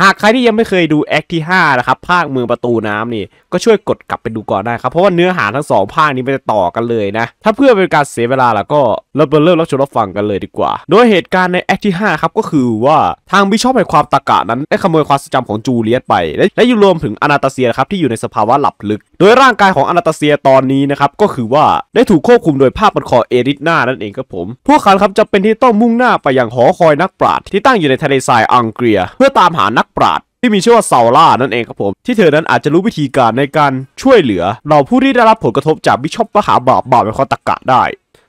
หากใครที่ยังไม่เคยดูแอคที่5นะครับภาคเมืองประตูน้ำนี่ก็ช่วยกดกลับไปดูก่อนได้ครับ เพราะว่าเนื้อหาทั้งสองภาคนี้มันจะต่อกันเลยนะ ถ้าเพื่อเป็นการเสียเวลาแล้วก็ เราไปเริ่มรับชมรับฟังกันเลยดีกว่าโดยเหตุการณ์ในแอคที่5ครับก็คือว่าทางบิชอปแห่งความตะกะนั้นได้ขโมยความทรงจำของจูเลียตไป และยุงรวมถึงอนาตาเซียครับที่อยู่ในสภาวะหลับลึก โดยร่างกายของอนาตาเซียตอนนี้นะครับก็คือว่าได้ถูกควบคุมโดยภาพบนคอเอริทนานั่นเองครับผมพวกเขาครับจะเป็นที่ต้องมุ่งหน้าไปยังหอคอยนักปราชญ์ที่ตั้งอยู่ในทะเลทรายอังเกรีย เพื่อตามหานักกปราชญ์ที่มีชื่อว่าซาล่านั่นเองครับผมที่เธอนั้นอาจจะรู้วิธีการในการช่วยเหลือเราผู้ที่ได้รับผลกระทบจากบิชอปมหาบาปบาปในคอตกะได้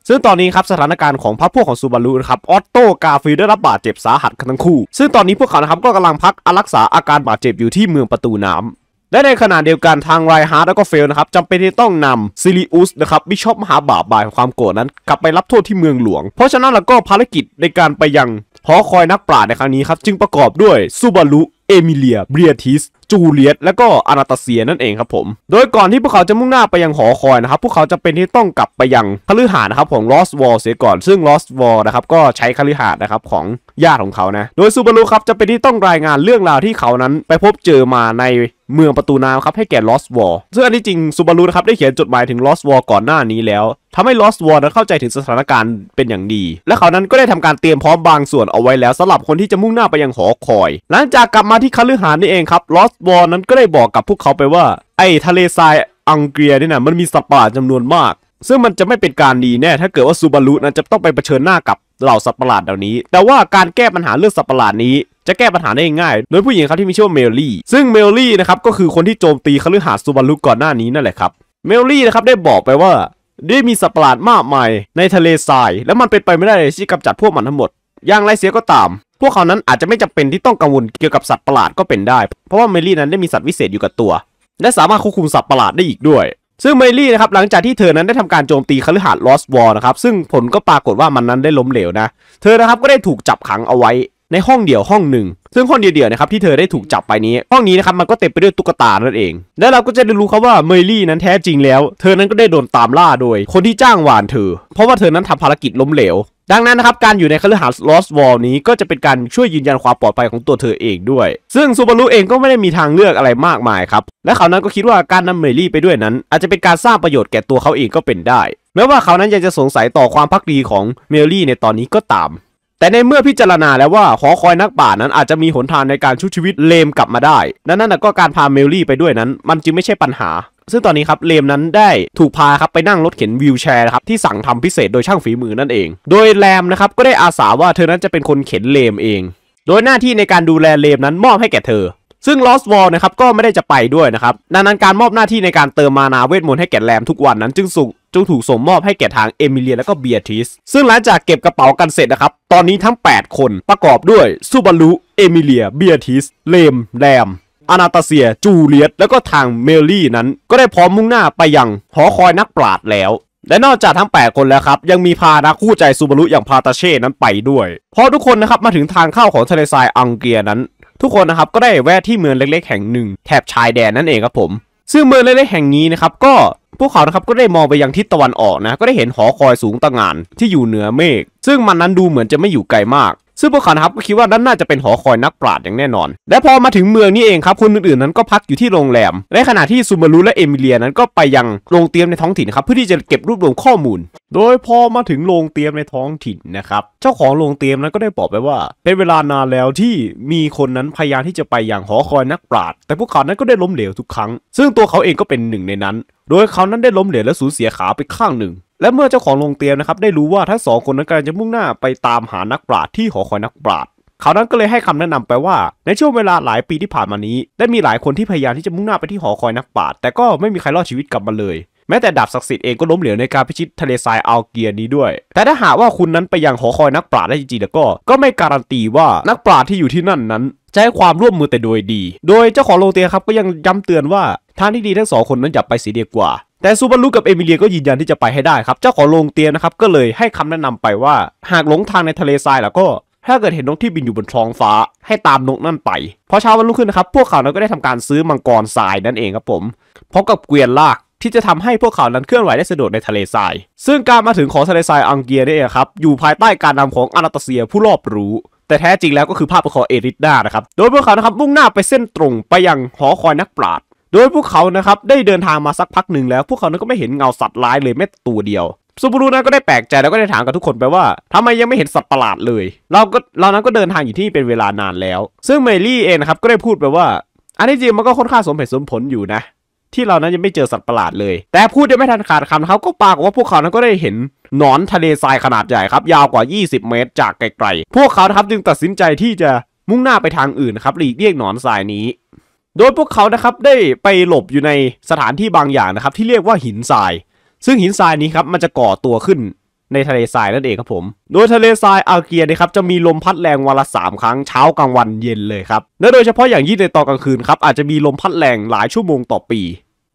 ซึ่งตอนนี้ครับสถานการณ์ของพรรคพวกของซูบารุนะครับออตโตกาฟิลได้รับบาดเจ็บสาหัสกันทั้งคู่ซึ่งตอนนี้พวกเขานะครับก็กำลังพักรักษา อาการบาดเจ็บอยู่ที่เมืองประตูน้ำและในขณะเดียวกันทางไรฮาร์ดและก็เฟลนะครับจำเป็นที่ต้องนำซิลิอุสนะครับบิชอปมหาบาปบายความโกรธนั้นกลับไปรับโทษที่เมืองหลวง เพราะฉะนั้นแล้วก็ภารกิจในการไปยังหพราะคอยนักปราชญ์ในครั้งนี้ครับ จึงประกอบด้วยซูบารุเอมิเลียเบียทิสจูเลียตและก็อนาตาเซียนั่นเองครับผม โดยก่อนที่พวกเขาจะมุ่งหน้าไปยังหอคอยนะครับพวกเขาจะเป็นที่ต้องกลับไปยังคฤหาสน์นะครับของลอสวอลเสียก่อน ซึ่งลอสวอลนะครับก็ใช้คฤหาสน์นะครับของญาติของเขานะ โดยซูบารุครับจะเป็นที่ต้องรายงานเรื่องราวที่เขานั้นไปพบเจอมาในเมืองประตูน้ำครับให้แก่ลอสวอร์ซึ่งอันนี้จริงซูบารุนะครับได้เขียนจดหมายถึงลอสวอร์ก่อนหน้านี้แล้วทำให้ลอสวอร์นั้นเข้าใจถึงสถานการณ์เป็นอย่างดี และเขานั้นก็ได้ทำการเตรียมพร้อมบางส่วนเอาไว้แล้วสำหรับคนที่จะมุ่งหน้าไปยังหอคอย หลังจากกลับมาที่คฤหานนี่เองครับลอสวอร์นั้นก็ได้บอกกับพวกเขาไปว่า ไอ้ทะเลทรายอังเกียนี่นะมันมีสัตว์ป่าจำนวนมากซึ่งมันจะไม่เป็นการดีแน่ถ้าเกิดว่าซูบารุนั้นจะต้องไปเผชิญหน้ากับเหล่าสัตว์ประหลาดเหล่านี้ แต่ว่าการแก้ปัญหาเรื่องสัตว์ประหลาดนี้ จะแก้ปัญหาได้ง่าย โดยผู้หญิงครับที่มีชื่อว่าเมลลี่ ซึ่งเมลลี่นะครับก็คือคนที่โจมตีคฤหาสน์ซูบารุก่อนหน้านี้นั่นแหละครับ เมลลี่นะครับได้บอกไปว่าได้มีสัตว์ประหลาดมากมายในทะเลทรายและมันเป็นไปไม่ได้เลยที่กำจัดพวกมันทั้งหมด อย่างไรเสียก็ตาม พวกเขานั้นอาจจะไม่จำเป็นที่ต้องกังวลเกี่ยวกับสัตว์ประหลาดก็เป็นได้ เพราะว่าเมลลี่นั้นได้มีสัตว์วิเศษอยู่กับตัว และสามารถควบคุมสัตว์ประหลาดได้อีกด้วยซึ่งเมลี่นะครับหลังจากที่เธอนั้น ได้ทำการโจมตีคฤหาสน์ลอสวอลนะครับซึ่งผลก็ปรากฏว่ามันนั้นได้ล้มเหลวนะเธอนะครับก็ได้ถูกจับขังเอาไว้ในห้องเดี่ยวห้องหนึ่ง ซึ่งห้องเดี่ยวๆนะครับที่เธอได้ถูกจับไปนี้ ห้องนี้นะครับมันก็เต็มไปด้วยตุ๊กตานั่นเอง และเราก็จะได้รู้ครับว่าเมลี่นั้นแท้จริงแล้ว เธอนั้นก็ได้โดนตามล่าโดยคนที่จ้างวานเธอเพราะว่าเธอนั้นทำภารกิจล้มเหลวดังนั้นนะครับการอยู่ในคฤหาสน์ Lost Wall นี้ก็จะเป็นการช่วยยืนยันความปลอดภัยของตัวเธอเองด้วยซึ่งซูบารุเองก็ไม่ได้มีทางเลือกอะไรมากมายครับ และเขานั้นก็คิดว่าการนำเมลี่ไปด้วยนั้นอาจจะเป็นการสร้างประโยชน์แก่ตัวเขาเองก็เป็นได้แม้ว่าเขานั้นยังจะสงสัยต่อความพักดีของเมลี่ในตอนนี้ก็ตาม แต่ในเมื่อพิจารณาแล้วว่าหอคอยนักป่านั้นอาจจะมีหนทางในการชุบชีวิตเลมกลับมาได้นั้นนั่นก็การพาเมลี่ไปด้วยนั้น มันจึงไม่ใช่ปัญหาซึ่งตอนนี้ครับเลมนั้นได้ถูกพาครับไปนั่งรถเข็นวิวแชร์ครับที่สั่งทำพิเศษโดยช่างฝีมือนั่นเอง โดยแรมนะครับก็ได้อาสาว่าเธอนั้นจะเป็นคนเข็นเลมเอง โดยหน้าที่ในการดูแลเลมนั้นมอบให้แก่เธอ ซึ่งลอสวอลนะครับก็ไม่ได้จะไปด้วยนะครับดังนั้นการมอบหน้าที่ในการเติมมานาเวทมนต์ให้แก่แรมทุกวันนั้นจึงสุงจึงถูกส่งมอบให้แก่ทางเอมิเลียและก็เบียทิสซึ่งหลังจากเก็บกระเป๋ากันเสร็จนะครับตอนนี้ทั้ง 8 คนประกอบด้วยซูบารุเอมิเลียเบียทิสเลมแรมอนาตาเซียจูเลียตและก็ทางเมลลี่นั้น ก็ได้พร้อมมุ่งหน้าไปยังหอคอยนักปราดแล้วและนอกจากทั้ง 8 คนแล้วครับ ยังมีพานักคู่ใจซูบารุอย่างพาตาเช่นั้นไปด้วยเพราะทุกคนนะครับมาถึงทางเข้าของทะเลทรายอังเกียนั้น ทุกคนนะครับก็ได้แวะที่เมืองเล็กๆแห่งหนึ่ง แถบชายแดนนั่นเองครับผม ซึ่งเมืองเล็กๆแห่งนี้นะครับ ก็พวกเขานะครับก็ได้มองไปยังทิศตะวันออกนะก็ได้เห็นหอคอยสูงตระหง่านที่อยู่เหนือเมฆซึ่งมันนั้นดูเหมือนจะไม่อยู่ไกลมากซึ่งพวกเขาครับก็คิดว่านั่นน่าจะเป็นหอคอยนักปราชญ์อย่างแน่นอน และพอมาถึงเมืองนี้เองครับ คนอื่นๆนั้นก็พักอยู่ที่โรงแรมในขณะที่ซูมารุและเอมิเลียนั้นก็ไปยังโรงเตรียมในท้องถิ่นครับเพื่อที่จะเก็บรวบรวมข้อมูล โดยพอมาถึงโรงเตรียมในท้องถิ่นนะครับเจ้าของโรงเตรียมนั้นก็ได้บอกไปว่า เป็นเวลานานแล้วที่มีคนนั้นพยายามที่จะไปยังหอคอยนักปราชญ์แต่พวกเขานั้นก็ได้ล้มเหลวทุกครั้ง ซึ่งตัวเขาเองก็เป็นหนึ่งในนั้น โดยเขานั้นได้ล้มเหลวและสูญเสียขาไปข้างหนึ่งและเมื่อเจ้าของโรงเตรียมนะครับ ได้รู้ว่าทั้งสองคนนั้นกำลังจะมุ่งหน้าไปตามหานักปราชญ์ที่หอคอยนักปราชญ์เขานั้นก็เลยให้คำแนะนำไปว่าในช่วงเวลาหลายปีที่ผ่านมานี้ ได้มีหลายคนที่พยายามที่จะมุ่งหน้าไปที่หอคอยนักปราชญ์แต่ก็ไม่มีใครรอดชีวิตกลับมาเลยแม้แต่ดาบศักดิ์สิทธิ์เองก็ล้มเหลวในการพิชิตทะเลทรายอัลเกียนี้ด้วย แต่ถ้าหากว่าคุณนั้นไปยังหอคอยนักปราชญ์ได้จริงๆแล้วก็ก็ไม่การันตีว่านักปราชญ์ที่อยู่ที่นั่นนั้นจะให้ความร่วมมือแต่โดยดี โดยเจ้าของโรงเตียครับก็ยังย้าเตือนว่าทางที่ดีทั้งสองคนนั้นอย่าไปเสียดีกว่าแต่ซูบารุกับเอมิเลียก็ยืนยันที่จะไปให้ได้ครับ เจ้าของโรงเตียนนะครับก็เลยให้คำแนะนำไปว่า หากหลงทางในทะเลทรายแล้วก็ถ้าเกิดเห็นนกที่บินอยู่บนท้องฟ้าให้ตามนกนั่นไปพอเช้าวันรุ่งขึ้นนะครับพวกเขานั้นก็ได้ทำการซื้อมังกรทรายนั่นเองครับผมพร้อมกับเกวียนลากที่จะทำให้พวกเขานั้นเคลื่อนไหวได้สะดวกในทะเลทรายซึ่งการมาถึงของทะเลทรายอังเกียนี่เองครับอยู่ภายใต้การนำของอนาตาเซียผู้รอบรู้ แต่แท้จริงแล้วก็คือภาพประคอเอริดานะครับโดยพวกเขานะครับมุ่งหน้าไปเส้นตรงไปยังหอคอยนักปราดโดยพวกเขานะครับ ได้เดินทางมาสักพักหนึ่งแล้วพวกเขานั้นก็ไม่เห็นเงาสัตว์ร้ายเลยแม้ตัวเดียวซูบูรุนั้นก็ได้แปลกใจแล้วก็ได้ถามกับทุกคนไปว่าทำไมยังไม่เห็นสัตว์ประหลาดเลย เราก็เรานั้นก็เดินทางอยู่ที่เป็นเวลานานแล้ว ซึ่งเมลี่เองนะครับก็ได้พูดไปว่า อันนี้จริงมันก็ค่อนข้างสมเหตุสมผลอยู่นะที่เรานั้นยังไม่เจอสัตว์ประหลาดเลย แต่พูดยังไม่ทันขาดคำเขาก็ปากว่าพวกเขานั้นก็ได้เห็นหนอนทะเลทรายขนาดใหญ่ครับ ยาวกว่า 20 เมตร จากไกลๆ พวกเขาครับจึงตัดสินใจที่จะมุ่งหน้าไปทางอื่นครับหลีกเลี่ยงหนอนทรายนี้โดยพวกเขานะครับได้ไปหลบอยู่ในสถานที่บางอย่างนะครับที่เรียกว่าหินทราย ซึ่งหินทรายนี้ครับมันจะก่อตัวขึ้นในทะเลทรายนั่นเองครับผมโดยทะเลทรายอาเกียนะครับจะมีลมพัดแรงวันละ3ครั้งเช้ากลางวันเย็นเลยครับและโดยเฉพาะอย่างยิ่งในตอนกลางคืนครับอาจจะมีลมพัดแรงหลายชั่วโมงต่อปี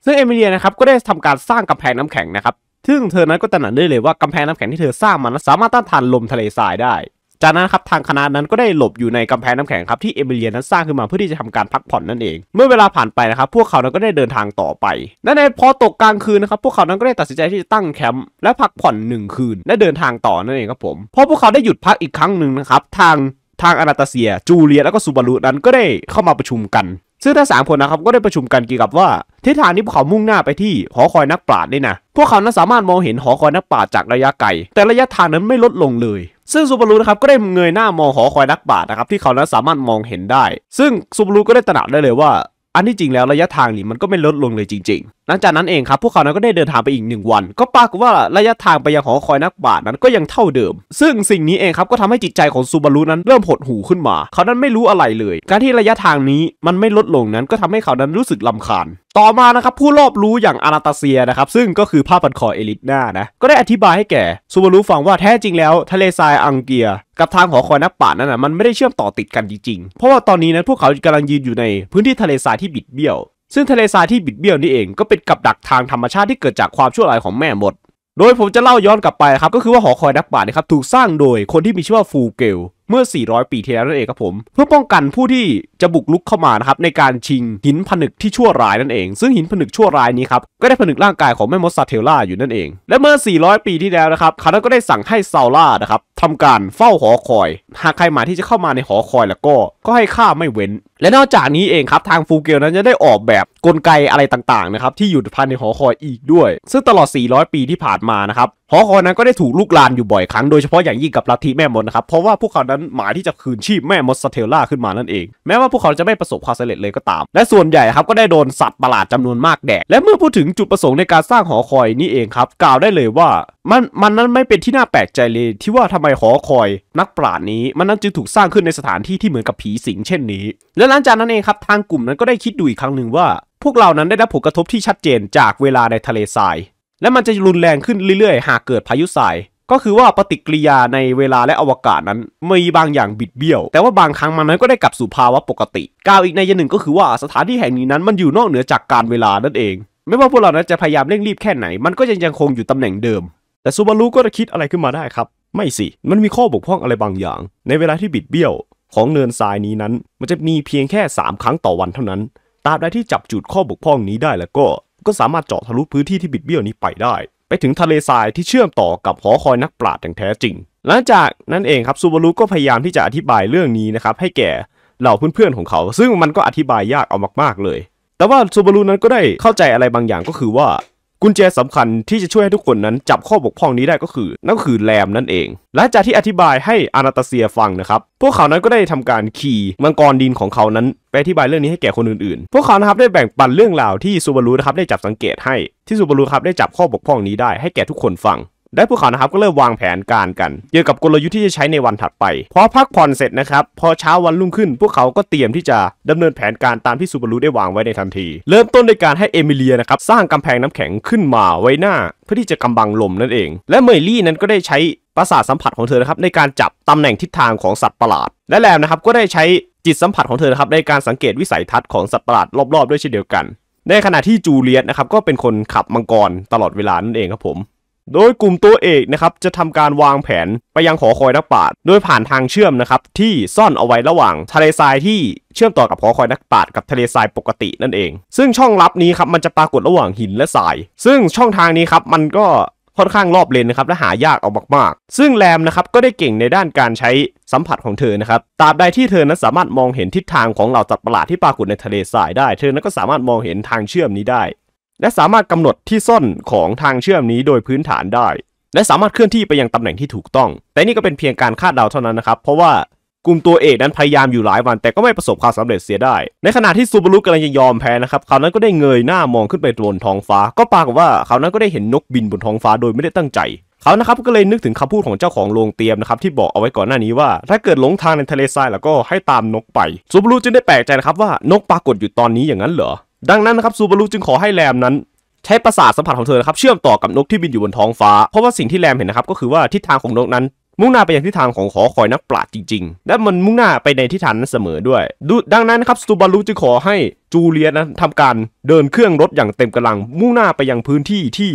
ซึ่งเอมิเลียนะครับก็ได้ทำการสร้างกำแพงน้ำแข็งนะครับซึ่งเธอนั้นก็ตระหนักได้เลยว่ากำแพงน้ำแข็งที่เธอสร้างมันสามารถต้านทานลมทะเลทรายได้จากนั้นครับทางคณะนั้นก็ได้หลบอยู่ในกำแพงน้ำแข็งครับที่เอเบเลียนั้นสร้างขึ้นมาเพื่อที่จะทำการพักผ่อนนั่นเองเมื่อเวลาผ่านไปนะครับพวกเขานั้นก็ได้เดินทางต่อไปนั่นเองพอตกกลางคืนนะครับพวกเขานั้นก็ได้ตัดสินใจที่จะตั้งแคมป์และพักผ่อนหนึ่งคืน และเดินทางต่อนั่นเองครับผมพอพวกเขาได้หยุดพักอีกครั้งหนึ่งนะครับทางทางอนาตาเซียจูเลีย แล้วก็ซูบารุนั้นก็ได้เข้ามาประชุมกันซึ่งทั้งสามคนนะครับก็ได้ประชุมกันเกี่ยวกับว่าทิศทางที่พวกเขามุ่งหน้าไปที่หอคอยนักปราชญ์นี่นะ พวกเขานั้นสามารถมองเห็นหอคอยนักปราชญ์จากระยะไกลแต่ระยะทางนั้นไม่ลดลงเลยซึ่งซูบารุนะครับก็ได้เงยหน้ามองหอคอยนักปราชญ์นะครับที่เขานั้นสามารถมองเห็นได้ ซึ่งซูบารุก็ได้ตระหนักได้เลยว่าอันที่จริงแล้วระยะทางนี่มันก็ไม่ลดลงเลยจริงๆ หลังจากนั้นเองครับ พวกเขานั้นก็ได้เดินทางไปอีกหนึ่งวัน ก็ปรากฏว่าระยะทางไปยังหอคอยนักบาทนั้นก็ยังเท่าเดิม ซึ่งสิ่งนี้เองครับก็ทำให้จิตใจของซูบารุนั้นเริ่มหดหูขึ้นมา เขานั้นไม่รู้อะไรเลย การที่ระยะทางนี้มันไม่ลดลงนั้นก็ทำให้เขานั้นรู้สึกลาคาญต่อมานะครับผู้รอบรู้อย่างอานาตาเซียนะครับ ซึ่งก็คือผ้าพันคอ เอลิทนานะ ก็ได้อธิบายให้แก่ซูบารุฟังว่าแท้จริงแล้ว ทะเลทรายอังเกีย กับทางหอคอยนักป่านั้นนะมันไม่ได้เชื่อมต่อติดกันจริงๆเพราะว่าตอนนี้นั้นพวกเขากำลังยืนอยู่ในพื้นที่ทะเลทรายที่บิดเบี้ยว ซึ่งทะเลทรายที่บิดเบี้ยวนี่เองก็เป็นกับดักทางธรรมชาติที่เกิดจากความชั่วร้ายของแม่หมด โดยผมจะเล่าย้อนกลับไปครับก็คือว่าหอคอยนักป่านะครับถูกสร้างโดยคนที่มีชื่อว่าฟูเกลเมื่อ 400 ปีที่แล้วนั่นเองครับผม เพื่อป้องกันผู้ที่จะบุกลุกเข้ามานะครับในการชิงหินผนึกที่ชั่วร้ายนั่นเอง ซึ่งหินผนึกชั่วร้ายนี้ครับก็ได้ผนึกร่างกายของแม่มดซาเทล่าอยู่นั่นเอง และเมื่อ 400 ปีที่แล้วนะครับคาร์ก็ได้สั่งให้ซาล่านะครับทำการเฝ้าหอคอย หากใครมาที่จะเข้ามาในหอคอยแล้วก็ก็ให้ฆ่าไม่เว้น และนอกจากนี้เองครับทางฟูเกลนั้นจะได้ออกแบบกลไกอะไรต่างๆนะครับ ที่อยู่ภายในหอคอยอีกด้วย ซึ่งตลอด 400 ปีที่ผ่านมานะครับหอคอยนั้นก็ได้ถูกลุกลานอยู่บ่อยครั้งโดยเฉพาะอย่างยิ่งกับลัทธิแม่มดนะครับเพราะว่าพวกเขานั้นหมายที่จะคืนชีพแม่มดสเตลล่าขึ้นมานั่นเอง แม้ว่าพวกเขาจะไม่ประสบความสำเร็จเลยก็ตาม และส่วนใหญ่ครับก็ได้โดนสัตว์ประหลาดจำนวนมากแดกและเมื่อพูดถึงจุดประสงค์ในการสร้างหอคอยนี้เองครับ กล่าวได้เลยว่ามันมันนั้นไม่เป็นที่น่าแปลกใจเลยที่ว่าทำไมหอคอย นักปราดนี้มันนั้นจึงถูกสร้างขึ้นในสถานที่ที่เหมือนกับผีสิงเช่นนี้ และหลังจากนั้นเองครับทางกลุ่มนั้นก็ได้คิดดูอีกครั้งหนึ่งว่า พวกเรานั้นได้รับผลกระทบที่ชัดเจนจากเวลาในทะเลทรายและมันจะรุนแรงขึ้นเรื่อยๆ หากเกิดพายุทราย ก็คือว่าปฏิกิริยาในเวลาและอวกาศนั้นมีบางอย่างบิดเบี้ยว แต่ว่าบางครั้งมันนั้นก็ได้กลับสู่ภาวะปกติกล่าวอีกในยหนึ่งก็คือว่าสถานที่แห่งนี้นั้น มันอยู่นอกเหนือจากการเวลานั่นเอง ไม่ว่าพวกเรานั้นจะพยายามเร่งรีบแค่ไหน มันก็ยังยังคงอยู่ตำแหน่งเดิม แต่ซูบารุก็จะคิดอะไรขึ้นมาได้ครับ ไม่สิ มันมีข้อบกพร่องอะไรบางอย่าง ในเวลาที่บิดเบี้ยว ของเนินทรายนี้นั้น มันจะมีเพียงแค่3ครั้งต่อวันเท่านั้น ตราบใดที่จับจุดข้อบกพร่องนี้ได้แล้วก็ก็สามารถเจาะทะลุพื้นที่ที่บิดเบี้ยวนี้ไปได้ ไปถึงทะเลทรายที่เชื่อมต่อกับหอคอยนักปราชญ์อย่างแท้จริงหลังจากนั้นเองครับซูบารุก็พยายามที่จะอธิบายเรื่องนี้นะครับ ให้แก่เหล่าเพื่อนๆของเขา ซึ่งมันก็อธิบายยากเอามากๆเลย แต่ว่าซูบารุนั้นก็ได้เข้าใจอะไรบางอย่างก็คือว่ากุญแจสำคัญที่จะช่วยให้ทุกคนนั้นจับข้อบกพร่องนี้ได้ก็คือนั่นกคือแรมนั่นเอง และจากที่อธิบายให้อานาตาเซียฟังนะครับพวกเขานั้นก็ได้ทำการขี่มังกรดินของเขานั้นไปอธิบายเรื่องนี้ให้แก่คนอื่นๆ พวกเขานะครับได้แบ่งปันเรื่องราวที่ซูบารุนะครับได้จับสังเกตให้ที่ซูบารุครับได้จับข้อบกพร่องนี้ได้ให้แก่ทุกคนฟังได้พวกเขานะครับก็เริ่มวางแผนการกันเกี่ยวกับกลยุทธ์ที่จะใช้ในวันถัดไป พอพักผ่อนเสร็จนะครับพอเช้าวันรุ่งขึ้น พวกเขาก็เตรียมที่จะดำเนินแผนการตามที่ซูบารุได้วางไว้ในทันที เริ่มต้นด้วยการให้เอมิเลียนะครับ สร้างกำแพงน้ำแข็งขึ้นมาไว้หน้า เพื่อที่จะกำบังลมนั่นเอง และเมยลี่นั้นก็ได้ใช้ประสาทสัมผัสของเธอครับในการจับตำแหน่งทิศทางของสัตว์ประหลาดและแลมนะครับก็ได้ใช้จิตสัมผัสของเธอครับในการสังเกตวิสัยทัศน์ของสัตว์ประหลาดรอบๆด้วยเช่นเดียวกัน ในขณะที่จูเลียตนะครับก็เป็นคนขับมังกรตลอดเวลานั่นเองครับผมโดยกลุ่มตัวเอกนะครับจะทำการวางแผนไปยังขอคอยนักปราชญ์โดยผ่านทางเชื่อมนะครับที่ซ่อนเอาไว้ระหว่าง ทะเลทรายที่เชื่อมต่อกับขอคอยนักปราชญ์กับทะเลทรายปกตินั่นเอง ซึ่งช่องลับนี้ครับมันจะปรากฏระหว่างหินและทราย ซึ่งช่องทางนี้ครับมันก็ค่อนข้างรอบเลนนะครับและหายากเอามากๆซึ่งแรมนะครับก็ได้เก่งในด้านการใช้สัมผัสของเธอนะครับตราบใดที่เธอนั้นสามารถมองเห็นทิศทางของเหล่าสัตว์ประหลาดที่ปรากฏในทะเลทรายได้เธอนั้นก็สามารถมองเห็นทางเชื่อมนี้ได้และสามารถกำหนดที่ซ่อนของทางเชื่อมนี้โดยพื้นฐานได้ และสามารถเคลื่อนที่ไปยังตำแหน่งที่ถูกต้อง แต่นี่ก็เป็นเพียงการคาดเดาเท่านั้นนะครับ เพราะว่ากลุ่มตัวเอกนั้นพยายามอยู่หลายวัน แต่ก็ไม่ประสบความสำเร็จเสียได้ในขณะที่ซูบารุกำลังจะยอมแพ้นะครับเขานั้นก็ได้เงยหน้ามองขึ้นไปบนท้องฟ้า ก็ปรากฏว่าเขานั้นก็ได้เห็นนกบินบนท้องฟ้าโดยไม่ได้ตั้งใจ เขานะครับก็เลยนึกถึงคำพูดของเจ้าของโรงเตรียมนะครับที่บอกเอาไว้ก่อนหน้านี้ว่า ถ้าเกิดหลงทางในทะเลทรายแล้วก็ให้ตามนกไปซูบารุจึงได้แปลกใจนะครับว่านกปรากฏอยู่ตอนนี้อย่างนั้นเหรอดังนั้นนะครับซูบารุจึงขอให้แรมนั้นใช้ประสาทสัมผัสของเธอครับเชื่อมต่อกับนกที่บินอยู่บนท้องฟ้า เพราะว่าสิ่งที่แรมเห็นนะครับก็คือว่าทิศทางของนกนั้น มุ่งหน้าไปยังทิศทางของขอคอยนักปราชญ์จริงๆ และมันมุ่งหน้าไปในทิศทางนั้น เสมอด้วย ดังนั้นครับซูบารุจึงขอให้จูเลียนั้นทำการเดินเครื่องรถอย่างเต็มกำลัง มุ่งหน้าไปยังพื้นที่ที่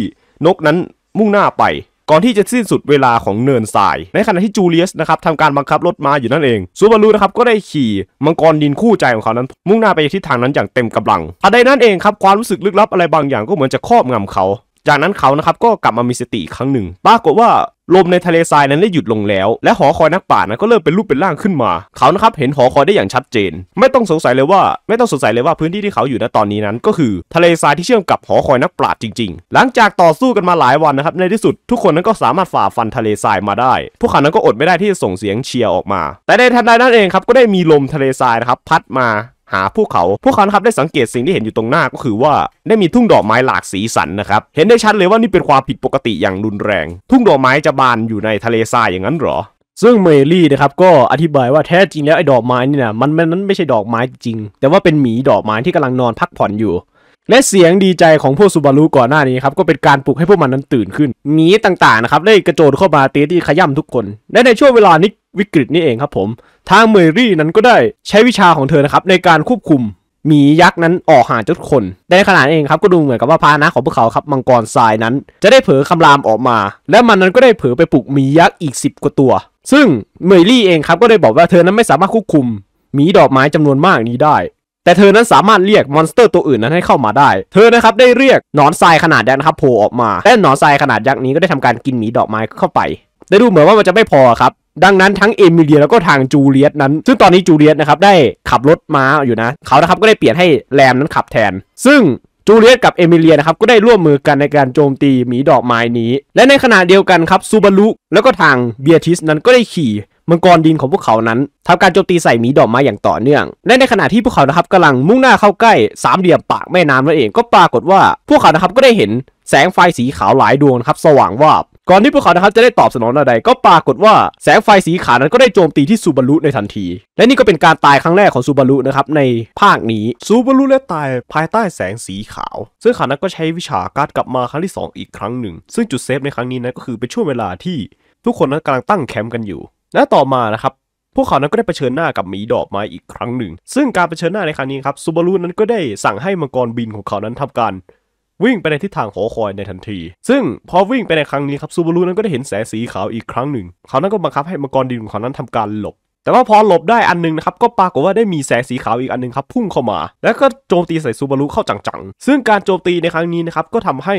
นกนั้นมุ่งหน้าไปก่อนที่จะสิ้นสุดเวลาของเนินทราย ในขณะที่จูเลียสนะครับทำการบังคับรถม้าอยู่นั่นเองซูบารุนะครับ ก็ได้ขี่ มังกรดินคู่ใจของเขานั้น มุ่งหน้าไปทิศทางนั้นอย่างเต็มกำลังทันใดนั้นเองครับ ความรู้สึกลึกลับอะไรบางอย่างก็เหมือนจะครอบงำเขาจากนั้นเขานะครับก็กลับมามีสติครั้งหนึ่ง ปรากฏว่าลมในทะเลทรายนั้นได้หยุดลงแล้ว และหอคอยนักป่านะก็เริ่มเป็นรูปเป็นร่างขึ้นมา เขานะครับเห็นหอคอยได้อย่างชัดเจน ไม่ต้องสงสัยเลยว่าไม่ต้องสงสัยเลยว่าพื้นที่ที่เขาอยู่ณตอนนี้นั้น ก็คือทะเลทรายที่เชื่อมกับหอคอยนักปราจริงๆ หลังจากต่อสู้กันมาหลายวันนะครับในที่สุด ทุกคนนั้นก็สามารถฝ่าฟันทะเลทรายมาได้พวกเขานั้นก็อดไม่ได้ที่จะส่งเสียงเชียร์ออกมา แต่ในทันใดนั้นเองครับก็ได้มีลมทะเลทรายนะครับพัดมาหาภูเขา พวกเขาครับได้สังเกตสิ่งที่เห็นอยู่ตรงหน้าก็คือว่า ได้มีทุ่งดอกไม้หลากสีสันนะครับ เห็นได้ชัดเลยว่านี่เป็นความผิดปกติอย่างรุนแรง ทุ่งดอกไม้จะบานอยู่ในทะเลทรายอย่างนั้นหรอ ซึ่งเมลี่นะครับก็อธิบายว่าแท้จริงแล้วไอ้ดอกไม้นี่นะมันมันไม่ใช่ดอกไม้จริง แต่ว่าเป็นหมีดอกไม้ที่กำลังนอนพักผ่อนอยู่และเสียงดีใจของพวกซูบารุก่อนหน้านี้ครับก็เป็นการปลุกให้พวกมันนั้นตื่นขึ้นหมีต่างๆนะครับได้กระโจนเข้ามาเตีที่ขย่ำทุกคน และในช่วงเวลานี้วิกฤตนี่เองครับผม ทางเมอรี่นั้นก็ได้ใช้วิชาของเธอนะครับในการควบคุมหมียักษ์นั้นออกหาทุกคนในขณะเองครับก็ดูเหมือนกับว่าพานะของพวกเขาครับมังกรทรายนั้น จะได้เผยคำรามออกมา และมันนั้นก็ได้เผยไปปลุกหมียักษ์อีก 10กว่าตัว ซึ่งเมอรี่เองครับก็ได้บอกว่าเธอนั้นไม่สามารถควบคุมหมีดอกไม้จำนวนมากนี้ได้แต่เธอนั้นสามารถเรียกมอนสเตอร์ตัวอื่นนั้นให้เข้ามาได้ เธอนะครับได้เรียกหนอนทรายขนาดยักษ์นะครับโผล่ออกมาและหนอนทรายขนาดยักษ์นี้ก็ได้ทำการกินหมีดอกไม้เข้าไป ได้ดูเหมือนว่ามันจะไม่พอครับ ดังนั้นทั้งเอมิเลียแล้วก็ทางจูเลียตนั้น ซึ่งตอนนี้จูเลียตนะครับได้ขับรถม้าอยู่นะ เขานะครับก็ได้เปลี่ยนให้แรมนั้นขับแทน ซึ่งจูเลียตกับเอมิเลียนะครับก็ได้ร่วมมือกันในการโจมตีหมีดอกไม้นี้ และในขณะเดียวกันครับซูบารุแล้วก็ทางเบียทิสนั้นก็ได้ขี่มังกรดินของพวกเขานั้นทำการโจมตีใส่หมีดอกไม้อย่างต่อเนื่องและในขณะที่พวกเขานะครับกำลังมุ่งหน้าเข้าใกล้สามเหลี่ยมปากแม่น้ำนั่นเองก็ปรากฏว่าพวกเขานะครับก็ได้เห็นแสงไฟสีขาวหลายดวงครับสว่างวาบก่อนที่พวกเขานะครับจะได้ตอบสนองอะไรก็ปรากฏว่าแสงไฟสีขาวนั้นก็ได้โจมตีที่ซูบารุในทันที และนี่ก็เป็นการตายครั้งแรกของซูบารุนะครับในภาคนี้ซูบารุและตายภายใต้แสงสีขาว ซึ่งขานั้นก็ใช้วิชาการกลับมาครั้งที่ 2 อีกครั้งหนึ่ง ซึ่งจุดเซฟในครั้งนี้นั้นก็คือเป็นช่วงเวลาที่ทุกคนนั้นกำลังตั้งแคมป์กันอยู่และต่อมานะครับ พวกเขานั้นก็ได้เผชิญหน้ากับหมีดอกไม้อีกครั้งหนึ่ง ซึ่งการเผชิญหน้าในครั้งนี้ครับซูบารุนั้นก็ได้สั่งให้มังกรบินของเขานั้นทำการวิ่งไปในทิศทางหอคอยในทันที ซึ่งพอวิ่งไปในครั้งนี้ครับซูบารุนั้นก็ได้เห็นแสงสีขาวอีกครั้งหนึ่ง เขานั้นก็บังคับให้มังกรดินของเขานั้นทำการหลบ แต่ว่าพอหลบได้อันนึงนะครับก็ปรากฏว่าได้มีแสงสีขาวอีกอันนึงครับพุ่งเข้ามา แล้วก็โจมตีใส่ซูบารุเข้าจังๆซึ่งการโจมตีในครั้งนี้นะครับก็ทำให้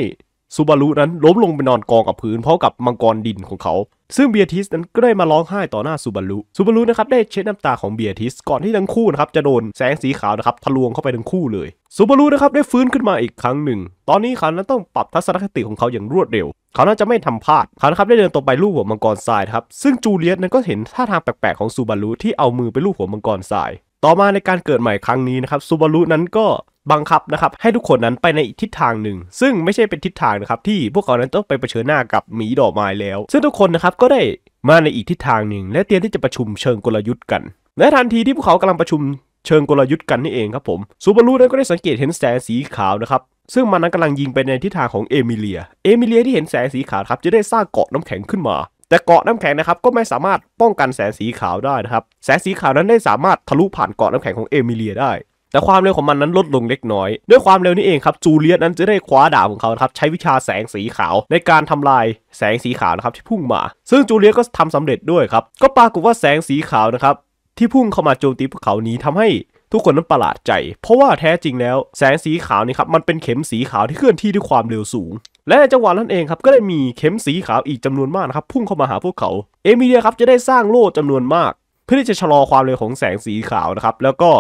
ซูบารุนั้นล้มลงไปนอนกองกับพื้นเพราะกับมังกรดินของเขาซึ่งเบียทิสนั้นก็ได้มาร้องไห้ต่อหน้าซูบารุซูบารุนะครับ ได้เช็ดน้ำตาของเบียทิสก่อนที่ทั้งคู่นะครับจะโดนแสงสีขาวนะครับทะลวงเข้าไปทั้งคู่เลย ซูบารุนะครับ ได้ฟื้นขึ้นมาอีกครั้งหนึ่ง ตอนนี้เขานั้นต้องปรับทัศนคติของเขาอย่างรวดเร็ว เขาน่าจะไม่ทำพลาดเขานะครับได้เดินตรงไปลูบหัวมังกรทรายครับ ซึ่งจูเลียสนั้นก็เห็นท่าทางแปลกๆของซูบารุที่เอามือไปลูบหัวมังกรทราย ต่อมาในการเกิดใหม่ครั้งนี้นะครับซูบารุนั้นก็บังคับนะครับให้ทุกคนนั้นไปในทิศทางหนึ่ง ซึ่งไม่ใช่เป็นทิศทางนะครับที่พวกเขานั้นต้องไปเผชิญหน้ากับหมีดอกไม้แล้ว ซึ่งทุกคนนะครับก็ได้มาในอีกทิศทางหนึ่งและเตรียมที่จะประชุมเชิงกลยุทธ์กัน และทันทีที่พวกเขากำลังประชุมเชิงกลยุทธ์กันนี่เองครับผมซูบารุนั้นก็ได้สังเกตเห็นแสงสีขาวนะครับซึ่งมันนั้นกำลังยิงไปในทิศทางของเอมิเลียเอมิเลียที่เห็นแสงสีขาวครับจะได้สร้างเกาะน้ำแข็งขึ้นมา แต่เกาะน้ำแข็งนะครับก็ไม่สามารถป้องกันแสงสีขาวได้นะครับแสงสีขาวนั้นได้สามารถทะลุผ่านเกาะน้ำแข็งของเอมิเลียได้แต่ความเร็วของมันนั้นลดลงเล็กน้อย ด้วยความเร็วนี้เองครับจูเลียสนั้นจะได้คว้าดาบของเขาครับใช้วิชาแสงสีขาวในการทำลายแสงสีขาวนะครับที่พุ่งมา ซึ่งจูเลียสก็ทำสำเร็จด้วยครับก็ปรากฏว่าแสงสีขาวนะครับที่พุ่งเข้ามาโจมตีพวกเขานี้ทำให้ ทุกคนนั้นประหลาดใจ เพราะว่าแท้จริงแล้วแสงสีขาวนี่ครับมันเป็นเข็มสีขาวที่เคลื่อนที่ด้วยความเร็วสูง และจังหวะนั้นเองครับก็ได้มีเข็มสีขาวอีกจำนวนมากนะครับพุ่งเข้ามาหาพวกเขาเอมิเลียครับจะได้สร้างโล่จำนวนมากเพื่อที่จะชะลอความเร็วของแสงสีขาวนะครับแล้วก็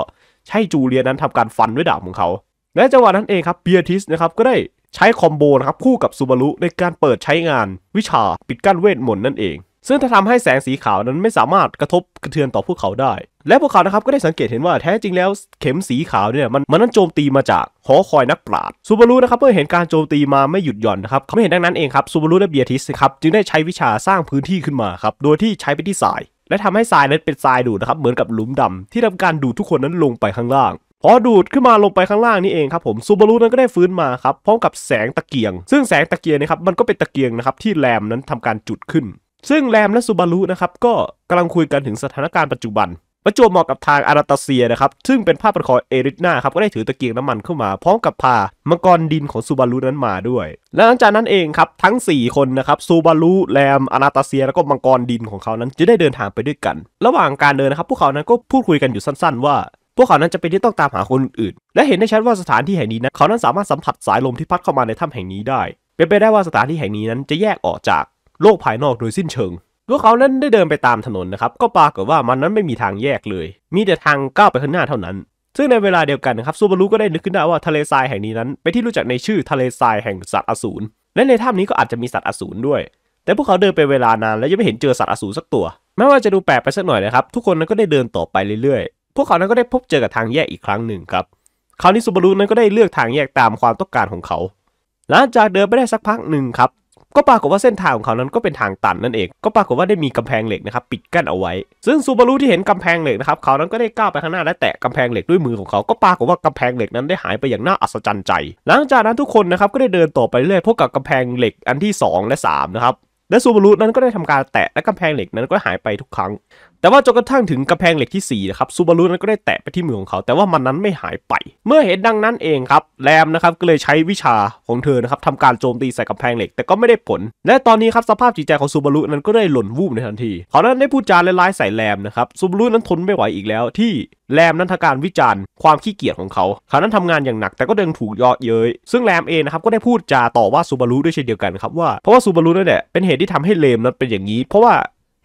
ใช่จูเลียนั้นทำการฟันด้วยดาบของเขา และจังหวะนั้นเองครับเบียทิสนะครับก็ได้ใช้คอมโบนะครับคู่กับซูบารุในการเปิดใช้งานวิชาปิดกั้นเวทมนต์นั่นเอง ซึ่งถ้าทำให้แสงสีขาวนั้นไม่สามารถกระทบกระเทือนต่อพวกเขาได้ และพวกเขานะครับ ก็ได้สังเกตเห็นว่าแท้จริงแล้วเข็มสีขาวเนี่ยมันมันนั้นโจมตีมาจากหอคอยนักปราดซูบารุนะครับเมื่อเห็นการโจมตีมาไม่หยุดหย่อนนะครับเขาไม่เห็นดังนั้นเองครับซูบารุและเบียทิสครับจึงได้ใช้วิชาสร้างพื้นที่ขึ้นมาครับโดยที่ใช้ไปที่สายและทำให้ทรายนั้นเป็นทรายดูดนะครับ เหมือนกับหลุมดำ ที่ทำการดูดทุกคนนั้นลงไปข้างล่าง พอดูดขึ้นมาลงไปข้างล่างนี่เองครับผมซูบารุนั้นก็ได้ฟื้นมาครับพร้อมกับแสงตะเกียง ซึ่งแสงตะเกียงนะครับมันก็เป็นตะเกียงนะครับที่แรมนั้นทำการจุดขึ้น ซึ่งแรมและซูบารุนะครับก็กำลังคุยกันถึงสถานการณ์ปัจจุบันประจวบเหมาะกับทางอาราตาเซียนะครับ ซึ่งเป็นภาพประคอเอริทนาครับ ก็ได้ถือตะเกียงน้ำมันเข้ามา พร้อมกับพามังกรดินของซูบารุนั้นมาด้วย และหลังจากนั้นเองครับ ทั้ง 4 คนนะครับซูบารุแรมอาราตาเซีย แล้วก็มังกรดินของเขานั้นจะได้เดินทางไปด้วยกัน ระหว่างการเดินนะครับ พวกเขานั้นก็พูดคุยกันอยู่สั้นๆ ว่า พวกเขานั้นจะเป็นที่ต้องตามหาคนอื่น และเห็นได้ชัดว่าสถานที่แห่งนี้นะเขานั้นสามารถสัมผัสสายลมที่พัดเข้ามาในถ้ำแห่งนี้ได้ เป็นไปได้ว่าสถานที่แห่งนี้นั้นจะแยกออกจากโลกภายนอกโดยสิ้นเชิงพวกเขานั้นได้เดินไปตามถนนนะครับ ก็ปรากฏว่ามันนั้นไม่มีทางแยกเลย มีแต่ทางก้าวไปข้างหน้าเท่านั้น ซึ่งในเวลาเดียวกันนะครับซูบารุก็ได้นึกขึ้นได้ว่าทะเลทรายแห่งนี้นั้นไปที่รู้จักในชื่อทะเลทรายแห่งสัตว์อสูรและในถ้ำนี้ก็อาจจะมีสัตว์อสูรด้วย แต่พวกเขาเดินไปเวลานานและยังไม่เห็นเจอสัตว์อสูรสักตัวแม้ว่าจะดูแปลกไปสักหน่อยนะครับทุกคนนั้นก็ได้เดินต่อไปเรื่อยๆ พวกเขานั้นก็ได้พบเจอกับทางแยกอีกครั้งหนึ่งครับคราวนี้ซูบารุนั้นก็ได้เลือกทางแยกตามความต้องการของเขาหลังจากเดินไปได้สักพักหนึ่งครับก็ปรากฏว่าเส้นทางของเขานั้นก็เป็นทางตันนั่นเอง ก็ปรากฏว่าได้มีกำแพงเหล็กนะครับปิดกั้นเอาไว้ ซึ่งซูบารุที่เห็นกำแพงเหล็กนะครับเขานั้นก็ได้ก้าวไปข้างหน้า และแตะกำแพงเหล็กด้วยมือของเขาก็ปรากฏว่ากำแพงเหล็กนั้นได้หายไปอย่างน่าอัศจรรย์ใจ หลังจากนั้นทุกคนนะครับก็ได้เดินต่อไปเรื่อยพบกับกำแพงเหล็กอันที่ 2 และ3นะครับและซูบารุนั้นก็ได้ทำการแตะและกำแพงเหล็กนั้นก็หายไปทุกครั้งแต่ว่าจนกระทั่งถึงกำแพงเหล็กที่4 นะครับซูบารุนั้นก็ได้แตะไปที่มือของเขา แต่ว่ามันนั้นไม่หายไป เมื่อเห็นดังนั้นเองครับแรมนะครับก็เลยใช้วิชาของเธอนะครับทำการโจมตีใส่กำแพงเหล็ก แต่ก็ไม่ได้ผล และตอนนี้ครับสภาพจิตใจของซูบารุนั้นก็ได้หล่นวูบในทันทีเขานั้นได้พูดจาร้าย่ใส่แรมนะครับซูบารุนั้นทนไม่ไหวอีกแล้วที่แรมนั้นทำการวิจารณ์ความขี้เกียจของเขาเขานั้นทำงานอย่างหนักแต่ก็เดิงถูกยอเย้ยซึ่งแรมเองนะครับก็ได้พูดจาต่อว่าซูบารุด้วยเช่นเดียวกันครับว่าเพราะว่าซูบารุนั่นแหละเป็นเหตุที่ทำให้เลมนั้นเป็นอย่างนี้เพราะว่า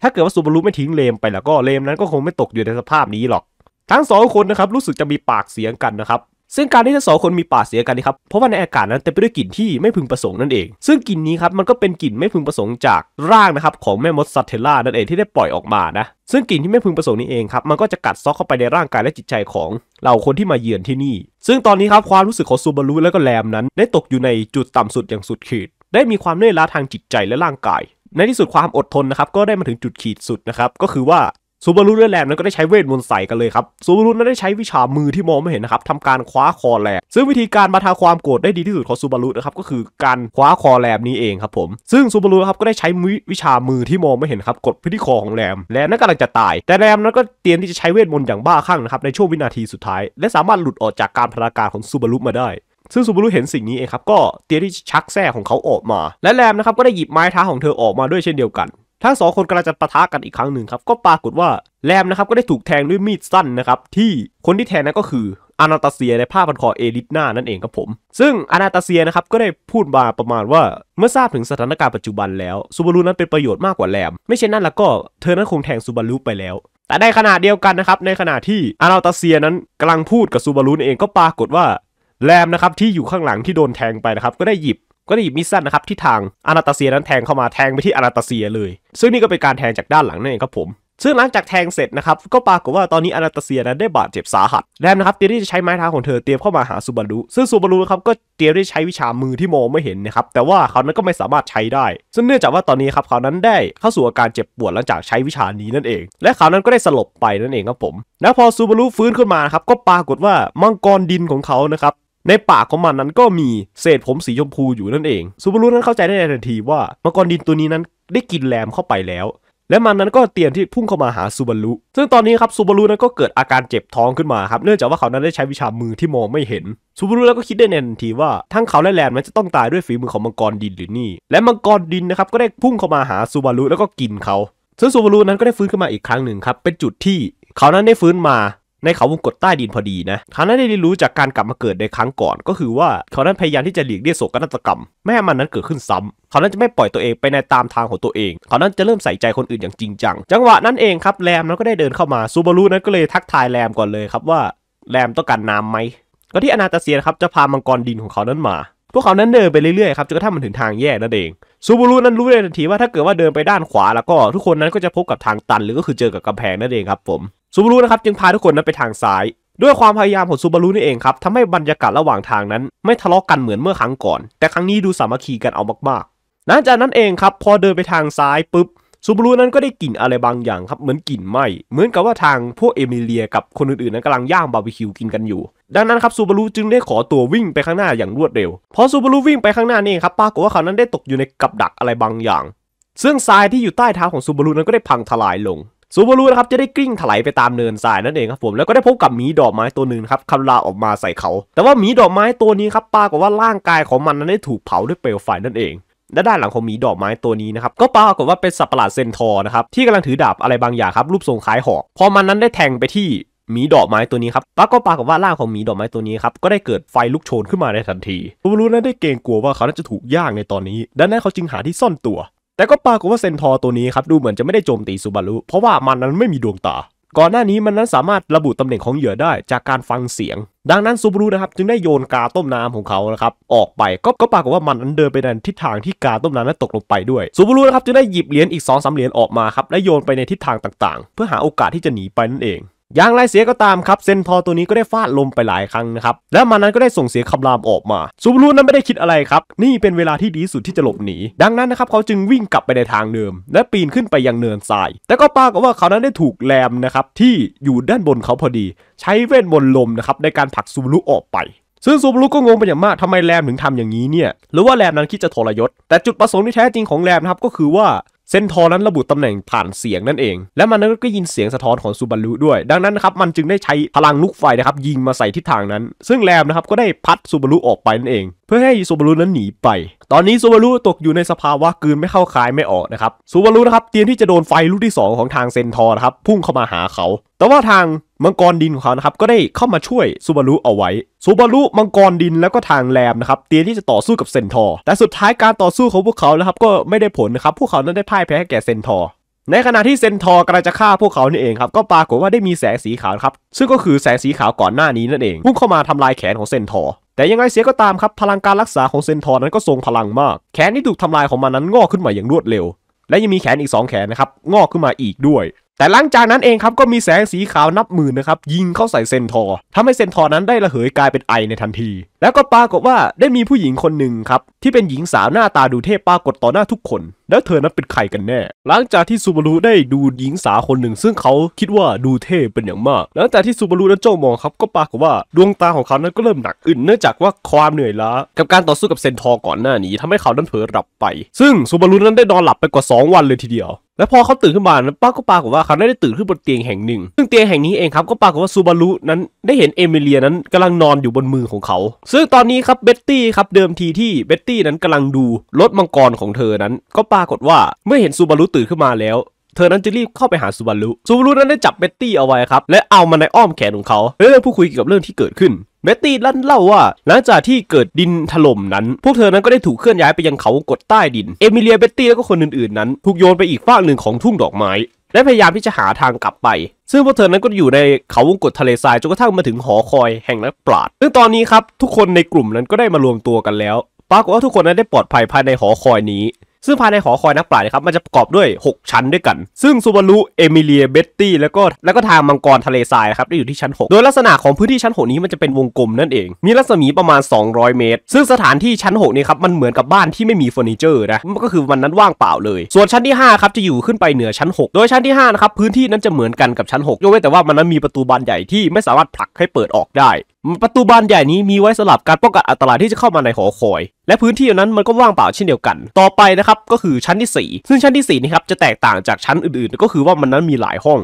ถ้าเกิดว่าซูบารุไม่ทิ้งเลมไปแล้วก็เลมนั้นก็คงไม่ตกอยู่ในสภาพนี้หรอก ทั้งสองคนนะครับรู้สึกจะมีปากเสียงกันนะครับ ซึ่งการที่ทั้งสองคนมีปากเสียงกันนี่ครับเพราะว่าในอากาศนั้นเต็มไปด้วยกลิ่นที่ไม่พึงประสงค์นั่นเอง ซึ่งกลิ่นนี้ครับมันก็เป็นกลิ่นไม่พึงประสงค์จากร่างนะครับของแม่มดซัตเทล่านั่นเองที่ได้ปล่อยออกมานะ ซึ่งกลิ่นที่ไม่พึงประสงค์นี้เองครับมันก็จะกัดซอกเข้าไปในร่างกายและจิตใจของ เราคนที่มาเยือนที่นี่ ซึ่งตอนนี้ครับความรู้สึกของซูบารุและก็แรมนั้น ได้ตกอยู่ในจุดต่ำสุดอย่างสุดขีดได้มีความเหนื่อยล้าทางจิตใจและร่างกายในที่สุดความอดทนนะครับก็ได้มาถึงจุดขีดสุดนะครับก็คือว่า ซูบารุเดอรแลมนั้นก็ได้ใช้เวทมนต์ใส่กันเลยครับซูบารุนั้นได้ใช้วิชามือที่มองไม่เห็นนะครับทำการคว้าคอแลมซึ่งวิธีการบรรเทาความโกรธได้ดีที่สุดของซูบารุนะครับก็คือการคว้าคอแลมนี้เองครับผมซึ่งซูบารุครับก็ได้ใช้วิชามือที่มองไม่เห็นครับกดพื้นที่คอของแรมแรมนั้นกำลังจะตาย แต่แรมนั้นก็เตรียมที่จะใช้เวทมนต์อย่างบ้าคลั่งนะครับในช่วงวินาทีสุดท้ายและสามารถหลุดออกจากการพลาการของซูบารุมาได้ซึ่งซูบารุเห็นสิ่งนี้เองครับก็เตียที่ชักแส้ของเขาออกมา และแรมนะครับก็ได้หยิบไม้ท้าของเธอออกมาด้วยเช่นเดียวกันทั้งสองคนกำลังจะปะทะกันอีกครั้งหนึ่งครับก็ปรากฏว่าแรมนะครับก็ได้ถูกแทงด้วยมีดสั้นนะครับที่คนที่แทงนั้นก็คืออานาตาเซียในผ้าพันคอเอลิทนานั่นเองครับผม ซึ่ง อานาตาเซียนะครับก็ได้พูดมาประมาณว่าเมื่อทราบถึงสถานการณ์ปัจจุบันแล้วซูบารุนั้นเป็นประโยชน์มากกว่าแรมไม่เช่นนั้นแล้วก็เธอนั้นคงแทงซูบารุไปแล้วแต่ในขณะเดียวกันนะครับในขณะที่อานาตาเซียนั้นกำลังพูดกับซูบารุนเองก็ปรากฏว่าแรมนะครับที่อยู่ข้างหลังที่โดนแทงไปนะครับ ก็ได้หยิบก็ได้หยิบมิสซันนะครับที่ทางอานาตาเซียนั้นแทงเข้ามาแทงไปที่อานาตาเซียเลย ซึ่งนี่ก็เป็นการแทงจากด้านหลังนั่นเองครับผมซึ่งหลังจากแทงเสร็จนะครับ ก็ปรากฏว่าตอนนี้อานาตาเซียนั้นได้บาดเจ็บสาหัสแรมนะครับเตียที่จะใช้ไม้เท้าของเธอเตรียมเข้ามาหาซูบารุซึ่งซูบารุนะครับก็เตียที่ใช้วิชามือที่มองไม่เห็นนะครับแต่ว่าเขานั้นก็ไม่สามารถใช้ได้ ซึ่งเนื่องจากว่าตอนนี้ครับเขานั้นได้เข้าสู่อาการเจ็บปวดหลังจากใช้วิชานี้นั่นเอง และเขานั้นก็ได้สลบไปนั่นเองครับผมแล้วพอซูบารุฟื้นขึ้นมาครับก็ปรากฏว่ามังกรดินของเขานะครับในปากของมันนั้นก็มีเศษผมสีชมพูอยู่นั่นเองซูบารุนั้นเข้าใจได้ในทันทีว่ามังกรดินตัวนี้นั้นได้กินแรมเข้าไปแล้ว และมันนั้นก็เตรียมที่พุ่งเข้ามาหาซูบารุ ซึ่งตอนนี้ครับซูบารุนั้นก็เกิดอาการเจ็บท้องขึ้นมาครับเนื่องจากว่าเขานั้นได้ใช้วิชามือที่มองไม่เห็นซูบารุแล้วก็คิดได้ในทันทีว่าทั้งเขาและแรมนั้นจะต้องตายด้วยฝีมือของมังกรดินหรือนี่ และมังกรดินนะครับก็ได้พุ่งเข้ามาหาซูบารุแล้วก็กินเขา ซึ่งซูบารุนั้นก็ได้ฟื้นขึ้นมาอีกครั้งหนึ่งครับเป็นจุดที่ เขานั้นได้ฟื้นมาในเขาวงกดใต้ดินพอดีนะทานั้นได้เรียนรู้จากการกลับมาเกิดในครั้งก่อน ก็คือว่าเขานั้นพยายามที่จะหลีกเลี่ยงโศกนาฏกรรมแม่มันนั้นเกิดขึ้นซ้ำเขานั้นจะไม่ปล่อยตัวเองไปในตามทางของตัวเองเขานั้นจะเริ่มใส่ใจคนอื่นอย่างจริงจัง จังหวะ นั้นเองครับแรมนั้นก็ได้เดินเข้ามาซูบารุนั้นก็เลยทักทายแรมก่อนเลยครับว่าแรมต้องการน้ำไหมก็ที่อนาตาเซียครับจะพามังกรดินของเขานั้นมาพวกเขานั้นเดินไปเรื่อยๆครับจนกระทั่งมันถึงทางแยกนั่นเองซูบูรุนั้นรู้เลยทันทีว่าถ้าเกิดว่าเดินไปด้านขวา แล้วก็ทุกคนนั้นก็จะพบกับทางตันหรือก็คือเจอกับกำแพงนั่นเองครับผมซูบูรุนะครับจึงพาทุกคนนั้นไปทางซ้ายด้วยความพยายามของซูบารุนี่เองครับทำให้บรรยากาศระหว่างทางนั้น ไม่ทะเลาะกันเหมือนเมื่อครั้งก่อน แต่ครั้งนี้ดูสามัคคีกันเอามากๆหลังจากนั้นเองครับพอเดินไปทางซ้ายปุ๊บซูบารุนั้นก็ได้กลิ่นอะไรบางอย่างครับเหมือนกลิ่นไหมเหมือนกับว่าทางพวกเอมิเลียกับคนอื่นๆนั้นกำลังย่างบาร์บีคิวกินกันอยู่ดังนั้นครับซูบารุจึงได้ขอตัววิ่งไปข้างหน้าอย่างรวดเร็ว พอซูบารุวิ่งไปข้างหน้านี่ครับปรากฏว่าเขานั้นได้ตกอยู่ในกับดักอะไรบางอย่างซึ่งทรายที่อยู่ใต้เท้าของซูบารุนั้นก็ได้พังทลายลงซูบารุนะครับจะได้กลิ้งถลายไปตามเนินทรายนั่นเองครับผมแล้วก็ได้พบกับหมีดอกไม้ตัวหนึ่งครับคำราออกมาใส่เขา แต่ว่าหมีดอกไม้ตัวนี้ครับปรากฏว่าร่างกายของมันนั้นได้ถูกเผาด้วยเปลวไฟนั่นเองและด้านหลังของหมีดอกไม้ตัวนี้นะครับก็ปรากฏว่าเป็นสัตว์ประหลาดเซนทอร์นะครับที่กำลังถือดาบอะไรบางอย่างครับรูปทรงคล้ายหอกพอมันนั้นได้แทงไปที่หมีดอกไม้ตัวนี้ครับปาก็ปากฏว่าร่างของหมีดอกไม้ตัวนี้ครับก็ได้เกิดไฟลุกโชนขึ้นมาในทันทีโูมารุนั้นได้เกรงกลัวว่าเขาน่าจะถูกย่างในตอนนี้ดังนั้นเขาจึงหาที่ซ่อนตัว แต่ก็ปากฏว่าเซนทอร์ตัวนี้ครับ ดูเหมือนจะไม่ได้โจมตีซูบารุเพราะว่ามันนั้นไม่มีดวงตา ก่อนหน้านี้มันนั้นสามารถระบุตำแหน่งของเหยื่อได้จากการฟังเสียง ดังนั้นซูบารุนะครับจึงได้โยนกาต้มน้ำของเขานะครับออกไปก็ก็ปากฏว่ามันนั้นเดินไปในทิศทางที่กาต้มน้ำนั้นตกลงไปด้วยซูบารุนะครับจึงได้หยิบเหรียญอีกสอสเหรียญออกมาครับและโยนไปในทิศทางต่างๆ เพื่อหาโอกาสที่จะหนีไปนั่นเองอย่างไรเสียก็ตามครับเซนทอตัวนี้ก็ได้ฟาดลมไปหลายครั้งนะครับและมันนั้นก็ได้ส่งเสียงคำรามออกมาซูบลรุนั้นไม่ได้คิดอะไรครับนี่เป็นเวลาที่ดีสุดที่จะหลบหนีดังนั้นนะครับเขาจึงวิ่งกลับไปในทางเดิม และปีนขึ้นไปยังเนินทราย แต่ก็ปรากฏว่าเขานั้นได้ถูกแรมนะครับที่อยู่ด้านบนเขาพอดี ใช้เวทมนต์ลมนะครับในการผลักซูบลรุออกไปซึ่งซูบลรุก็งงเป็นอย่างมากทำไมแรมถึงทำอย่างนี้เนี่ยหรือว่าแรมนั้นคิดจะทรยศ แต่จุดประสงค์ที่แท้จริงของแรมนะครับก็คือว่าเส้นทอนั้นระบุตำแหน่งผ่านเสียงนั่นเอง และมันนั้นก็ยินเสียงสะท้อนของซูบารุด้วย ดังนั้นนะครับมันจึงได้ใช้พลังลูกไฟนะครับยิงมาใส่ทิศทางนั้น ซึ่งแรมนะครับก็ได้พัดซูบารุออกไปนั่นเองพื่อให้ซูบารุนั้นหนีไป ตอนนี้ซูบารุตกอยู่ในสภาวะกืนไม่เข้าคายไม่ออกนะครับซูบารุนะครับเตรียมที่จะโดนไฟลูกที่2ของทางเซนทอร์ครับพุ่งเข้ามาหาเขา แต่ว่าทางมังกรดินของเขานะครับก็ได้เข้ามาช่วยซูบารุเอาไว้ซูบารุมังกรดินแล้วก็ทางแรมนะครับเตรียมที่จะต่อสู้กับเซนทอร์ แต่สุดท้ายการต่อสู้ของพวกเขานะครับก็ไม่ได้ผลนะครับพวกเขานั้นได้พ่ายแพ้แก่เซนทอร์ ในขณะที่เซนทอร์กำลังจะฆ่าพวกเขานี่เองครับก็ปรากฏว่าได้มีแสงสีขาวครับซึ่งก็คือแสงสีขาวก่อนหน้านี้นั่นเองพุ่งเข้ามาทำลายแขนของเซนทอร์แต่ยังไงเสียก็ตามครับพลังการรักษาของเซนทอร์นั้นก็ทรงพลังมาก แขนที่ถูกทำลายของมันนั้นงอกขึ้นมาอย่างรวดเร็ว และยังมีแขนอีก2แขนนะครับงอกขึ้นมาอีกด้วยแต่หลังจากนั้นเองครับก็มีแสงสีขาวนับหมื่นนะครับยิงเข้าใส่เซนทอร์ทำให้เซนทอร์นั้นได้ระเหยกลายเป็นไอในทันทีแล้วก็ปรากฏว่าได้มีผู้หญิงคนหนึ่งครับที่เป็นหญิงสาวหน้าตาดูเทพปรากฏต่อหน้าทุกคน แล้วเธอนั้นเป็นใครกันแน่หลังจากที่ซูบารุได้ดูหญิงสาวคนหนึ่ง ซึ่งเขาคิดว่าดูเทพเป็นอย่างมาก หลังจากที่ซูบารุนั้นจ้องมองครับก็ปรากฏว่าดวงตาของเขานั้นก็เริ่มหนักอึนเนื่องจากว่าความเหนื่อยล้ากับการต่อสู้กับเซนทอก่อนหน้านี้ ทำให้เขานั้นเผลอหลับไป ซึ่งซูบารุนั้นได้นอนหลับไปกว่า 2 วันเลยทีเดียว และพอเขาตื่นขึ้นมาป้าก็ปากว่าเขาได้ตื่นขึ้นบนเตียงแห่งหนึ่ง ซึ่งเตียงแห่งนี้เองครับก็ปากว่าซูบารุนั้นได้เห็นเอมิเลียนั้นกำลังนอนอยู่บนมือของเขาซึ่งตอนนี้ครับเบ็ตตี้ครับ เดิมทีที่เบ็ตตี้นั้นกำลังดูรถมังกรของเธอนั้นก็ปรากฏว่าเมื่อเห็นซูบารุตื่นขึ้นมาแล้วเธอนั้นจะรีบเข้าไปหาซูบารุซูบารุนั้นได้จับเบ็ตตี้เอาไว้ครับ และเอามาในอ้อมแขนของเขาเรื่องผู้คุยเกี่ยวกับเรื่องที่เกิดขึ้นเบตตี้ลั่นเล่าว่าหลังจากที่เกิดดินถล่มนั้นพวกเธอนั้นก็ได้ถูกเคลื่อนย้ายไปยังเขากดใต้ดินเอมิเลียเบตตี้และก็คนอื่น ๆ นั้นถูกโยนไปอีกฝั่งหนึ่งของทุ่งดอกไม้และพยายามที่จะหาทางกลับไป ซึ่งพวกเธอนั้นก็อยู่ในเขาวงกดทะเลทรายจนกระทั่งมาถึงหอคอยแห่งนักปราชญ์ซึ่งตอนนี้ครับ ทุกคนในกลุ่มนั้นก็ได้มารวมตัวกันแล้วปรากฏว่าทุกคนนั้นได้ปลอดภัยภายในหอคอยนี้ซึ่งภายในหอคอยนักปราชญ์นะครับมันจะประกอบด้วย 6 ชั้นด้วยกัน ซึ่งซูบารุเอมิเลีย เบตตี้ แล้วก็แล้วก็ทางมังกรทะเลทรายครับได้อยู่ที่ชั้น 6 โดยลักษณะของพื้นที่ชั้น 6 นี้มันจะเป็นวงกลมนั่นเอง มีรัศมีประมาณ 200 เมตร ซึ่งสถานที่ชั้น 6 นี้ครับมันเหมือนกับบ้านที่ไม่มีเฟอร์นิเจอร์นะ ก็คือวันนั้นว่างเปล่าเลย ส่วนชั้นที่ 5 ครับจะอยู่ขึ้นไปเหนือชั้น 6 โดยชั้นที่ 5 นะครับพื้นที่นั้นจะเหมือนกันกับชั้น6ยกเว้นแต่ว่ามันนั้นมีประตูบานใหญ่ที่ไม่สามารถผลักให้เปิดออกได้ประตูบานใหญ่นี้มีไว้สำหรับการป้องกันอันตรายที่จะเข้ามาในหอคอย และพื้นที่นั้นมันก็ว่างเปล่าเช่นเดียวกัน ต่อไปนะครับก็คือชั้นที่ 4 ซึ่งชั้นที่4นี่ครับจะแตกต่างจากชั้นอื่นๆก็คือว่ามันนั้นมีหลายห้อง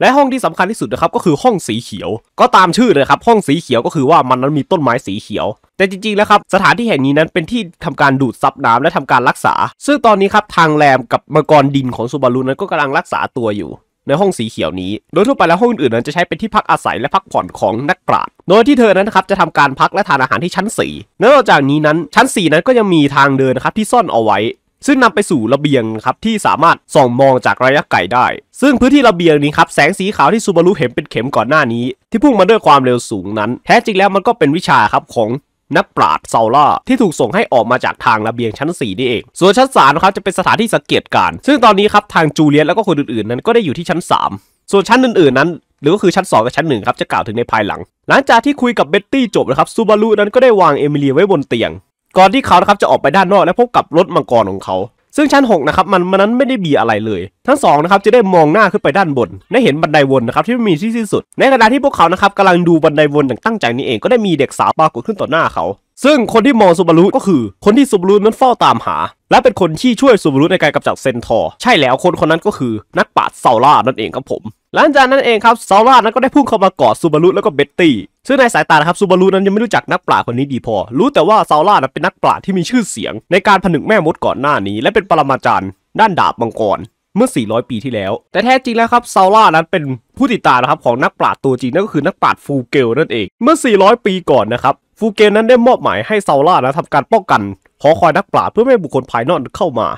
และห้องที่สำคัญที่สุดนะครับ ก็คือห้องสีเขียว ก็ตามชื่อเลยครับห้องสีเขียวก็คือว่ามันนั้นมีต้นไม้สีเขียว แต่จริงๆแล้วครับสถานที่แห่งนี้นั้นเป็นที่ทำการดูดซับน้ำและทำการรักษา ซึ่งตอนนี้ครับทางแรมกับมังกรดินของซูบารุนั้นก็กำลังรักษาตัวอยู่ในห้องสีเขียวนี้ โดยทั่วไปแล้วห้องอื่นนั้นจะใช้เป็นที่พักอาศัยและพักผ่อนของนักปราชญ์โดยที่เธอนั้นนะครับจะทำการพักและทานอาหารที่ชั้น 4นอกจากนี้นั้นชั้น4นั้นก็ยังมีทางเดินนะครับที่ซ่อนเอาไว้ซึ่งนำไปสู่ระเบียงครับที่สามารถส่องมองจากระยะไกลได้ ซึ่งพื้นที่ระเบียงนี้ครับแสงสีขาวที่ซูบารุเห็นเป็นเข็มก่อนหน้านี้ที่พุ่งมาด้วยความเร็วสูงนั้นแท้จริงแล้วมันก็เป็นวิชาครับของนักปราดเซาล่าที่ถูกส่งให้ออกมาจากทางระเบียงชั้น4นี่เอง ส่วนชั้น3นะครับจะเป็นสถานที่สังเกตการ ซึ่งตอนนี้ครับทางจูเลียนแล้วก็คนอื่น ๆ นั้นก็ได้อยู่ที่ชั้น 3 ส่วนชั้นอื่น ๆนั้น หรือก็คือชั้น 2 กับชั้น1ครับจะกล่าวถึงในภายหลัง หลังจากที่คุยกับเบ็ตตี้จบนะครับซูบารุนั้นก็ได้วางเอมิเลียไว้บนเตียง ก่อนที่เขาครับจะออกไปด้านนอกและพบกับรถมังกรของเขาซึ่งชั้น6นะครับมันมันนั้นไม่ได้มีอะไรเลยทั้ง2นะครับจะได้มองหน้าขึ้นไปด้านบน ได้เห็นบันไดวนนะครับที่ไม่มีที่สิ้นสุด ในขณะที่พวกเขานะครับกำลังดูบันไดวนอย่างตั้งใจนี้เองก็ได้มีเด็กสาวปรากฏขึ้นต่อหน้าเขาซึ่งคนที่มองซูบารุก็คือคนที่ซูบารุนั้นเฝ้าตามหา และเป็นคนที่ช่วยซูบารุในการกำจัดเซนทอร์ใช่แล้วคนคนนั้นก็คือนักปราชญ์ซาร่านั่นเองครับผม หลังจากนั้นเองครับซาร่านั้นก็ได้พุ่งเข้ามากอดซูบารุแล้วก็เบ็ตตี้ ซึ่งในสายตาครับซูบารุนั้นยังไม่รู้จักนักปราชญ์คนนี้ดีพอ รู้แต่ว่าซาร่านั้นเป็นนักปราชญ์ที่มีชื่อเสียง ในการผนึกแม่มดก่อนหน้านี้ และเป็นปรมาจารย์ ด้านดาบมังกรเมื่อ 400 ปีที่แล้ว แต่แท้จริงแล้วครับซาร่านั้นเป็นผู้ติดตามนะครับของนักปราชญ์ตัวจริงนั่นก็คือนักปราชญ์ฟูเกลนั่นเองเมื่อ 400 ปีก่อนนะครับฟูเกนั้นได้มอบหมายให้เซาล่านะทำการป้องกันหอคอยนักปราดเพื่อไม่ให้บุคคลภายนอกเข้ามา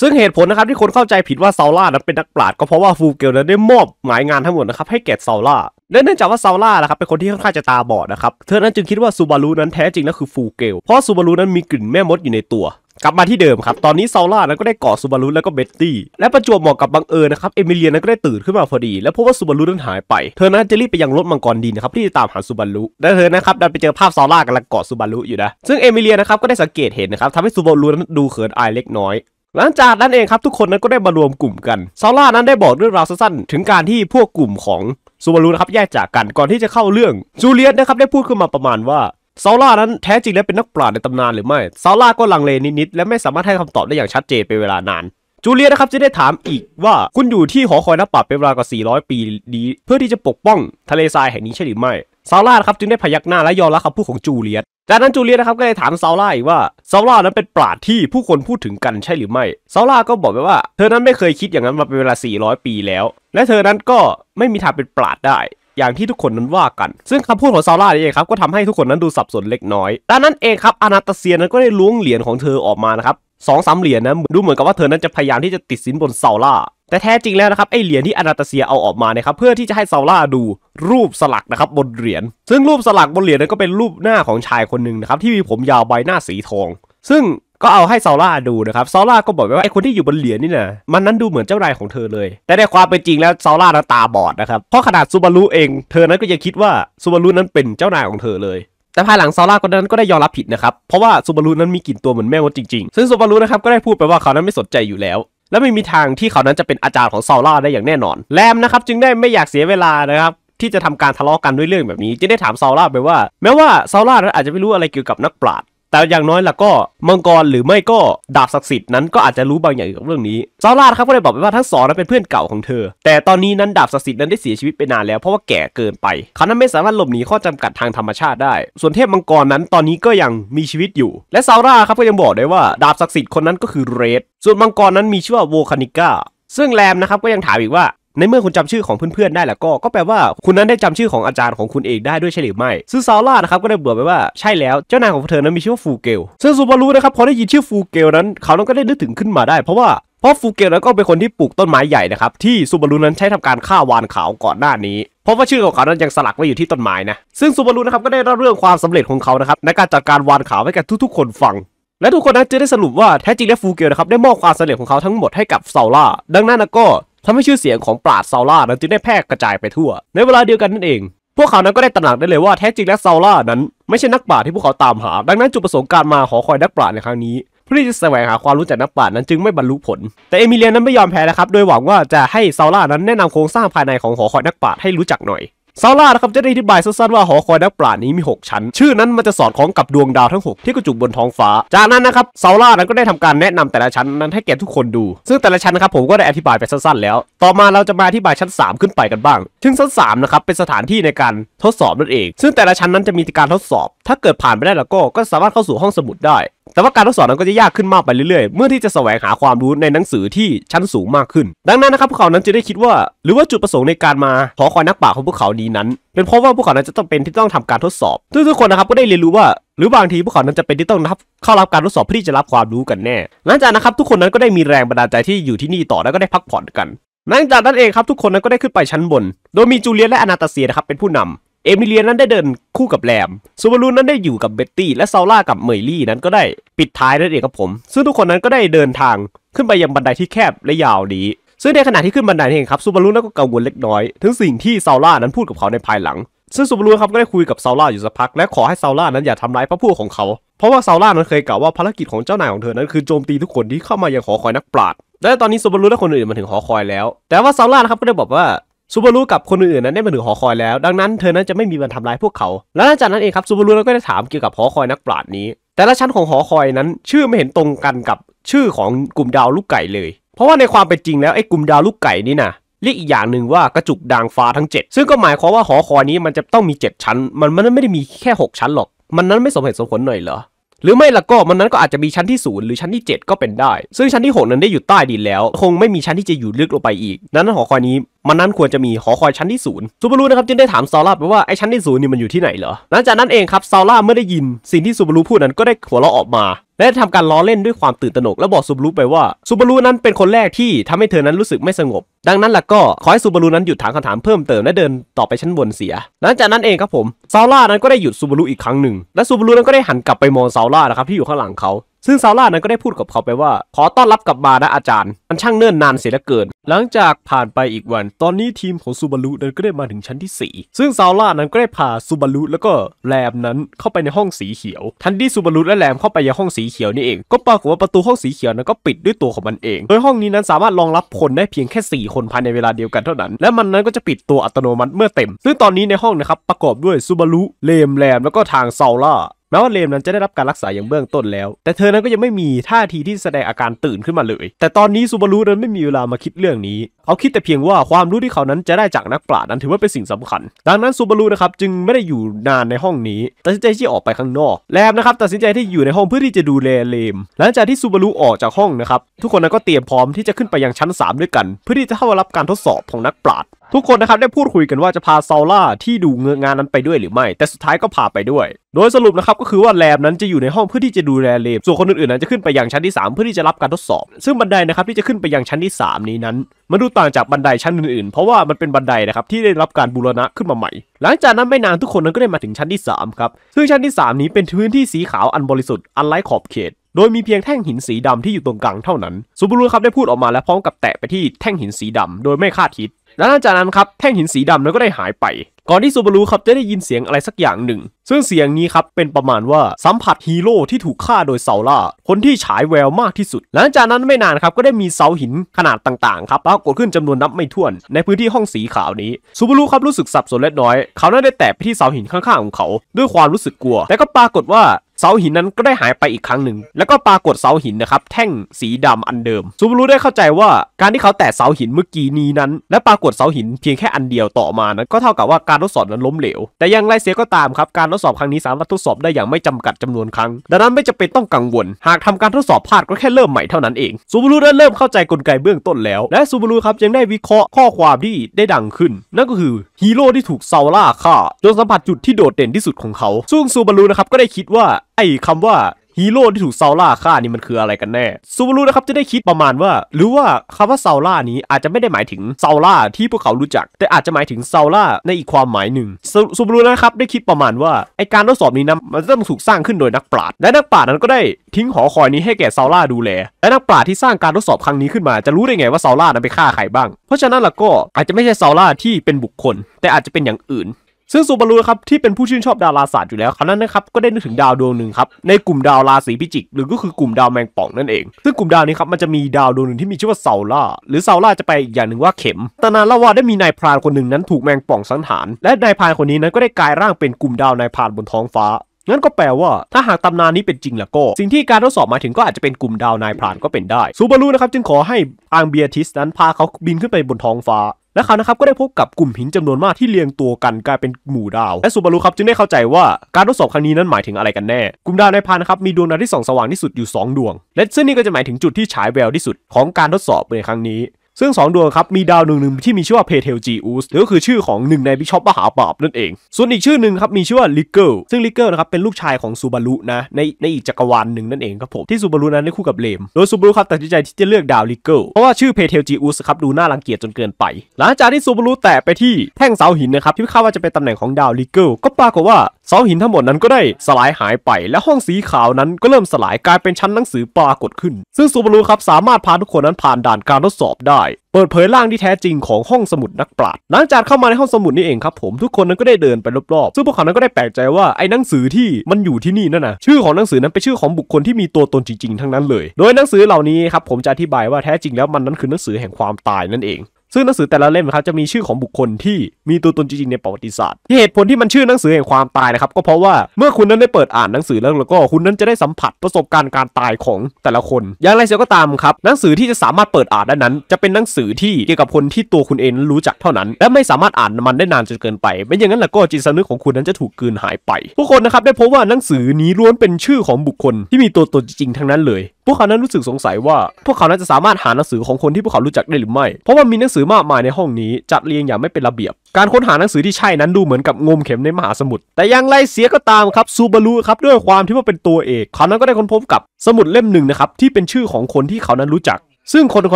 ซึ่งเหตุผลนะครับที่คนเข้าใจผิดว่าเซาล่านั้นเป็นนักปราดก็เพราะว่าฟูเกลนั้นได้มอบหมายงานทั้งหมดนะครับให้แก่เซาล่าและเนื่องจากว่าเซาล่านะครับเป็นคนที่ค่อนข้างจะตาบอดนะครับเธอนั้นจึงคิดว่าซูบารุนั้นแท้จริงแล้วคือฟูเกลเพราะซูบารุนั้นมีกลิ่นแม่มดอยู่ในตัวกลับมาที่เดิมครับ ตอนนี้ซาร่านั้นก็ได้เกาะซูบารุ แล้วก็เบ็ตตี้และประจวบเหมาะกับบังเอิญนะครับเอมิเลียนั้นก็ได้ตื่นขึ้นมาพอดี และพบว่าซูบารุนั้นหายไป เธอนั้นจะรีบไปยังรถมังกรดินนะครับที่จะตามหาซูบารุและเธอนะครับ ดันไปเจอภาพซาร่ากำลังเกาะซูบารุอยู่นะ ซึ่งเอมิเลียนะครับก็ได้สังเกตเห็นนะครับทำให้ซูบารุนั้นดูเขินอายเล็กน้อย หลังจากนั้นเองครับทุกคนนั้นก็ได้มารวมกลุ่มกันซาร่านั้นได้บอกเรื่องราวสั้นๆถึงการที่พวกกลุ่มของซูบารุนะครับแยกจากกันก่อนที่จะเข้าเรื่องจูเลียตนะครับได้พูดขึ้นมาประมาณว่าซาล่านั้นแท้จริงแล้วเป็นนักปราชญ์ในตำนานหรือไม่ ซาล่าก็ลังเลนิดๆและไม่สามารถให้คำตอบได้อย่างชัดเจนเป็นเวลานาน จูเลียนะครับจะได้ถามอีกว่าคุณอยู่ที่หอคอยนักปรา์เป็นเวลากว่า 400 ปีนี้ เพื่อที่จะปกป้องทะเลทรายแห่งนี้ใช่หรือไม่ ซาร่าครับจึงได้พยักหน้าและยอมรับคำพูดของจูเลียตจากนั้นจูเลียตนะครับก็เลยถามซาร่าอีกว่าซาร่านั้นเป็นปราชญ์ที่ผู้คนพูดถึงกันใช่หรือไม่ ซาร่าก็บอกไปว่า เธอนั้นไม่เคยคิดอย่างนั้นมาเป็นเวลา 400 ปีแล้ว และเธอนั้นก็ไม่มีทางเป็นปราชญ์ได้อย่างที่ทุกคนนั้นว่ากัน ซึ่งคำพูดของซาร่าเองครับก็ทำให้ทุกคนนั้นดูสับสนเล็กน้อยดังนั้นเองครับอนาตาเซียนั้นก็ได้ล้วงเหรียญของเธอออกมานะครับสองสามเหรียญนะดูเหมือนกับว่าเธอนั้นจะพยายามที่จะติดสินบนซาร่า แต่แท้จริงแล้วนะครับไอเหรียญที่อนาตาเซียเอาออกมาเนี่ยครับเพื่อที่จะให้ซาร่าดู รูปสลักนะครับบนเหรียญ ซึ่งรูปสลักบนเหรียญนั้นก็เป็นรูปหน้าของชายคนหนึ่งนะครับที่มีผมยาวใบหน้าสีทอง ซึ่งก็เอาให้ซอร่าดูนะครับซอร่าก็บอกว่าไอ้คนที่อยู่บนเหรียญนี่นะมันนั้นดูเหมือนเจ้านายของเธอเลย แต่ในความเป็นจริงแล้วซอร่านั้นตาบอดนะครับเพราะขนาดซูบารุเองเธอนั้นก็ยังคิดว่าซูบารุนั้นเป็นเจ้านายของเธอเลยแต่ภายหลังซาร่าคนนั้นก็ได้ยอมรับผิดนะครับเพราะว่าซูบารุนั้นมีกลิ่นตัวเหมือนแม่มดจริงๆซึ่งซูบารุนะครับก็ได้พูดไปว่าเขานั้นไม่สนใจอยู่แล้ว และไม่มีทางที่เขานั้นจะเป็นอาจารย์ของซาร่าได้อย่างแน่นอนแรมนะครับจึงได้ไม่อยากเสียเวลานะครับที่จะทำการทะเลาะกันด้วยเรื่องแบบนี้จึงได้ถามซาร่าไปว่าแม้ว่าซาร่านั้นอาจจะไม่รู้อะไรเกี่ยวกับนักปราชแต่อย่างน้อยล่ะก็มังกรหรือไม่ก็ดาบศักดิ์สิทธิ์นั้นก็อาจจะรู้บางอย่างเกี่ยวกับเรื่องนี้ซาร่าครับก็เลยบอกไปว่าทั้งสองนั้นเป็นเพื่อนเก่าของเธอ แต่ตอนนี้นั้นดาบศักดิ์สิทธิ์นั้นได้เสียชีวิตไปนานแล้ว เพราะว่าแก่เกินไป เขานั้นไม่สามารถหลบหนีข้อจำกัดทางธรรมชาติได้ ส่วนเทพมังกรนั้นตอนนี้ก็ยังมีชีวิตอยู่ และซาร่าครับก็ยังบอกได้ว่าดาบศักดิ์สิทธิ์คนนั้นก็คือเรดส่วนมังกรนั้นมีชื่อว่าโวคานิก้าซึ่งแรมนะครับก็ยังถามอีกว่าในเมื่อคุณจำชื่อของเพื่อน ๆ ได้แล้วก็ก็แปลว่าคุณนั้นได้จำชื่อของอาจารย์ของคุณเองได้ด้วยใช่หรือไม่ซึ่งซาร่านะครับก็ได้เบื่อไปว่าใช่แล้วเจ้านายของเธอนั้นมีชื่อว่าฟูเกลซึ่งซูบารุนะครับ พอได้ยินชื่อฟูเกลนั้นเขา้ก็ได้นึกถึงขึ้นมาได้เพราะว่าเพราะฟูเกลนั้นก็เป็นคนที่ปลูกต้นไม้ใหญ่นะครับที่ซูบารุนั้นใช้ทำการฆ่าวานขาวก่อนหน้านี้เพราะว่าชื่อของเขานั้นยังสลักไว้อยู่ที่ต้นไม้นะ ซึ่งซูบารุนะครับก็ได้เล่าเรื่องความสำเร็จของเขานะครับในการจัดการวานขาวให้กับทุก ๆคนฟังและทุกคนนั้นจะได้สรุปว่าแท้จริงแล้วฟูเกลนะครับได้มอบความสำเร็จของเขาทั้งหมดให้กับซาล่าดังนั้นก็ทาให้ชื่อเสียงของปราดซาล่านั้นจึงได้แพร่กระจายไปทั่ว ในเวลาเดียวกันนั่นเอง พวกเขานั้นก็ได้ตระหนักได้เลยว่าแท้จริงแล้วซาล่านั้นไม่ใช่นักปราดที่พวกเขาตามหา ดังนั้นจุดประสงค์การมาขอคอยนักปราดในครั้งนี้เพื่อที่จะแสวงหาความรู้จากนักปราดนั้นจึงไม่บรรลุผล แต่เอมิเลียนนั้นไม่ยอมแพ้นะครับโดยหวังว่าจะให้ซาล่านั้นแนะนำโครงสร้างภายในของหอคอยนักปราดให้รู้จักหน่อยซาล่านะครับจะได้อธิบายสั้นๆ ว่าหอคอยนักปราดนี้มี 6 ชั้น ชื่อนั้นมันจะสอดคล้องกับดวงดาวทั้ง 6 ที่กระจุกบนท้องฟ้า จากนั้นนะครับซาล่านั้นก็ได้ทำการแนะนำแต่ละชั้นนั้นให้แก่ทุกคนดู ซึ่งแต่ละชั้นนะครับผมก็ได้อธิบายไปสั้นๆแล้ว ต่อมาเราจะมาอธิบายชั้น 3 ขึ้นไปกันบ้างซึ่งชั้น3นะครับเป็นสถานที่ในการทดสอบนั่นเองซึ่งแต่ละชั้นนั้นจะมีการทดสอบ ถ้าเกิดผ่านไปได้แล้วก็ก็สามารถเข้าสู่ห้องสมุดได้แต่ว่าการทดสอบนั้นก็จะยากขึ้นมากไปเรื่อยๆ เมื่อที่จะแสวงหาความรู้ในหนังสือที่ชั้นสูงมากขึ้น ดังนั้นนะครับพวกเขานั้นจะได้คิดว่า หรือว่าจุดประสงค์ในการมาขอคอยนักป่าของพวกเขานี้นั้น เป็นเพราะว่าพวกเขานั้นจะต้องเป็นที่ต้องทำการทดสอบ ทุกๆคนนะครับก็ได้เรียนรู้ว่า หรือบางทีพวกเขานั้นจะเป็นที่ต้องรับเข้ารับการทดสอบเพื่อที่จะรับความรู้กันแน่ หลังจากนะครับทุกคนนั้นก็ได้มีแรงบันดาลใจที่อยู่ที่นี่ต่อแล้วก็ได้พักผ่อนกัน หลังจากนั้นเองครับทุกคนนั้นก็ได้ขึ้นไปชั้นบน โดยมีจูเลียนและอนาตาเซียนะครับเป็นผู้นำเอมิเลียนั้นได้เดินคู่กับแรมซูบารุนั้นได้อยู่กับเบ็ตตี้และซาล่ากับเมยลี่นั้นก็ได้ปิดท้ายนั่นเองครับผม ซึ่งทุกคนนั้นก็ได้เดินทางขึ้นไปยังบันไดที่แคบและยาวนี้ซึ่งในขณะที่ขึ้นบันไดเองครับซูบารุนั้นก็กังวลเล็กน้อยถึงสิ่งที่ซาล่านั้นพูดกับเขาในภายหลัง ซึ่งซูบารุครับก็ได้คุยกับซาล่าอยู่สักพัก และขอให้ซาล่านั้นอย่าทำร้ายพระพูกของเขา เพราะว่าซาล่านั้นเคยกล่าวว่าภารกิจของเจ้านายของเธอ นั้นคือโจมตีทุกคนที่เข้ามายังหอคอยนักปราชญ์และตอนนี้ซูบารุและคนอื่นมาถึงหอคอยแล้ว แต่ว่าซาล่านะครับก็ได้บอกว่าซูบารุกับคนอื่นๆนั้นได้มาถึงหอคอยแล้ว ดังนั้นเธอนั้นจะไม่มีวันทำร้ายพวกเขาและหลังจากนั้นเองครับซูบารุก็ได้ถามเกี่ยวกับหอคอยนักปราดนี้ แต่ละชั้นของหอคอยนั้นชื่อไม่เห็นตรงกันกับชื่อของกลุ่มดาวลูกไก่เลยเพราะว่าในความเป็นจริงแล้วไอ้กลุ่มดาวลูกไก่นี่นะเรียกอีกอย่างหนึ่งว่ากระจุกดางฟ้าทั้ง 7 ซึ่งก็หมายความว่าหอคอยนี้ มันจะต้องมี 7 ชั้น มันมันไม่ได้มีแค่ 6 ชั้นหรอก มันนั้นไม่สมเหตุสมผลหน่อยเหรอหรือไม่ละก็มันนั้นก็อาจจะมีชั้นที่0หรือชั้นที่7 ก็เป็นได้ ซึ่งชั้นที่ 6 นั้นได้อยู่ใต้ดินแล้ว คงไม่มีชั้นที่จะอยู่ลึกลงไปอีกนั้นหอคอยนี้มันนั้นควรจะมีหอคอยชั้นที่ศูนย์ซูบารุนะครับจึงได้ถามซาร่าไปว่าไอชั้นที่ศูนย์นี่มันอยู่ที่ไหนเหรอ หลังจากนั้นเองครับซาร่าเมื่อได้ยินสิ่งที่ซูบารุพูดนั้นก็ได้หัวเราะออกมา และทำการล้อเล่นด้วยความตื่นตระหนกและบอกซูบารุไปว่าซูบารุนั้นเป็นคนแรกที่ทำให้เธอนั้นรู้สึกไม่สงบดังนั้นล่ะก็ขอให้ซูบารุนั้นหยุดถามคำถามเพิ่มเติมและเดินต่อไปชั้นบนเสีย หลังจากนั้นเองครับผมซาร่านั้นก็ได้หยุดซูบารุอีกครั้งหนึ่งและซูบารุนั้นก็ได้หันกลับไปมองซาร่านะครับที่อยู่ข้างหลังเขาซึ่งซาร่านั้นก็ได้พูดกับเขาไปว่า ขอต้อนรับกลับมานะอาจารย์มันช่างเนิ่นนานเสียเหลือเกิน หลังจากผ่านไปอีกวัน ตอนนี้ทีมของซูบารุนั้นก็ได้มาถึงชั้นที่ 4 ซึ่งซาร่านั้นก็ได้พาซูบารุแล้วก็แรมนั้นเข้าไปในห้องสีเขียว ทันที่ซูบารุและแรมเข้าไปยังห้องสีเขียวนี่เองก็ปรากฏว่าประตูห้องสีเขียวนั้นก็ปิดด้วยตัวของมันเอง โดยห้องนี้นั้นสามารถรองรับคนได้เพียงแค่4คนภายในเวลาเดียวกันเท่านั้นและมันนั้นก็จะปิดตัวอัตโนมัติเมื่อเต็มซึ่งตอนนี้ในห้องนะครับประกอบด้วยซูบารุเลมแรมแล้วก็ทางซาร่าแม้ว่าเลมนั้นจะได้รับการรักษาอย่างเบื้องต้นแล้ว แต่เธอนั้นก็ยังไม่มีท่าทีที่แสดงอาการตื่นขึ้นมาเลย แต่ตอนนี้ซูบารุนั้นไม่มีเวลามาคิดเรื่องนี้เขาคิดแต่เพียงว่าความรู้ที่เขานั้นจะได้จากนักปราชญ์นั้นถือว่าเป็นสิ่งสำคัญ ดังนั้นซูบารูนะครับจึงไม่ได้อยู่นานในห้องนี้ ตัดสินใจที่ออกไปข้างนอก แลมนะครับตัดสินใจที่อยู่ในห้องเพื่อที่จะดูแลเลม หลังจากที่ซูบารูออกจากห้องนะครับทุกคนนั้นก็เตรียมพร้อมที่จะขึ้นไปยังชั้น 3 ด้วยกัน เพื่อที่จะเข้ารับการทดสอบของนักปราชญ์ทุกคนนะครับได้พูดคุยกันว่าจะพาซาล่าที่ดูเงืองานนั้นไปด้วยหรือไม่ แต่สุดท้ายก็พาไปด้วย โดยสรุปนะครับก็คือว่าแรมนั้นจะอยู่ในห้องเพื่อที่จะดูแลเลมส่วนคนอื่นๆนั้นจะขึ้นไปยังชั้นที่ 3 เพื่อที่จะรับการทดสอบ ซึ่งบันไดนะครับที่จะขึ้นไปยังชั้นที่ 3 นี้นั้นมันดูต่างจากบันไดชั้นอื่นๆ เพราะว่ามันเป็นบันไดนะครับ ที่ได้รับการบูรณะขึ้นมาใหม่ หลังจากนั้นไม่นานทุกคนนั้นก็ได้มาถึงชั้นที่ 3 ครับ ซึ่งชั้นที่ 3 นี้เป็นพื้นที่สีขาวอันบริสุทธิ์อันไร้ขอบเขต โดยมีเพียงแท่งหินสีดำที่อยู่ตรงกลางเท่านั้นซูบูรุครับได้พูดออกมาและพร้อมกับแตะไปที่แท่งหินสีดำโดยไม่คาดคิด และหลังจากนั้นครับแท่งหินสีดำนั้นก็ได้หายไปก่อนที่ซูบารุครับจะได้ยินเสียงอะไรสักอย่างหนึ่ง ซึ่งเสียงนี้ครับเป็นประมาณว่าสัมผัสฮีโร่ที่ถูกฆ่าโดยเซาล่า คนที่ฉายแววมากที่สุดหลังจากนั้นไม่นานครับ ก็ได้มีเสาหินขนาดต่างๆครับปรากฏขึ้นจำนวนนับไม่ถ้วน ในพื้นที่ห้องสีขาวนี้ซูบารุครับรู้สึกสับสนเล็กน้อย เขาาได้แตะไปที่เสาหินข้างๆของเขา ด้วยความรู้สึกกลัว แต่ก็ปรากฏว่าเสาหินนั้นก็ได้หายไปอีกครั้งหนึ่ง แล้วก็ปรากฏเสาหินนะครับแท่งสีดำอันเดิมซูบารุได้เข้าใจว่าการที่เขาแตะเสาหินเมื่อกี้นี้นั้นและปรากฏเสาหินเพียงแค่อันเดียวต่อมานั้นก็เท่ากับว่าการทดสอบนั้นล้มเหลวแต่อย่างไรเสียก็ตามครับการทดสอบครั้งนี้สามารถทดสอบได้อย่างไม่จำกัดจำนวนครั้งดังนั้นไม่จำเป็นต้องกังวล หากทำการทดสอบพลาดก็แค่เริ่มใหม่เท่านั้นเองซูบารุได้เริ่มเข้าใจกลไกเบื้องต้นแล้ว และซูบารุครับยังได้วิเคราะห์ข้อความที่ได้ดังขึ้นนั่นก็คือฮีโร่ที่ถูกเซาล่าฆ่าจนสัมผัสจุดที่โดดเด่นที่สุดของเขาซึ่งซูบารุนะครับก็ได้คิดว่าไอ้คำว่าฮีโร่ที่ถูกซาล่าฆ่านี่มันคืออะไรกันแน่ซูบารุนะครับจะได้คิดประมาณว่า หรือว่าคำว่าซาล่านี้อาจจะไม่ได้หมายถึงซาล่าที่พวกเขารู้จัก แต่อาจจะหมายถึงซาล่าในอีกความหมายหนึ่งซูบารุนะครับได้คิดประมาณว่าไอการทดสอบนี้นะมันต้องถูกสร้างขึ้นโดยนักปราชญ์และนักปราชญ์นั้นก็ได้ทิ้งหอคอยนี้ให้แก่ซาล่าดูแลและนักปราชญ์ที่สร้างการทดสอบครั้งนี้ขึ้นมาจะรู้ได้ไงว่าซาล่านั้นไปฆ่าใครบ้างเพราะฉะนั้นล่ะก็อาจจะไม่ใช่ซาล่าที่เป็นบุคคลแต่อาจจะเป็นอย่างอื่นซึ่งซูบารุครับที่เป็นผู้ชื่นชอบดาราศาสตร์อยู่แล้วเขานั้นนะครับก็ได้นึกถึงดาวดวงหนึ่งครับในกลุ่มดาวราศีพิจิกหรือก็คือกลุ่มดาวแมงป่องนั่นเองซึ่ง กลุ่มดาวนี้ครับมันจะมีดาวดวงหนึ่งที่มีชื่อว่าเซาล่าหรือเซาล่าจะไปอีกอย่างหนึ่งว่าเข็มตำนานเล่าว่าได้มีนายพรานคนหนึ่งนั้นถูกแมงป่องสังหารและนายพรานคนนี้นั้นก็ได้กลายร่างเป็นกลุ่มดาวนายพรานบนท้องฟ้างั้นก็แปลว่าถ้าหากตำนานนี้เป็นจริงแล้วก็สิ่งที่การทดสอบมาถึงก็อาจจะเป็นกลุ่มดาวนายพรานก็เป็นได้ซูบารุนะครับจึงขอให้อังเบียทิสนั้นพาเขาบินขึ้นไปบนท้องฟ้าและเขานะครับก็ได้พบกับกลุ่มหินจำนวนมากที่เรียงตัวกัน กลายเป็นหมู่ดาวและซูบารุครับจึงได้เข้าใจว่า การทดสอบครั้งนี้นั้นหมายถึงอะไรกันแน่กลุ่มดาวในพานนะครับมีดวงดาวที่ส่องสว่างที่สุดอยู่2ดวงและซึ่งนี่ก็จะหมายถึงจุดที่ฉายแววที่สุดของการทดสอบในครั้งนี้ซึ่ง 2 ดวงครับ มีดาวดวงหนึ่งที่มีชื่อว่าเพเทลจีอูสหรือก็คือชื่อของหนึ่งในบิชอปมหาบาปนั่นเองส่วนอีกชื่อหนึ่งครับ มีชื่อว่าลิเกิลซึ่งลิเกิลนะครับ เป็นลูกชายของซูบารุนะในในอีกจักรวาลหนึ่งนั่นเองครับผมที่ซูบารุนั้นได้คู่กับเลมโดยซูบารุครับ ตัดสินใจที่จะเลือกดาวลิเกิลเพราะว่าชื่อเพเทลจีอูสครับดูน่ารังเกียจจนเกินไป หลังจากที่ซูบารุแตะไปที่แท่งเสาหินนะครับที่คาดว่าจะเป็นตำแหน่งของดาวลิเกิลก็ปรากฏว่าเสาหินทั้งหมดนั้นก็ได้สลายหายไป และห้องสีขาวนั้นก็เริ่มสลายกลายเป็นชั้นหนังสือปรากฏขึ้น ซึ่งซูบารุครับสามารถพาทุกคนนั้นผ่านด่านการทดสอบได้เปิดเผยร่างที่แท้จริงของห้องสมุดนักปราชญ์ หลังจากเข้ามาในห้องสมุดนี่เองครับผมทุกคนนั้นก็ได้เดินไปรอบๆ ซึ่งพวกเขานั้น ก็ได้แปลกใจว่าไอ้หนังสือที่มันอยู่ที่นี่ นั่นนะชื่อของหนังสือนั้นเป็นชื่อของบุคคลที่มีตัวตนจริงๆ ทั้งนั้นเลย โดยหนังสือเหล่านี้ครับผมจะอธิบายว่าแท้จริงแล้วมันนั้นคือหนังสือแห่งความตายนั่นเองซึ่งหนังสือแต่ละเล่มครับจะมีชื่อของบุคคลที่มีตัวตนจริงๆในประวัติศาสตร์ที่เหตุผลที่มันชื่อหนังสือแห่งความตายนะครับก็เพราะว่าเมื่อคุณนั้นได้เปิดอ่านหนังสือแล้วแล้วก็คุณนั้นจะได้สัมผัสประสบการณ์การตายของแต่ละคน อย่างไรเสียก็ตามครับ หนังสือที่จะสามารถเปิดอ่านได้นั้น จะเป็นหนังสือที่เกี่ยวกับคนที่ตัวคุณเองรู้จักเท่านั้น และไม่สามารถอ่านมันได้นานจนเกินไปไม่อย่างนั้นแล้วก็จิตสำนึกของคุณนั้นจะถูกกลืนหายไปทุกคนนะครับได้พบว่าหนังสือนี้ล้วนเป็นชื่อของบุคคล ที่มีตัวตนจริงทั้งนั้นเลยพวกเขานั้นรู้สึกสงสัยว่า พวกเขานั้นจะสามารถหาหนังสือของคนที่พวกเขารู้จักได้หรือไม่ เพราะว่ามีหนังสือมากมายในห้องนี้ จัดเรียงอย่างไม่เป็นระเบียบ การค้นหาหนังสือที่ใช่นั้นดูเหมือนกับงมเข็มในมหาสมุทรแต่อย่างไรเสียก็ตามครับซูบารุครับ ด้วยความที่ว่าเป็นตัวเอกเขานั้นก็ได้ค้นพบกับสมุดเล่มหนึ่งนะครับที่เป็นชื่อของคนที่เขานั้นรู้จักซึ่งคนค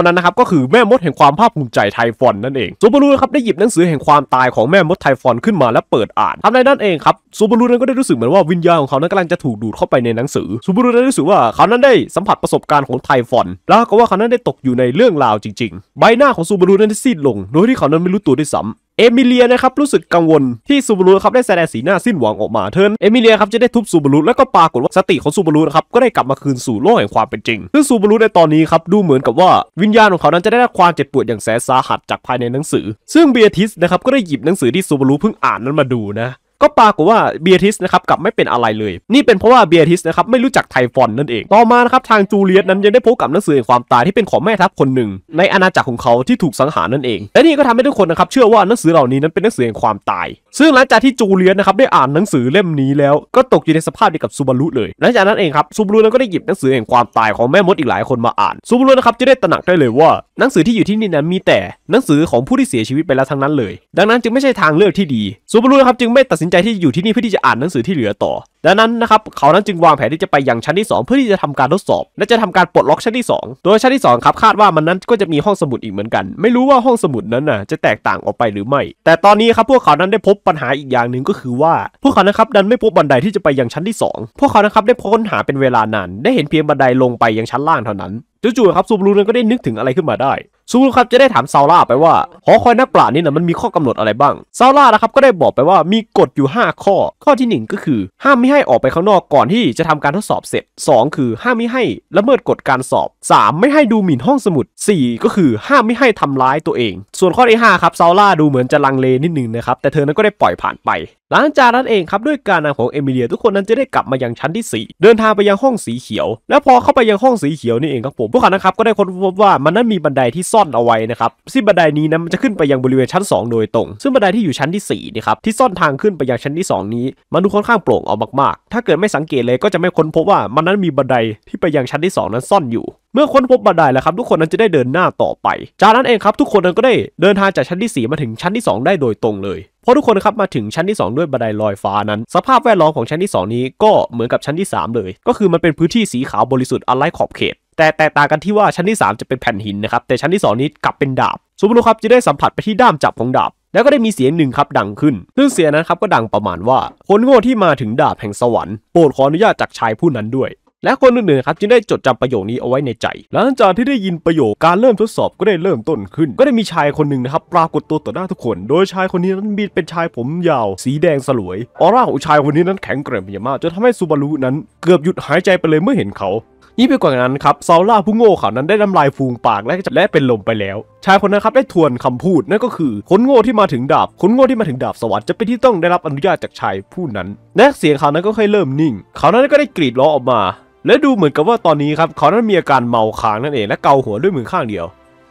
นนั้นนะครับก็คือแม่มดแห่งความภาคภูมิใจไทฟอน นั่นเองซูบารุนะครับได้หยิบหนังสือแห่งความตายของแม่มดไทฟอนขึ้นมาและเปิดอ่านทำในนั้นเองครับซูบารุนั้นก็ได้รู้สึก เหมือนว่าวิญญาณของเขานั้นกำลังจะถูกดูดเข้าไปในหนังสือซูบารุนั้นรู้สึกว่าเขานั้นได้สัมผัสประสบการณ์ของไทฟอนแล้วก็ว่าเขานั้นได้ตกอยู่ในเรื่องราวจริงๆใบหน้าของซูบารุนั้นได้ซีดลง โดยที่เขานั้นไม่รู้ตัวด้วยซ้ำเอมิเลียนะครับรู้สึกกังวลที่ซูบารุครับได้แสดงสีหน้าสิ้นหวังออกมาเทินเอมิเลียครับจะได้ทุบซูบารุแล้วก็ปากฏว่าสติของซูบารุนะครับก็ได้กลับมาคืนสู่โลกแห่งความเป็นจริง ซึ่งซูบารุในตอนนี้ครับดูเหมือนกับว่าวิญญาณของเขานั้นจะได้รับความเจ็บปวดอย่างแสนสาหัสจากภายในหนังสือ ซึ่งเบียทิสนะครับก็ได้หยิบหนังสือที่ซูบารุเพิ่งอ่านนั้นมาดูนะก็ปรากฏว่าเบียทิสนะครับกลับไม่เป็นอะไรเลยนี่เป็นเพราะว่าเบียทิสนะครับไม่รู้จักไทฟอนนั่นเอง ต่อมานะครับทางจูเลียสนั้นยังได้พบกับหนังสือความตายที่เป็นของแม่ทัพคนหนึ่ง ในอาณาจักรของเขาที่ถูกสังหารนั่นเองและนี่ก็ทำให้ทุกคนนะครับเชื่อว่าหนังสือเหล่านี้นั้นเป็นหนังสือแห่งความตาย ซึ่งหลังจากที่จูเลียสนะครับได้อ่านหนังสือเล่มนี้แล้วก็ตกอยู่ในสภาพเดียวกับซูบารุเลยหลังจากนั้นเองครับซูบารุนั้นก็ได้หยิบหนังสือแห่งความตายของแม่มดอีกหลายคนมาอ่านซูบารุนะครับจะได้ตระหนักได้เลยว่าหนังสือที่อยู่ที่นี่นั้นมีแต่หนังสือของผู้ที่เสียชีวิตไปแล้วทั้งนั้นเลยดังนั้นจึงไม่ใช่ทางเลือกที่ดีซูบารุนะครับจึงไม่ตัดสิสินใจที่อยู่ที่นี่เพื่อที่จะอ่านหนังสือที่เหลือต่อ ดังนั้นนะครับเขานั้นจึงวางแผนที่จะไปยังชั้นที่ 2 เพื่อที่จะทำการทดสอบ และจะทำการปลดล็อกชั้นที่ 2 โดยชั้นที่ 2 ครับคาดว่ามันนั้นก็จะมีห้องสมุดอีกเหมือนกัน ไม่รู้ว่าห้องสมุดนั้นน่ะจะแตกต่างออกไปหรือไม่ แต่ตอนนี้ครับพวกเขานั้นได้พบปัญหาอีกอย่างหนึ่งก็คือว่า พวกเขานะครับดันไม่พบบันไดที่จะไปยังชั้นที่ 2 พวกเขานะครับได้ค้นหาเป็นเวลานานได้เห็นเพียงบันไดลงไปยังชั้นล่างเท่านั้นจู่ๆครับซูบลูนั้นก็ได้นึกถึงอะไรขึ้นมาได้ซูลครับจะได้ถามซาร่าไปว่าหอคอยนักปราชญ์นี่นะมันมีข้อกำหนดอะไรบ้างซาร่านะครับก็ได้บอกไปว่ามีกฎอยู่ 5 ข้อ ข้อที่1ก็คือ ห้ามไม่ให้ออกไปข้างนอกก่อนที่จะทำการทดสอบเสร็จ 2 คือ ห้ามไม่ให้ละเมิดกฎการสอบ 3 ไม่ให้ดูหมิ่นห้องสมุด4ก็คือห้ามไม่ให้ทำร้ายตัวเอง ส่วนข้อที่ 5 ครับซาร่าดูเหมือนจะลังเลนิดนึงนะครับแต่เธอนั้นก็ได้ปล่อยผ่านไปหลังจากนั้นเองครับด้วยการนำของเอมิเลียทุกคนนั้นจะได้กลับมายังชั้นที่ 4 เดินทางไปยังห้องสีเขียว แล้วพอเข้าไปยังห้องสีเขียวนี่เองครับผมพวกเขานะครับก็ได้ค้นพบว่ามันนั้นมีบันไดที่ซซ่อนเอาไว้นะครับซึ่งบันไดนี้นะมันจะขึ้นไปยังบริเวณชั้น 2 โดยตรง ซึ่งบันไดที่อยู่ชั้นที่4นะครับที่ซ่อนทางขึ้นไปยังชั้นที่ 2 นี้ มันดูค่อนข้างโปร่งออกมากๆ ถ้าเกิดไม่สังเกตเลยก็จะไม่ค้นพบว่ามันนั้นมีบันไดที่ไปยังชั้นที่ 2 นั้นซ่อนอยู่ เมื่อค้นพบบันไดแล้วครับ ทุกคนนั้นจะได้เดินหน้าต่อไป จากนั้นเองครับทุกคนนั้นก็ได้เดินทางจากชั้นที่ 4 มาถึงชั้นที่ 2 ได้โดยตรงเลยพราะทุกคนครับมาถึงชั้นที่ 2 ด้วยบันไดลอยฟ้านั้น สภาพแวดล้อมของชั้นที่ 2 นี้ก็เหมือนกับชั้นที่ 3 เลย ก็คือมันเป็นพื้นที่สีขาวบริสุทธิ์อะไรขอบเขตแต่แตกต่างกันที่ว่าชั้นที่ 3 จะเป็นแผ่นหินนะครับ แต่ชั้นที่ 2 นี้กลับเป็นดาบซูบารุครับจะได้สัมผัสไปที่ด้ามจับของดาบแล้วก็ได้มีเสียงหนึ่งครับดังขึ้นซึ่งเสียงนั้นครับก็ดังประมาณว่า คนโง่ที่มาถึงดาบแห่งสวรรค์โปรดขออนุญาตจากชายผู้นั้นด้วย และคนอื่นๆครับจึงได้จดจำประโยคนี้เอาไว้ในใจหลังจากที่ได้ยินประโยคการเริ่มทดสอบก็ได้เริ่มต้นขึ้น ก็ได้มีชายคนหนึ่งนะครับปรากฏตัวต่อหน้าทุกคน โดยชายคนนี้นั้นมีเป็นชายผมยาว สีแดงสลวยออร่าของชายคนนี้นั้นแข็งแกร่งเป็นอย่างมากจนทาให้ซูบารุนั้นเกือบหยุดหายใจไปเลยเมื่อเห็นเขายิ่งไปกว่านั้นครับซาล่าผู้โง่เขานั้นได้ทำลายฟูงปากและจะและเป็นลมไปแล้ว ชายคนนั้นครับได้ทวนคำพูดนั่นก็คือคนโง่ที่มาถึงดาบคนโง่ที่มาถึงดาบสวสดิ์จะเป็นที่ต้องได้รับอนุญาตจากชายผู้นั้นและเสียงเขานั้นก็ค่อยเริ่มนิ่งเขานั้นก็ได้กรีดร้องออกมา และดูเหมือนกับว่าตอนนี้ครับเขานั้นมีอาการเมาค้างนั่นเองและเกาหัวด้วยมือข้างเดียว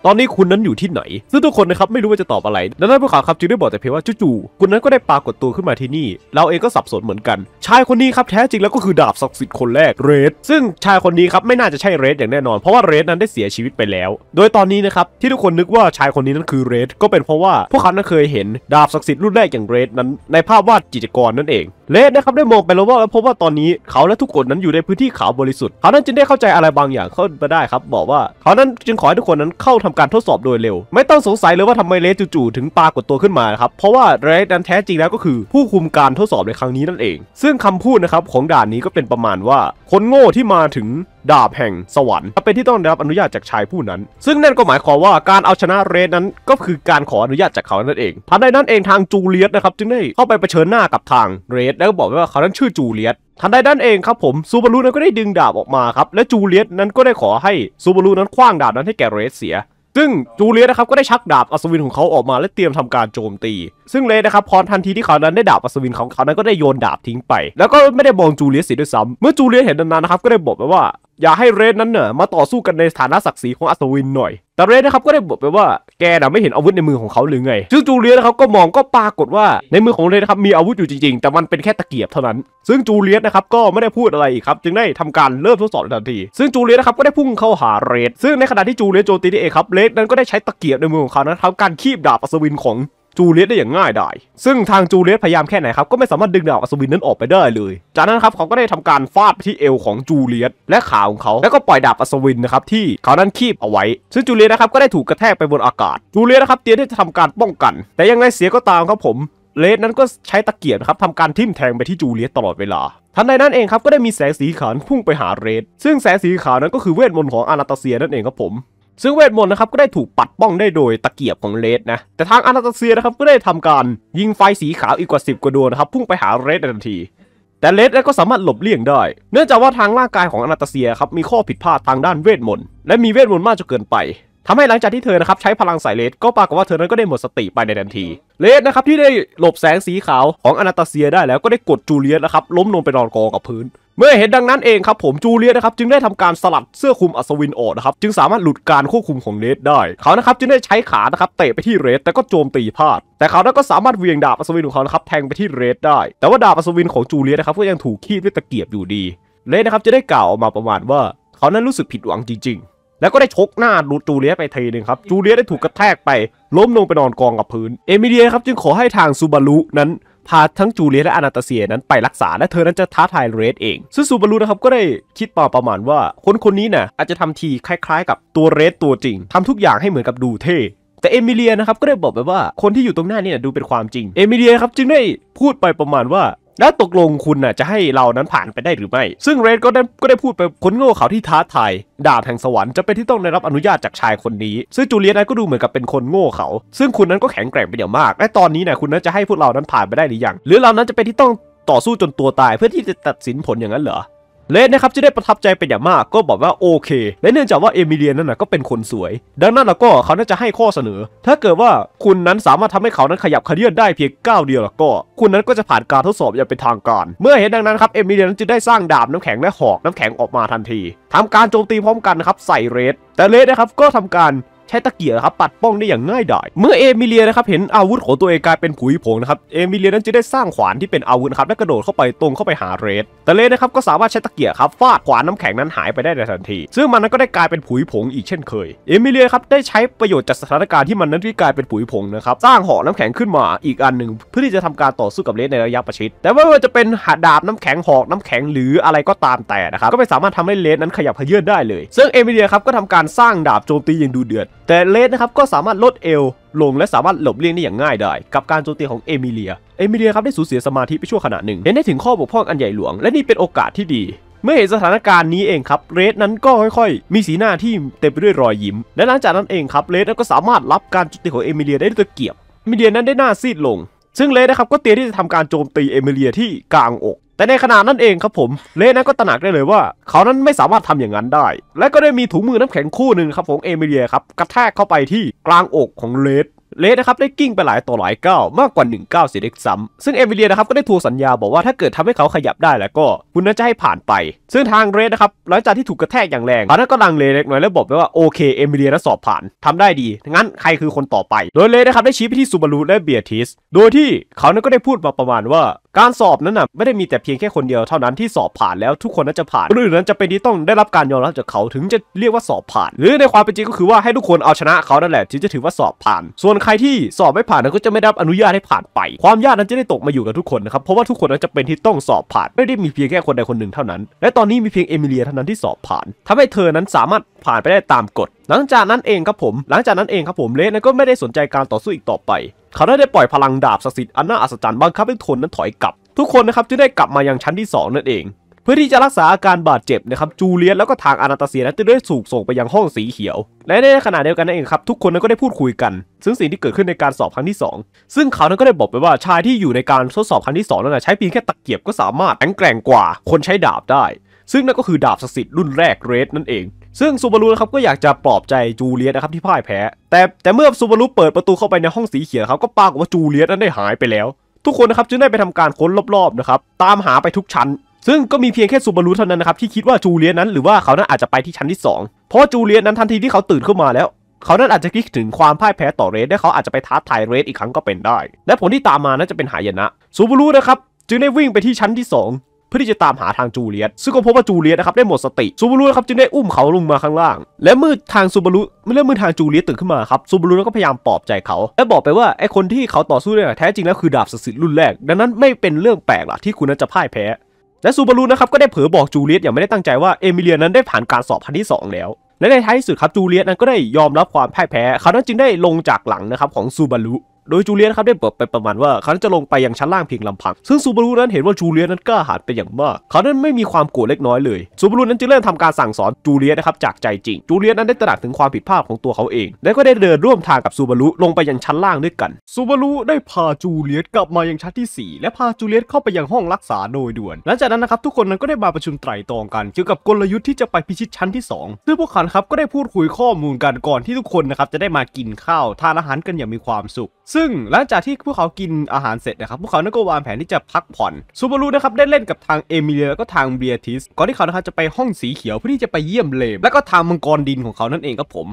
ตอนนี้คุณนั้นอยู่ที่ไหน ซึ่งทุกคนนะครับไม่รู้ว่าจะตอบอะไรดังนั้นพวกเขาครับจึงได้บอกแต่เพียงว่าจู่ๆคุณนั้นก็ได้ปรากฏตัวขึ้นมาที่นี่ เราเองก็สับสนเหมือนกัน ชายคนนี้ครับแท้จริงแล้วก็คือดาบศักดิ์สิทธิ์คนแรกเรด ซึ่งชายคนนี้ครับไม่น่าจะใช่เรดอย่างแน่นอน เพราะว่าเรดนั้นได้เสียชีวิตไปแล้ว โดยตอนนี้นะครับที่ทุกคนนึกว่าชายคนนี้นั้นคือเรดก็เป็นเพราะว่าพวกเขานั้นเคยเห็นดาบศักดิ์สิทธิ์รุ่นแรกอย่างเรดนั้นในภาพวาดจิตกรนั่นเอง เรดนะครับได้มองไปแล้วว่าพบว่าตอนนี้เขาและทุกคนนั้นอยู่ในพื้นที่ขาวบริสุทธิ์เขานั้นจึงได้เข้าใจอะไรบางอย่างเข้ามาได้ครับบอกว่าเขานั้นจึงขอให้ทุกคนนั้นเข้าทำการทดสอบโดยเร็ว ไม่ต้องสงสัยเลยว่าทำไมเลสจู่ๆถึงปรากฏตัวขึ้นมาครับเพราะว่าเลสนั้นแท้จริงแล้วก็คือผู้คุมการทดสอบในครั้งนี้นั่นเอง ซึ่งคำพูดนะครับของด่านนี้ก็เป็นประมาณว่าคนโง่ที่มาถึงดาบแห่งสวรรค์เป็นที่ต้องได้รับอนุญาตจากชายผู้นั้น ซึ่งนั่นก็หมายความว่าการเอาชนะเรสนั้นก็คือการขออนุญาตจากเขานั่นเองทันใดนั้นเองทางจูเลียสนะครับจึงได้เข้าไปเผชิญหน้ากับทางเรสแล้วก็บอกว่าเขานั้นชื่อจูเลียสทันใดนั้นเองครับผมซูบารุนั้นก็ได้ดึงดาบออกมาครับและจูเลียสนั้นก็ได้ขอให้ซูบารุนั้นคว้างดาบนั้นให้แกเรสเสียซึ่งจูเลียนะครับก็ได้ชักดาบอัศวินของเขาออกมาและเตรียมทำการโจมตี ซึ่งเลนะครับพรทันทีที่เขานั้นได้ดาบอัศวินของเขานั้นก็ได้โยนดาบทิ้งไป แล้วก็ไม่ได้มองจูเลียสิด้วยซ้ำเมื่อจูเลียเห็นนานๆนะครับก็ได้บอกไปว่าอย่าให้เรดนั้นเน่ะมาต่อสู้กันในฐานะศักดิ์ศรีของอัศวินหน่อย แต่เรดนะครับก็ได้บอกไปว่าแกน่ะไม่เห็นอาวุธในมือของเขาหรือไง ซึ่งจูเลียสนะครับก็มองก็ปรากฏว่าในมือของเรดนะครับมีอาวุธอยู่จริงๆ แต่มันเป็นแค่ตะเกียบเท่านั้น ซึ่งจูเลียสนะครับก็ไม่ได้พูดอะไรอีกครับจึงได้ทำการเริ่มทดสอบทันที ซึ่งจูเลียสนะครับก็ได้พุ่งเข้าหาเรด ซึ่งในขณะที่จูเลียสโจมตีนี่เองครับเรดนั้นก็ได้ใช้ตะเกียบในมือของเขานะการคีบดาบอัศวินของจูเลียตได้อย่างง่ายดาย ซึ่งทางจูเลียตพยายามแค่ไหนครับ ก็ไม่สามารถดึงดาวอัศวินนั้นออกไปได้เลย จากนั้นครับเขาก็ได้ทำการฟาดไปที่เอวของจูเลียต และขาของเขาแล้วก็ปล่อยดาบอัศวินนะครับที่เขานั้นคีบเอาไว้ ซึ่งจูเลียตนะครับก็ได้ถูกกระแทกไปบนอากาศ จูเลียตนะครับเตรียมที่จะทำการป้องกัน แต่ยังไงเสียก็ตามครับผมเลสนั้นก็ใช้ตะเกียบครับทำการทิ่มแทงไปที่จูเลียตตลอดเวลา ทันใดนั้นเองครับก็ได้มีแสงสีขาวพุ่งไปหาเรด ซึ่งแสงสีขาวนั้นก็คือเวทมนต์ของอานาตาเซียนั่นเองครับผมซึ่งเวทมนต์นะครับก็ได้ถูกปัดป้องได้โดยตะเกียบของเลดนะแต่ทางอานาตาเซียนะครับก็ได้ทำการยิงไฟสีขาวอีกกว่า 10 กว่าดวงนะครับพุ่งไปหาเลดในทันที แต่เลดก็สามารถหลบเลี่ยงได้ เนื่องจากว่าทางร่างกายของอานาตาเซียครับมีข้อผิดพลาดทางด้านเวทมนต์ และมีเวทมนต์มากจนเกินไปทำให้หลังจากที่เธอนะครับใช้พลังสายเลสก็ปรากฏว่าเธอนั้นก็ได้หมดสติไปในทันที เลสนะครับที่ได้หลบแสงสีขาวของอนาตาเซียได้แล้วก็ได้กดจูเลียสนะครับล้มลงไปนอนกองกับพื้น เมื่อเห็นดังนั้นเองครับผมจูเลียสนะครับจึงได้ทำการสลัดเสื้อคลุมอัศวินออกนะครับจึงสามารถหลุดการควบคุมของเลสได้ เขานะครับจึงได้ใช้ขานะครับเตะไปที่เลสแต่ก็โจมตีพลาดแต่เขานั้นก็สามารถเวียงดาบอัศวินของเขานะครับแทงไปที่เลสได้แต่ว่าดาบอัศวินของจูเลียสนะครับก็ยังถูกขีดด้วยตะเกียบอยู่ดีเลสนะครับจะได้กล่าวออกมาประมาณว่าเขานั้นรู้สึกผิดหวังจริงๆแล้วก็ได้ชกหน้าดูจูเลียไปทีหนึ่งครับ จูเลียได้ถูกกระแทกไป ล้มลงไปนอนกองกับพื้น เอมิเลียครับจึงขอให้ทางซูบารุนั้นพาทั้งจูเลียและอนาตาเซียนั้นไปรักษาและเธอนั้นจะท้าทายเรดเอง ซึ่งซูบารุนะครับก็ได้คิดปอประมาณว่า คนคนนี้นะ่ะอาจจะทำทีคล้ายๆ กับตัวเรดตัวจริง ทำทุกอย่างให้เหมือนกับดูเท่แต่เอมิเลียนะครับก็ได้บอกไปว่าคนที่อยู่ตรงหน้านี่นะดูเป็นความจริง เอมิเลียครับจึงได้พูดไปประมาณว่าแล้วตกลงคุณน่ะจะให้เรานั้นผ่านไปได้หรือไม่ ซึ่งเรดก็ได้ก็ได้พูดไปคนโง่เขาที่ท้าทายดาบแห่งสวรรค์จะเป็นที่ต้องได้รับอนุญาตจากชายคนนี้ ซึ่งจูเลียนนั้นก็ดูเหมือนกับเป็นคนโง่เขา ซึ่งคุณนั้นก็แข็งแกร่งไปเย่างมากและตอนนี้น่ะคุณนั้นจะให้พวกเรานั้นผ่านไปได้หรือยังหรือเรานั้นจะเป็นที่ต้องต่อสู้จนตัวตายเพื่อที่จะตัดสินผลอย่างนั้นเหรอเลดนะครับจะได้ประทับใจเป็นอย่างมากก็บอกว่า โอเค และเนื่องจากว่าเอมิเลียนนั้นนะก็เป็นคนสวยดังนั้นแล้วก็เขาน่าจะให้ข้อเสนอ ถ้าเกิดว่าคุณนั้นสามารถทำให้เขานั้นขยับขยื่นได้เพียงก้าวเดียวแล้วก็ คุณนั้นก็จะผ่านการทดสอบอย่างเป็นทางการเมื่อเห็นดังนั้นครับเอมิเลียนนั้นจึงได้สร้างดาบน้ำแข็งและหอก น้ำแข็งออกมาทันที ทำการโจมตีพร้อมกันนะครับใส่เลดแต่เลดนะครับก็ทำการใช้ตะเกียบครับปัดป้องได้อย่างง่ายดายเมื่อเอมิเลียนะครับเห็นอาวุธของตัวเองกลายเป็นผุยผงนะครับเอมิเลียนั้นจะได้สร้างขวานที่เป็นอาวุธครับและกระโดดเข้าไปตรงเข้าไปหาเรดแต่เรดนะครับก็สามารถใช้ตะเกียบครับฟาดขวานน้าแข็งนั้นหายไปได้ในทันที ซึ่งมันนั้นก็ได้กลายเป็นผุยผงอีกเช่นเคยเอมิเลียครับได้ใช้ประโยชน์จากสถานการณ์ที่มันนั้นที่กลายเป็นผุยผงนะครับสร้างหออน้ำแข็งขึ้นมาอีกอันหนึ่งเพื่อที่จะทำการต่อสู้กับเรดในระยะประชิดแต่ว่าจะเป็นหาดาบน้ำแข็งหอกน้ำแข็งหรืออะไรก็ตามแต่นะครับก็ไม่สามารถทำให้เรดนั้นขยับเพื่นได้เลยซึ่งเอมิเลียครับก็ทำการสร้างดาบโจมตีอย่างดูเดือดแต่เลดนะครับ ก็สามารถลดเอวลงและสามารถหลบเลี่ยงได้อย่างง่ายได้ กับการโจมตีของเอมิเลียเอมิเลียครับ ได้สูญเสียสมาธิไปชั่วขณะหนึ่งเห็นได้ถึงข้อบกพร่องอันใหญ่หลวงและนี่เป็นโอกาสที่ดี เมื่อเห็นสถานการณ์นี้เองครับเรดนั้นก็ค่อยๆ มีสีหน้าที่เต็มไปด้วยรอยยิ้ม และหลังจากนั้นเองครับเรดก็สามารถรับการโจมตีของเอมิเลียได้ด้วยตะเกียบเอมิเลียนั้นได้หน้าซีดลง ซึ่งเลดนะครับก็เตรียมที่จะทำการโจมตีเอมิเลียที่กลางอกแต่ในขณะนั้นเองครับผมเลนั้นก็ตระหนักได้เลยว่า เขานั้นไม่สามารถทำอย่างนั้นได้ และก็ได้มีถุงมือน้ำแข็งคู่หนึ่งครับของเอมิเลียครับกระแทกเข้าไปที่กลางอกของเลดเลดนะครับได้กิ้งไปหลายต่อหลายก้าวมากกว่า1ก้าวเสียเด็กซ้ำซึ่งเอมิเลียนะครับก็ได้ทูลสัญญาบอกว่า ถ้าเกิดทำให้เขาขยับได้แล้วก็คุณน่าจะให้ผ่านไป ซึ่งทางเลดนะครับหลังจากที่ถูกกระแทกอย่างแรงเขานั้นก็ลังเลเล็กน้อยแล้วบอกไปว่าโอเคเอมิเลียนะสอบผ่านทำได้ดี งั้นใครคือคนต่อไป โดยเลดนะครับได้ชี้ไปที่ซูบารุและเบียทิสโดยที่เขานั้นก็ได้พูดมาประมาณว่าการสอบนั้นน่ะไม่ได้มีแต่เพียงแค่คนเดียวเท่านั้นที่สอบผ่านแล้วทุกคนนั้นจะผ่านคนอื่นนั้นจะเป็นที่ต้องได้รับการยอมรับจากเขาถึงจะเรียกว่าสอบผ่าน หรือในความเป็นจริงก็คือว่าให้ทุกคนเอาชนะเขานั่นแหละถึงจะถือว่าสอบผ่าน ส่วนใครที่สอบไม่ผ่านนั้นก็จะไม่ได้รับอนุญาตให้ผ่านไป ความยากนั้นจะได้ตกมาอยู่กับทุกคนนะครับเพราะว่าทุกคนนั้นจะเป็นที่ต้องสอบผ่าน ไม่ได้มีเพียงแค่คนใดคนหนึ่งเท่านั้นและตอนนี้มีเพียงเอมิเลียเท่านั้นที่สอบผ่าน ทำให้เธอนั้นสามารถผ่านไปได้ตามกฎหลังจากนั้นเองครับผม หลังจากนั้นเองครับผมเลสก็ไม่ได้สนใจการต่อสู้อีกต่อไปเขาได้ได้ปล่อยพลังดาบศักดิ์สิทธิ์อันน่าอัศจรรย์บังคับให้ทนนั้นถอยกลับ ทุกคนนะครับจึงได้กลับมายังชั้นที่ 2 นั่นเอง เพื่อที่จะรักษาอาการบาดเจ็บนะครับจูเลียนแล้วก็ทางอนาตาเซียนั้นได้ถูกส่งไปยังห้องสีเขียว และในขณะเดียวกันนั่นเองครับ ทุกคนนั้นก็ได้พูดคุยกัน ซึ่งสิ่งที่เกิดขึ้นในการสอบครั้งที่ 2 ซึ่งเขานั้นก็ได้บอกไปว่าชายที่อยู่ในการทดสอบครั้งที่2นั้นใช้เพียงแค่ตะเกียบก็สามารถแข็งแกร่งกว่าคนใช้ดาบได้ ซึ่งนั่นก็คือดาบศักดิ์สิทธิ์รุ่นแรกเรดนั่นเองซึ่งซูบารุนะครับก็อยากจะปลอบใจจูเลียตนะครับที่พ่ายแพ้แต่แต่เมื่อซูบารุเปิดประตูเข้าไปในห้องสีเขียวครับก็ปรากฏว่าจูเลียตนั้นได้หายไปแล้ว ทุกคนนะครับจึงได้ไปทำการค้นรอบๆนะครับตามหาไปทุกชั้น ซึ่งก็มีเพียงแค่ซูบารุเท่านั้นนะครับที่คิดว่าจูเลียตนั้นหรือว่าเขานั้นอาจจะไปที่ชั้นที่2 เพราะจูเลียตนั้นทันทีที่เขาตื่นขึ้นมาแล้ว เขานั้นอาจจะคิดถึงความพ่ายแพ้ต่อเรสและเขาอาจจะไปท้าทายเรสอีกครั้งก็เป็นได้และผลที่ตามมานั้นจะเป็นหายนะซูบารุนะครับจึงได้วิ่งไปที่ชั้นที่ 2เพื่อที่จะตามหาทางจูเลียตซึ่งก็พบว่าจูเลียตนะครับได้หมดสติซูบารุนะครับจึงได้อุ้มเขาลงมาข้างล่าง และเมื่อทางซูบารุเมื่อเมื่อทางจูเลียตตื่นขึ้นมาครับซูบารุก็พยายามปลอบใจเขา และบอกไปว่าไอ้คนที่เขาต่อสู้เนี่ยแท้จริงแล้วคือดาบสสิทธิ์รุ่นแรก ดังนั้นไม่เป็นเรื่องแปลกล่ะที่คุณนั้นจะพ่ายแพ้ และซูบารุนะครับก็ได้เผยบอกจูเลียตอย่างไม่ได้ตั้งใจว่าเอมิเลียนั้นได้ผ่านการสอบครั้งที่2 แล้วและในท้ายที่สุดครับจูเลียตนั้นก็ได้ยอมรับความพ่ายแพ้เขานั้นจึงได้ลงจากหลังนะครับของซูบารุโดยจูเลียนครับได้บอกไปประมาณว่า เขาจะลงไปยังชั้นล่างเพียงลำพัง ซึ่งซูบารุนั้นเห็นว่าจูเลียนนั้นกล้าหาญเป็นอย่างมากเขานั้นไม่มีความโกรธเล็กน้อยเลย ซูบารุนั้นจึงเริ่มทำการสั่งสอนจูเลียนนะครับจากใจจริง จูเลียนนั้นได้ตระหนักถึงความผิดพลาดของตัวเขาเอง และก็ได้เดินร่วมทางกับซูบารุลงไปยังชั้นล่างด้วยกัน ซูบารุได้พาจูเลียนกลับมายังชั้นที่4 และพาจูเลียนเข้าไปยังห้องรักษาโดยด่วน หลังจากนั้นนะครับทุกคนนั้นก็ได้มาประชุมไตร่ตรองกันเกี่ยวกับกลยุทธ์ที่จะไปพิชิตชั้นที่2ซึ่งพวกเขาครับก็ได้พูดคุยข้อมูลกันก่อนที่ทุกคนนะครับจะได้มากินข้าวทานอาหารกันอย่างมีความสุขซึ่งหลังจากที่พวกเขากินอาหารเสร็จนะครับพวกเขานั้นก็วางแผนที่จะพักผ่อนซูบารุนะครับได้เล่นกับทางเอมิเลียแล้วก็ทางเบียติส ก่อนที่เขานะครับจะไปห้องสีเขียวเพื่อที่จะไปเยี่ยมเลม และก็ทางมังกรดินของเขานั่นเองครับผม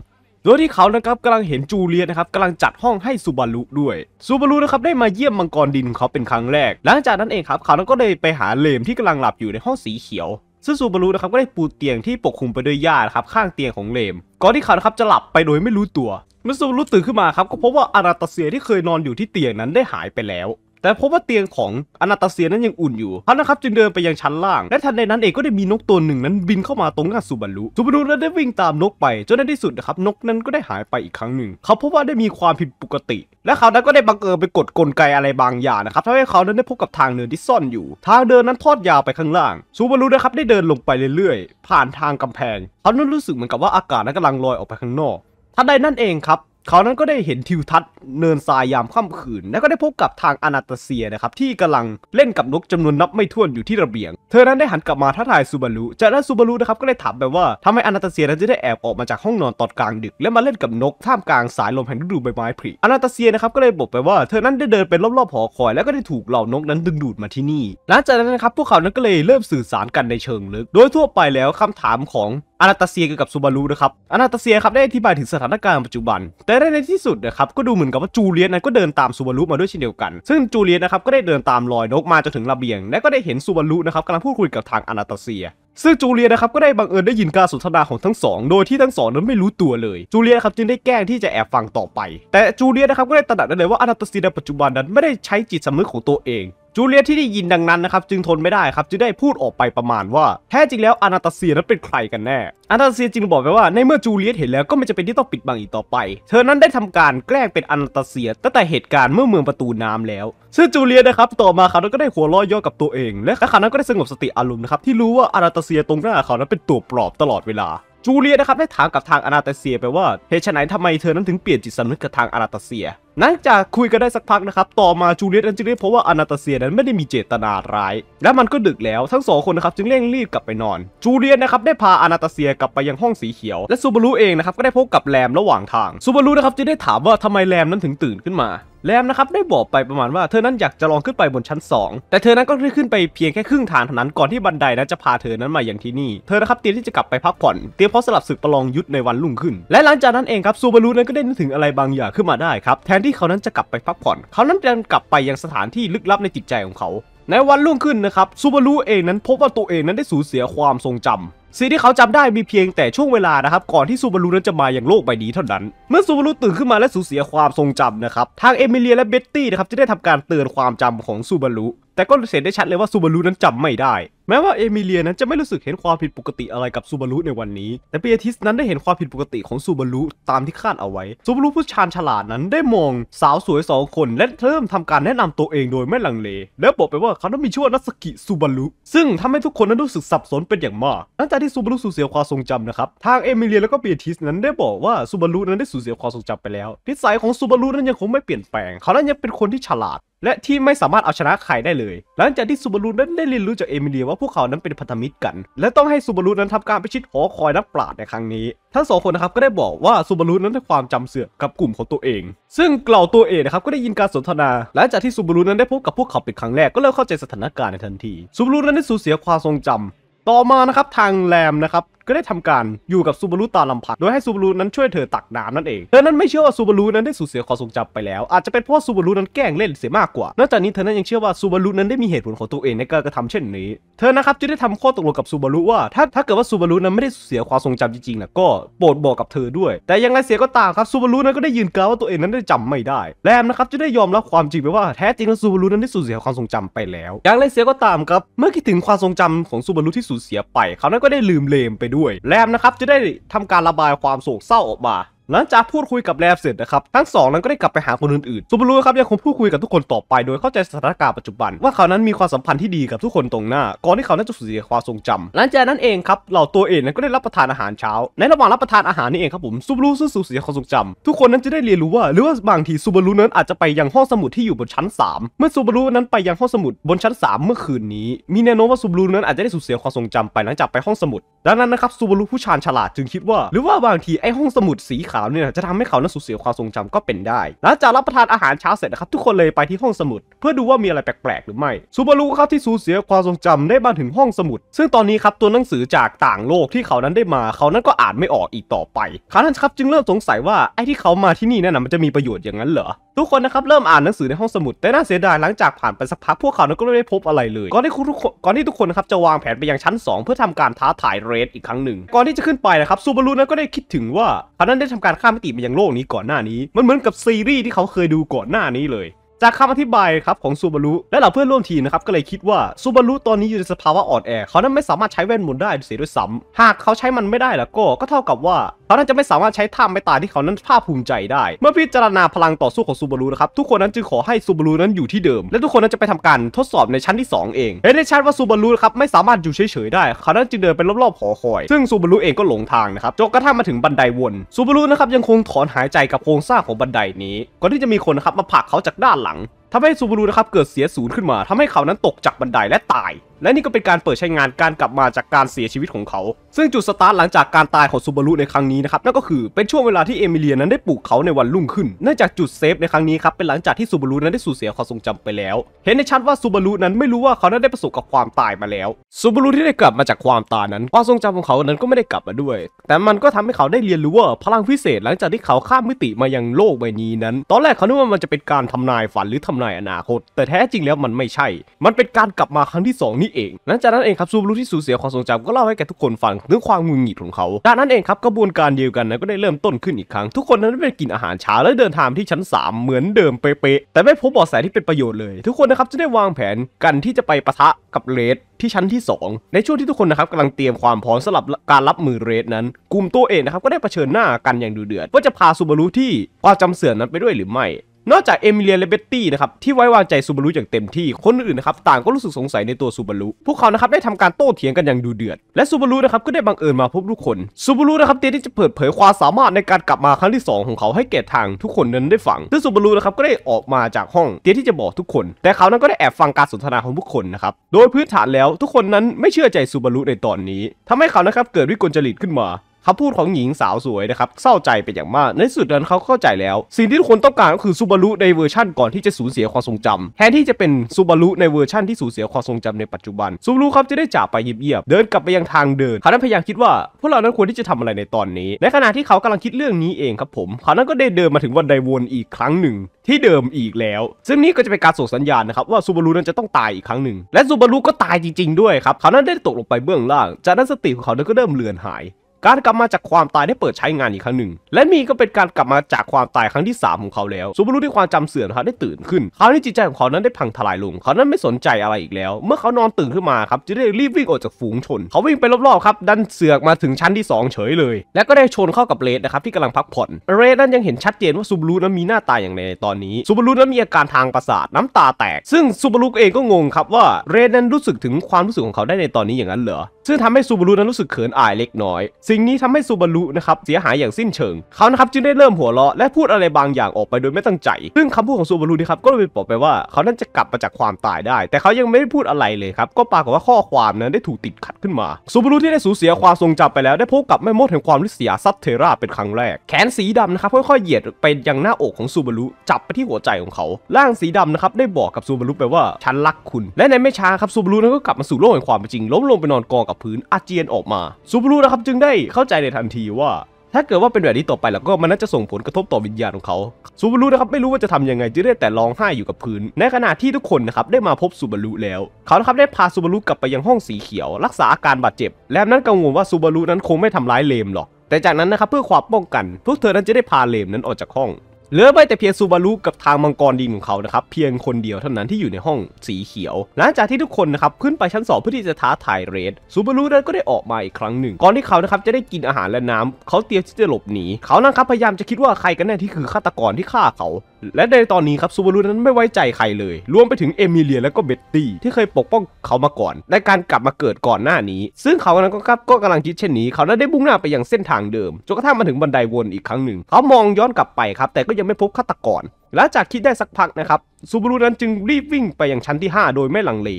โดยที่เขานะครับกำลังเห็นจูเลียนะครับกำลังจัดห้องให้ซูบารุด้วยซูบารุนะครับได้มาเยี่ยมมังกรดินของเขาเป็นครั้งแรก หลังจากนั้นเองครับเขาก็เลยไปหาเลมที่กำลังหลับอยู่ในห้องสีเขียว ซึ่งซูบารุนะครับก็ได้ปูเตียงที่ปกคลุมไปด้วยหญ้าครับข้างเตียงของเลม ก่อนที่เขานะครับจะหลับไปโดยไม่รู้ตัวมิสซูรุตื่นขึ้นมาครับ ก็พบว่าอนาตาเซียที่เคยนอนอยู่ที่เตียงนั้นได้หายไปแล้ว แต่พบว่าเตียงของอนาตาเซียนั้นยังอุ่นอยู่เขานะครับจึงเดินไปยังชั้นล่างและทันใดนั้นเองก็ได้มีนกตัวหนึ่งนั้นบินเข้ามาตรงหน้าซูบารุซูบารุนั้นได้วิ่งตามนกไปจนในที่สุดนะครับนกนั้นก็ได้หายไปอีกครั้งหนึ่งเขาพบว่าได้มีความผิดปกติ และ เขานั้นก็ได้บังเอิญไปกดกลไกอะไรบางอย่างนะครับทำให้เขานั้นได้พบกับทางเดินที่ซ่อนอยู่ ทางเดินนั้นทอดยาวไปข้างล่างซูบารุนะครับได้เดินลงไปเรื่อยๆ ผ่านทางกำแพง เขานั้นรู้สึกเหมือนกับว่าอากาศนั้นกำลังลอยออกไปข้างนอกทันใดนั่นเองครับ เขานั้นก็ได้เห็นทิวทัศน์เนินทรายยามค่ำคืน และก็ได้พบกับทางอนาตาเซียนะครับ ที่กำลังเล่นกับนกจำนวนนับไม่ถ้วนอยู่ที่ระเบียง เธอนั้นได้หันกลับมาท้าทายซูบารุจากนั้นซูบารุนะครับก็ได้ถามไปว่าทำไมอนาตาเซียนั้นจะได้แอบออกมาจากห้องนอนตอนกลางดึกและมาเล่นกับนก ท่ามกลางสายลมแห่งฤดูใบไม้ผลิอนาตาเซียนะครับก็เลยบอกไปว่าเธอนั้นได้เดินไปรอบๆหอคอยแล้วก็ได้ถูกเหล่านกนั้นดึงดูดมาที่นี่ หลังจากนั้นนะครับพวกเขานั้นก็เลยเริ่มสื่อสารกันในเชิงลึกโดยทั่วไปแล้วคำถามของอนาตาเซียเกี่ยวกับซูบารุนะครับอนาตาเซียครับได้อธิบายถึงสถานการณ์ปัจจุบัน แต่ในที่สุดนะครับก็ดูเหมือนกับว่าจูเลียสนั้นก็เดินตามซูบารุมาด้วยเช่นเดียวกัน ซึ่งจูเลียสนะครับก็ได้เดินตามรอยนกมาจนถึงระเบียง และก็ได้เห็นซูบารุนะครับกำลังพูดคุยกับทางอนาตาเซียซึ่งจูเลียนะครับก็ได้บังเอิญได้ยินการสนทนาของทั้งสอง โดยที่ทั้งสองนั้นไม่รู้ตัวเลย จูเลียครับจึงได้แกล้งที่จะแอบฟังต่อไป แต่จูเลียนะครับก็ได้ตระหนักได้เลยว่าอนาตาเซียในปัจจุบันนั้นไม่ได้ใช้จิตสำนึกของตัวเองจูเลียที่ได้ยินดังนั้นนะครับจึงทนไม่ได้ครับจึงได้พูดออกไปประมาณว่า แท้จริงแล้วอนาตาเซียนั้นเป็นใครกันแน่อนาตาเซียจึงบอกไปว่าในเมื่อจูเลียเห็นแล้วก็ไม่จะเป็นที่ต้องปิดบังอีกต่อไป เธอนั้นได้ทำการแกล้งเป็นอนาตาเซียตั้งแต่เหตุการณ์เมื่อเมืองประตูน้ำแล้วซึ่งจูเลียนะครับต่อมาเขาก็ได้หัวร้อย่อกับตัวเอง และขณะนั้นก็ได้สงบสติอารมณ์นะครับที่รู้ว่าอนาตาเซียตรงหน้าเขานั้นเป็นตัวปลอบตลอดเวลาจูเลียนะครับได้ถามกับทางอนาตาเซียไปว่าเหตุไฉนทำไมเธอนั้นถึงเปลี่ยนจิตสำนึกกับทางอนาตาเซีย หลังจากคุยกันได้สักพักนะครับต่อมาจูเลียตนั้นจึงได้พบว่าอนาตาเซียนั้นไม่ได้มีเจตนาร้าย และมันก็ดึกแล้วทั้งสองคนนะครับจึงเร่งรีบกลับไปนอน จูเลียนะครับได้พาอนาตาเซียกลับไปยังห้องสีเขียว และซูบารุเองนะครับก็ได้พบกับแรมระหว่างทาง ซูบารุนะครับจึงได้ถามว่าทำไมแรมนั้นถึงตื่นขึ้นมาแรมนะครับได้บอกไปประมาณว่าเธอนั้นอยากจะลองขึ้นไปบนชั้น 2 แต่เธอนั้นก็ได้ขึ้นไปเพียงแค่ครึ่งทางเท่านั้น ก่อนที่บันไดนั้นจะพาเธอนั้นมาอย่างที่นี่เธอนะครับเตรียมที่จะกลับไปพักผ่อน เตรียมพร้อมสลับศึกประลองยุทธในวันรุ่งขึ้น และหลังจากนั้นเองครับซูบารุนั้นก็ได้นึกถึงอะไรบางอย่างขึ้นมาได้ครับแทนที่เขานั้นจะกลับไปพักผ่อน เขานั้นดินกลับไปยังสถานที่ลึกลับในจิตใจของเขา ในวันรุ่งขึ้นนะครับซูบารุเองนั้นพบว่าตัวเองนั้นได้สูญเสียความทรงจำสิ่งที่เขาจำได้มีเพียงแต่ช่วงเวลานะครับ ก่อนที่ซูบารุนั้นจะมาอย่างโลกใบนี้เท่านั้น เมื่อซูบารุตื่นขึ้นมาและสูญเสียความทรงจำนะครับ ทางเอมิเลียและเบ็ตตี้นะครับจะได้ทำการเตือนความจำของซูบารุแต่ก็เห็นได้ชัดเลยว่าซูบารุนั้นจำไม่ได้ แม้ว่าเอมิเลียนั้นจะไม่รู้สึกเห็นความผิดปกติอะไรกับซูบารุในวันนี้ แต่เปียทิสนั้นได้เห็นความผิดปกติของซูบารุตามที่คาดเอาไว้ซูบารุผู้ชาญฉลาดนั้นได้มองสาวสวยสองคนและเริ่มทำการแนะนำตัวเองโดยไม่ลังเล แล้วบอกไปว่าเขาต้องมีชื่อนัสกิซูบารุซึ่งทำให้ทุกคนนั้นรู้สึกสับสนเป็นอย่างมากหลังจากที่ซูบารุสูญเสียความทรงจำนะครับทางเอมิเลียและก็เปียทิสนั้นได้บอกว่าซูบารุนั้นได้สูญเสียความทรงจำไปแล้วทิสายของซูบารุนั้นยังคงไม่เปลี่ยนแปลง เขานั้นยังเป็นคนที่ฉลาดและที่ไม่สามารถเอาชนะใครได้เลย หลังจากที่ซูบารุนั้นได้เรียนรู้จากเอมิเลียว่าพวกเขานั้นเป็นพันธมิตรกัน และต้องให้ซูบารุนั้นทำการไปชิดหอคอยนักปราดในครั้งนี้ ทั้งสองคนนะครับก็ได้บอกว่าซูบารุนั้นได้ความจำเสื่อมกับกลุ่มของตัวเอง ซึ่งเกล่าตัวเองนะครับก็ได้ยินการสนทนา หลังจากที่ซูบารุนั้นได้พบกับพวกเขาเป็นครั้งแรกก็เริ่มเข้าใจสถานการณ์ในทันที ซูบารุนั้นได้สูญเสียความทรงจำ ต่อมานะครับทางแรมนะครับก็ได้ทำการอยู่กับซูบารุตาลำพังโดยให้ซูบารุนั้นช่วยเธอตักน้ำนั่นเอง เธอนั้นไม่เชื่อว่าซูบารุนั้นได้สูญเสียความทรงจำไปแล้วอาจจะเป็นเพราะซูบารุนั้นแกล้งเล่นเสียมากกว่า นอกจากนี้เธอนั้นยังเชื่อว่าซูบารุนั้นได้มีเหตุผลของตัวเองในการกระทำเช่นนี้ เธอนะครับจะได้ทำข้อตกลงกับซูบารุว่าถ้าถ้าเกิดว่าซูบารุนั้นไม่ได้สูญเสียความทรงจำจริงๆนะก็โปรดบอกกับเธอด้วย แต่ยังไงเสียก็ตามครับซูบารุนั้นก็ได้ยืนกล่าวว่าตัวเองนั้นได้จำไม่ได้แรมนะครับจะได้ยอมรับความจริงไปว่าแท้จริงแล้วซูบารุนั้นได้สูญเสียความทรงจำไปแล้วย่างไงเสียก็ตามครับเมื่อคิดถึงความทรงจำของซูบารุที่สูญเสียไปเขานั้นก็ได้ลืมเลมไปด้วยแรมนะครับ จะได้ทำการระบายความโศกเศร้าออกมาหลังจากพูดคุยกับแลมเสร็จนะครับทั้งสองนั้นก็ได้กลับไปหาคนอื่นๆซูบารุครับยังคงพูดคุยกับทุกคนต่อไป โดยเข้าใจสถานการณ์ปัจจุบัน ว่าเขานั้นมีความสัมพันธ์ที่ดีกับทุกคนตรงหน้าก่อนที่เขานั้นจะสูญเสียความทรงจำ หลังจากนั้นเองครับเหล่าตัวเองนั้นก็ได้รับประทานอาหารเช้า ในระหว่างรับประทานอาหารนี่เองครับผมซูบารุซึ่งสูญเสียความทรงจำทุกคนนั้นจะได้เรียนรู้ว่าหรือว่าบางทีซูบารุนั้นอาจจะไปยังห้องสมุดที่อยู่บนชั้น3 เมื่อซูบารุนั้นไปยังห้องสมุดบนชั้น3เมื่อคืนนี้มีแนวโน้มว่าซูบารุนั้นอาจจะได้สูญเสียความทรงจำไปหลังจากไปห้องสมุดดังนั้นนะครับซูบารุผู้ชาญฉลาดจึงคิดว่าหรือว่าบางทีไอห้องสมุดสีขาาวเนี่ยจะทำให้เขานั้นสูญเสียความทรงจำก็เป็นได้ หลังจากรับประทานอาหารเช้าเสร็จนะครับทุกคนเลยไปที่ห้องสมุด เพื่อดูว่ามีอะไรแปลกๆหรือไม่ซูบารุครับที่สูญเสียความทรงจำได้มาถึงห้องสมุด ซึ่งตอนนี้ครับตัวหนังสือจากต่างโลกที่เขานั้นได้มา เขานั้นก็อ่านไม่ออกอีกต่อไปคขานั้นครับจึงเริ่มสงสัยว่าไอ้ที่เขามาที่นี่นั่นนะมันจะมีประโยชน์อย่างนั้นเหรอทุกคนนะครับเริ่มอ่านหนังสือในห้องสมุด แต่น่าเสียดายหลังจากผ่านไปสักพักพวกเขาก็ไม่ได้พบอะไรเลย ก่อนที่ทุกคนก่อนที่ทุกคนนะครับจะวางแผนไปยังชั้น 2 เพื่อทำการท้าทายเรดอีกครั้งหนึ่ง ก่อนที่จะขึ้นไปนะครับซูบารุนั้นก็ได้คิดถึงว่าเขานั้นได้ทำการข้ามมิติไปยังโลกนี้ก่อนหน้านี้มันเหมือนกับซีรีส์ที่เขาเคยดูก่อนหน้านี้เลยจากคำอธิบายครับของซูบารุและเหล่าเพื่อนร่วมทีมนะครับก็เลยคิดว่าซูบารุตอนนี้อยู่ในสภาวะอ่อนแอ เขานั้นไม่สามารถใช้แว่นมนได้เสียด้วยซ้ำหากเขาใช้มันไม่ได้แล้วก็ ก็เท่ากับว่าเขานั้นจะไม่สามารถใช้ท่าไม่ตายที่เขานั้นภาคภูมิใจได้ เมื่อพิจารณาพลังต่อสู้ของซูบารุนะครับทุกคนนั้นจึงขอให้ซูบารุนั้นอยู่ที่เดิม และทุกคนนั้นจะไปทำการทดสอบในชั้นที่2เอง เห็นได้ชัดว่าซูบารุครับ ไม่สามารถอยู่เฉยๆได้ เขานั้นจึงเดินไปรอบๆหอคอยซึ่งซูบารุเองก็หลงทางนะครับจนกระทั่งมาถึงบันไดวนซูบารุนะครับยังคงถอนหายใจกับโครงสร้างของบันไดนี้ก่อนที่จะมีคนนะครับมาผลักเขาจากด้านหลังทำให้ซูบารุนะครับเกิดเสียศูนย์ขึ้นมาทำให้เขานั้นตกจากบันไดและตายและนี่ก็เป็นการเปิดใช้งานการกลับมาจากการเสียชีวิตของเขา ซึ่งจุดสตาร์ทหลังจากการตายของซูบารุในครั้งนี้นะครับ นั่นก็คือเป็นช่วงเวลาที่เอมิเลียนั้นได้ปลูกเขาในวันรุ่งขึ้นเนื่องจากจุดเซฟในครั้งนี้ครับ เป็นหลังจากที่ซูบารุนั้นได้สูญเสียความทรงจำไปแล้ว เห็นในชัดว่าซูบารุนั้นไม่รู้ว่าเขานั้นได้ประสบกับความตายมาแล้ว ซูบารุที่ได้กลับมาจากความตายนั้นความทรงจำของเขานั้นก็ไม่ได้กลับมาด้วย แต่มันก็ทำให้เขาได้เรียนรู้ว่าพลังพิเศษหลังจากที่เขาข้ามมิติมายังโลกใบนี้นั้นตอนแรกเขาคิดว่ามันจะเป็นการทำนายฝันหรือทำนายอนาคต แต่แท้จริงแล้วมันไม่ใช่ มันเป็นการกลับมาครั้งที่2นีเองนั้นจากนั้นเองครับ ซูบารุที่สูญเสียความทรงจำก็เล่าให้แกทุกคนฟังถึงความงุนหงิดของเขาจากนั้นเองครับ กระบวนการเดียวกันนะก็ได้เริ่มต้นขึ้นอีกครั้ง ทุกคนนั้นได้ไปกินอาหารเช้าและเดินทางที่ชั้น 3 เหมือนเดิมเป๊ะแต่ไม่พบเบาะแสที่เป็นประโยชน์เลย ทุกคนนะครับ จะได้วางแผนกันที่จะไปปะทะกับเรดที่ชั้นที่ 2 ในช่วงที่ทุกคนนะครับกำลังเตรียมความพร้อมสำหรับการรับมือเรดนั้น กลุ่มตัวเองนะครับก็ได้เผชิญหน้ากันอย่างดุเดือดว่าจะพาซูบารุที่ความจำเสื่อมนั้นไปด้วยหรือไม่นอกจากเอมิเลียและเบตตี้นะครับที่ไว้วางใจซูบารุอย่างเต็มที่คนอื่นนะครับ ต่างก็รู้สึกสงสัยในตัวซูบารุพวกเขานะครับได้ทำการโต้เถียงกันอย่างดูเดือด และซูบารุนะครับ ก็ได้บังเอิญมาพบทุกคนซูบารุนะครับเตรียมที่จะเปิดเผยความสามารถในการกลับมาครั้งที่ 2 ของเขาให้แก่ทางทุกคนนั้นได้ฟัง ซึ่งซูบารุนะครับก็ได้ออกมาจากห้องเตรียมที่จะบอกทุกคนแต่เขานั้นก็ได้แอบฟังการสนทนาของทุกคนนะครับโดยพื้นฐานแล้วทุกคนนั้นไม่เชื่อใจซูบารุในตอนนี้ทำให้เขานะครับเกิดวิกลจริตขึ้นมาคำพูดของหญิงสาวสวยนะครับ เศร้าใจเป็นอย่างมากในสุดนั้นเขาเข้าใจแล้ว สิ่งที่ทุกคนต้องการก็คือซูบารุในเวอร์ชั่น ก่อนที่จะสูญเสียความทรงจำแทนที่จะเป็นซูบารุในเวอร์ชั่น ที่สูญเสียความทรงจำในปัจจุบันซูบารุครับจะได้จากไปเยียบๆเดินกลับไปยังทางเดินเขาั้พยายามคิดว่าพวกเรานั้นควรที่จะทำอะไรในตอนนี้ในขณะที่เขากำลังคิดเรื่องนี้เองครับผมเขานั้นก็ได้เดินมาถึงวันไดวนอีกครั้งหนึ่ง ที่เดิมอีกแล้ว ซึ่งนี่ก็จะเป็นการส่งสัญญาณนะครับว่าซูบารุนั้นจะต้องตายอีกครั้งหนึ่งและซูบารุก็ตายจริงๆด้วยครับเขานั้นได้ตกลงไปเบื้องล่าง จากนั้นสติของเขานก็เริ่มเลือนหายการกลับมาจากความตายได้เปิดใช้งานอีกครั้งหนึ่ง และนี่ก็เป็นการกลับมาจากความตายครั้งที่ 3 ของเขาแล้วซูบารุที่ความจำเสื่อมครับได้ตื่นขึ้นคราวนี้จิตใจของเขานั้นได้พังทลายลง เขานั้นไม่สนใจอะไรอีกแล้ว เมื่อเขานอนตื่นขึ้นมาครับจะได้รีบวิ่งออกจากฝูงชน เขาวิ่งไปรอบๆครับดันเสือกมาถึงชั้นที่ 2 เฉยเลย และก็ได้ชนเข้ากับเรดนะครับที่กำลังพักผ่อน เรดนั้นยังเห็นชัดเจนว่าซูบารุนั้นมีหน้าตาอย่างไรในตอนนี้ซูบารุนั้นมีอาการทางประสาทน้ำตาแตกซึ่งซูบารุเองก็งงครับว่าเรดนั้นรู้สึกถึงความรู้สึกของเขาได้ในตอนนี้อย่างนั้นเหรอซึ่งทำให้ซูบารุนั้นรู้สึกเขินอายเล็กน้อยสสิ่งนี้ทำให้ซูบารุนะครับเสียหายอย่างสิ้นเชิง เขานะครับจึงได้เริ่มหัวเราะและพูดอะไรบางอย่างออกไปโดยไม่ตั้งใจ ซึ่งคำพูดของซูบารุนี่ครับก็เลยบอกไปว่าเขานั้นจะกลับมาจากความตายได้ แต่เขายังไม่ได้พูดอะไรเลยครับ ก็ปรากฏว่าข้อความนั้นได้ถูกติดขัดขึ้นมา ซูบารุที่ได้สูญเสียความทรงจำไปแล้วได้พบกับแม่มดแห่งความริษยาซัตเทราเป็นครั้งแรก แขนสีดำนะครับค่อยๆเหยียดไปยังหน้าอกของซูบารุจับไปที่หัวใจของเขา ร่างสีดำนะครับได้บอกกับซูบารุไปว่าฉันรักคุณและในไม่ช้าครับซูบารุนั้นก็กลับมาสู่โลกแห่งความเป็นจริงล้มลงไปนอนกองกับพื้นอาเจียนออกมาซูบารุนะครับจึงไดเข้าใจในทันทีว่า ถ้าเกิดว่าเป็นแบบนี้ต่อไปแล้วก็มันน่าจะส่งผลกระทบต่อวิญญาณของเขาซูบารุนะครับไม่รู้ว่าจะทำยังไงจึงได้แต่ร้องไห้อยู่กับพื้น ในขณะที่ทุกคนนะครับได้มาพบซูบารุแล้ว เขานะครับได้พาซูบารุกลับไปยังห้องสีเขียว รักษาอาการบาดเจ็บ และนั้นกังวลว่าซูบารุนั้นคงไม่ทำร้ายเลมหรอกแต่จากนั้นนะครับเพื่อความป้องกันพวกเธอนั้นจะได้พาเลมนั้นออกจากห้องเหลือไปแต่เพียงซูบารุกับทางมังกรดีของเขานะครับ เพียงคนเดียวเท่านั้นที่อยู่ในห้องสีเขียว หลังจากที่ทุกคนนะครับขึ้นไปชั้นสองเพื่อที่จะท้าทายเรดซูบารุนั้นก็ได้ออกมาอีกครั้งหนึ่งก่อนที่เขานะครับจะได้กินอาหารและน้ำ เขาเตรียมที่จะหลบหนีเขานันครับพยายามจะคิดว่าใครกันแน่ที่คือฆาตกรที่ฆ่าเขาและในตอนนี้ครับซูบารุนั้นไม่ไว้ใจใครเลย รวมไปถึงเอมิเลียและก็เบ็ตตี้ที่เคยปกป้องเขามาก่อนในการกลับมาเกิดก่อนหน้านี้ ซึ่งเขานั้นก็ครับก็กำลังคิดเช่นนี้ เขานั้นได้บุ่งหน้าไปยังเส้นทางเดิมจนกระทั่งมาถึงบันไดวนอีกครั้งหนึ่ง เขามองย้อนกลับไปครับแต่ก็ยังไม่พบฆาตกรหลังจากคิดได้สักพักนะครับซูบารุนั้นจึงรีบวิ่งไปยังชั้นที่ 5 โดยไม่ลังเล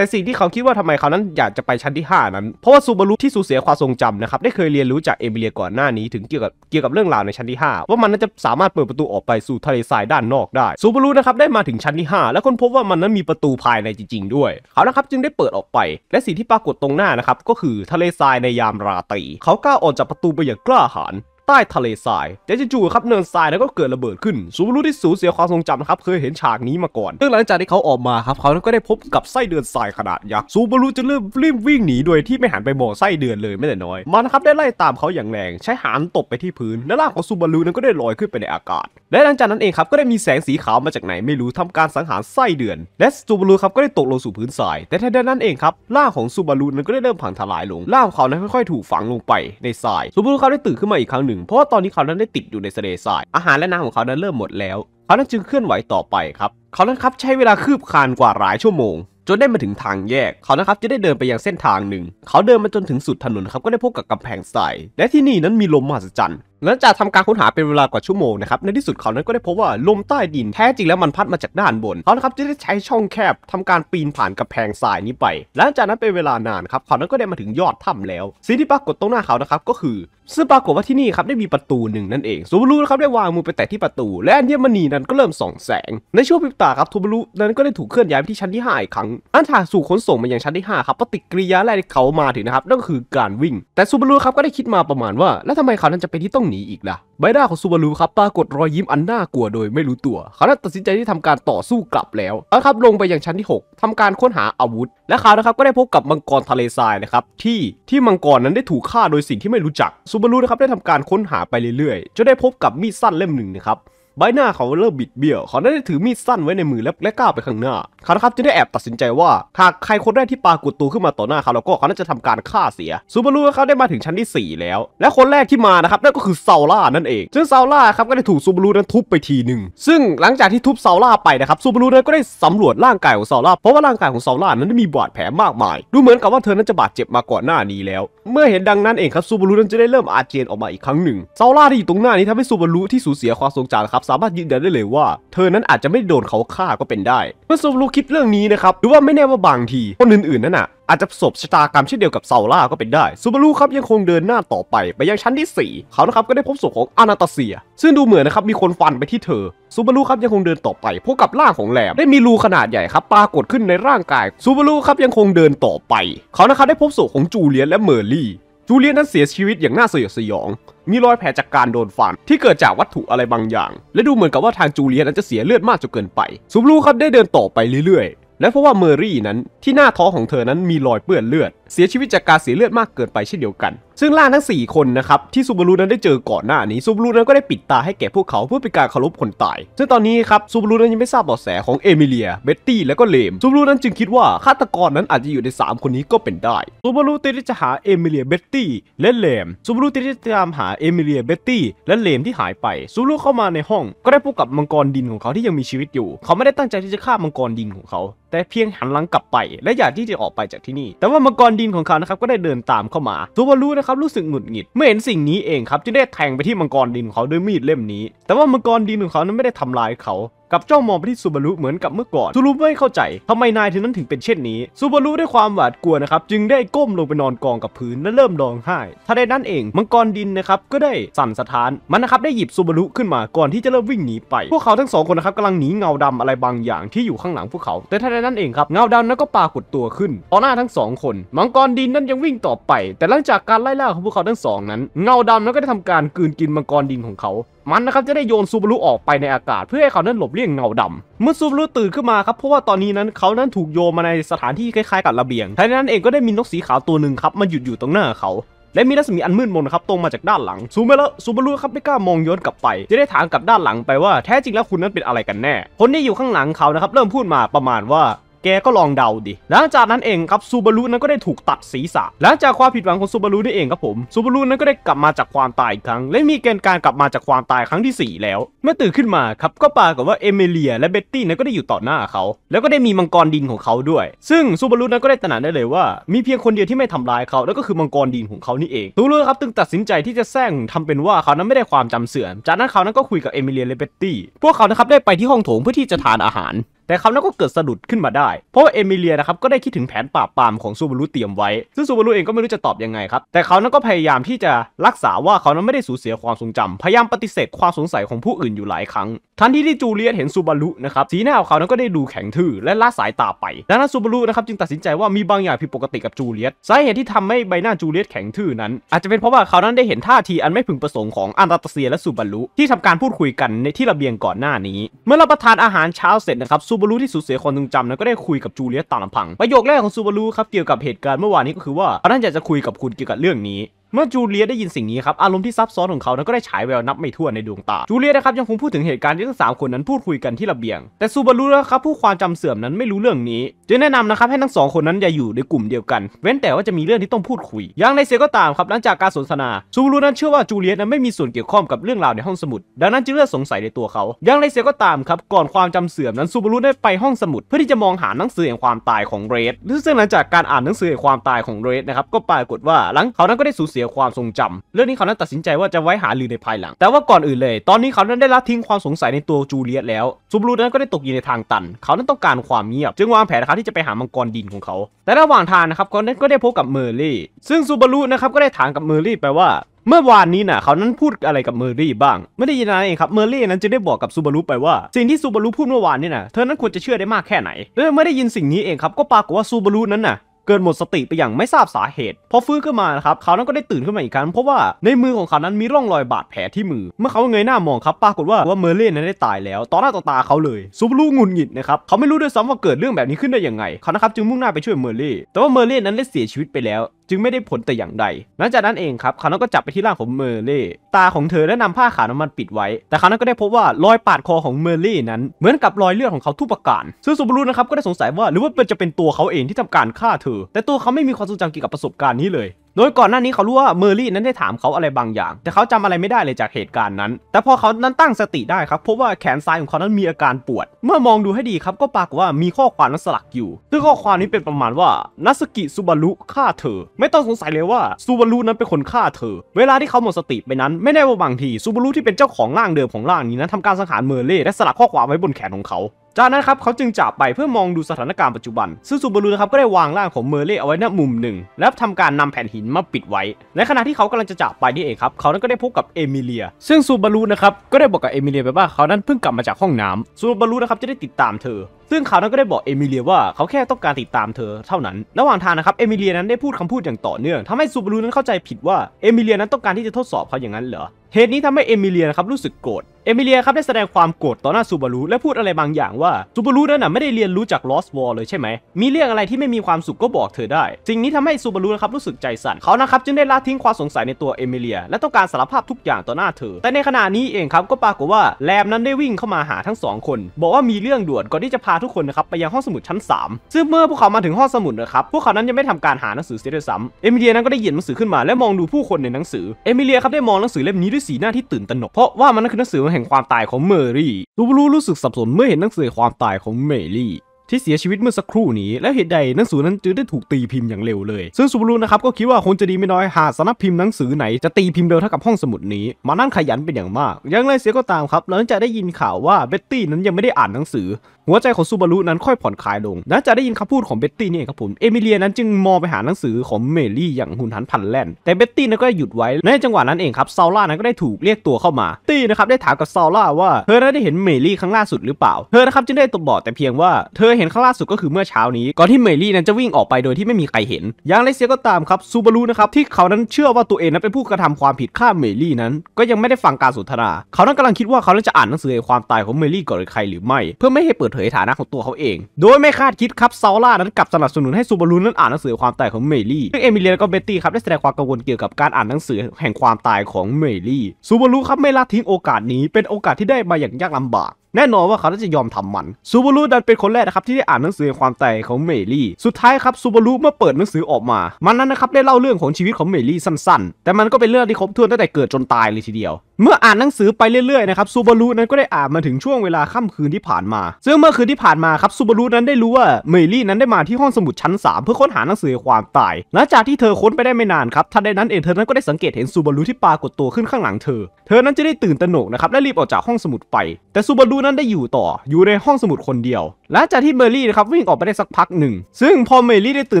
แต่สิ่งที่เขาคิดว่าทำไมเขานั้นอยากจะไปชั้นที่5นั้นเพราะว่าซูบารุที่สูญเสียความทรงจำนะครับได้เคยเรียนรู้จากเอมิเลียก่อนหน้านี้ถึงเกี่ยวกับเกี่ยวกับเรื่องราวในชั้นที่ 5 ว่ามันนั้นจะสามารถเปิดประตูออกไปสู่ทะเลทรายด้านนอกได้ซูบารุนะครับได้มาถึงชั้นที่ 5 และค้นพบว่ามันนั้นมีประตูภายในจริง ๆด้วยเขานะครับจึงได้เปิดออกไป และสิ่งที่ปรากฏตรงหน้านะครับก็คือทะเลทรายในยามราตรีเขาก้าวออกจากประตูไปอย่างกล้าหาญใต้ทะเลทรายแต่จู่ๆครับเนินทรายแล้วก็เกิดระเบิดขึ้นซูบรุที่สูญเสียความทรงจำนะครับ เคยเห็นฉากนี้มาก่อนซึ่งหลังจากที่เขาออกมาครับเขาก็ได้พบกับไส้เดือนทรายขนาดยักษ์ซูบารุจะเริ่มรีบวิ่งหนีโดยที่ไม่หันไปมองไส้เดือนเลยไม่แต่น้อยมันครับได้ไล่ตามเขาอย่างแรง ใช้หางตบไปที่พื้น และร่างของซูบารุนั้นก็ได้ลอยขึ้นไปในอากาศ และหลังจากนั้นเองครับก็ได้มีแสงสีขาวมาจากไหนไม่รู้ทำการสังหารไส้เดือน และซูบารุครับก็ได้ตกลงสู่พื้นทราย แต่ทันใดนั้นเองครับร่างของซูบารุนั้นก็ได้เริ่มพังทลายลงร่างของเขานั้นค่อยๆถูกฝังลงไปในทรายซูบารุครัได้ตื่นขึ้นมาอีกครั้งหนึ่งงเพราะว่าตอนนี้เขานั้นได้ติดอยู่ในทะเลทราย อาหารและน้ำของเขานั้นเริ่มหมดแล้ว เขานั้นจึงเคลื่อนไหวต่อไปครับ เขานั้นครับใช้เวลาคืบคานกว่าหลายชั่วโมง จนได้มาถึงทางแยก เขานะครับจะได้เดินไปยังเส้นทางหนึ่ง เขาเดินมาจนถึงสุดถนนครับก็ได้พบกับกำแพงทราย และที่นี่นั้นมีลมมหัศจรรย์หลังจากทำการค้นหาเป็นเวลากว่าชั่วโมงนะครับ ในที่สุดเขานั้นก็ได้พบว่าลมใต้ดินแท้จริงแล้วมันพัดมาจากด้านบนเขานะครับจะได้ใช้ช่องแคบทำการปีนผ่านกบแพงทรายนี้ไปหลังจากนั้นเป็นเวลานานครับเขานั้นก็ได้มาถึงยอดถ้าแล้ว สิ่งที่ปรากฏตรงหน้าเขานะครับก็คือซึ่งปรากฏว่าที่นี่ครับได้มีประตูหนึ่งนั่นเองซูบารุนะครับได้วางมือไปแตะที่ประตู และอันเียมนีนั้นก็เริ่มส่องแสงในช่วงพิบตาครับทูบารุนั้นก็ได้ถูกเคลื่อนย้ายไปที่ชั้นที่5อีกครั้งอัน่าสู่ขนส่งมาอย่างชั้นที่5ครับปฏิกิริยาแรกที่เขามาถึงนะครับนั่นคือการวิ่ง แต่ทูบารครับก็ได้คิดมาประมาณว่าแล้วทำไมเขานั้นจะเป็นที่ต้องนีอีกล่ะใบหน้าของซูบารุครับปรากฏรอยยิ้มอันน่ากลัวโดยไม่รู้ตัวเขาตัดสินใจที่ทำการต่อสู้กลับแล้วนะครับ ลงไปยังชั้นที่ 6 ทำการค้นหาอาวุธ และเขานะครับก็ได้พบกับมังกรทะเลทรายนะครับ ที่ที่มังกรนั้นได้ถูกฆ่าโดยสิ่งที่ไม่รู้จักซูบารุนะครับ ได้ทำการค้นหาไปเรื่อยๆจนได้พบกับมีดสั้นเล่มหนึ่งนะครับใบหน้าเขาเริ่มบิดเบี้ยว เขาได้ถือมีดสั้นไว้ในมือและก้าวไปข้างหน้าเขาครับจึงได้แอบตัดสินใจว่าหากใครคนแรกที่ปากดตัวขึ้นมาต่อหน้าเขาแล้วก็เขาน่าจะทำการฆ่าเสียซูบารุเขาได้มาถึงชั้นที่4 แล้ว และคนแรกที่มานะครับนั่นก็คือเซาล่านั่นเองซึ่งเซาล่าครับก็ได้ถูกซูบารุนั้นทุบไปทีหนึ่งซึ่งหลังจากที่ทุบเซาล่าไปนะครับซูบารุนั้นก็ได้สำรวจร่างกายของเซาล่าเพราะว่าร่างกายของเซาล่านั้นมีบาดแผลมากมาย ดูเหมือนกับว่าเธอนั้นจะบาดเจ็บมาก่อนหน้านี้แล้ว เมื่อเห็นดังนั้นเองครับซูบารุนั้นจะได้เริ่มอาเจียนออกมาอีกครั้งหนึ่งเซาล่าที่อยู่ตรงหน้านี้ทำให้ซูบารุที่สูญเสียความทรงจำครับสามารถยืนยันได้เลยว่า เธอนั้นอาจจะไม่โดนเขาฆ่าก็เป็นได้เมื่อโมลูคิดเรื่องนี้นะครับ หรือว่าไม่แน่ว่าบางที คนอื่นๆนั่นน่ะ อาจจะสบชะตากรรมเช่นเดียวกับเซาล่าก็เป็นได้ซูบารุครับยังคงเดินหน้าต่อไป ไปยังชั้นที่ 4 เขานะครับก็ได้พบศพของอนาตาเซีย ซึ่งดูเหมือนนะครับ มีคนฟันไปที่เธอซูบารุครับยังคงเดินต่อไปพบกับร่างของแหลมได้มีรูขนาดใหญ่ครับปรากฏขึ้นในร่างกายซูบารุครับยังคงเดินต่อไปเขานะครับได้พบศพของจูเลียนและเมอร์ลี่จูเลียนนั้นเสียชีวิตอย่างน่าสยดสยอง มีรอยแผลจากการโดนฟันที่เกิดจากวัตถุอะไรบางอย่าง และดูเหมือนกับว่าทางจูเลียนนั้นจะเสียเลือดมากจนเกินไปซูบลูครับได้เดินต่อไปเรื่อยๆ และเพราะว่าเมอรี่นั้นที่หน้าท้องของเธอนั้นมีรอยเปื้อนเลือดเสียชีวิตจากการเสียเลือดมากเกินไปเช่นเดียวกัน ซึ่งล่าทั้ง 4 คนนะครับ ที่ซูบารุนั้นได้เจอก่อนหน้านี้ ซูบารุนั้นก็ได้ปิดตาให้แก่พวกเขาเพื่อเป็นการเคารพคนตาย ซึ่งตอนนี้ครับ ซูบารุนั้นยังไม่ทราบเบาะแสของเอมิเลียเบตตี้และก็เลม ซูบารุนั้นจึงคิดว่าฆาตกรนั้นอาจจะอยู่ใน 3 คนนี้ก็เป็นได้ ซูบารุติดที่จะหาเอมิเลียเบตตี้และเลม ซูบารุติดที่จะตามหาเอมิเลียเบตตี้และเลมที่หายไป ซูบารุเข้ามาในห้อง ก็ได้พบกับมังกรดินของเขาที่ยังมีชีวิตอยู่ เขาไม่ได้ตั้งใจที่จะฆ่ามังกรดินของเขา แต่เพียงหันหลังกลับไป และอยากที่จะออกไปจากที่นี่แต่ว่ามังกรดินของเขานะครับก็ได้เดินตามเข้ามาซูบารุนะครับ รู้สึกหงุดหงิดเมื่อเห็นสิ่งนี้เองครับจึงได้แทงไปที่มังกรดินของเขา ด้วยมีดเล่มนี้ แต่ว่ามังกรดินของเขานั้นไม่ได้ทำลายเขากับเจ้ามองไปที่ซูบารุเหมือนกับเมื่อก่อนซูบารุไม่เข้าใจ ทำไมนายถึงนั้นถึงเป็นเช่นนี้ซูบารุด้วยความหวาดกลัวนะครับจึงได้ก้มลงไปนอนกองกับพื้นและเริ่มร้องไห้ทันใดนั้นเอง มังกรดินนะครับก็ได้สั่นสะท้านมันนะครับ ได้หยิบซูบารุขึ้นมาก่อนที่จะเริ่มวิ่งหนีไป พวกเขาทั้งสองคนนะครับกำลังหนีเงาดำอะไรบางอย่างที่อยู่ข้างหลังพวกเขา แต่ทันใดนั้นเองครับเงาดำนั้นก็ปรากฏตัวขึ้นต่อหน้าทั้งสองคน มังกรดินนั้นยังวิ่งต่อไป แต่หลังจากการไล่ล่าของพวกเขาทั้งสองนั้นเงาดำนั้นก็ได้ทำการกืนกินมังกรดินของเขามันนะครับจะได้โยนซูบารุออกไปในอากาศเพื่อให้เขานั้นหลบเลี่ยงเงาดำ เมื่อซูบารุตื่นขึ้นมาครับเพราะว่าตอนนี้นั้นเขานั้นถูกโยนมาในสถานที่คล้ายๆกับระเบียงทันนั้นเองก็ได้มีนกสีขาวตัวหนึ่งครับมาหยุดอยู่ตรงหน้าเขา และมีรัศมีอันมืดมนครับตรงมาจากด้านหลัง ซูมาแล้วซูบารุครับไม่กล้ามองย้อนกลับไปจะได้ถามกับด้านหลังไปว่าแท้จริงแล้วคุณนั้นเป็นอะไรกันแน่ คนที่อยู่ข้างหลังเขานะครับเริ่มพูดมาประมาณว่าแกก็ลองเดาดิ หลังจากนั้นเองครับซูบารุนั้นก็ได้ถูกตัดศีรษะ หลังจากความผิดหวังของซูบารุนี่เองครับผม ซูบารุนั้นก็ได้กลับมาจากความตายอีกครั้ง และมีเกณฑ์การกลับมาจากความตายครั้งที่ 4 แล้ว เมื่อตื่นขึ้นมาครับก็ปรากฏว่าเอมเลียและเบ็ตตี้นั้นก็ได้อยู่ต่อหน้าเขา แล้วก็ได้มีมังกรดินของเขาด้วย ซึ่งซูบารุนั้นก็ได้ตระหนักได้เลยว่ามีเพียงคนเดียวที่ไม่ทำลายเขาแล้วก็คือมังกรดินของเขานี่เองซูบารุครับจึงตัดสินใจที่จะแซงทำเป็นว่าเขานั้นไม่ได้ความจำเสื่อมจากนั้นเขานั้นก็คุยกับเอมเลียและเบ็ตตี้พวกเขานะครับได้ไปที่ห้องโถงเพื่อที่จะทานอาหารแต่เขานั้นก็เกิดสะดุดขึ้นมาได้ เพราะว่าเอมิเลียนะครับก็ได้คิดถึงแผนปราบปรามของซูบารุเตรียมไว้ซึ่งซูบารุเองก็ไม่รู้จะตอบยังไงครับแต่เขานั้นก็พยายามที่จะรักษาว่าเขานั้นไม่ได้สูญเสียความทรงจำพยายามปฏิเสธความสงสัยของผู้อื่นอยู่หลายครั้งทันทีที่จูเลียตเห็นซูบารุนะครับสีหน้าของเขานั้นก็ได้ดูแข็งทื่อและละสายตาไปดังนั้นซูบารุนะครับจึงตัดสินใจว่ามีบางอย่างผิดปกติกับจูเลียตสาเหตุที่ทำให้ใบหน้าจูเลียตแข็งทื่อนั้นอาจจะเป็นเพราะว่าเขานั้นได้เห็นท่าทีอันไม่พึงประสงค์ของอันตาเซียและซูบารุที่ทำการพูดคุยกันในที่ระเบียงก่อนหน้านี้ เมื่อรับประทานอาหารเช้าเสร็จนะครับซูบารุที่สูญเสียความทรงจำนะก็ได้คุยกับจูเลียตามลำพัง ประโยคแรกของซูบารุครับเกี่ยวกับเหตุการณ์เมื่อวานนี้ก็คือว่าเขาท่านอยากจะคุยกับคุณเกี่ยวกับเรื่องนี้เมื่อจูเลียได้ยินสิ่งนี้ครับ อารมณ์ที่ซับซ้อนของเขานั้นก็ได้ฉายแววนับไม่ถ้วนในดวงตา จูเลียนะครับยังคงพูดถึงเหตุการณ์ที่ทั้งสามคนนั้นพูดคุยกันที่ระเบียง แต่ซูบารุนะครับ ผู้ความจำเสื่อมนั้นไม่รู้เรื่องนี้จึงแนะนำนะครับให้ทั้งสองคนนั้นอย่าอยู่ในกลุ่มเดียวกัน เว้นแต่ว่าจะมีเรื่องที่ต้องพูดคุย อย่างในเสียก็ตามครับหลังจากการสนทนาซูบารุนั้นเชื่อว่าจูเลียนั้นไม่มีส่วนเกี่ยวข้องกับเรื่องราวในห้องสมุด ดังนั้นจึงเลือกสงสัยในตัวเขา อย่างไรเสียก็ตามครับก่อนความจำเสื่อมนั้นซูบารุได้ไปห้องสมุดเพื่อที่จะมองหาหนังสือแห่งความตายของเรดซึ่งหลังจากการอ่านหนังสือแห่งความตายของเรดนะครับก็ปรากฏว่าหลังเขานั้นก็ได้สูญเสียียความทรงจำเรื่องนี้เขานั้นตัดสินใจว่าจะไว้หาลือในภายหลัง แต่ว่าก่อนอื่นเลย ตอนนี้เขานั้นได้ละทิ้งความสงสัยในตัวจูเลียตแล้วซูบลูนั้นก็ได้ตกอยู่ในทางตัน เขานั้นต้องการความเงียบจึงวางแผนนะครับที่จะไปหามังกรดินของเขา แต่ระหว่างทางนะครับเขานั้นก็ได้พบกับเมอร์ลี่ ซึ่งซูบลูนะครับก็ได้ถามกับเมอร์ลี่ไปว่าเมื่อวานนี้นะ่ะเขานั้นพูดอะไรกับเมอร์ี่บ้าง ไม่ได้ยินอะไรเองครับ เมอร์ี่นั้นจะได้บอกกับซูบารุไปว่าสิ่งที่ซูบารุพูดเมื่อวานนี่นะ่ะเธอนั้นควรจะเชื่อได้มากแค่ไหนเมื่อได้ยินสิ่งนี้เองครับ ก็ปรากฏว่าซูบารุนั้นนะ่ะเกิดหมดสติไปอย่างไม่ทราบสาเหตุพอฟื้นขึ้นมานะครับ เขานั้นก็ได้ตื่นขึ้นมาอีกครั้งเพราะว่าในมือของเขานั้นมีร่องรอยบาดแผลที่มือ เมื่อเขาเงยหน้ามองครับ ปรากฏว่าว่าเมอร์เลนนั้นได้ตายแล้ว ต่อหน้าต่อตาเขาเลยซูบลูุงุนหงิดนะครับเขาไม่รู้ด้วยซ้ำว่าเกิดเรื่องแบบนี้ขึ้นได้ยังไงเขานะครับจึงมุ่งหน้าไปช่วยเมอร์เลนแต่ว่าเมอร์เลนนั้นได้เสียชีวิตไปแล้วจึงไม่ได้ผลแต่อย่างใด หลังจากนั้นเองครับคานะก็จับไปที่ร่างของเมอร์ลี่ ตาของเธอได้นำผ้าขาวน้ำมันปิดไว้ แต่คานะก็ได้พบว่ารอยปาดคอของเมอร์ลี่นั้น เหมือนกับรอยเลือดของเขาทุกประการซึ่งสุบารุนะครับก็ได้สงสัยว่า หรือว่ามันจะเป็นตัวเขาเองที่ทำการฆ่าเธอ แต่ตัวเขาไม่มีความทรงจำเกี่ยวกับประสบการณ์นี้เลยโดยก่อนหน้านี้เขารู้ว่าเมอร์ลี่นั้นได้ถามเขาอะไรบางอย่าง แต่เขาจำอะไรไม่ได้เลยจากเหตุการณ์นั้น แต่พอเขานั้นตั้งสติได้ครับพบว่าแขนซ้ายของเขานั้นมีอาการปวด เมื่อมองดูให้ดีครับก็ปรากฏว่ามีข้อความนั้นสลักอยู่ ซึ่งข้อความนี้เป็นประมาณว่านัสกิซูบารุฆ่าเธอ ไม่ต้องสงสัยเลยว่าซูบารุนั้นเป็นคนฆ่าเธอ เวลาที่เขาหมดสติไปนั้น ไม่แน่ว่าบางทีซูบารุที่เป็นเจ้าของร่างเดิมของร่างนี้นั้นทำการสังหารเมอร์ลี่และสลักข้อความไว้บนแขนของเขาจากนั้นครับเขาจึงจับไปเพื่อมองดูสถานการณ์ปัจจุบันซึ่งซูบารุนะครับก็ได้วางร่างของเมอร์เล่เอาไว้ณมุมหนึ่ง และทำการนำแผ่นหินมาปิดไว้ในขณะที่เขากำลังจะจับไปนี่เองครับเขานั้นก็ได้พบกับเอมิเลียซึ่งซูบารุนะครับก็ได้บอกกับเอมิเลียไปว่าเขานั้นเพิ่งกลับมาจากห้องน้ำซูบารุนะครับจะได้ติดตามเธอซึ่งเขานั้นก็ได้บอกเอมิเลียว่าเขาแค่ต้องการติดตามเธอเท่านั้นระหว่างทางนะครับเอมิเลียนั้นได้พูดคำพูดอย่างต่อเนื่องทำให้ซูบารุนั้นเข้าใจผิดว่าเอมิเลียนั้นต้องการที่จะทดสอบเขาอย่างนั้นเหรอเหตุนี้ทำให้เอมิเลียนะครับ รู้สึกโกรธ เอมิเลียครับ ได้แสดงความโกรธต่อหน้าซูบารุและพูดอะไรบางอย่างว่าซูบารุนั้นน่ะ ไม่ได้เรียนรู้จากลอสวอลเลยใช่ไหม มีเรื่องอะไรที่ไม่มีความสุขก็บอกเธอได้ สิ่งนี้ทำให้ซูบารุนะครับ รู้สึกใจสั่น เขานะครับ จึงได้ละทิ้งความสงสัยในตัวเอมิเลียและต้องการสารภาพทุกอย่างต่อหน้าเธอ แต่ในขณะนี้เองครับก็ปรากฏว่าแรมนั้นได้วิ่งเข้ามาหาทั้งสองคนบอกว่ามีเรื่องด่วนก่อนที่จะพาทุกคนนะครับไปยังห้องสมุดชั้น3ซึ่งเมื่อพวกเขามาถึงห้องสมุดนะครับพวกเขานั้นยังไม่ทำการหาหนังสือเสียด้วยซ้ำเอมิเลียนั้นก็ได้หยิบหนังสือขึ้นมาและมองดูผู้คนในหนังสือเอมิเลียครับได้มองหนังสือเล่มนี้ด้วยด้วยสีหน้าที่ตื่นตระหนก เพราะว่ามันนั่นคือหนังสือแห่งความตายของเมอรี่รูบรูรู้สึกสับสนเมื่อเห็นหนังสือความตายของเมรี่ที่เสียชีวิตเมื่อสักครู่นี้ และเหตุใดหนังสือนั้นจึงได้ถูกตีพิมพ์อย่างเร็วเลย ซึ่งสุบารุนะครับก็คิดว่าคงจะดีไม่น้อย หากสำนักพิมพ์หนังสือไหน จะตีพิมพ์เร็วเท่ากับห้องสมุดนี้ มานั่นขยันเป็นอย่างมากยังไรเสียก็ตามครับหลังจากได้ยินข่าวว่าเบ็ตตี้นั้นยังไม่ได้อ่านหนังสือหัวใจของซูบารุนั้นค่อยผ่อนคลายลงหลังจากได้ยินคำพูดของเบ็ตตี้นี่ครับผมเอมิเลียนั้นจึงมองไปหาหนังสือของเมลี่อย่างหุนหันพันแล่นแต่เบ็ตตี้นั้นก็หยุดไว้ ในจังหวะนั้นเองครับซาร่านั้นก็ได้ถูกเรียกตัวเข้ามา ตี้นะครับได้ถามกับซาร่าว่าเธอได้เห็นเมลี่ครั้งล่าสุดหรือเปล่าเธอนะครับจึงได้ตบบอกแต่เพียงว่าเธอเห็นครั้งล่าสุดก็คือเมื่อเช้านี้ก่อนที่เมลี่นั้นจะวิ่งออกไปโดยที่ไม่มีใครเห็นอย่างไรเสียก็ตามครับซูบารุนะครับที่เขานั้นเชื่อว่าตัวเองนั้นเป็นผู้กระทำความผิดฆ่าเมลี่นั้นก็ยังไม่ได้ฟังการสนทนาเขานั้นกำลังคิดว่าเขานั้นจะอ่านหนังสือความตายของเมลี่ก่อนใครหรือไม่เพื่อไม่ให้เปิดเผยฐานะของตัวเขาเอง โดยไม่คาดคิดครับซาล่านั้นกลับสนับสนุนให้ซูบารุนั้นอ่านหนังสือความตายของเมลี่ซึ่งเอมิเลียแก็เบตตี้ครับได้แสดงความกังวลเกี่ยวกับการอ่านหนังสือแห่งความตายของเมลี่ซูบารุครับไม่ละทิ้งโอกาสนี้เป็นโอกาสที่ได้มาอย่างยากลำบากแน่นอนว่าเขาจะยอมทำมันซูบารุดันเป็นคนแรกนะครับ ที่ได้อ่านหนังสือความใจของเมลี่ สุดท้ายครับซูบารุเมื่อเปิดหนังสือออกมา มันนั้นนะครับได้เล่าเรื่องของชีวิตของเมลี่สั้น ๆ แต่มันก็เป็นเรื่องที่ครบถ้วนตั้งแต่เกิดจนตายเลยทีเดียว เมื่ออ่านหนังสือไปเรื่อยๆนะครับซูบารุนั้นก็ได้อ่านมาถึงช่วงเวลาค่ำคืนที่ผ่านมาซึ่งเมื่อคืนที่ผ่านมาครับซูบารุนั้นได้รู้ว่าเมลี่นั้นได้มาที่ห้องสมุดชั้น3เพื่อค้นหาหนังสือความตายหลังจากที่เธอค้นไปได้ไม่นานครับทันใดนั้นเองเธอนั้นก็ได้สังเกตเห็นซูบารุที่ปรากฏตัวขึ้นข้างหลังเธอเธอนั้นจะได้ตื่นตระหนกนะครับและรีบออกจากห้องสมุดไปแต่ซูบารุนั้นได้อยู่ต่ออยู่ในห้องสมุดคนเดียว และจากที่เมอรี่นะครับวิ่งออกไปได้สักพักหนึ่งซึ่งพอเมอรี่ได้ตื่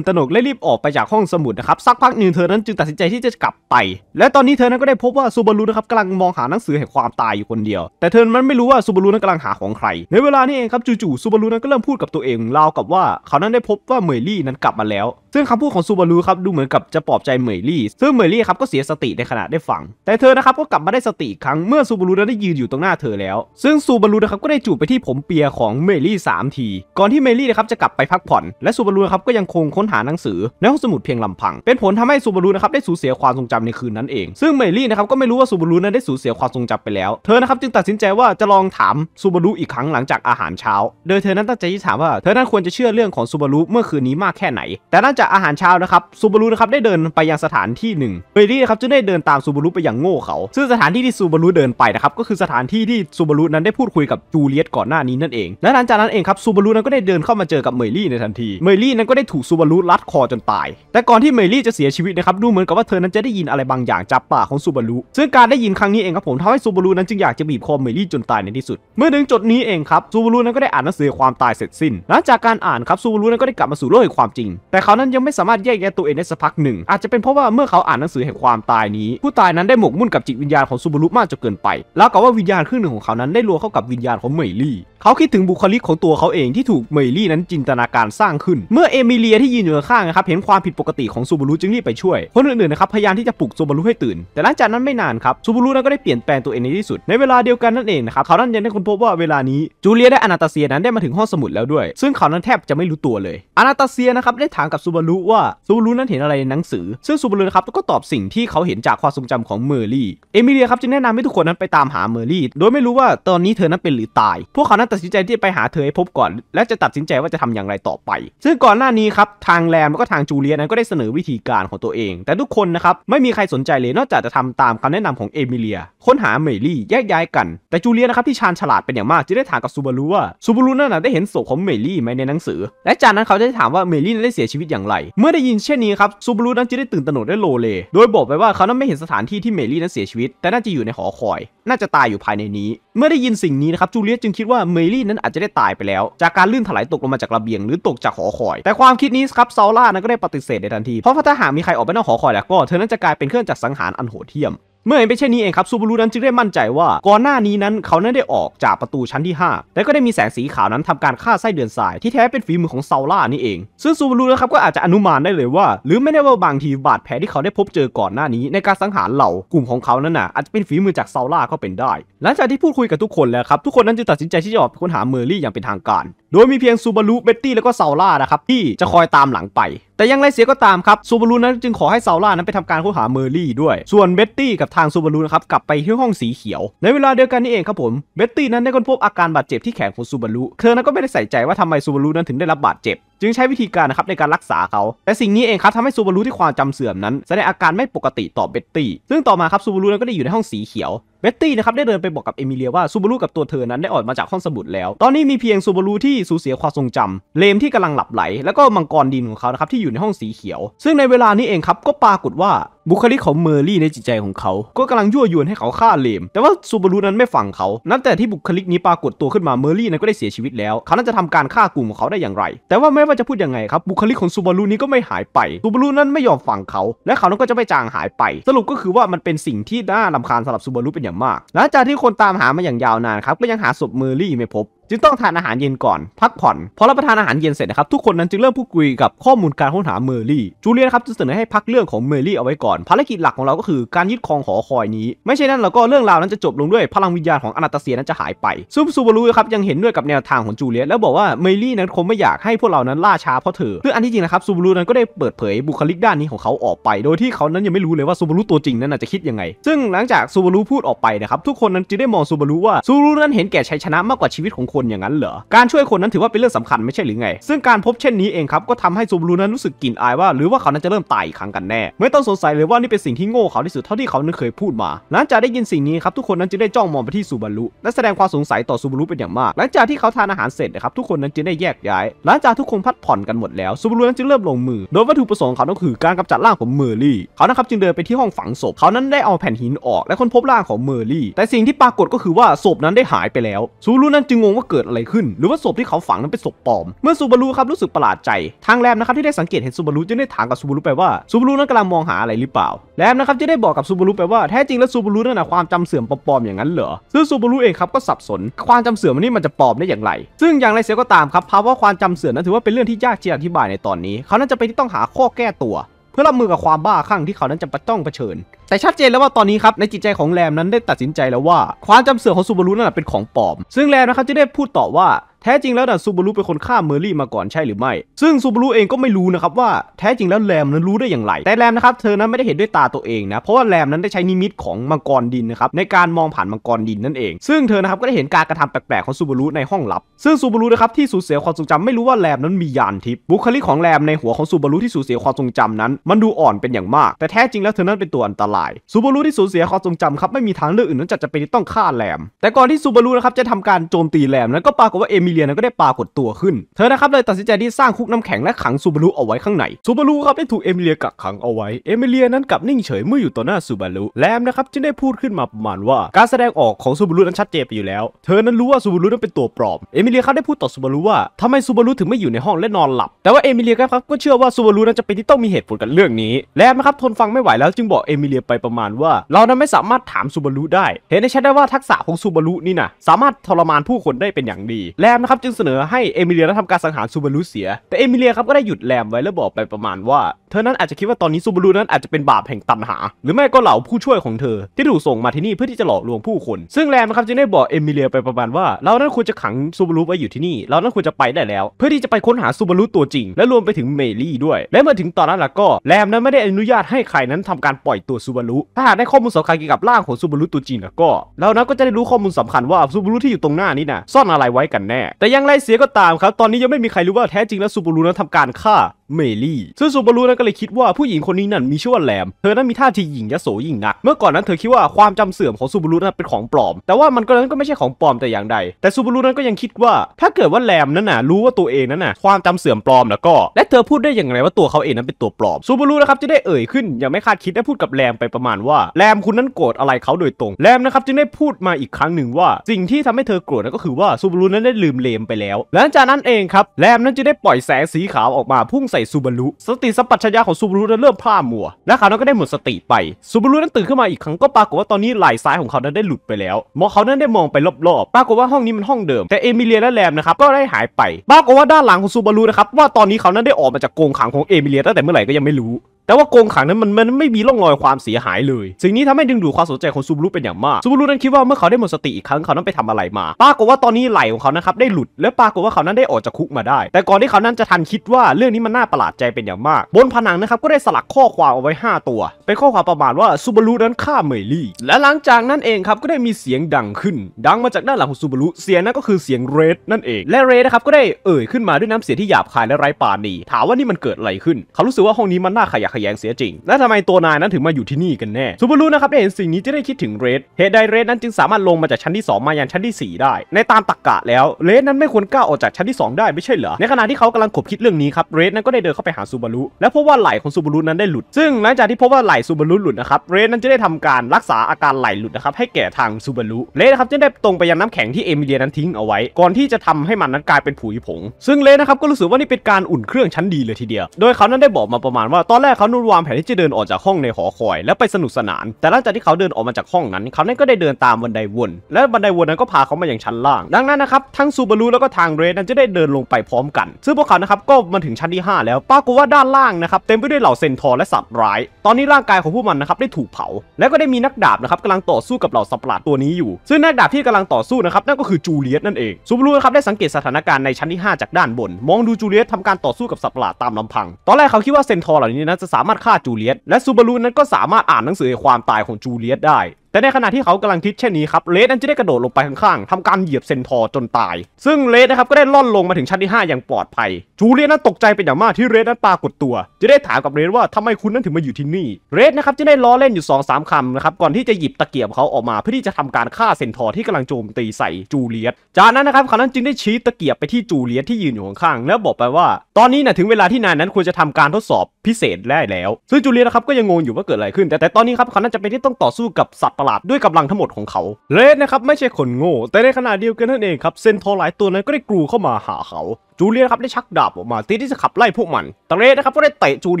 นตระหนกและรีบออกไปจากห้องสมุดนะครับ สักพักหนึ่งเธอนั้นจึงตัดสินใจที่จะกลับไป และตอนนี้เธอนั้นก็ได้พบว่าซูบารุนะครับกำลังมองหาหนังสือแห่งความตายอยู่คนเดียวแต่เธอมันไม่รู้ว่าซูบารุนั้นกำลังหาของใครในเวลานี้เองครับจู่ๆซูบารุนั้นก็เริ่มพูดกับตัวเองราวกับว่าเขานั้นได้พบว่าเมอรี่นั้นกลับมาแล้วซึ่งคำพูดของซูบารุครับดูเหมือนกับจะปลอบใจเมอรี่ซึ่งเมอรี่ครับก็เสียสติในขณะได้ฟัง แต่เธอนะครับก็กลับมาได้สติอีกครั้งเมื่อซูบารุนั้นได้ยืนอยู่ตรงหน้าเธอแล้วซึ่งซูบารุนะครับก็ได้จูบไปที่ผมเปียของเมลี่3ที ก่อนที่เมลี่นะครับจะกลับไปพักผ่อน และซูบารูนะครับก็ยังคงค้นหาหนังสือในห้องสมุดเพียงลำพัง เป็นผลทำให้ซูบารูนะครับได้สูญเสียความทรงจำในคืนนั้นเองซึ่งเมลี่นะครับก็ไม่รู้ ว่าซูบารูนั้นได้สูญเสียความทรงจำไปแล้วเธอนะครับจึงตัดสินใจว่าจะลองถามซูบารูอีกครั้งหลังจากอาหารเช้าโดยเธอนั้นตั้งใจที่ถามว่า เธอนั้นควรจะเชื่อเรื่องของซูบารูเมื่อคืนนี้มากแค่ไหน แต่หลังจากอาหารเช้านะครับซูบารูนะครับได้เดินไปยังสถานที่หนึ่งเมลี่นะครับจึงได้เดินตามซูบารูไปอย่างโง่เขาซึ่งสถานที่ที่ซูบารูเดินไปนะครับก็คือสถานที่ที่ซูบารูนั้นได้พูดคุยกับับจูเลียตก่อนหน้านี้นั่นเองและหลังจากนั้นเองครับซูบารุนั้นก็ได้เดินเข้ามาเจอกับเมยลี่ในทันที เมยลี่นั้นก็ได้ถูกซูบารุรัดคอจนตาย แต่ก่อนที่เมยลี่จะเสียชีวิตนะครับดูเหมือนกับว่าเธอนั้นจะได้ยินอะไรบางอย่างจากปากของซูบารุซึ่งการได้ยินครั้งนี้เองครับผมทำให้ซูบารุนั้นจึงอยากจะบีบคอเมยลี่จนตายในที่สุด เมื่อถึงจุดนี้เองครับซูบารุนั้นก็ได้อ่านหนังสือความตายเสร็จสิ้น หลังจากการอ่านครับซูบารุนั้นก็ได้กลับมาสู่โลกแห่งความจริง แต่เขานั้นยังไม่สามารถแยกแยะตัวเองได้สักพักหนึ่ง อาจจะเป็นเพราะว่าเมื่อเขาอ่านหนังสือแห่งความตายนี้ ผู้ตายนั้นได้หมกมุ่นกับจิตวิญญาณของซูบารุมากจนเกินไป แล้วก็ว่าวิญญาณครึ่งหนึ่งของเขานั้นได้รวมเข้ากับวิญญาณของเมลี่ เขาคิดถึงบุคลิกของตัวเขาเองที่ถูกเมลี่นั้นจินตนาการสร้างขึ้น เมื่อเอมิเลียที่ยืนอยู่ข้างนะครับเห็นความผิดปกติของซูบารุจึงรีบไปช่วยคนอื่นๆนะครับพยายามที่จะปลุกซูบารุให้ตื่นแต่หลังจากนั้นไม่นานครับซูบารุนั้นก็ได้เปลี่ยนแปลงตัวเองในที่สุดในเวลาเดียวกันนั่นเองนะครับเขานั้นยังได้ค้นพบว่าเวลานี้ จูเลียได้อนาตาเซียนั้นได้มาถึงห้องสมุดแล้วด้วยซึ่งเขานั้นแทบจะไม่รู้ตัวเลยอนาตาเซียนะครับได้ถามกับซูบารุว่าซูบารุนั้นเห็นอะไรในหนังสือซึ่งซูบารุนะครับก็ตอบสิ่งที่เขาเห็นจากความทรงจำของเมอร์ลี่ เอมิเลียครับจึงแนะนำให้ทุกคนนั้นไปตามหาเมอร์ลี่ โดยไม่รู้ว่าตอนนี้เธอนั้นเป็นรือตายพวกเขานั้นตัดสินใจที่ไปหาเธอให้พบก่อน และจะตัดสินใจว่าจะทำอย่างไรต่อไป ซึ่งก่อนหน้านี้ครับทางแรมแล้วก็ทางจูเลียนั้นก็ได้เสนอวิธีการของตัวเอง แต่ทุกคนนะครับไม่มีใครสนใจเลยนอกจากจะทำตามคำแนะนำของเอมิเลีย ค้นหาเมลี่แยกย้ายกัน แต่จูเลียนะครับที่ชาญฉลาดเป็นอย่างมากจึงได้ถามกับซูบารุว่าซูบารุนั่นนะได้เห็นศพของเมลี่ไหมในหนังสือ และจากนั้นเขาได้ถามว่าเมลี่นั้นได้เสียชีวิตอย่างไร เมื่อได้ยินเช่นนี้ครับซูบารุนั้นจึงได้ตื่นตระหนกได้โลเล โดยบอกไปว่าเขานั้นไม่เห็นสถานที่ที่เมลี่นั้นเสียชีวิตแต่น่าจะอยู่ในหอคอย น่าจะตายอยู่ภายในนี้เมื่อได้ยินสิ่งนี้นะครับ จูเลียสจึงคิดว่าเมลี่นั้นอาจจะได้ตายไปแล้ว จากการลื่นถลายตกลงมาจากระเบียงหรือตกจากหอคอย แต่ความคิดนี้ครับซาล่านั้นก็ได้ปฏิเสธในทันที เพราะถ้าหากมีใครออกไปนอกหอคอยแล้วก็เธอนั้นจะกลายเป็นเครื่องจักรสังหารอันโหดเหี้ยมเมื่อเห็นเป็นเช่นนี้เองครับซูบารุนั้นจึงได้มั่นใจว่า ก่อนหน้านี้นั้นเขานั้นได้ออกจากประตูชั้นที่ 5 และก็ได้มีแสงสีขาวนั้นทำการฆ่าไส้เดือนสาย ที่แท้เป็นฝีมือของซาล่านี่เองซึ่งซูบารุนะครับก็อาจจะอนุมานได้เลยว่าหรือไม่ได้ว่าบางทีบาดแผลที่เขาได้พบเจอก่อนหน้านี้ ในการสังหารเหล่ากลุ่มของเขานั้นน่ะอาจจะเป็นฝีมือจากซาล่าก็เป็นได้หลังจากที่พูดคุยกับทุกคนแล้วครับทุกคนนั้นจึงตัดสินใจที่จะออกไปค้นหาเมอรี่อย่างเป็นทางการโดยมีเพียงซูบารุเบตตี้แล้วก็เซาล่านะครับ ที่จะคอยตามหลังไป แต่ยังไรเสียก็ตามครับซูบารุนั้นจึงขอให้เซาล่านั้นไปทำการค้นหาเมอร์ลี่ด้วย ส่วนเบตตี้กับทางซูบารุนะครับ กลับไปที่ห้องสีเขียว ในเวลาเดียวกันนี่เองครับผมเบตตี้นั้นได้ค้นพบอาการบาดเจ็บที่แขนของซูบารุเธอนั้นก็ไม่ได้ใส่ใจว่าทำไมซูบารุนั้นถึงได้รับบาดเจ็บจึงใช้วิธีการนะครับในการรักษาเขาแต่สิ่งนี้เองครับทำให้ซูบารุที่ความจำเสื่อมนั้นแสดงอาการไม่ปกติต่อเบตตี้ซึ่งต่อมาครับซูบารุนั้นก็ได้อยู่ในห้องสีเขียวเบตตี้นะครับได้เดินไปบอกกับเอมิเลียว่าซูบารุกับตัวเธอนั้นได้ออกมาจากห้องสมุดแล้ว ตอนนี้มีเพียงซูบารุที่สูญเสียความทรงจำเลมที่กำลังหลับไหลแล้วก็มังกรดินของเขานะครับที่อยู่ในห้องสีเขียว ซึ่งในเวลานี้เองครับก็ปรากฏว่าบุคลิกของเมอร์รี่ในจิตใจของเขา ก็กำลังยั่วยวนให้เขาฆ่าเลม แต่ว่าซูบารุนั้นไม่ฟังเขา นับแต่ที่บุคลิกนี้ปรากฏตัวขึ้นมาเมอร์รี่นั้นก็ได้เสียชีวิตแล้ว เขานั้นจะทำการฆ่ากลุ่มของเขาได้อย่างไร แต่ว่าไม่ว่าจะพูดยังไงครับบุคลิกของซูบารุนี้ก็ไม่หายไป ซูบารุนั้นไม่ยอมฟังเขา และเขานั้นก็จะไม่จางหายไป สรุปก็คือว่ามันเป็นสิ่งที่น่าลำคาญสำหรับซูบารุเป็นอย่างมาก หลังจากที่คนตามหามาอย่างยาวนานครับ ก็ยังหาศพเมอร์รี่ไม่พบจึงต้องทานอาหารเย็นก่อนพักผ่อน พอรับประทานอาหารเย็นเสร็จนะครับทุกคนนั้นจึงเริ่มพูดคุยกับ ข้อมูลการค้นหาเมอร์ลี่ จูเลียนครับจึงเสนอให้พักเรื่องของเมอร์ลี่เอาไว้ก่อน ภารกิจหลักของเราก็คือการยึดครองหอคอยนี้ไม่ใช่นั้นเราก็เรื่องราวนั้นจะจบลงด้วยพลังวิญญาณของอนาตาเซียนั้นจะหายไปซูซูบารูครับยังเห็นด้วยกับแนวทางของจูเลียนแล้วบอกว่าเมอร์ลี่นั้นคงไม่อยากให้พวกเรานั้นล่าช้าเพราะเธอซึ่งอันที่จริงนะครับซูบารูนั้นก็ได้เปิดเผยบุคลิกด้านนี้ของเขาออกไป โดยที่เขานั้นยังไม่รู้เลยว่าซูบารูตัวจริงนั้นจะคิดยังไงซึ่งหลังจากซูบารูพูดออกไปนะครับทุกคนนั้นจึงได้มองซูบารูว่าซูบารูนั้นเห็นแก่ชัยชนะมากกว่าชีวิตของคนอย่างนั้นเหรอการช่วยคนนั้นถือว่าเป็นเรื่องสำคัญไม่ใช่หรือไง ซึ่งการพบเช่นนี้เองครับก็ทำให้ซูบารุนั้นรู้สึกกลิ่นอายว่าหรือว่าเขานั้นจะเริ่มตายอีกครั้งกันแน่ไม่ต้องสงสัยเลยว่านี่เป็นสิ่งที่โง่เขาที่สุดเท่าที่เขานั้นเคยพูดมา หลังจากได้ยินสิ่งนี้ครับทุกคนนั้นจึงได้จ้องมองไปที่ซูบารุและแสดงความสงสัยต่อซูบารุเป็นอย่างมาก หลังจากที่เขาทานอาหารเสร็จนะครับทุกคนนั้นจึงได้แยกย้าย หลังจากทุกคนพักผ่อนกันหมดแล้วซูบารุนั้นจึงเริ่มลงมือ โดยวัตถุประสงค์เขานันคือการกำจัดร่างของเมอร์ลี่ เขานะครับจึงเดินไปที่ห้องฝังศพ เขานั้นได้เอาแผ่นหินออกและค้นพบร่างของเมอร์ลี่ แต่สิ่งที่ปรากฏก็คือว่าศพนั้นได้หายไปแล้วซูรุนั้นจึงงงว่าเกิดอะไรขึ้นหรือว่าศพที่เขาฝังนั้นเป็นศพปลอม เมื่อซูบารุครับรู้สึกประหลาดใจทางแรมนะครับ ที่ได้สังเกตเห็นซูบารุจึงได้ถามกับซูบารุไปว่าซูบารุนั้นกำลังมองหาอะไรหรือเปล่าแรมนะครับจะได้บอกกับซูบารุไปว่าแท้จริงแล้วซูบารุนั้นนะความจำเสื่อมปลอมๆอย่างนั้นเหรอซึ่งซูบารุเองครับก็สับสนความจำเสื่อมนี่มันจะปลอมได้อย่างไร ซึ่งอย่างไรเสียก็ตามครับภาวะความจำเสื่อมนั้นถือว่าเป็นเรื่องที่ยากที่จะอธิบายในตอนนี้ เขาน้นจะไปที่ต้องหาข้อแก้ตัว เพื่อรับมือกับความบ้าคลั่งที่เขานั้นจะต้องเผชิญแต่ชัดเจนแล้วว่าตอนนี้ครับในจิตใจของแรมนั้นได้ตัดสินใจแล้วว่า ความจำเสื่อมของซูบารุนั้นเป็นของปลอม ซึ่งแรมนะครับจะได้พูดต่อว่าแท้จริงแล้วนะซูบารุเป็นคนฆ่าเมอร์ลี่มาก่อนใช่หรือไม่ ซึ่งซูบารุเองก็ไม่รู้นะครับว่าแท้จริงแล้วแรมนั้นรู้ได้อย่างไร แต่แรมนะครับเธอนั้นไม่ได้เห็นด้วยตาตัวเองนะ เพราะว่าแรมนั้นได้ใช้นิมิตของมังกรดินนะครับในการมองผ่านมังกรดินนั่นเอง ซึ่งเธอนะครับก็ได้เห็นการกระทำแปลกๆของซูบารุในห้องลับ ซึ่งซูบารุนะครับที่สูญเสียความทรงจำไม่รู้ว่าแรมนั้นมียานทิพย์บุคลิกของแรมในหัวของซูบารุที่สูญเสียความทรงจำนั้นมันดูอ่อนเป็นอย่างมากแต่แท้จริงแล้วเธอนั้นเป็นตัวอันตรายซูบารุที่สูญเสียความทรงจำครับไม่มีทางเลือกอื่นนอกจากจะเป็นต้องฆ่าแรมแต่ก่อนที่ซูบารุนะครับจะทำการโจมตีแรมนั้นก็ปรากฏว่าเอมิเลียนั้นก็ได้ปรากฏตัวขึ้น เธอนะครับ เลยตัดสินใจที่สร้างคุกน้ำแข็งและขังซูบารุเอาไว้ข้างใน ซูบารุครับได้ถูกเอมิเลียกักขังเอาไว้ เอมิเลียนั้นกลับนิ่งเฉยเมื่ออยู่ต่อหน้าซูบารุแรมนะครับจึงได้พูดขึ้นมาประมาณว่าการแสดงออกของซูบารุนั้นชัดเจนไปอยู่แล้ว เธอนั้นรู้ว่าซูบารุนั้นเป็นตัวปลอมเอมิเลียครับได้พูดต่อซูบารุว่าทำไมซูบารุถึงไม่อยู่ในห้องและนอนหลับแต่ว่าเอมิเลียครับก็เชื่อว่าซูบารุนั้นจะเป็นที่ต้องมีเหตุผลกับเรื่องนี้แรมนะครับทนฟังไม่ไหวแล้วจึงบอกเอมิเลียไปประมาณว่าเรานั้นไม่สามารถถามซูบารุได้ เห็นได้ชัดได้ว่าทักษะของซูบารุนี่นะสามารถทรมานผู้คนได้เป็นอย่างดีแรมนะครับจึงเสนอให้เอมิเลียทำการสังหารซูบารุเสียแต่เอมิเลียครับก็ได้หยุดแรมไว้แล้วบอกไปประมาณว่าเธอนั้นอาจจะคิดว่าตอนนี้ซูบารุนั้นอาจจะเป็นบาปแห่งตันหาหรือไม่ก็เหล่าผู้ช่วยของเธอ ที่ถูกส่งมาที่นี่เพื่อที่จะหลอกลวงผู้คน ซึ่งแรมนะครับจึงได้บอกเอมิเลียไปประมาณว่า เรานั้นควรจะขังซูบารุไว้อยู่ที่นี่เรานั้นควรจะไปได้แล้ว เพื่อที่จะไปค้นหาซูบารุตัวจริงและรวมไปถึงเมลี่ด้วยและเมื่อถึงตอนนั้นล่ะก็แรมนั้นไม่ได้อนุญาตให้ใครนั้นทำการปล่อยตัวซูบารุถ้าหากได้ข้อมูลสำคัญเกี่ยวกับร่างของซูบารุตัวจริงแล้วก็เรานั้นก็จะได้รู้ข้อมูลสำคัญว่าซูบารุที่อยู่ตรงหน้านี้นะซ่อนอะไรไว้กันแน่แต่ยังไรเสียก็ตามครับตอนนี้ยังไม่มีใครรู้ว่าแท้จริงแล้วซูบารุนั้นทาการฆ่าเมลี่ซึ่งซูบารุนั้นก็เลยคิดว่าผู้หญิงคนนี้นั่นมีชื่อว่าแรลมเธอนั้นมีท่าทีหญิงยโสยิ่งนัก เมื่อก่อนนั้นเธอคิดว่าความจำเสื่อมของซูบารุนั้นเป็นของปลอม แต่ว่ามันก็นั้นก็ไม่ใช่ของปลอมแต่อย่างใด แต่ซูบารุนั้นก็ยังคิดว่าถ้าเกิดว่าแรลมนั้นน่ะรู้ว่าตัวเองนั้นน่ะความจำเสื่อมปลอมแล้วก็ และเธอพูดได้อย่างไรว่าตัวเขาเองนั้นเป็นตัวปลอม ซูบารุนะครับจะได้เอ่ยขึ้นอย่างไม่คาดคิดได้พูดกับแรลมไปประมาณว่าแรลมคุณนั้นโกรธอะไรเขาโดยตรงแลมนะครับจึงได้พูดมาอีกครั้งหนึ่งว่าสิ่งที่ทำให้เธอโกรธนั่นก็คือว่าซูบารุนั้นได้ลืมเลมไปแล้วหลังจากนั้นเองครับแลมนั้นจะได้ปล่อยแสงสีขาวออกมาพุ่งใส่ส่ซูบารุสติสัมปชัญญะของซูบารุนั้นเริ่มพล่ามัวและเขานั้นก็ได้หมดสติไปซูบารุนั้นตื่นขึ้นมาอีกครั้งก็ปรากฏว่าตอนนี้ไหล่ซ้ายของเขานั้นได้หลุดไปแล้วมอเขานั้นได้มองไปรอบๆปรากฏว่าห้องนี้มันห้องเดิมแต่เอมิเลียและแรมนะครับก็ได้หายไปปรากฏว่าด้านหลังของซูบารุนะครับว่าตอนนี้เขานั้นได้ออกมาจากกรงขังของเอมิเลียตั้งแต่เมื่อไหร่ก็ยังไม่รู้แต่ว่าโกงขังนั้นมันมันไม่มีร่องรอยความเสียหายเลย สิ่งนี้ทำให้ดึงดูดความสนใจของซูบารุเป็นอย่างมากซูบารุนั้นคิดว่าเมื่อเขาได้หมดสติอีกครั้งเขานั้นไปทำอะไรมาปรากฏว่าตอนนี้ไหลของเขานะครับได้หลุดและปรากฏว่าเขานั้นได้ออกจากคุกมาได้ แต่ก่อนที่เขานั้นจะทันคิดว่าเรื่องนี้มันน่าประหลาดใจเป็นอย่างมาก บนผนังนะครับก็ได้สลักข้อความเอาไว้ 5 ตัวเป็นข้อความประมาณว่าซูบารุนั้นฆ่าเมลี่และหลังจากนั้นเองครับก็ได้มีเสียงดังขึ้น ดังมาจากด้านหลังของซูบารุเสียงนั้นก็คือเสียงเรดนั่นเองและเรดนะครับก็ได้เอ่ยขึ้นมาด้วยน้ำเสียงที่หยาบคายและไร้ปานีถามว่านี่มันเกิดอะไรขึ้น เขารู้สึกว่าห้องนี้มันน่าขยะขยงเสียจริง และทำไมตัวนายนั้นถึงมาอยู่ที่นี่กันแน่ซูบารุนะครับได้เห็นสิ่งนี้จะได้คิดถึงเรดเหตุใดเรดนั้นจึงสามารถลงมาจากชั้นที่2มายังชั้นที่4 ได้ ในตามตรกกะแล้วเรดนั้นไม่ควรก้าวออกจากชั้นที่2ได้ไม่ใช่เหรอในขณะที่เขากำลังขบคิดเรื่องนี้ครับเรดนั้นก็ได้เดินเข้าไปหาซูบารุและพบว่าไหล่ของซูบารุนั้นได้หลุดซึ่งหลังจากที่พบว่าไหล่ซูบารุหลุดนะครับเรดนั้นจะได้ทำการรักษาอาการไหล่หลุดนะครับให้แก่ทางซูบารุเรดนะครับจึงได้ตรงไปยังน้ำแข็งที่เอมิเลียนั้นทิ้งเอาไว้ ก่อนที่จะทำให้มันนั้นกลายเป็นผุยผงซึ่งเรดนะครับก็รู้สึกว่านี่เป็นการอุ่นเครื่องชั้นดีเลยทีเดียวโดยเขานั้นได้บอกมาประมาณว่าตอนแรกเขานุ่นวางแผนที่จะเดินออกจากห้องในหอคอย และไปสนุกสนาน แต่หลังจากที่เขาเดินออกมาจากห้องนั้น เขานั้นก็ได้เดินตามบันไดวน และบันไดวนนั้นก็พาเขามาอย่างชั้นล่าง ดังนั้นนะครับทั้งซูบารุแล้วก็ทางเรนนั้นจะได้เดินลงไปพร้อมกัน ซึ่งพวกเขานะครับก็มาถึงชั้นที่ 5 แล้วปรากฏว่าด้านล่างนะครับเต็มไปด้วยเหล่าเซนทอร์และสัตว์ร้ายตอนนี้ร่างกายของผู้มันนะครับได้ถูกเผา และก็ได้มีนักดาบนะครับกำลังต่อสู้กับเหล่าสัตว์ประหลาดตัวนี้อยู่ซึ่งนักดาบที่กำลังต่อสู้นะครับนั่นก็คือจูเลียตนั่นเองซูบารุนะครับได้สังเกตสถานการณ์ในชั้นที่5จากด้านบน มองดูจูเลียตทำการต่อสู้กับสัตว์ประหลาดตามลำพัง ตอนแรกเขาคิดว่าเซนทอร์เหล่านี้นะจะสามารถฆ่าจูเลียต และซูบารุนั้นก็สามารถอ่านหนังสือความตายของจูเลียตได้แต่ในขณะที่เขากำลังคิดเช่นนี้ครับเลดนั้นจะได้กระโดดลงไปข้างๆทำการเหยียบเซนทอร์จนตาย ซึ่งเลดนะครับก็ได้ล่อนลงมาถึงชั้นที่ 5 อย่างปลอดภัย จูเลียนั้นตกใจเป็นอย่างมากที่เลดนั้นปรากฏตัว จะได้ถามกับเลดว่าทำไมคุณนั้นถึงมาอยู่ที่นี่เลดนะครับจะได้ล้อเล่นอยู่2อสามคำนะครับก่อนที่จะหยิบตะเกียบเขาออกมาเพื่อที่จะทำการฆ่าเซนทอร์ที่กำลังโจมตีใส่จูเลียตจากนั้นนะครับเขานั้นจึงได้ชี้ตะเกียบไปที่จูเลียตที่ยืนอยู่ข้างๆ แล้วบอกไปว่า ตอนนี้นะถึงเวลาที่นายนั้นควรจะทำการทดสอบพิเศษได้แล้วซึ่งจูเลียนนะครับก็ยังงงอยู่ว่าเกิดอะไรขึ้น แต่แต่ตอนนี้ครับเขานั้นจะเป็นที่ต้องต่อสู้กับสัตวประหลาดด้วยกำลังทั้งหมดของเขาเลดนะครับ ไม่ใช่คนโง่ แต่ในขณะเดียวกันนั่นเองครับเซนทอหลายตัวนั้นก็ได้กรูเข้ามาหาเขาจูเลียนะครับได้ชักดาบออกมาีที่จะขับไล่พวกมันตเรสนะครับก็ได้เตะจูเ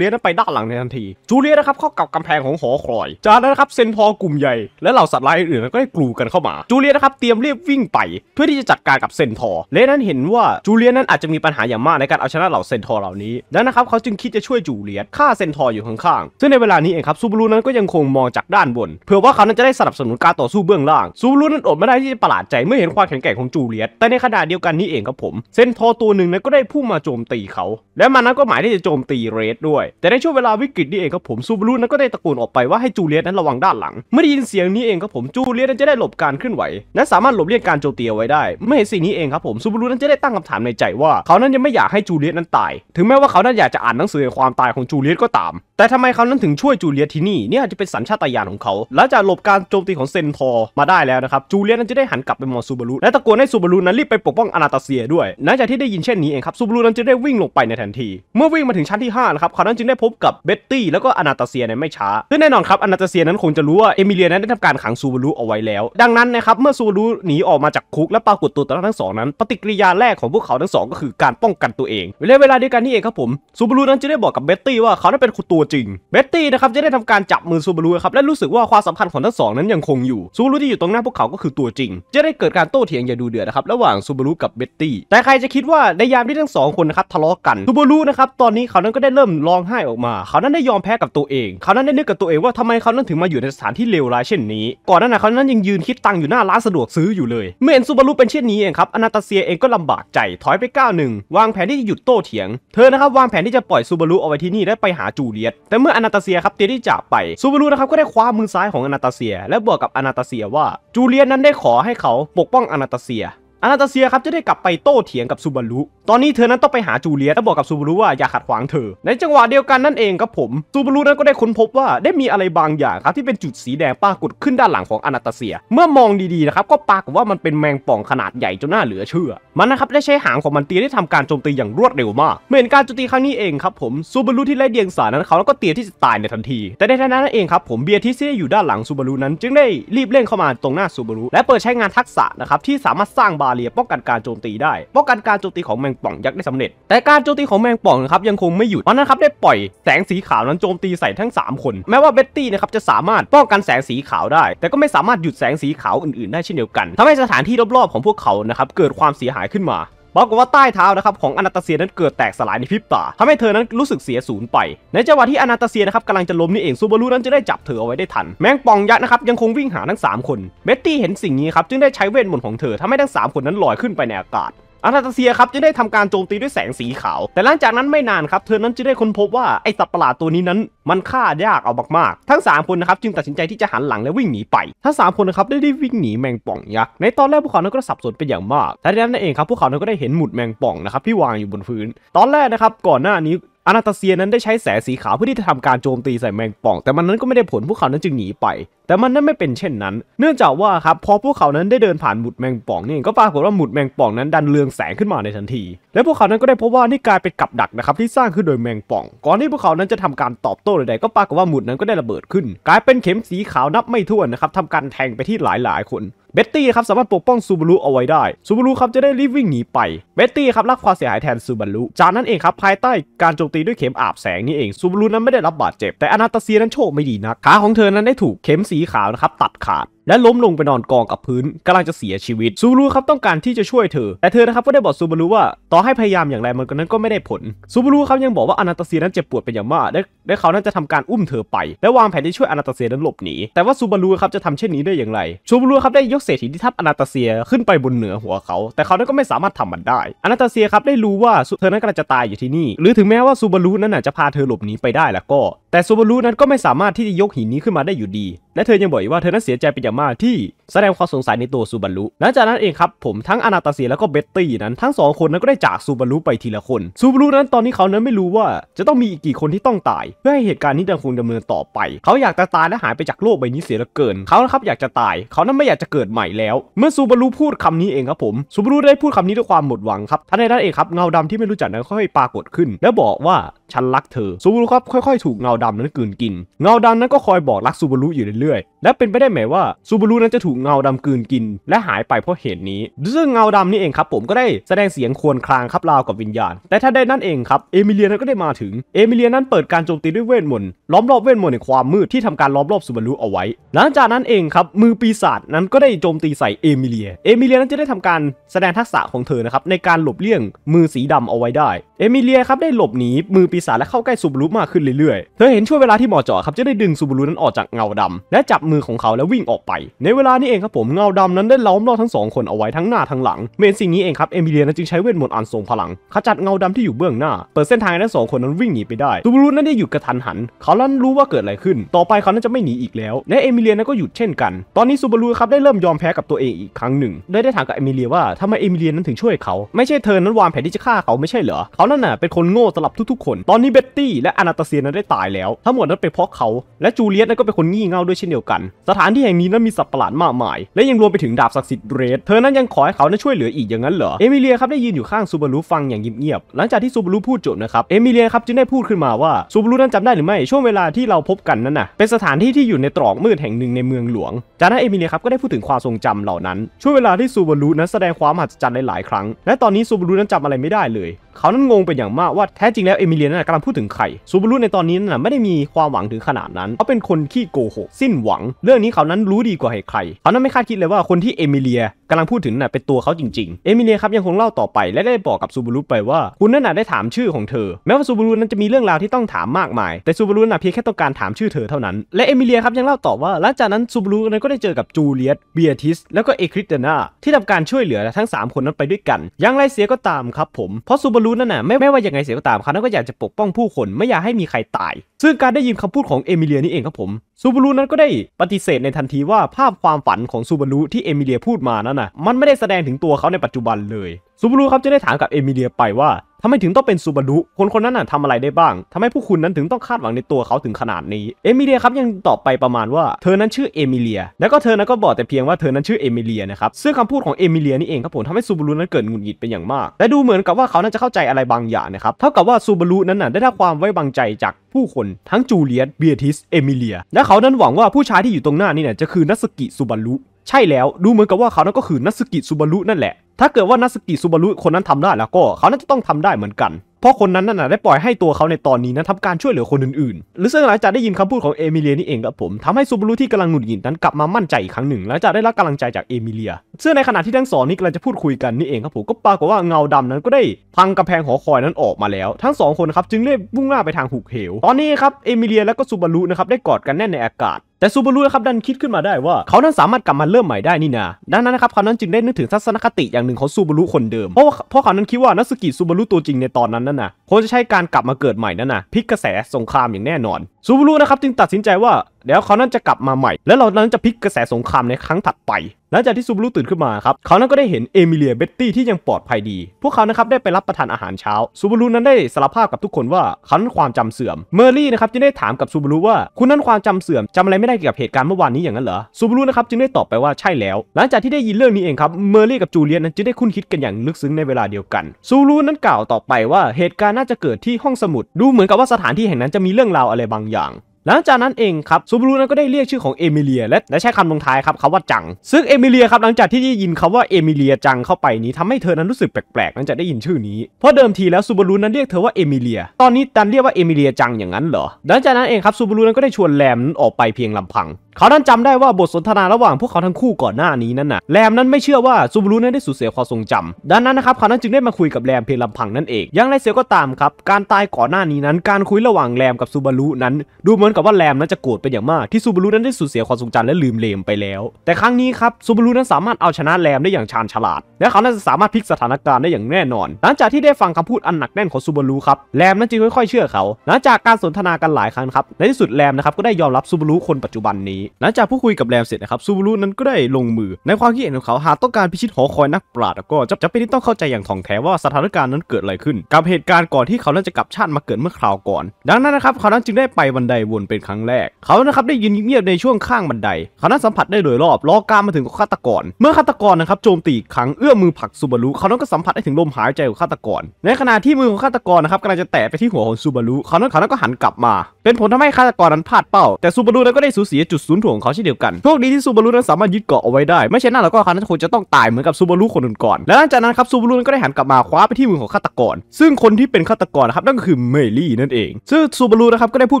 ลียนั้นไปด้านหลังในทันทีจูเลียนะครับเข้ากับกำแพงของหอคอย จากนั้นนะครับเซนทอร์กลุ่มใหญ่และเหล่าสัตว์ร้ายอื่นก็ได้กลูกันเข้ามา จูเลียนะครับเตรียมเรียบวิ่งไป เพื่อที่จะจัดการกับเซนทอร์เลนั้นเห็นว่าจูเลียนั้นอาจจะมีปัญหาอย่างมากในการเอาชนะเหล่าเซนทอร์เหล่านี้ดังนั้ะครับเขาจึงคิดจะช่วยจูเลียฆ่าเซนทอร์อยู่ข้างๆซึ่งในเวลานี้เองครับซูบารุนั้นก็ยังคงมองจากด้านบน เพื่อว่าเขานั้นจะได้สนับสนุนการต่อสู้เบื้องล่างซูบูรุนั้นอดไม่ได้ที่จะประหลาดใจเมื่อเห็นความแข็งแกร่งของจูเลียแต่ในขณะเดียวกันนี้เองครับผมเซนทอตัวหนึ่งงนั้นก็ได้พุ่งมาโจมตีเขา และมันนั้นก็หมายที่จะโจมตีเรดด้วย แต่ในช่วงเวลาวิกฤตนี้เองครับผมซูบารุนั้นก็ได้ตะโกนออกไปว่าให้จูเลียตนั้นระวังด้านหลัง เมื่อได้ยินเสียงนี้เองครับผมจูเลียตนั้นจะได้หลบการเคลื่อนไหวและสามารถหลบเลี่ยงการโจมตีเอาไว้ได้เมื่อเห็นสิ่งนี้เองครับผมซูบารุนั้นจะได้ตั้งคำถามในใจว่าเขานั้นยังไม่อยากให้จูเลียตนั้นตาย ถึงแม้ว่าเขานั้นอยากจะอ่านหนังสือความตายของจูเลียตก็ตาม แต่ทำไมเขานั้นถึงช่วยจูเลียตที่นี่นี่อาจจะเป็นสัญชาตญาณของเขาหลังจากหลบการโจมตีของเซนทอมาได้แล้วนะครับจูเลียตนั้นจะได้หันกลับไปมองซูบารุและตะโกนให้ซูบารุนั้นรีบไปปกป้องอนาตาเซียด้วยหลังจากที่ได้ยินเชช่นนี้เองครับซูบารุนั้นจึงได้วิ่งลงไปในทันที เมื่อวิ่งมาถึงชั้นที่5นะครับเขานั้นจึงได้พบกับเบ็ตตี้แล้วก็อนาตาเซียในไม่ช้าซึ่งแน่นอนครับอนาตาเซียนั้นคงจะรู้ว่าเอมิเลียนั้นได้ทำการขังซูบารุเอาไว้แล้ว ดังนั้นนะครับเมื่อซูบารุหนีออกมาจากคุกและปรากฏตัวต่อทั้งสอง นั้นปฏิกิริยาแรกของพวกเขาทั้งสองก็คือการป้องกันตัวเองในเวลาเดียวกันนี่เองครับผมซูบารุนั้นจะได้บอกกับเบ็ตตี้ว่าเขาได้เป็นคนตัวจริงเบ็ตตี้นะครับจะได้ทำการจับมือซูบารุครับและรู้สึกว่าความสัมพันธ์ของทั้งสอง นั้นยังคงอยู่ซูบารุที่อยู่ตรงหน้าพวกเขาก็คือตัวจริง จะได้เกิดการโต้เถียงอย่าดูเดือดนะครับระหว่างซูบารุกับเบ็ตตี้แต่ใครจะคิดว่าในยามที่ทั้งสองคนนะครับทะเลาะกันซูบารุนะครับตอนนี้เขานั้นก็ได้เริ่มร้องไห้ออกมา เขานั้นได้ยอมแพ้กับตัวเอง เขานั้นได้นึกกับตัวเองว่าทำไมเขานั้นถึงมาอยู่ในสถานที่เลวร้ายเช่นนี้ก่อนหน้านั้นเขานั้นยังยืนคิดตังค์อยู่หน้าร้านสะดวกซื้ออยู่เลยเมื่อเห็นซูบารุเป็นเช่นนี้เองครับอนาตาเซียเองก็ลำบากใจถอยไปก้าวหนึ่งวางแผนที่จะหยุดโต้เถียงเธอนะครับวางแผนที่จะปล่อยซูบารุเอาไว้ที่นี่และไปหาจูเลียต แต่เมื่ออนาตาเซียครับเตรียมที่จะไปซูบารุนะครับก็ได้คว้ามือซ้ายของอนาตาเซียและบอกกับอนาตาเซียว่า จูเลียตนั้นได้ขอให้เขาปกป้องอนาตาเซียอานาตาเซียครับจะได้กลับไปโต้เถียงกับซูบารุ ตอนนี้เธอนั้นต้องไปหาจูเลียและบอกกับซูบารุว่าอย่าขัดขวางเธอ ในจังหวะเดียวกันนั่นเองครับผม ซูบารุนั้นก็ได้ค้นพบว่าได้มีอะไรบางอย่างครับที่เป็นจุดสีแดงปรากฏขึ้นด้านหลังของอานาตาเซีย เมื่อมองดีๆนะครับก็ปรากฏว่ามันเป็นแมงป่องขนาดใหญ่จนน่าเหลือเชื่อ มันนะครับได้ใช้หางของมันตีได้ทำการโจมตีอย่างรวดเร็วมากเหมือนการโจมตีครั้งนี้เองครับผม ซูบารุที่ไล่เดียงสานั้นเขาก็เตียที่จะตายในทันที แต่ในทันนั้นเองครับผมเบียร์ที่ไีอยู่ด้านหลังซูบารุนั้นจึงได้รีบเร่งเข้ามาตรงหน้าซูบารุและเปิดใช้งานทักษะนะครับที่สามารถสร้างบาาเลียป้องกันการโจมตีได้ ป้องกันการโจมตีของแมงป่อง ยักษ์ได้สำเร็จ แต่การโจมตีของแมงป่องนะครับยังคงไม่หยุดมันนะครับได้ปล่อยแสงสีขาวนั้นโจมตีใส่ทั้ง 3 คน แม้ว่าเบ็ตตี้นะครับจะสามารถป้องกันแสงสีขาวได้ แต่ก็ไม่สามารถหยุดแสงสีขาวอื่น ๆ ได้เช่นเดียวกัน ทำให้สถานที่รอบ ๆ ของพวกเขานะครับเกิดความเสียหายขึ้นมาบอกว่าใต้เท้านะครับของอนาตาเซียนั้นเกิดแตกสลายในพริบตาทำให้เธอนั้นรู้สึกเสียศูนย์ไปในจังหวะที่อนาตาเซียนะครับกำลังจะล้มนี่เองซูบารุนั้นจะได้จับเธอเอาไว้ได้ทัน แมงป่องยักษ์นะครับยังคงวิ่งหาทั้ง 3 คนเบ็ตตี้เห็นสิ่งนี้ครับจึงได้ใช้เวทมนต์ของเธอทำให้ทั้ง 3 คนนั้นลอยขึ้นไปในอากาศอาราตาเซียครับจะได้ทำการโจมตีด้วยแสงสีขาว แต่หลังจากนั้นไม่นานครับเธอนั้นจะได้ค้นพบว่าไอสัตว์ประหลาดตัวนี้นั้น มันฆ่ายากเอามากๆทั้ง3คนนะครับจึงตัดสินใจที่จะหันหลังและวิ่งหนีไป ทั้ง3คนนะครับได้ได้วิ่งหนีแมงป่องยักษ์ในตอนแรกพวกเขานั้นก็สับสนเป็นอย่างมาก แต่ดังนั้นเองครับพวกเขานั้นก็ได้เห็นหมุดแมงป่องนะครับที่วางอยู่บนพื้น ตอนแรกนะครับก่อนหน้านี้อนาตาเซียนั้นได้ใช้แสสีขาวเพื่อที่จะทำการโจมตีใส่แมงป่องแต่มันนั้นก็ไม่ได้ผลพวกเขานั้นจึงหนีไป แต่มันนั้นไม่เป็นเช่นนั้น เนื่องจากว่าครับพอพวกเขานั้นได้เดินผ่านหมุดแมงป่องนี่ก็ปรากฏว่าหมุดแมงป่องนั้นดันเรืองแสงขึ้นมาในทันที และพวกเขานั้นก็ได้พบว่านี่กลายเป็นกับดักนะครับที่สร้างขึ้นโดยแมงป่อง ก่อนที่พวกเขานั้นจะทำการตอบโต้ใดๆก็ปรากฏว่าหมุดนั้นก็ได้ระเบิดขึ้น กลายเป็นเข็มสีขาวนับไม่ถ้วนนะครับทำการแทงไปที่หลายๆคนเบตตี้ครับสามารถปกป้องซูบารุเอาไว้ได้ซูบารุครับจะได้รีบวิ่งหนีไปเบตตี้ครับรับความเสียหายแทนซูบารุจากนั้นเองครับภายใต้การโจมตีด้วยเข็มอาบแสงนี่เองซูบารุนั้นไม่ได้รับบาดเจ็บแต่อนาตาเซียนั้นโชคไม่ดีนักขาของเธอนั้นได้ถูกเข็มสีขาวนะครับ ตัดขาดและล้มลงไปนอนกองกับพื้นกำลังจะเสียชีวิตซูบารุครับต้องการที่จะช่วยเธอแต่เธอนะครับก็ได้บอกซูบารุว่าต่อให้พยายามอย่างไรมันก็นั้นก็ไม่ได้ผลซูบารุครับยังบอกว่าอนาตาเซียนั้นเจ็บปวดเป็นอย่างมากและและเขานั้นจะทำการอุ้มเธอไปและวางแผนที่ช่วยอนาตาเซียนั้นหลบหนีแต่ว่าซูบารุครับจะทำเช่นนี้ได้อย่างไรซูบารุครับได้ยกเศษหินที่ทับอนาตาเซียขึ้นไปบนเหนือหัวเขาแต่เขานั้นก็ไม่สามารถทำมันได้ อนาตาเซียครับได้รู้ว่าเธอนั้นกำลังจะตายอยู่ที่นี่หรือถึงแม้ว่าซูบารุนั้นจะพาเธอหลบหนีไปได้แล้วก็แต่ซูบารุนั้นก็ไม่สามารถที่จะยกหินนี้ขึ้นมาได้อยู่ดี และเธอยังบอกอีกว่าเธอนั้นเสียใจเป็นอย่างมากที่ แสดงความสงสัยในตัวซูบารุหลังจากนั้นเองครับผมทั้งอนาตาเซียแล้วก็เบตตี้นั้น ทั้งสองคนนั้นก็ได้จากซูบารุไปทีละคนซูบารุนั้นตอนนี้เขานั้นไม่รู้ว่าจะต้องมีอีกกี่คนที่ต้องตาย เพื่อให้เหตุการณ์นี้ยังคงดำเนินต่อไป เขาอยากจะตายและหายไปจากโลกใบนี้เสียเหลือเกิน เขานะครับอยากจะตาย เขานั้นไม่อยากจะเกิดใหม่แล้ว เมื่อซูบารุพูดคำนี้เองครับผมซูบารุได้พูดคำนี้ด้วยความหมดหวังครับทันใดนั้นเองครับเงาดำที่ไม่รู้จักนั้นค่อยปรากฏขึ้น แล้วบอกว่าฉันรักเธอซูบารุครับค่อย ๆถูกเงาดำนั้นกืนกินเงาดำนั้นก็คอยบอกรักซูบารุอยู่เรื่อยๆและเป็นไปได้ไหมว่าซูบารุนั้นจะถูกเงาดำกืนกิน และหายไปเพราะเหตุนี้ซึ่งเงาดำนี่เองครับ ผมก็ได้แสดงเสียงควนคลางครับราวกับวิญญาณแต่ถ้าได้นั่นเองครับเอมิเลียนั้นก็ได้มาถึงเอมิเลียนั้นเปิดการโจมตีด้วยเวทมนต์ล้อมรอบเวทมนต์ในความมืดที่ทำการล้อมรอบซูบารุเอาไว้หลังจากนั้นเองครับมือปีศาจนั้นก็ได้โจมตีใส่เอมิเลียเอมิเลียนั้นจะได้ทำการแสดงทักษะของเธอนะครับในการหลบเลี่ยงมือสีดำเอาไว้ได้เอมิเลียครับได้หลบหนีมือปีีศาจและเข้าใกล้ซูบารุมากขึ้นเรื่อยๆ เธอเห็นช่วงเวลาที่หมอเจาะครับจะได้ดึงซูบารุนั้นออกจากเงาดำและจับมือของเขาแล้ววิ่งออกไป ในเวลานี้เองครับผมเงาดำนั้นได้ล้อมรอบทั้งสองคนเอาไว้ทั้งหน้าทั้งหลังเมนสิ่งนี้เองครับเอมิเลียนจึงใช้เวทมนต์อันทรงพลังขจัดเงาดำที่อยู่เบื้องหน้าเปิดเส้นทางให้ทั้งสองคนนั้นวิ่งหนีไปได้ซูบารุนั้นได้หยุดกระทันหันเขาลั้นรู้ว่าเกิดอะไรขึ้น ต่อไปเขานั้นจะไม่หนีอีกแล้วและเอมิเลียนก็หยุดเช่นกันตอนนี้ซูบารุครับได้เริ่มยอมแพ้กับตัวเองอีกครั้งหนึ่งได้ได้ถามกับเอมิเลียว่าทำไมเอมิเลียนั้นถึงช่วยเขาไม่ใช่เธอนั้นวางแผนที่จะฆ่าเขาไม่ใช่เหรอเขานั่นน่ะเป็นคนโง่สลับทุกๆคนตอนนี้เบ็ตตี้และอนาตาเซียนั้นได้ตายแล้ว ทั้งหมดนั้นเป็นเพราะเขา และจูเลียตนั้นก็เป็นคนงี่เง่าด้วยเช่นเดียวกัน สถานที่แห่งนี้นั้นมีสัตว์ประหลาดมากมายและยังรวมไปถึงดาบศักดิ์สิทธิ์เรดเธอนั้นยังขอให้เขานั้นช่วยเหลืออีกอย่างนั้นเหรอเอมิเลียครับได้ยืนอยู่ข้างซูบารุฟังอย่างเงียบๆหลังจากที่ซูบารุพูดจบนะครับเอมิเลียครับจึงได้พูดขึ้นมาว่าซูบารุนั้นจำได้หรือไม่ช่วงเวลาที่เราพบกันนั้นน่ะเป็นสถานที่ที่อยู่ในตรอกมืดแห่งหนึ่งในเมืองหลวงจากนั้นเอมิเลียครับก็ได้พูดถึงความทรงจำเหล่านั้นช่วงเวลาที่ซูบารุนั้นแสดงความมหัศจรรย์หลายครั้งและตอนนี้ซูบารุนั้นจำอะไรไม่ได้เลยเขานั้นงงเป็นอย่างมากว่าแท้จริงแล้วเอมิเลียนนั้นกำลังพูดถึงใครซูบารุในตอนนี้นั้นไม่ได้มีความหวังถึงขนาดนั้นเขาเป็นคนขี้โกหกสิ้นหวัง เรื่องนี้เขานั้นรู้ดีกว่าใคร เขานั้นไม่คาดคิดเลยว่าคนที่เอมิเลียกำลังพูดถึงน่ะ เป็นตัวเขาจริงๆ เอมิเลียครับยังคงเล่าต่อไปและได้บอกกับซูบารุไปว่าคุณนั่นน่ะได้ถามชื่อของเธอแม้ว่าซูบารุนั้นจะมีเรื่องราวที่ต้องถามมากมาย แต่ซูบารุน่ะเพียงแค่ต้องการถามชื่อเธอเท่านั้น และเอมิเลียครับยังเล่าต่อว่าหลังจากนั้นซูบารุนั้นก็ได้เจอกับจูเลียตเบียติสแล้วก็เอคริสเตนาที่ทำการช่วยเหลือทั้ง 3 คนนั้นไปด้วยกัน อย่างไรเสียก็ตามครับผมเพราะซูบารุนั่นน่ะไม่ไม่ว่ายังไงเสียก็ตามเขานันก็อยากจะปกป้องผู้คนไม่อยากให้มีใครตายซึ่งการได้ยินคำพูดของเอมิเลียนี่เองครับผมซูบารุนั้นก็ได้ปฏิเสธในทันทีว่าภาพความฝันของซูบารุที่เอมิเลียพูดมานั้นนะมันไม่ได้แสดงถึงตัวเขาในปัจจุบันเลย ซูบารุครับจะได้ถามกับเอมิเลียไปว่าทำไมถึงต้องเป็นซูบารุคนคนนั้นน่ะทำอะไรได้บ้างทำให้ผู้คุณนั้นถึงต้องคาดหวังในตัวเขาถึงขนาดนี้เอมิเลียครับยังตอบไปประมาณว่าเธอนั้นชื่อเอมิเลียแล้วก็เธอนั้นก็บอกแต่เพียงว่าเธอนั้นชื่อเอมิเลียนะครับซึ่งคำพูดของเอมิเลียนี่เองครับผมทำให้ซูบารุนั้นเกิดหงุดหงิดเป็นอย่างมากและดูเหมือนกับว่าเขานั้นจะเข้าใจอะไรบางอย่างนะครับเท่ากับว่าซูบารุนั้นน่ะได้รับความไว้วางใจจากผู้คนทั้งจูเลียสเบียทิสเอมิเลียและเขานั้นหวังว่าผู้ชายที่อยู่ตรงหน้านี่เนี่ยจะคือนัสกิซูบารุใช่แล้วดูเหมือนกับว่าเขานั้นก็คือนัสกิซูบารุนั่นแหละถ้าเกิดว่านัสกิซูบารุคนนั้นทำได้แล้วก็เขานั้นจะต้องทำได้เหมือนกัน เพราะคนนั้นน่ะได้ปล่อยให้ตัวเขาในตอนนี้นั้นทำการช่วยเหลือคนอื่นๆหรือซึ่งหลังจากได้ยินคำพูดของเอมิเลียนี่เองครับผมทำให้ซูบารุที่กำลังหงุดหงิดนั้นกลับมามั่นใจอีกครั้งหนึ่งหลังจากได้รับกำลังใจจากเอมิเลียซึ่งในขณะที่ทั้งสองนี้กำลังจะพูดคุยกันนี่เองครับผมก็ปรากฏว่าเงาดำนั้นก็ได้ พังกำแพงหอคอยนั้นออกมาแล้ว ทั้งสองคนครับจึงเรียบุ่งหน้าไปทางหุบเหว ตอนนี้ครับ เอมิเลียและก็ซูบารุนะครับได้กอดกันแน่นในอากาศแต่ซูบารุนะครับ ดันคิดขึ้นมาได้ว่าเขานั้นสามารถกลับมาเริ่มใหม่ได้นี่นาดังนั้นนะครับ เขานั้นจึงได้นึกถึงทัศนคติอย่างหนึ่งของซูบารุคนเดิมเพราะว่าเพราะ เขานั้นคิดว่านัสกิซูบารุตัวจริงในตอนนั้นนั่นนะคงจะใช่การกลับมาเกิดใหม่นั่นนะพิกกระแสสงครามอย่างแน่นอนซูบูรุนะครับจึงตัดสินใจว่าเดี๋ยวเขานั้นจะกลับมาใหม่ แล้วเรานั้นจะพิกกระแสสงครามในครั้งถัดไป หลังจากที่ซูบูรุตื่นขึ้นมาครับเขานั้นก็ได้เห็นเอมิเลียเบตตี้ที่ยังปลอดภัยดีพวกเขานะครับได้ไปรับประทานอาหารเช้าซูบูรุนั้นได้สารภาพกับทุกคนว่าเขานั้นความจำเสื่อมเมอร์ลี่นะครับจึงได้ถามกับซูบูรุว่าคุณนั้นความจำเสื่อมจำอะไรไม่ได้เกี่ยวกับเหตุการณ์เมื่อวานนี้อย่างนั้นเหรอซูบูรุนะครับจึงได้ตอบไปว่าใช่แล้ว หลังจากที่ได้ยินเรื่องนี้เองครับเมอร์ลี่กับจูเลียนนั้นจึงได้คุ้นคิดกันอย่างลึกซึ้งในเวลาเดียวกันซูบูรุนั้นกล่าวต่อไปว่าเหตุการณ์น่าจะเกิดที่ห้องสมุดดูเหมือนกับว่าสถานที่แห่งนั้นจะมีเรื่องราวอะไรบางอย่าง หลังจากนั้นเองครับซูบารูนั้นก็ได้เรียกชื่อของเอมิเลียและและใช้คำลงท้ายครับ คำว่าจัง ซึ่งเอมิเลียครับ หลังจากที่ได้ยินคาว่าเอมิเลียจังเข้าไปนี้ทำให้เธอนั้นรู้สึกแปลกๆหลังจากได้ยินชื่อนี้ เพราะเดิมทีแล้วซูบารูนั้นเรียกเธอว่าเอมิเลีย ตอนนี้ดันเรียกว่าเอมิเลียจังอย่างนั้นเหรอ หลังจากนั้นเองครับซูบารูนั้นก็ได้ชวนแรมออกไปเพียงลำพังเขาดันจำได้ว่าบทสนทนาระหว่างพวกเขาทั้งคู่ก่อนหน้านี้นั้นน่ะแรมนั้นไม่เชื่อว่าซูบารุนั้นได้สูญเสียความทรงจำดังนั้นนะครับเขานั้นจึงได้มาคุยกับแรมเพียงลำพังนั่นเองอย่างไรเสียก็ตามครับ การตายก่อนหน้านี้นั้น การคุยระหว่างแรมกับซูบารุนั้น ดูเหมือนกับว่าแรมนั้นจะโกรธเป็นอย่างมากที่ซูบารุนั้นได้สูญเสียความทรงจำและลืมเลมไปแล้ว แต่ครั้งนี้ครับซูบารุนั้นสามารถเอาชนะแรมได้อย่างชาญฉลาด และเขานัานจะสามารถพลิกสถานการณ์ได้อย่างแน่นอน หลังจากที่ได้ฟังคำพูดอันหนักแน่นของซูบารุครับแรมนั้นจึงค่อยๆเชื่อเขาหลังจากการสนทนากันหลายครั้งครับในที่สุดแรมนะครับก็ได้ยอมรับซูบารุคนปัจจุบันนีี้หลังจากพูดคุยกับแรมเสร็จนะครับซูบูรุนั้นก็ได้ลงมือในความคิดเห็นของเขาหากต้องการพิชิตหอคอยนักปราดก็จะจำเป็นที่ต้องเข้าใจอย่างถ่องแท้ว่าสถานการณ์นั้นเกิดอะไรขึ้นกับเหตุการณ์ก่อนที่เขานั้นจะกลับชาติมาเกิดเมื่อคราวก่อน ดังนั้นนะครับเขานั้นจึงได้ไปบันไดวนเป็นครั้งแรกเขานะครับได้ยืนเงียบในช่วงข้างบันได เขานั้นสัมผัสได้โดยรอบลอกามมาถึงฆาตกรเมื่อฆาตกรนะครับโจมตีครั้งเอื้อมมือผักซูบารุเขานั้นก็สัมผัสได้ถึงลมหายใจของฆาตกรในขณะที่มือของฆาตกรนะครับกำลังจะแตะไปที่หัวของซูบารุเขานั้นเขานั้นก็หันกลับมาเป็นผลทำให้ฆาตกรนั้นพลาดเป้าแต่ซูบารุนั้นก็ได้สูญเสียจุดูนย์ถ่วงของเขาเช่นเดียวกันโชคดีที่ซูบารุนั้นสามารถยึดเกาะเอาไว้ได้ ไม่ใช่นั่นแล้วก็เขานั้นคงจะต้องตายเหมือนกับซูบารุคนอื่นก่อน และหลังจากนั้นครับซูบารุนั้นก็ได้หันกลับมาคว้าไปที่มือของฆาตกรซึ่งคนที่เป็นฆาตกรนะครับนั่นก็คือเมลี่นั่นเอง ซึ่งซูบารุนะครับ ก็ได้พูด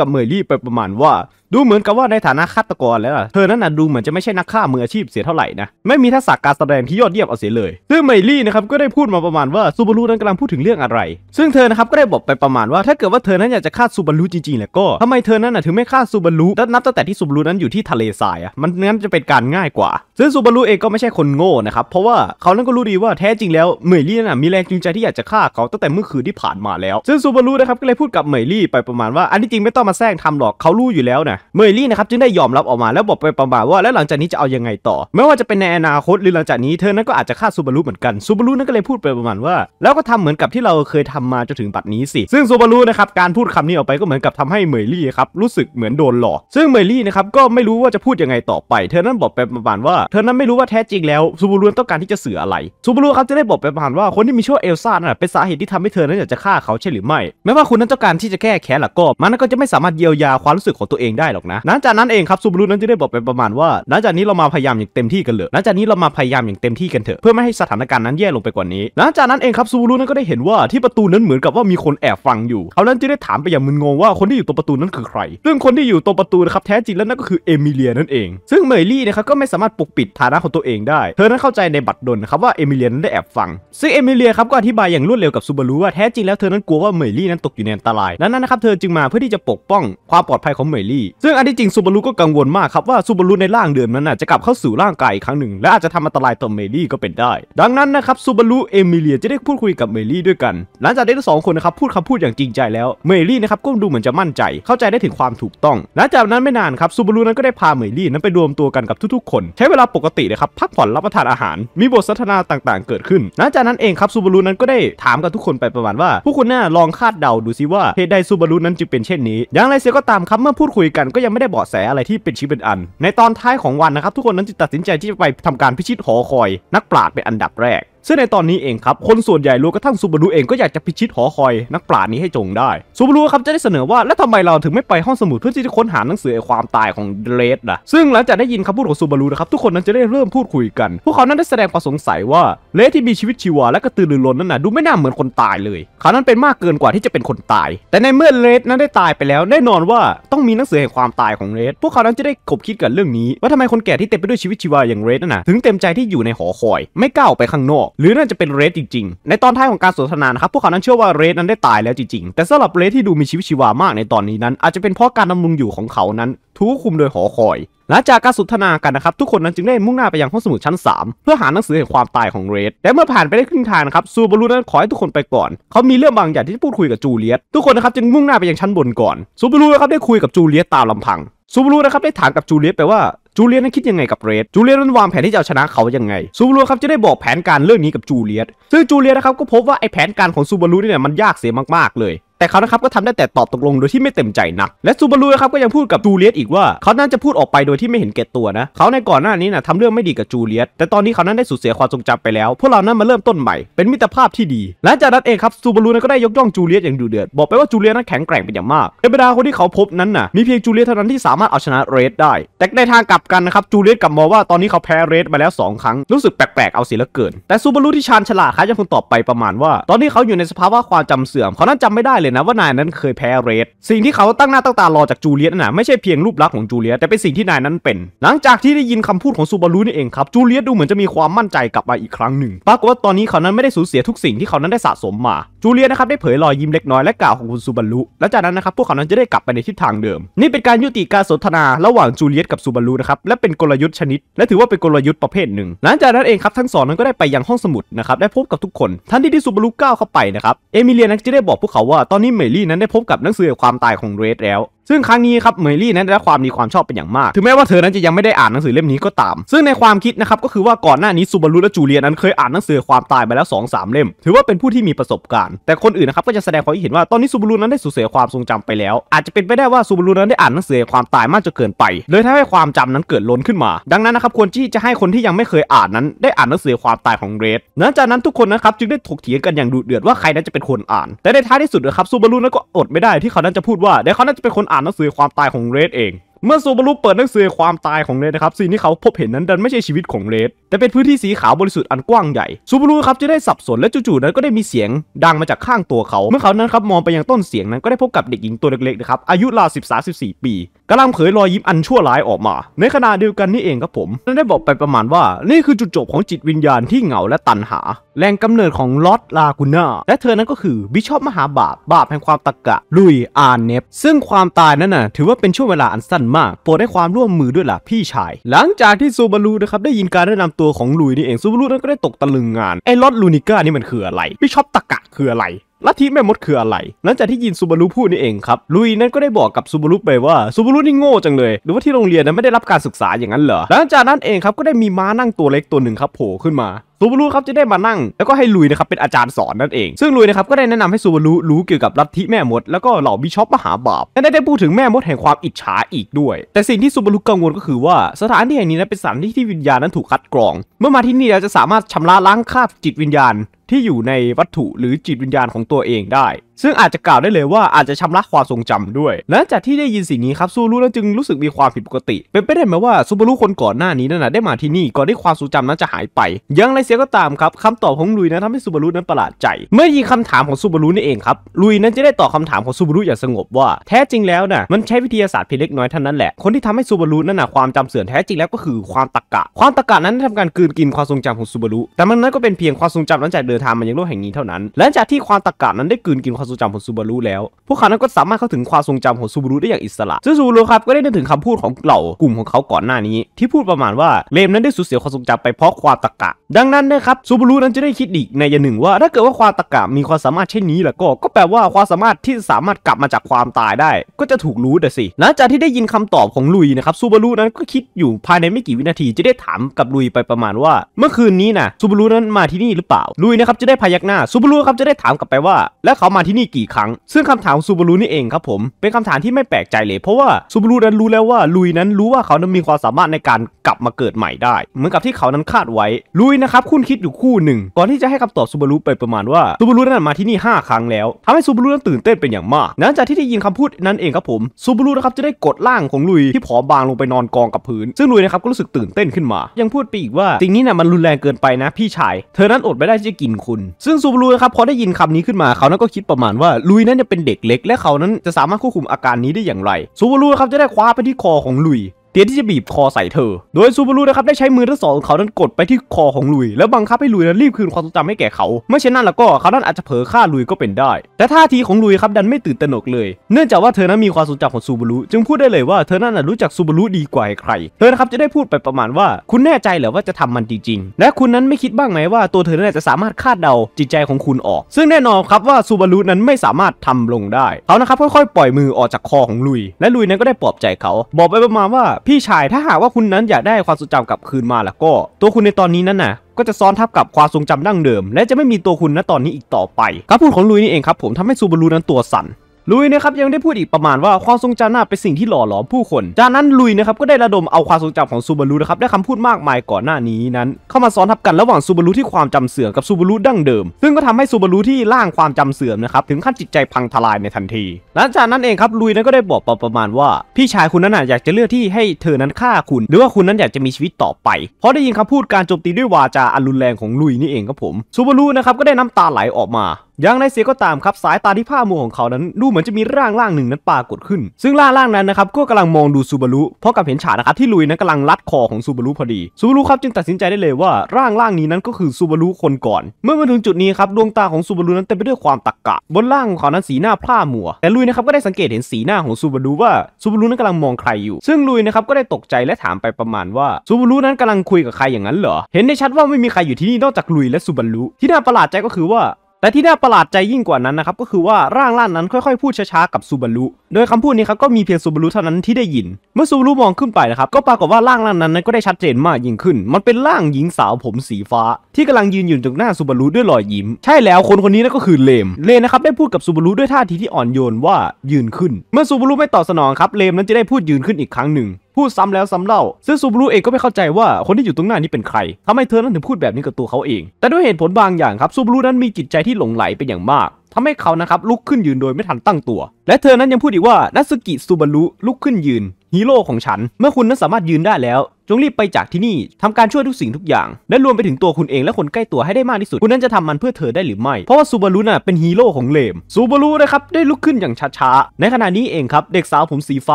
กับเมลี่ไปประมาณว่า ดูเหมือนกับว่าในฐานะฆาตกรแล้วเธอนั้นน่ะดูเหมือนจะไม่ใช่นักฆ่ามืออาชีพเสียเท่าไหร่นะไม่มีทักษะการแสดงที่ยอดเยี่ยมเอาเสียเลยซึ่งเมลี่นะครับก็ได้พูดมาประมาณว่าซูบารุนั้นกำลังพูดถึงเรื่องอะไรซึ่งเธอนะครับก็ได้บอกไปประมาณว่า ถ้าเกิดว่าเธอนั้นอยากจะฆ่าซูบารุจริงๆแล้วก็ทำไมเธอนั้นน่ะถึงไม่ฆ่าซูบารุนับตั้งแต่ที่ซูบารุนั้นอยู่ที่ทะเลทรายอะมันงั้นจะเป็นการง่ายกว่า ซึ่งซูบารุเองก็ไม่ใช่คนโง่นะครับ เพราะว่าเขานั้นก็รู้ดีว่าแท้จริงแล้วเหมยลี่น่ะมีแรงจูงใจที่อยากจะฆ่าเขาตั้งแต่เมื่อคืนที่ผ่านมาแล้ว ซึ่งซูบารุนะครับก็เลยพูดกับเหมยลี่ไปประมาณว่าอันที่จริงไม่ต้องมาแซงทำหรอกเขารู้อยู่แล้วนะเหมยลี่นะครับจึงได้ยอมรับออกมาแล้วบอกไปประมาณว่าแล้วหลังจากนี้จะเอายังไงต่อ ไม่ว่าจะเป็นในอนาคตหรือหลังจากนี้เธอนั้นก็อาจจะฆ่าซูบารุเหมือนกันซูบารุนั้นก็เลยพูดไปประมาณว่าแล้วก็ทำเหมือนกับที่เราเคยทำมาจนถึงบัดนี้สิซึ่งซูบารุนะครับการพูดคำนี้ออกไปก็เหมือนกับทำให้เหมยลี่ครับรู้สึกเหมือนโดนหลอก ซึ่งเหมยลี่นะครับก็ไมไม่รู้ว่าจะพูดยังไงต่อไป เธอนั้นบอกไปประมาณว่า เธอนั้นไม่รู้ว่าแท้จริงแล้วซูบูรุนต้องการที่จะสื่ออะไร ซูบูรุนครับจะได้บอกไปประมาณว่าคนที่มีชื่อเอลซ่านั่นเป็นสาเหตุที่ทำให้เธอนั้นอยากจะฆ่าเขาใช่หรือไม่แม้ว่าคุณนั้นต้องการที่จะแก้แค้นหลักก็ มันก็จะไม่สามารถเยียวยาความรู้สึกของตัวเองได้หรอกนะ หลังจากนั้นเองครับซูบูรุนนั้นจะได้บอกไปประมาณว่าหลังจากนี้เรามาพยายามอย่างเต็มที่กันเลยหลังจากนี้เรามาพยายามอย่างเต็มที่กันเถอะเพื่อไม่ให้สถานการณ์นั้นแย่ลงไปกว่านี้หลังจากนั้นเองครับซูบูรุนนั้นก็ได้เห็นว่าที่ประตูนั้นเหมือนกับว่ามีคนแอบฟังอยู่เขานั้นจะได้ถามไปอย่างมึนงงว่าคนที่อยู่ตรงประตูนั้นคือใครซึ่งคนที่อยู่ตรงประตูนะครับแท้จริงแล้วนั่นก็คือเมิเลียนั่นเอง ซึ่งเมยลี่นะครับก็ไม่สามารถปกปิดฐานะของตัวเองได้ เธอนั้นเข้าใจในบัตรดลนะครับว่าเอมิเลียนั้นได้แอบฟัง ซึ่งเอมิเลียครับก็อธิบายอย่างรวดเร็วกับซูบารุว่าแท้จริงแล้วเธอนั้นกลัวว่าเมยลี่นั้นตกอยู่ในอันตรายดังนั้นนะครับเธอจึงมาเพื่อที่จะปกป้องความปลอดภัยของเมยลี่ ซึ่งอันที่จริงซูบารุก็กังวลมากครับว่าซูบารุในร่างเดิมนั้นจะกลับเข้าสู่ร่างกายอีกครั้งหนึ่งและอาจจะทำอันตรายต่อเมยลี่ก็เป็นได้ ดังนั้นนะครับซูบารุเอมิเลียจะได้พูดคุยกับเมยลี่ด้วยกันหลังจากที่ทั้งสองคนนะครับพูดคำพูดอย่างจริงใจแล้วเมยลี่นะครับก็ดูเหมือนจะมั่นใจเข้าใจได้ถึงความถูกต้อง หลังจากนั้นไม่นานครับซูบารุนั้นก็ได้พาเหมยลี่นั้นไปรวมตัวกันกับทุกๆคนใช้เวลาปกตินะครับพักผ่อนรับประทานอาหาร มีบทสนทนาต่าง ๆ เกิดขึ้นหลังจากนั้นเองครับซูบารุนั้นก็ได้ถามกับทุกคนไปประมาณว่าผู้คุณน่าลองคาดเดาดูซิว่าเหตุใดซูบารุนั้นจึงเป็นเช่นนี้อย่างไรเสียก็ตามครับเมื่อพูดคุยกันก็ยังไม่ได้เบาะแสอะไรที่เป็นชิ้นเป็นอัน ในตอนท้ายของวันนะครับทุกคนนั้นจึงตัดสินใจที่จะไปทำการพิชิตหอคอยนักปราชญ์เป็นอันดับแรกซึ่งในตอนนี้เองครับ คนส่วนใหญ่รวมกระทั่งซูบารุเองก็อยากจะพิชิตหอคอย นักปราดนี้ให้จงได้ซูบารุครับจะได้เสนอว่า แล้วทำไมเราถึงไม่ไปห้องสมุดเพื่อที่จะค้นหาหนังสือความตายของเดรส่ะซึ่งหลังจากได้ยินคำพูดของซูบารุนะครับ ทุกคนนั้นจะได้เริ่มพูดคุยกัน พวกเขานั้นได้แสดงความสงสัยว่าเรสที่มีชีวิตชีวาและกระตือรือร้นนั้นน่ะดูไม่น่าเหมือนคนตายเลยเขานั้นเป็นมากเกินกว่าที่จะเป็นคนตาย แต่ในเมื่อเรสนั้นได้ตายไปแล้วแน่นอนว่าต้องมีหนังสือแห่งความตายของเรสพวกเขานั้นจะได้คบคิดกันเรื่องนี้ว่าทำไมคนแก่ที่เต็มไปด้วยชีวิตชีวาอย่างเรสนั้นนะถึงเต็มใจที่อยู่ในหอคอย ไม่ก้าวไปข้างนอกหรือน่าจะเป็นเรสจริงๆ ในตอนท้ายของการสนทนานะครับ พวกเขานั้นเชื่อว่าเรสนั้นได้ตายแล้วจริงๆ แต่สำหรับเรสที่ดูมีชีวิตชีวามากในตอนนี้นั้น อาจจะเป็นเพราะการดำรงอยู่ของเขานั้นถูกคุมโดยหอคอย หลังจากการสนทนากันนะครับทุกคนนั้นจึงได้มุ่งหน้าไปยังห้องสมุดชั้น 3 เพื่อหาหนังสือแห่งความตายของเรสแต่เมื่อผ่านไปได้ครึ่งทางนะครับซูบารุนั้นขอให้ทุกคนไปก่อนเขามีเรื่องบางอย่างที่จะพูดคุยกับจูเลียตทุกคนนะครับจึงมุ่งหน้าไปยังชั้นบนก่อนซูบารุนะครับได้คุยกับจูเลียตตามลำพังซูบารุนะครับได้ถามกับจูเลียตไปว่าจูเลียนนั้นคิดยังไงกับเรด จูเลียนนั้นวางแผนที่จะเอาชนะเขายังไงซูบารุครับจะได้บอกแผนการเรื่องนี้กับจูเลียตซึ่งจูเลียนะครับก็พบว่าไอแผนการของซูบารุนี่เนี่ยมันยากเสียมากๆเลยแต่เขานะครับก็ทำได้แต่ตอบตกลงโดยที่ไม่เต็มใจนักและซูบารุนะครับก็ยังพูดกับจูเลียตอีกว่า เขาน่าจะพูดออกไปโดยที่ไม่เห็นเกตตัวนะเขาในก่อนหน้านี้นะทำเรื่องไม่ดีกับจูเลียตแต่ตอนนี้เขานั้นได้สูญเสียความทรงจำไปแล้ว พวกเรานั้นมาเริ่มต้นใหม่ เป็นมิตรภาพที่ดี หลังจากนั้นเองครับซูบารุนะก็ได้ยกย่องจูเลียตอย่างดุเดือด บอกไปว่าจูเลียตนั้นแข็งแกร่งเป็นอย่างมากในบรรดาคนที่เขาพบนั้นน่ะมีเพียงจูเลียตเท่านั้นที่สามารถเอาชนะเรดได้แต่ในทางกลับกันนะครับจูเลียตกลับมองว่าตอนนี้เขาแพ้เรดมาแล้ว 2 ครั้งรู้สึกแปลกๆเอาเสียละเกินแต่ซูบารุที่ชาญฉลาดเขายังคงตอบไปประมาณว่า ตอนนี้เขาอยู่ในสภาวะความจำเสื่อมเขานั้นจำไม่ได้เลยนะว่านายนั้นเคยแพ้เรดสิ่งที่เขาตั้งหน้าตั้งตารอจากจูเลียตน่ะไม่ใช่เพียงรูปลักษณ์ของจูเลียตแต่เป็นสิ่งที่นายนั้นเป็นหลังจากที่ได้ยินคำพูดของซูบารุนี่เองครับจูเลียตดูเหมือนจะมีความมั่นใจกลับมาอีกครั้งหนึ่ง ปรากฏว่าตอนนี้เขานั้นไม่ได้สูญเสียทุกสิ่งที่เขานั้นได้สะสมมาจูเลียตนะครับได้เผยรอยยิ้มเล็กน้อยและกล่าวของคุณซูบารุและจากนั้นนะครับพวกเขานั้นจะได้กลับไปในทิศทางเดิม นี่เป็นการยุติการสนทนาระหว่างจูเลียตกับซูบารุนะครับและเป็นกลยุทธ์ชนิด และถือว่าเป็นกลยุทธ์ประเภทหนึ่ง หลังจากนั้นเองครับทั้งสองนั้นก็ได้ไปยังห้องสมุดนะครับได้พบกับทุกคนทันทีที่ซูบารุก้าวเข้าไปนะครับเอมิเลียนั้นจะได้บอกพวกเขาว่าตอนนี้เมลี่นั้นได้พบกับหนังสืบความตายของเรดแล้วซึ่งครั้งนี้ครับเมลี่นั้นได้ความดีความชอบเป็นอย่างมากถึงแม้ว่าเธอนั้นจะยังไม่ได้อ่านหนังสือเล่มนี้ก็ตาม ซึ่งในความคิดนะครับก็คือว่าก่อนหน้านี้ซูบารุและจูเลียนนั้นเคยอ่านหนังสือความตายไปแล้ว2อสเล่ม ถือว่าเป็นผู้ที่มีประสบการณ์ แต่คนอื่นนะครับก็จะแสดงความเห็นว่าตอนนี้ซูบารุนั้นได้สูญเสียความทรงจำไปแล้วอาจจะเป็นไปได้ว่าซูบารุนั้นได้อ่านหนังสือความตายมากจนเกินไปเลยทำให้ความจำนั้นเกิดล้นขึ้นมา ดังนั้นนะครับควรที่จะให้คนที่ยังไม่เคยอ่านนั้นได้อ่านหนังสือความตายของเรดหลังจากนั้นทุกคนนะครับจึงได้ถกเถียงกันอย่างดุเดือดว่าใครนั้นจะเป็นคนอ่าน แต่ในท้ายที่สุดนะครับซูบารุนั้นก็อดไม่ได้ที่เขานั้นจะพูดว่าเดี๋ยวเขานั้นจะเป็นคนานหนังสือความตายของเรดเอง เมื่อซูบารุเปิดหนังสือความตายของเรดนะครับ สิ่งที่เขาพบเห็นนั้นดันไม่ใช่ชีวิตของเรด แต่เป็นพื้นที่สีขาวบริสุทธิ์อันกว้างใหญ่ ซูบารุครับจะได้สับสนและจู่ๆ นั้นก็ได้มีเสียง ดังมาจากข้างตัวเขา เมื่อเขานั้นครับมองไปยังต้นเสียงนั้นก็ได้พบกับเด็กหญิงตัวเล็กๆ นะครับ อายุราวสิบสามสิบสี่ปีกำลังเผยรอยยิ้มอันชั่วร้ายออกมา ในขณะเดียวกันนี่เองครับผมนนัได้บอกไปประมาณว่า นี่คือจุดจบของจิตวิญญาณที่เหงาและตันหา แรงกำเนิดของลอตลากุน่า และเธอนั้นก็คือ บิชอปมหาบาปบาปแห่งความตะกะลุยอาเนฟซึ่งความตายนั้นน่ะ ถือว่าเป็นช่วงเวลาอันสั้นมากโปรดให้ความร่วมมือด้วยล่ะ พี่ชาย หลังจากที่ซูบารูนะครับได้ยินการแนะนำตัวของลุยนี่เองซูบารูนั้นก็ได้ตกตะลึงงานไอ้ลอตลูนิก้านี่มันคืออะไรบิชอปตะกะคืออะไรลัทธิแม่มดคืออะไร หลังจากที่ยินซูบารุพูดนี่เองครับ ลุยนั้นก็ได้บอกกับซูบารุไปว่าซูบารุนี่โง่จังเลย หรือว่าที่โรงเรียนนั้นไม่ได้รับการศึกษาอย่างนั้นเหรอ หลังจากนั้นเองครับก็ได้มีม้านั่งตัวเล็กตัวหนึ่งครับโผล่ขึ้นมาซูบารุครับจะได้มานั่งแล้วก็ให้ลุยนะครับเป็นอาจารย์สอนนั่นเอง ซึ่งลุยนะครับก็ได้แนะนำให้ซูบารุรู้เกี่ยวกับลัทธิแม่มด แล้วก็เหล่าบิชอปมหาบาปและได้พูดถึงแม่มดแห่งความอิจฉาอีกด้วย แต่สิ่งที่ซูบารุกังวล ก็คือว่าสถานที่แห่งนี้นะเป็นสถานที่ที่วิญญาณนั้นถูกคัดกรอง เมื่อมาที่นี่เราจะสามารถชำระล้างคราบจิตวิญญาณ ที่อยู่ในวัตถุหรือจิตวิญญาณของตัวเองได้ซึ่งอาจจะกล่าวได้เลยว่าอาจจะชำระความทรงจำด้วย หลังจากที่ได้ยินสิ่งนี้ครับซูรุนั้นจึงรู้สึกมีความผิดปกติ เป็นไปได้ไหมว่าซูบารุคนก่อนหน้านี้นั่นนะได้มาที่นี่ ก่อนที่ความทรงจำนั้นจะหายไป ยังไรเสียก็ตามครับคำตอบของลุยนั้นทำให้ซูบารุนั้นประหลาดใจ เมื่อยิคคำถามของซูบารุนี่เองครับลุยนั้นจะได้ตอบคาถามของซูบารุอย่างสงบว่าแท้จริงแล้วนะ่ะมันใช้วิทยาศาสตร์เพียงเล็กน้อยเท่านั้นแหละ คนที่ทำให้ซูบารุนั่นนะความจำเสื่อมแท้จริงแล้วก็คือความตะกะความตะกะนั้นทำการกืนกินความทรงจำของซูบารุแต่มันนั้นก็เป็นเพียงความทรงจำนันจากเดินทางมายังโลกแห่งนี้เท่านั้น หลังจากที่ความตะกะนั้นได้กืนกินคความทรงจำของซูบารุแล้ว พวกเขานั้นก็สามารถเข้าถึงความทรงจำของซูบารุได้อย่างอิสระซึ่งซูบารุครับก็ได้นึกถึงคำพูดของเหล่ากลุ่มของเขาก่อนหน้านี้ ที่พูดประมาณว่าเลมนั้นได้สูญเสียความทรงจำไปเพราะความตะกะ ดังนั้นนะครับซูบารุนั้นจะได้คิดอีกในอย่างหนึ่งว่าถ้าเกิดว่าความตะกะมีความสามารถเช่นนี้แล้วก็ก็แปลว่าความสามารถที่สามารถกลับมาจากความตายได้ ก็จะถูกรู้แต่สิ หลังจากที่ได้ยินคำตอบของลุยนะครับซูบารุนั้นก็คิดอยู่ภายในไม่กี่วินาทีจะได้ถามกับลุยไปประมาณว่าเมื่อคืนนี้นะซูบารุนั้นมาที่นี่หรือเปล่าลุยนะครับจะได้พยักหน้าซูบารุครับจะได้ถามกลับไปว่าแลวเขามาทีที่นี่กี่ครั้งซึ่งคำถามซูบารุนี่เองครับผมเป็นคำถามที่ไม่แปลกใจเลย เพราะว่าซูบารุนั้นรู้แล้วว่าลุยนั้นรู้ว่าเขานั้นมีความสามารถในการกลับมาเกิดใหม่ได้เหมือนกับที่เขานั้นคาดไว้ลุยนะครับคุณคิดอยู่คู่หนึ่งก่อนที่จะให้คำตอบซูบารุไปประมาณว่าซูบารุนั้นมาที่นี่5 ครั้งแล้ว ทำให้ซูบารุนั้นตื่นเต้นเป็นอย่างมากหลังจากที่ได้ยินคำพูดนั้นเองครับผมซูบารุนะครับจะได้กดร่างของลุยที่ผอมบางลงไปนอนกองกับพื้นซึ่งลุยนะครับก็รู้สึกตื่นเต้นขึ้นมายังพูดไปอีกว่า สิ่งนี้นะ่ะมันรุนแรงเกินไปนะพี่ชาย เธอนั้นอดไม่ได้ที่จะกินคุณ ซึ่งซูบารุนะครับพอได้ยินคำนี้ขึ้นมาเขานั้นก็คิดประมมัว่าลุยนั้นจะเป็นเด็กเล็ก และเขานั้นจะสามารถควบคุมอาการนี้ได้อย่างไรซูบารุครับจะได้คว้าไปที่คอของลุยเตรียมที่จะบีบคอใส่เธอ โดยซูบารุนะครับได้ใช้มือทั้งสองของเขานั้นกดไปที่คอของลุยแล้วบังคับให้ลุยนั้นรีบคืนความทรงจำให้แก่เขา เมื่อเช่นนั้นแล้วก็เขานั้นอาจจะเผลอฆ่าลุยก็เป็นได้ แต่ท่าทีของลุยครับดันไม่ตื่นตระหนกเลยเนื่องจากว่าเธอนั้นมีความทรงจำของซูบารุจึงพูดได้เลยว่าเธอนั้นรู้จักซูบารุดีกว่าใคร เธอนะครับจะได้พูดไปประมาณว่าคุณแน่ใจเหรอว่าจะทำมันจริงๆและคุณนั้นไม่คิดบ้างไหมว่าตัวเธอนั้นจะสามารถคาดเดาจิตใจของคุณออก ซึ่งแน่นอนครับว่าซูบารุนั้นไม่สามารถทำลงได้เขานะครับค่อยๆปล่อยมือออกจากคอของลุย และลุยนั้นก็ได้ปลอบใจเขาบอกไปประมาณว่าพี่ชายถ้าหากว่าคุณนั้นอยากได้ความทรงจำกลับคืนมาแล้วก็ ตัวคุณในตอนนี้นั้นนะก็จะซ้อนทับกับความทรงจำดั้งเดิม และจะไม่มีตัวคุณณตอนนี้อีกต่อไปคำพูดของลุยนี่เองครับผมทำให้ซูบารุนั้นตัวสั่นลุยนะครับยังได้พูดอีกประมาณว่าความทรงจำน่าเป็นสิ่งที่หล่อหลอมผู้คน จากนั้นลุยนะครับก็ได้ระดมเอาความทรงจำของซูบารุนะครับได้คำพูดมากมายก่อนหน้านี้นั้นเข้ามาซ้อนทับกันระหว่างซูบารุที่ความจำเสื่อมกับซูบารุดั้งเดิมซึ่งก็ทำให้ซูบารุที่ล่างความจำเสื่อมนะครับถึงขั้นจิตใจพังทลายในทันที หลังจากนั้นเองครับลุยนั้นก็ได้บอกประมาณว่า พี่ชายคุณนั้นอยากจะเลือกที่ให้เธอนั้นฆ่าคุณหรือว่าคุณนั้นอยากจะมีชีวิตต่อไปเพราะได้ยินคำพูดการโจมตีด้วยวาจาอันรุนแรงของลุยนี่เองครับผมซูบารุนะครับก็ได้น้ำตาไหลออกมาอย่างไรเสียก็ตามครับสายตาที่ผ้ามัวของเขานั้น ดูเหมือนจะมีร่างร่างหนึ่งนั้นปรากฏขึ้น ซึ่งร่างร่างนั้นนะครับก็กำลังมองดูซูบารุเพราะกับเห็นฉากนะครับที่ลุยนั้นกำลังลัดคอของซูบารุพอดีซูบารุครับจึงตัดสินใจได้เลยว่า ร่างร่างนี้นั้นก็คือซูบารุคนก่อน เมื่อมาถึงจุดนี้ครับ ดวงตาของซูบารุนั้นเต็มไปด้วยความตักกะบนร่างของเขานั้นสีหน้าผ้ามัวแต่ลุยนะครับก็ได้สังเกตเห็นสีหน้าของซูบารุว่าซูบารุนั้นกำลังมองใครอยู่ซึ่งลุยนะครับก็ได้ตกใจและถามไปประมาณว่าซูบารุนั้นกำลังคุยกับใครอย่างนั้นเหรอเห็นได้ชัดว่าไม่มีใครอยู่ที่นี่นอกจากลุยและซูบารุที่น่าประหลาดใจก็คือว่าและที่น่าประหลาดใจยิ่งกว่านั้นนะครับ ก็คือว่าร่างล่านนั้นค่อยๆพูดช้าๆกับซูบารุโดยคำพูดนี้ครับก็มีเพียงซูบารุเท่านั้นที่ได้ยินเมื่อซูบารุมองขึ้นไปนะครับก็ปรากฏว่าร่างล่านนั้นก็ได้ชัดเจนมากยิ่งขึ้น มันเป็นร่างหญิงสาวผมสีฟ้าที่กำลังยืนอยู่ตรงหน้าซูบารุด้วยรอยยิ้มใช่แล้วคนคนนี้นั่นก็คือเลมเลมนะครับได้พูดกับซูบารุด้วยท่าทีที่อ่อนโยนว่ายืนขึ้นเมื่อซูบารุไม่ตอบสนองครับเลมนั้นจะได้พูดยืนขึ้นอีกครั้งหนึ่งพูดซ้ำแล้ว ซ้ำเล่าซึ่งซูบารุเองก็ไม่เข้าใจว่าคนที่อยู่ตรงหน้านี้เป็นใครทำให้เธอนั้นถึงพูดแบบนี้กับตัวเขาเอง แต่ด้วยเหตุผลบางอย่างครับซูบารุนั้นมีจิตใจที่หลงไหลเป็นอย่างมากทำให้เขานะครับลุกขึ้นยืนโดยไม่ทันตั้งตัว และเธอนั้นยังพูดอีกว่านัสกิซูบารุลุกขึ้นยืน ฮีโร่ของฉันเมื่อคุณนั้นสามารถยืนได้แล้ว จงรีบไปจากที่นี่ทำการช่วยทุกสิ่งทุกอย่าง และรวมไปถึงตัวคุณเองและคนใกล้ตัวให้ได้มากที่สุด คุณนั้นจะทำมันเพื่อเธอได้หรือไม่ เพราะว่าซูบารุน่ะเป็นฮีโร่ของเลมซูบารุนะครับได้ลุกขึ้นอย่างช้าๆในขณะนี้เองครับเด็กสาวผมสีฟ้า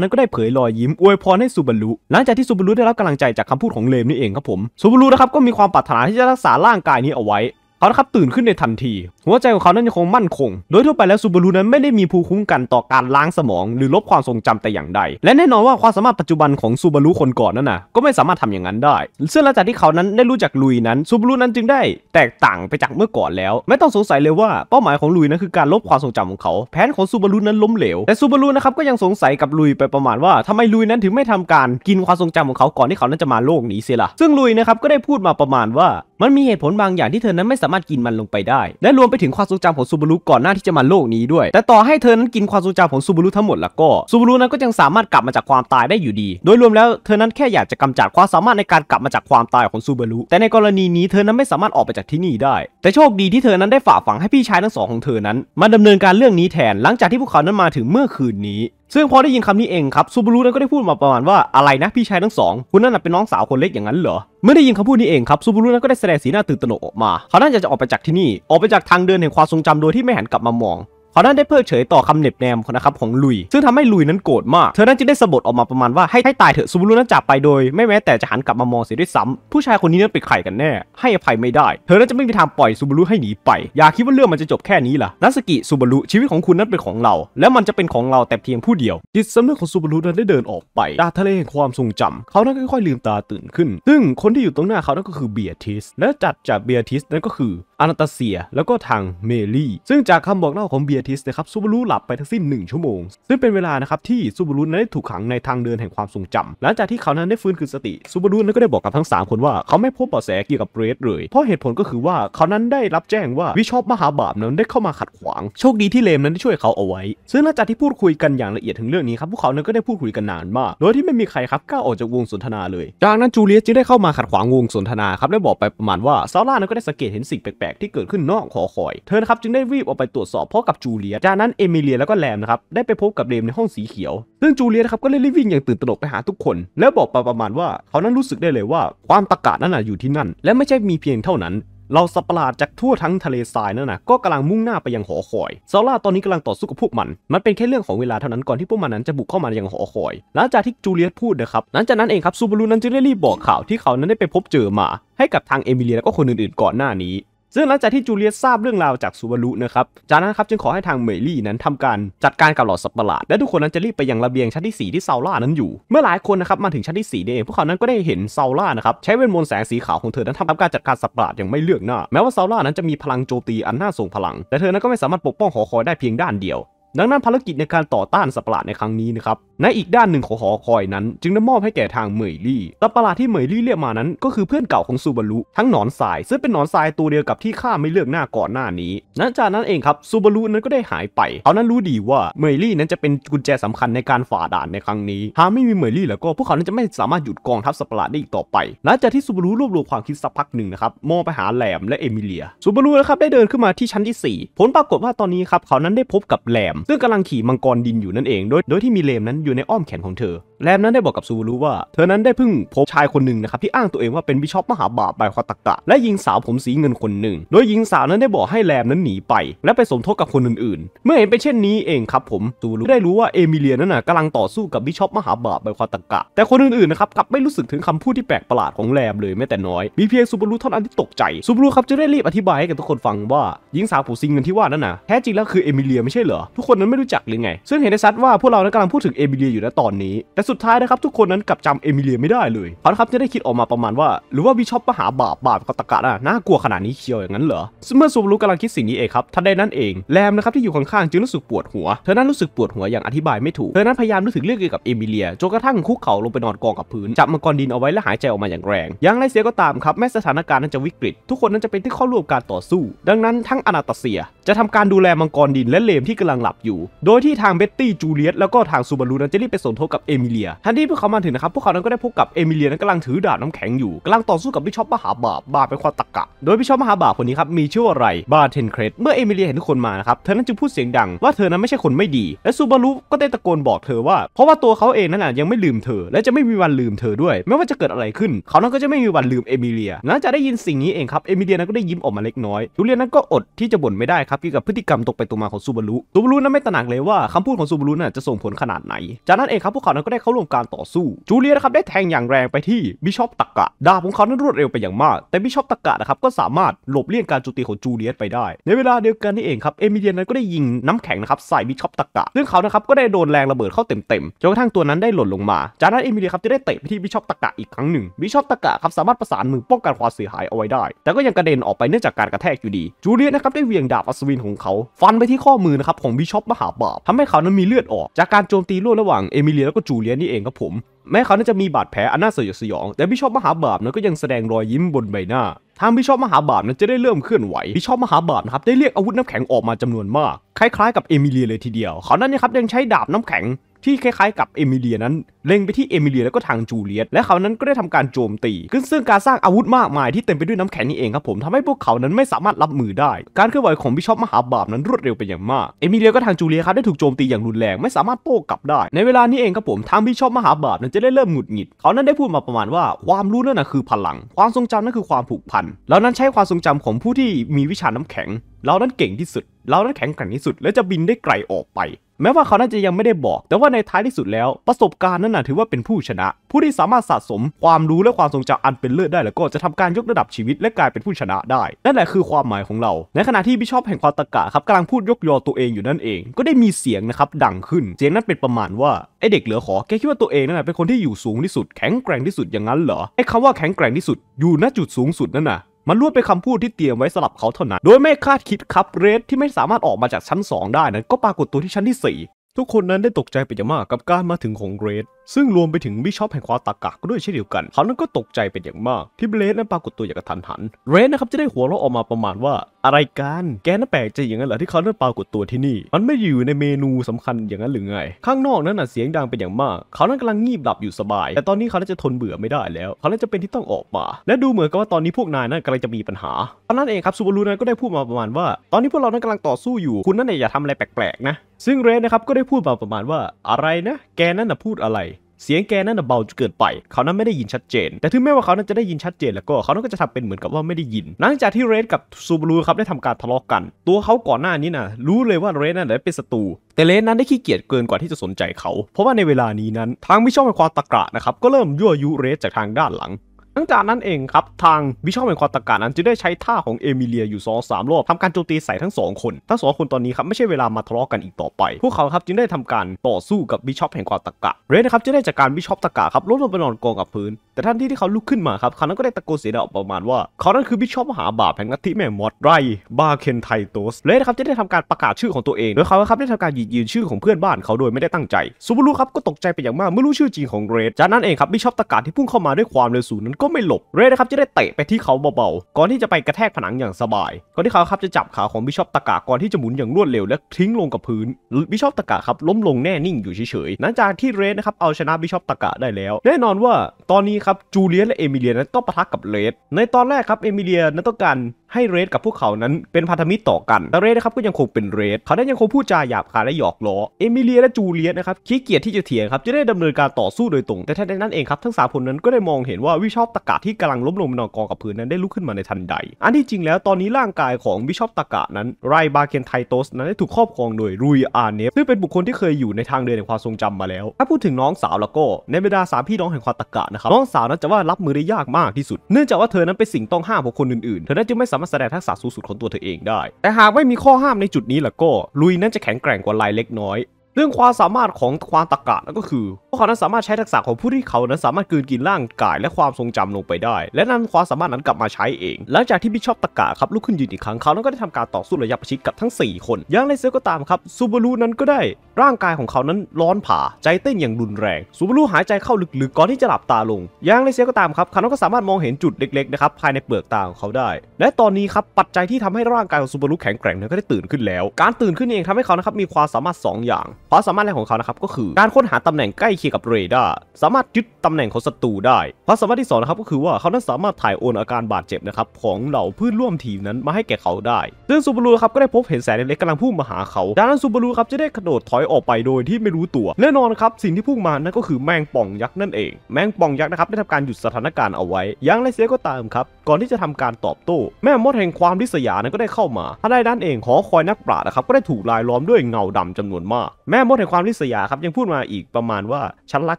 นั้นก็ได้เผยรอยยิ้มอวยพรให้ซูบารุหลังจากที่ซูบารุได้รับกำลังใจจากคำพูดของเลมนี่เองครับผมซูบารุนะครับก็มีความปรารถนาที่จะรักษาร่างกายนี้เอาไว้เขาะครับตื่นขึ้นในทันที หัวใจของเขานั้นยังคงมั่นคง โดยทั่วไปแล้วซูบารูนั้นไม่ได้มีภูมิคุ้มกันต่อการล้างสมอง หรือลบความทรงจำแต่อย่างใด และแน่นอนว่าความสามารถปัจจุบันของซูบารูคนก่อนนั้นนะก็ไม่สามารถทำอย่างนั้นได้สื่อหลังจากที่เขานั้นได้รู้จักลุยนั้นซูบารูนั้นจึงได้แตกต่างไปจากเมื่อก่อนแล้ว ไม่ต้องสงสัยเลยว่าเป้าหมายของลุยนั้นคือการลบความทรงจำของเขาแผนของซูบารูนั้นล้มเหลวแต่ซูบารูนะครับก็ยังสงสัยกับลุยไปประมาณว่าทำไมลุยนั้นถึงไม่ทำการกินความทรงจำของเขาก่อนที่เขานั้นจะมาโลกนี้เสียล่ะซึ่งลุยนะครับก็ได้พูดมาประมาณว่ามันมีเหตุผลบางอย่างที่เธอนั้นไม่สามารถกินมันลงไปได้และรวมไปถึงความทรงจำของซูบารุก่อนหน้าที่จะมาโลกนี้ด้วยแต่ต่อให้เธอนั้นกินความทรงจำของซูบารุทั้งหมดแล้วก็ซูบารุนั้นก็ยังสามารถกลับมาจากความตายได้อยู่ดีโดยรวมแล้วเธอนั้นแค่อยากจะกำจัดความสามารถในการกลับมาจากความตายของซูบารุแต่ในกรณีนี้เธอนั้นไม่สามารถออกไปจากที่นี่ได้ แต่โชคดีที่เธอนั้นได้ฝากฝังให้พี่ชายทั้งสองของเธอนั้น มาดำเนินการเรื่องนี้แทนหลังจากที่พวกเขานั้นมาถึงเมื่อคืนนี้ซึ่งพอได้ยินคำนี้เองครับซูบารุนั้นก็ได้พูดมาประมาณว่าอะไรนะพี่ชายทั้งสองคุณนั่นเป็นน้องสาวคนเล็กอย่างนั้นเหรอเมื่อได้ยินคำพูดนี้เองครับซูบารุนั้นก็ได้แสดงสีหน้าตื่นตระหนกออกมาเขาน่าจะจะออกไปจากที่นี่ออกไปจากทางเดินแห่งความทรงจำโดยที่ไม่หันกลับมามองเขานั้นได้เพิกเฉยต่อคำเน็บแนมนะครับของลุย ซึ่งทำให้ลุยนั้นโกรธมาก เธอนั้นจึงได้สะบดออกมาประมาณว่าให้ให้ตายเถอะซูบารุนั้นจากไปโดยไม่แม้แต่จะหันกลับมามองเสียด้วยซ้ำผู้ชายคนนี้นั้นเป็นใครกันแน่ ให้อภัยไม่ได้ เธอนั้นจะไม่มีทางปล่อยซูบารุให้หนีไป อย่าคิดว่าเรื่องมันจะจบแค่นี้ล่ะนัสกิซูบารุชีวิตของคุณนั้นเป็นของเรา และมันจะเป็นของเราแต่เพียงผู้เดียวจิตสำนึกของซูบารุนั้นได้เดินออกไปดาทะเลแห่งความทรงจำ เขานั้นค่อยๆลืมตาตื่นขึ้นซึ่งคนที่อยู่ตรงหน้าเขานั้นก็คือเบียทิสและจัดจากเบียทิสนั้นก็คืออนาตาเซีย แล้วก็ทางเมลี่ ซึ่งจากคำบอกเล่าของเบียติสนะครับซูบารุหลับไปทั้งสิ้น 1 ชั่วโมง ซึ่งเป็นเวลานะครับที่ซูบารุนั้นได้ถูกขังในทางเดินแห่งความทรงจำหลังจากที่เขานั้นได้ฟื้นคืนสติซูบารุนั้นก็ได้บอกกับทั้ง 3 คนว่าเขาไม่พบเบาะแสเกี่ยวกับเบรดเลย เพราะเหตุผลก็คือว่าเขานั้นได้รับแจ้งว่าวิชอบมหาบาปนั้นได้เข้ามาขัดขวางโชคดีที่เลมนั้นได้ช่วยเขาเอาไว้ ซึ่งหลังจากที่พูดคุยกันอย่างละเอียดถึงเรื่องนี้ครับพวกเขานั้นก็ได้พูดคุยกันนานมาก โดยที่ไม่มีใครครับกล้าออกจากวงสนทนาเลย จากนั้นจูเลียสจึงได้เข้ามาขัดขวางวงสนทนาครับและบอกไปประมาณว่าซาร่านั้นก็ได้สังเกตเห็นสิ่งแปลกกที่เกิดขึ้นนอกหอคอย เธอนะครับจึงได้รีบออกไปตรวจสอบพรอกับจูเลีย จากนั้นเอมิเลียแล้วก็แรมนะครับ ได้ไปพบกับเรมในห้องสีเขียว ซึ่งจูเลียนะครับก็เลยรีบวิ่งอย่างตื่นตระหนกไปหาทุกคน แล้วบอกประมาณว่าเขานั้นรู้สึกได้เลยว่า ความตะกาดนั้นอยู่ที่นั่น และไม่ใช่มีเพียงเท่านั้น เราสัปหลาดจากทั่วทั้งทะเลทรายนั่นนะก็กำลังมุ่งหน้าไปยังหอคอยซาร่าตอนนี้กำลังต่อสู้กับพวกมัน มัน เป็นแค่เรื่องของเวลาเท่านั้นก่อนที่พวกมันนั้นจะบุกเข้ามายังหอคอยหลังจากที่จูเลียตพูดนะครับหลังจากนั้นเองครับซูบารูนั้นจึงได้รีบบอกข่าวที่เขานั้นได้ไปพบเจอมาให้กับทางเอมิเลียและก็คนอื่นๆ ก่อนหน้านี้ซึ่งหลังจากที่จูเลียสทราบเรื่องราวจากซูบารุนะครับ จากนั้นครับจึงขอให้ทางเมลี่นั้นทำการจัดการกับหลอดสับประหลาดและทุกคนนั้นจะรีบไปยังระเบียงชั้นที่ 4 ที่เซาล่านั้นอยู่ เมื่อหลายคนนะครับมาถึงชั้นที่4เองพวกเขานั้นก็ได้เห็นเซาล่านะครับใช้เวทมนต์แสงสีขาวของเธอนั้นทำการจัดการสับประหลาดอย่างไม่เลือกหน้า แม้ว่าเซาล่านั้นจะมีพลังโจมตีอันน่าทรงพลัง แต่เธอนั้นก็ไม่สามารถปกป้องหอคอยได้เพียงด้านเดียวดังนั้นภารกิจในการต่อต้านสัปปะหลาดในครั้งนี้นะครับ ในอีกด้านหนึ่งของหอคอยนั้น จึงได้มอบให้แก่ทางเหมยลี่สัปปะหลาดที่เหมยลี่เรียกมานั้นก็คือเพื่อนเก่าของซูบารุทั้งหนอนสายซึ่งเป็นหนอนสายตัวเดียวกับที่ข้าไม่เลือกหน้าก่อนหน้านี้ นัจากนั้นเองครับซูบารุนั้นก็ได้หายไปเขานั้นรู้ดีว่าเหมยลี่นั้นจะเป็นกุญแจสำคัญในการฝ่าด่านในครั้งนี้หากไม่มีเหมยลี่แล้วก็พวกเขานั้นจะไม่สามารถหยุดกองทัพสัปปะหลาดได้อีกต่อไปหลังจากที่ซูบารุรวบรวมความคิดสักพักหนึ่งนะครับมองไปหาแหลมและเอมิเลียซูบารุนะครับได้เดินขึ้นมาที่ชั้นที่4 ผลปรากฏว่าตอนนี้ครับเขานั้นได้พบกับแหลมซึ่งกำลังขี่มังกรดินอยู่นั่นเอง โดยโดยที่มีเลมนั้นอยู่ในอ้อมแขนของเธอ แลมนั้นได้บอกกับซูบูรุว่า เธอนั้นได้เพิ่งพบชายคนหนึ่งนะครับที่อ้างตัวเองว่าเป็นบิชอปมหาบาปบายคอตักะ และหญิงสาวผมสีเงินคนหนึ่ง โดยหญิงสาวนั้นได้บอกให้แลมนั้นหนีไป และไปสมทบกับคนอื่นๆ เมื่อเห็นเป็นเช่นนี้เองครับผม ซูบูรุได้รู้ว่าเอมิเลียนั้นน่ะกำลังต่อสู้กับบิชอปมหาบาปบายคอตักะ แต่คนอื่นๆ นะครับกลับไม่รู้สึกถึงคำพูดที่แปลกประหลาดของแลมเลยแม้แต่น้อยมีเพียงซูบูรุเท่านั้นที่ตกใจซูบูรุครับจะได้รีบอธิบายให้กับทุกคนฟังว่าหญิงสาวผมสีเงินที่ว่านั้นน่ะแท้จริงแล้วคือเอมิเลียไม่ใช่เหรอทุกคนนั้นไม่รู้จักหรือไง ซึ่งเห็นได้ชัดว่า พวกเรานั้นกำลังพูดถึงเอมิเลียอยู่ในตอนนี้ แต่สุดท้ายนะครับ ทุกคนนั้นกลับจำเอมิเลียไม่ได้เลยพอนะครับจะได้คิดออกมาประมาณว่า หรือว่าบิชอปมหาบาปบาปกับตะกะน่ะน่ากลัวขนาดนี้เชียวอย่างนั้นเหรอ เมื่อซูบลูกำลังคิดสิ่งนี้เองครับทันใดนั้นเองแรมนะครับที่อยู่ข้างๆจึงรู้สึกปวดหัว เธอนั้นรู้สึกปวดหัวอย่างอธิบายไม่ถูก เธอนั้นพยายามนึกถึงเรื่องเกี่ยวกับเอมิเลียจนกระทั่งคุกเข่าลงไปนอนกองกับพื้นจับมังกรดินเอาไว้และหายใจออกมาอย่างแรง อย่างไรเสียก็ตามครับแม้สถานการณ์นั้นจะวิกฤตทุกคนนั้นจะเป็นที่เข้าร่วมการต่อสู้ดังนั้นทั้งอนาตาเซีย จะทำการดูแลมังกรดินและเลมที่กำลังหลับอยู่โดยที่ทางเบ็ตตี้จูเลียตแล้วก็ทางซูบารุนั้นจะรีบไปสนทบกับเอมิเลียทันทีพวกเขามาถึงนะครับ พวกเขานั้นก็ได้พบกับเอมิเลียนั้นกำลังถือดาบน้ำแข็งอยู่กำลังต่อสู้กับบิชอปมหาบาปบาเป็นความตะกะ โดยบิชอปมหาบาปคนนี้ครับ มีชื่อว่าไรบาเทนเครดเมื่อเอมิเลียเห็นทุกคนมานะครับ เธอนั้นจึงพูดเสียงดังว่าเธอนั้นไม่ใช่คนไม่ดี และซูบารุก็ได้ตะโกนบอกเธอว่าเพราะว่าตัวเขาเองนั่นแหะยังไม่ลืมเธอ และจะไม่มีวันลืมเธอด้วย ไม่ว่าจะเกิดอะไรขึ้นเขานั้นก็จะไม่มีวันลืมเอมิเลียหลังจากได้ยินสิ่งนี้เองครับเอมิเลียนั้นก็ได้ยิ้มออกมาเล็กน้อยจูเลียนั้นก็อดที่จะบ่นไม่ได้ครับเกี่ยวกับพฤติกรรมตกไปตัวมาของซูบารุซูบารุนั้นไม่ตระหนักเลยว่าคำพูดของซูบารุน่ะจะส่งผลขนาดไหน จากนั้นเองครับพวกเขานั้นก็ได้เข้าร่วมการต่อสู้จูเลียนะครับได้แทงอย่างแรงไปที่บิชอปตะกะดาบของเขานั้นรวดเร็วไปอย่างมาก แต่บิชอปตะกะนะครับก็สามารถหลบเลี่ยงการจมตีของจูเลียตไปได้ ในเวลาเดียวกันนี่เองครับเอมิเลียนนั้นก็ได้ยิงน้ำแข็งนะครับใส่บิชอปตะกะซึ่งเขานะครับก็ได้โดนแรงระเบิดเข้าเต็มๆจนกระทั่งตัวนั้นได้หล่นลงมา จากนั้นเอมิเลียครับจะได้เตะไปที่บิชอปตะกะอีกครั้งหนึ่งบิชอปตะกะครับสามารถประสานมือป้องกันความเสียหายเอาไว้ได้ แต่ก็ยังกระเด็นออกไปเนื่องจากการกระแทกอยู่ดีจูเลียนนะครับได้เวียงดาบอัศวินของเขา ฟันไปที่ข้อมือนะครับของบิชอบมหาบาปทำให้เขานั้นมีเลือดออก จากการโจมตีร่วมระหว่างเอมิเลียแล้วก็จูเลียนนี่เองครับผม แม้เขานั้นจะมีบาดแผลอันน่าสยดสยอง แต่บิชอปมหาบาปนั้นก็ยังแสดงรอยยิ้มบนใบหน้า ทางบิชอปมหาบาปนั้นจะได้เริ่มเคลื่อนไหวบิชอปมหาบาปนะครับได้เรียกอาวุธน้ำแข็งออกมาจำนวนมาก คล้ายๆกับเอมิเลียเลยทีเดียว เขานั้นนะครับยังใช้ดาบน้ำแข็งที่คล้ายๆ กับเอมิเลียนั้นเล็งไปที่เอมิเลียแล้วก็ทางจูเลียตและเขานั้นก็ได้ทำการโจมตี ขึ้นซึ่งการสร้างอาวุธมากมายที่เต็มไปด้วยน้ำแข็งนี่เองครับผมทำให้พวกเขานั้นไม่สามารถรับมือได้ การเคลื่อนไหวของบิชอปมหาบาปนั้นรวดเร็วเป็นอย่างมาก เอมิเลียก็ทางจูเลียครับได้ถูกโจมตีอย่างรุนแรงไม่สามารถโต้กลับได้ ในเวลานี้เองครับผมทางบิชอปมหาบาปนั้นจะได้เริ่มหงุดหงิดเขานั้นได้พูดมาประมาณว่าความรู้นั่นนะคือพลัง ความทรงจำนั่นคือความผูกพันแล้วนั้นใช้ความทรงจำของผู้ที่มีวิชาน้ำแข็งเรานั้นเก่งที่สุดเรานั้นแข็งแกร่งที่สุดและจะบินได้ไกลออกไปแม้ว่าเขาน่าจะยังไม่ได้บอก แต่ว่าในท้ายที่สุดแล้วประสบการณ์นั้นน่ะถือว่าเป็นผู้ชนะ ผู้ที่สามารถสะสมความรู้และความทรงจำอันเป็นเลิศได้แล้วก็จะทำการยกระดับชีวิตและกลายเป็นผู้ชนะได้ นั่นแหละคือความหมายของเรา ในขณะที่ีิชอบแห่งความตะกะครับกำลังพูดยกยอตัวเองอยู่นั่นเองก็ได้มีเสียงนะครับดังขึ้นเสียงนั้นเป็นประมาณว่าไอเด็ก เหลือขอแกคิดว่าตัวเองนั่นแหะเป็นคนที่อยู่สูงที่สุด แข็งแกร่งที่สุดอย่างนั้นเหรอไอคำว่าแข็งแกร่งที่สุดอยู่ณจุดสูงสุดนั่นน่ะมันล้วนเป็นคำพูดที่เตรียมไว้สำหรับเขาเท่านั้น โดยไม่คาดคิดครับเรดที่ไม่สามารถออกมาจากชั้น 2 ได้นั้น ก็ปรากฏตัวที่ชั้นที่ 4 ทุกคนนั้นได้ตกใจไปอย่างมากกับการมาถึงของเรดซึ่งรวมไปถึงบิชอปแห่งความตากากด้วยเช่นเดียวกัน เขานั้นก็ตกใจเป็นอย่างมาก ที่เบรดนั้นปรากฏตัวอย่างกระทันหัน เรดนะครับจะได้หัวเราะออกมาประมาณว่า อะไรกัน แกนั้นแปลกใจอย่างนั้นเหรอที่เขานั้นปรากฏตัวที่นี่ มันไม่อยู่ในเมนูสำคัญอย่างนั้นหรือไง ข้างนอกนั้นเสียงดังเป็นอย่างมาก เขานั้นกำลังงีบหลับอยู่สบาย แต่ตอนนี้เขา้จะทนเบื่อไม่ได้แล้ว เขา้จะเป็นที่ต้องออกมา และดูเหมือนกับว่าตอนนี้พวกนายนั้นกำลังจะมีปัญหาตอนนั้นเองครับซูบารุนั้นก็ได้พูดมาประมาณว่าตอนนี้พวกเรานั้นกำลังต่อสู้อยู่ คุณนั่นเองอย่าทำอะไรแปลกๆ นะซึ่งเรนนะครับก็ได้พูดมาประมาณว่าอะไรนะ แกนั่นน่ะพูดอะไรเสียงแกนั่นเบาเกินไป เขานั้นไม่ได้ยินชัดเจน แต่ถึงแม้ว่าเขานั้นจะได้ยินชัดเจน แล้วก็ เขานั้นก็จะทำเป็นเหมือนกับว่าไม่ได้ยิน หลังจากที่เรดกับซูบารุครับได้ทำการทะเลาะกัน ตัวเขาก่อนหน้านี้นะรู้เลยว่าเรดนั้นเป็นศัตรู แต่เรสนั้นได้ขี้เกียจเกินกว่าที่จะสนใจเขา เพราะว่าในเวลานี้นั้นทางมิชอบแห่งความตะกระนะครับ ก็เริ่มยั่วยุเรสจากทางด้านหลังหลังจากนั้นเองครับ ทางวิชอปแห่งความตะการนั้นจึงได้ใช้ท่าของเอมิเลียอยู่สองสามรอบทำการโจมตีใส่ทั้งสองคน ทั้งสองคนตอนนี้ครับไม่ใช่เวลามาทะเลาะกันอีกต่อไปพวกเขาครับจึงได้ทำการต่อสู้กับวิชอปแห่งความตะกะเรนนะครับจึงได้จากการวิชอปตะกะครับล้มลงไปนอนกองกับพื้น แต่ท่านที่ที่เขาลุกขึ้นมาครับเขานั้นก็ได้ตะโกนเสียงดังประมาณว่าเขานั้นคือวิชอปมหาบาปแห่งนัทิแม่มอดไรบาเคนไทโตสเรนนะครับจึงได้ทำการประกาศชื่อของตัวเองโดยเขาครับได้ทำการหยิบยืนชื่อของเพื่อนบ้านเขาโดยไม่ได้ตั้งใจซูบูรุครับก็ตกใจไปอย่างมากเมื่อรู้ชื่อจริงของเรนจากนั้นเองครับวิชอบตากะที่พุ่งเข้ามาด้วยความเร็วสูงนั้นก็ไม่หลบเรนะครับจะได้เตะไปที่เขาเบาๆก่อนที่จะไปกระแทกผนังอย่างสบาย ก่อนที่เขาครับจะจับขาของบิชอปตะกะก่อนที่จะหมุนอย่างรวดเร็วและทิ้งลงกับพื้นบิชอปตะกะครับล้มลงแน่นิ่งอยู่เฉยๆหลังจากที่เรนะครับเอาชนะบิชอปตะกะได้แล้วแน่นอนว่าตอนนี้ครับจูเลียและเอมิเลียนั้นต้องปะทะกับเรนในตอนแรกครับเอมิเลียนั้นต้องการให้เรดกับพวกเขานั้นเป็นพันธมิตรต่อกันแต่เรดนะครับก็ยังคงเป็นเรดเขาได้ยังคงพูดจาหยาบคายและหยอกล้อเอมิเลียและจูเลียตนะครับขี้เกียจที่จะเถียงครับจะได้ดำเนินการต่อสู้โดยตรงแต่ทันใดนั้นเองครับ ทั้งสามคนนั้นก็ได้มองเห็นว่าวิชอบตะกาที่กำลังล้มลงนอนกองกับพื้นนั้นได้ลุกขึ้นมาในทันใด อันที่จริง แล้วตอนนี้ร่างกายของวิชอบตะกานั้นไรบาเคนไทโตสนั้นได้ถูกครอบครองโดยรุยอาเนฟซึ่งเป็นบุคคลที่เคยอยู่ในทางเดินแห่งความทรงจำมาแล้วถ้าพูดถึงน้องสาวแล้วก็ในบรรดาสามพี่น้องแห่งความตะกนะครับน้องสาวนั้นจะว่ารับมือได้ยากมากที่สุด เนื่องจากว่าเธอนั้นเป็นสิ่งต้องห้ามของคนอื่นๆเธอนั้นจึงไม่สาามารถแสดงทักษะสูงสุดของตัวเธอเองได้ แต่หากไม่มีข้อห้ามในจุดนี้ล่ะก็ ลุยนั้นจะแข็งแกร่งกว่าลายเล็กน้อย เรื่องความสามารถของความตะกะนั่นก็คือพวกเขานั้นสามารถใช้ทักษะของผู้ที่เขานั้นสามารถกืนกินร่างกายและความทรงจำลงไปได้ และนั้นความสามารถนั้นกลับมาใช้เอง หลังจากที่บิชอปตะกะครับลุกขึ้นยืนอีกครั้งเขานั้นก็ได้ทำการต่อสู้ระยะประชิดกับทั้ง 4 คนยางไรเสียก็ตามครับซูบารุนั้นก็ได้ร่างกายของเขานั้นร้อนผาใจเต้นอย่างรุนแรงซูบารุหายใจเข้าลึกๆ ก่อนที่จะหลับตาลงยางไรเสียก็ตามครับคานอนก็สามารถมองเห็นจุดเล็กๆนะครับภายในเปลือกตาของเขาได้ และตอนนี้ครับปัจจัยที่ทำให้ร่างกายของซูบารุแข็งแกร่งนั้นก็ได้ตื่นขึ้นแล้ว การตื่นขึ้นเองทำให้เขานะครับมีความสามารถ 2 อย่าง ความสามารถแรกของเขานะครับก็คือการค้นหาตำแหน่งใกล้เคียงกับเรดาร์สามารถยึดตำแหน่งของศัตรูได้ ความสามารถที่2นะครับก็คือว่าเขานั้นสามารถถ่ายโอนอาการบาดเจ็บนะครับของเหล่าเพื่อนร่วมทีมนั้นมาให้แก่เขาได้ ซึ่งซูบารุครับก็ได้พบเห็นแสงเล็กๆกำลังพุ่งมาหาเขาดังนั้นซูบารุครับจะได้กระโดดถอยอยออกไปโดยที่ไม่รู้ตัวแน่นอนครับ สิ่งที่พุ่งมานั่นก็คือแมงป่องยักษ์นั่นเอง แมงป่องยักษ์นะครับได้ทำการหยุดสถานการณ์เอาไว้ยังไรเสียก็ตามครับ ก่อนที่จะทำการตอบโต้ แม่มดแห่งความริษยานั้นก็ได้เข้ามาทัาได้ด้านเองหอคอยนักปราชญ์นะครับก็ได้ถูกลายล้อมด้วยเงาดำจำนวนมาก แม่มดแห่งความริษยาครับยังพูดมาอีกประมาณว่าฉันรัก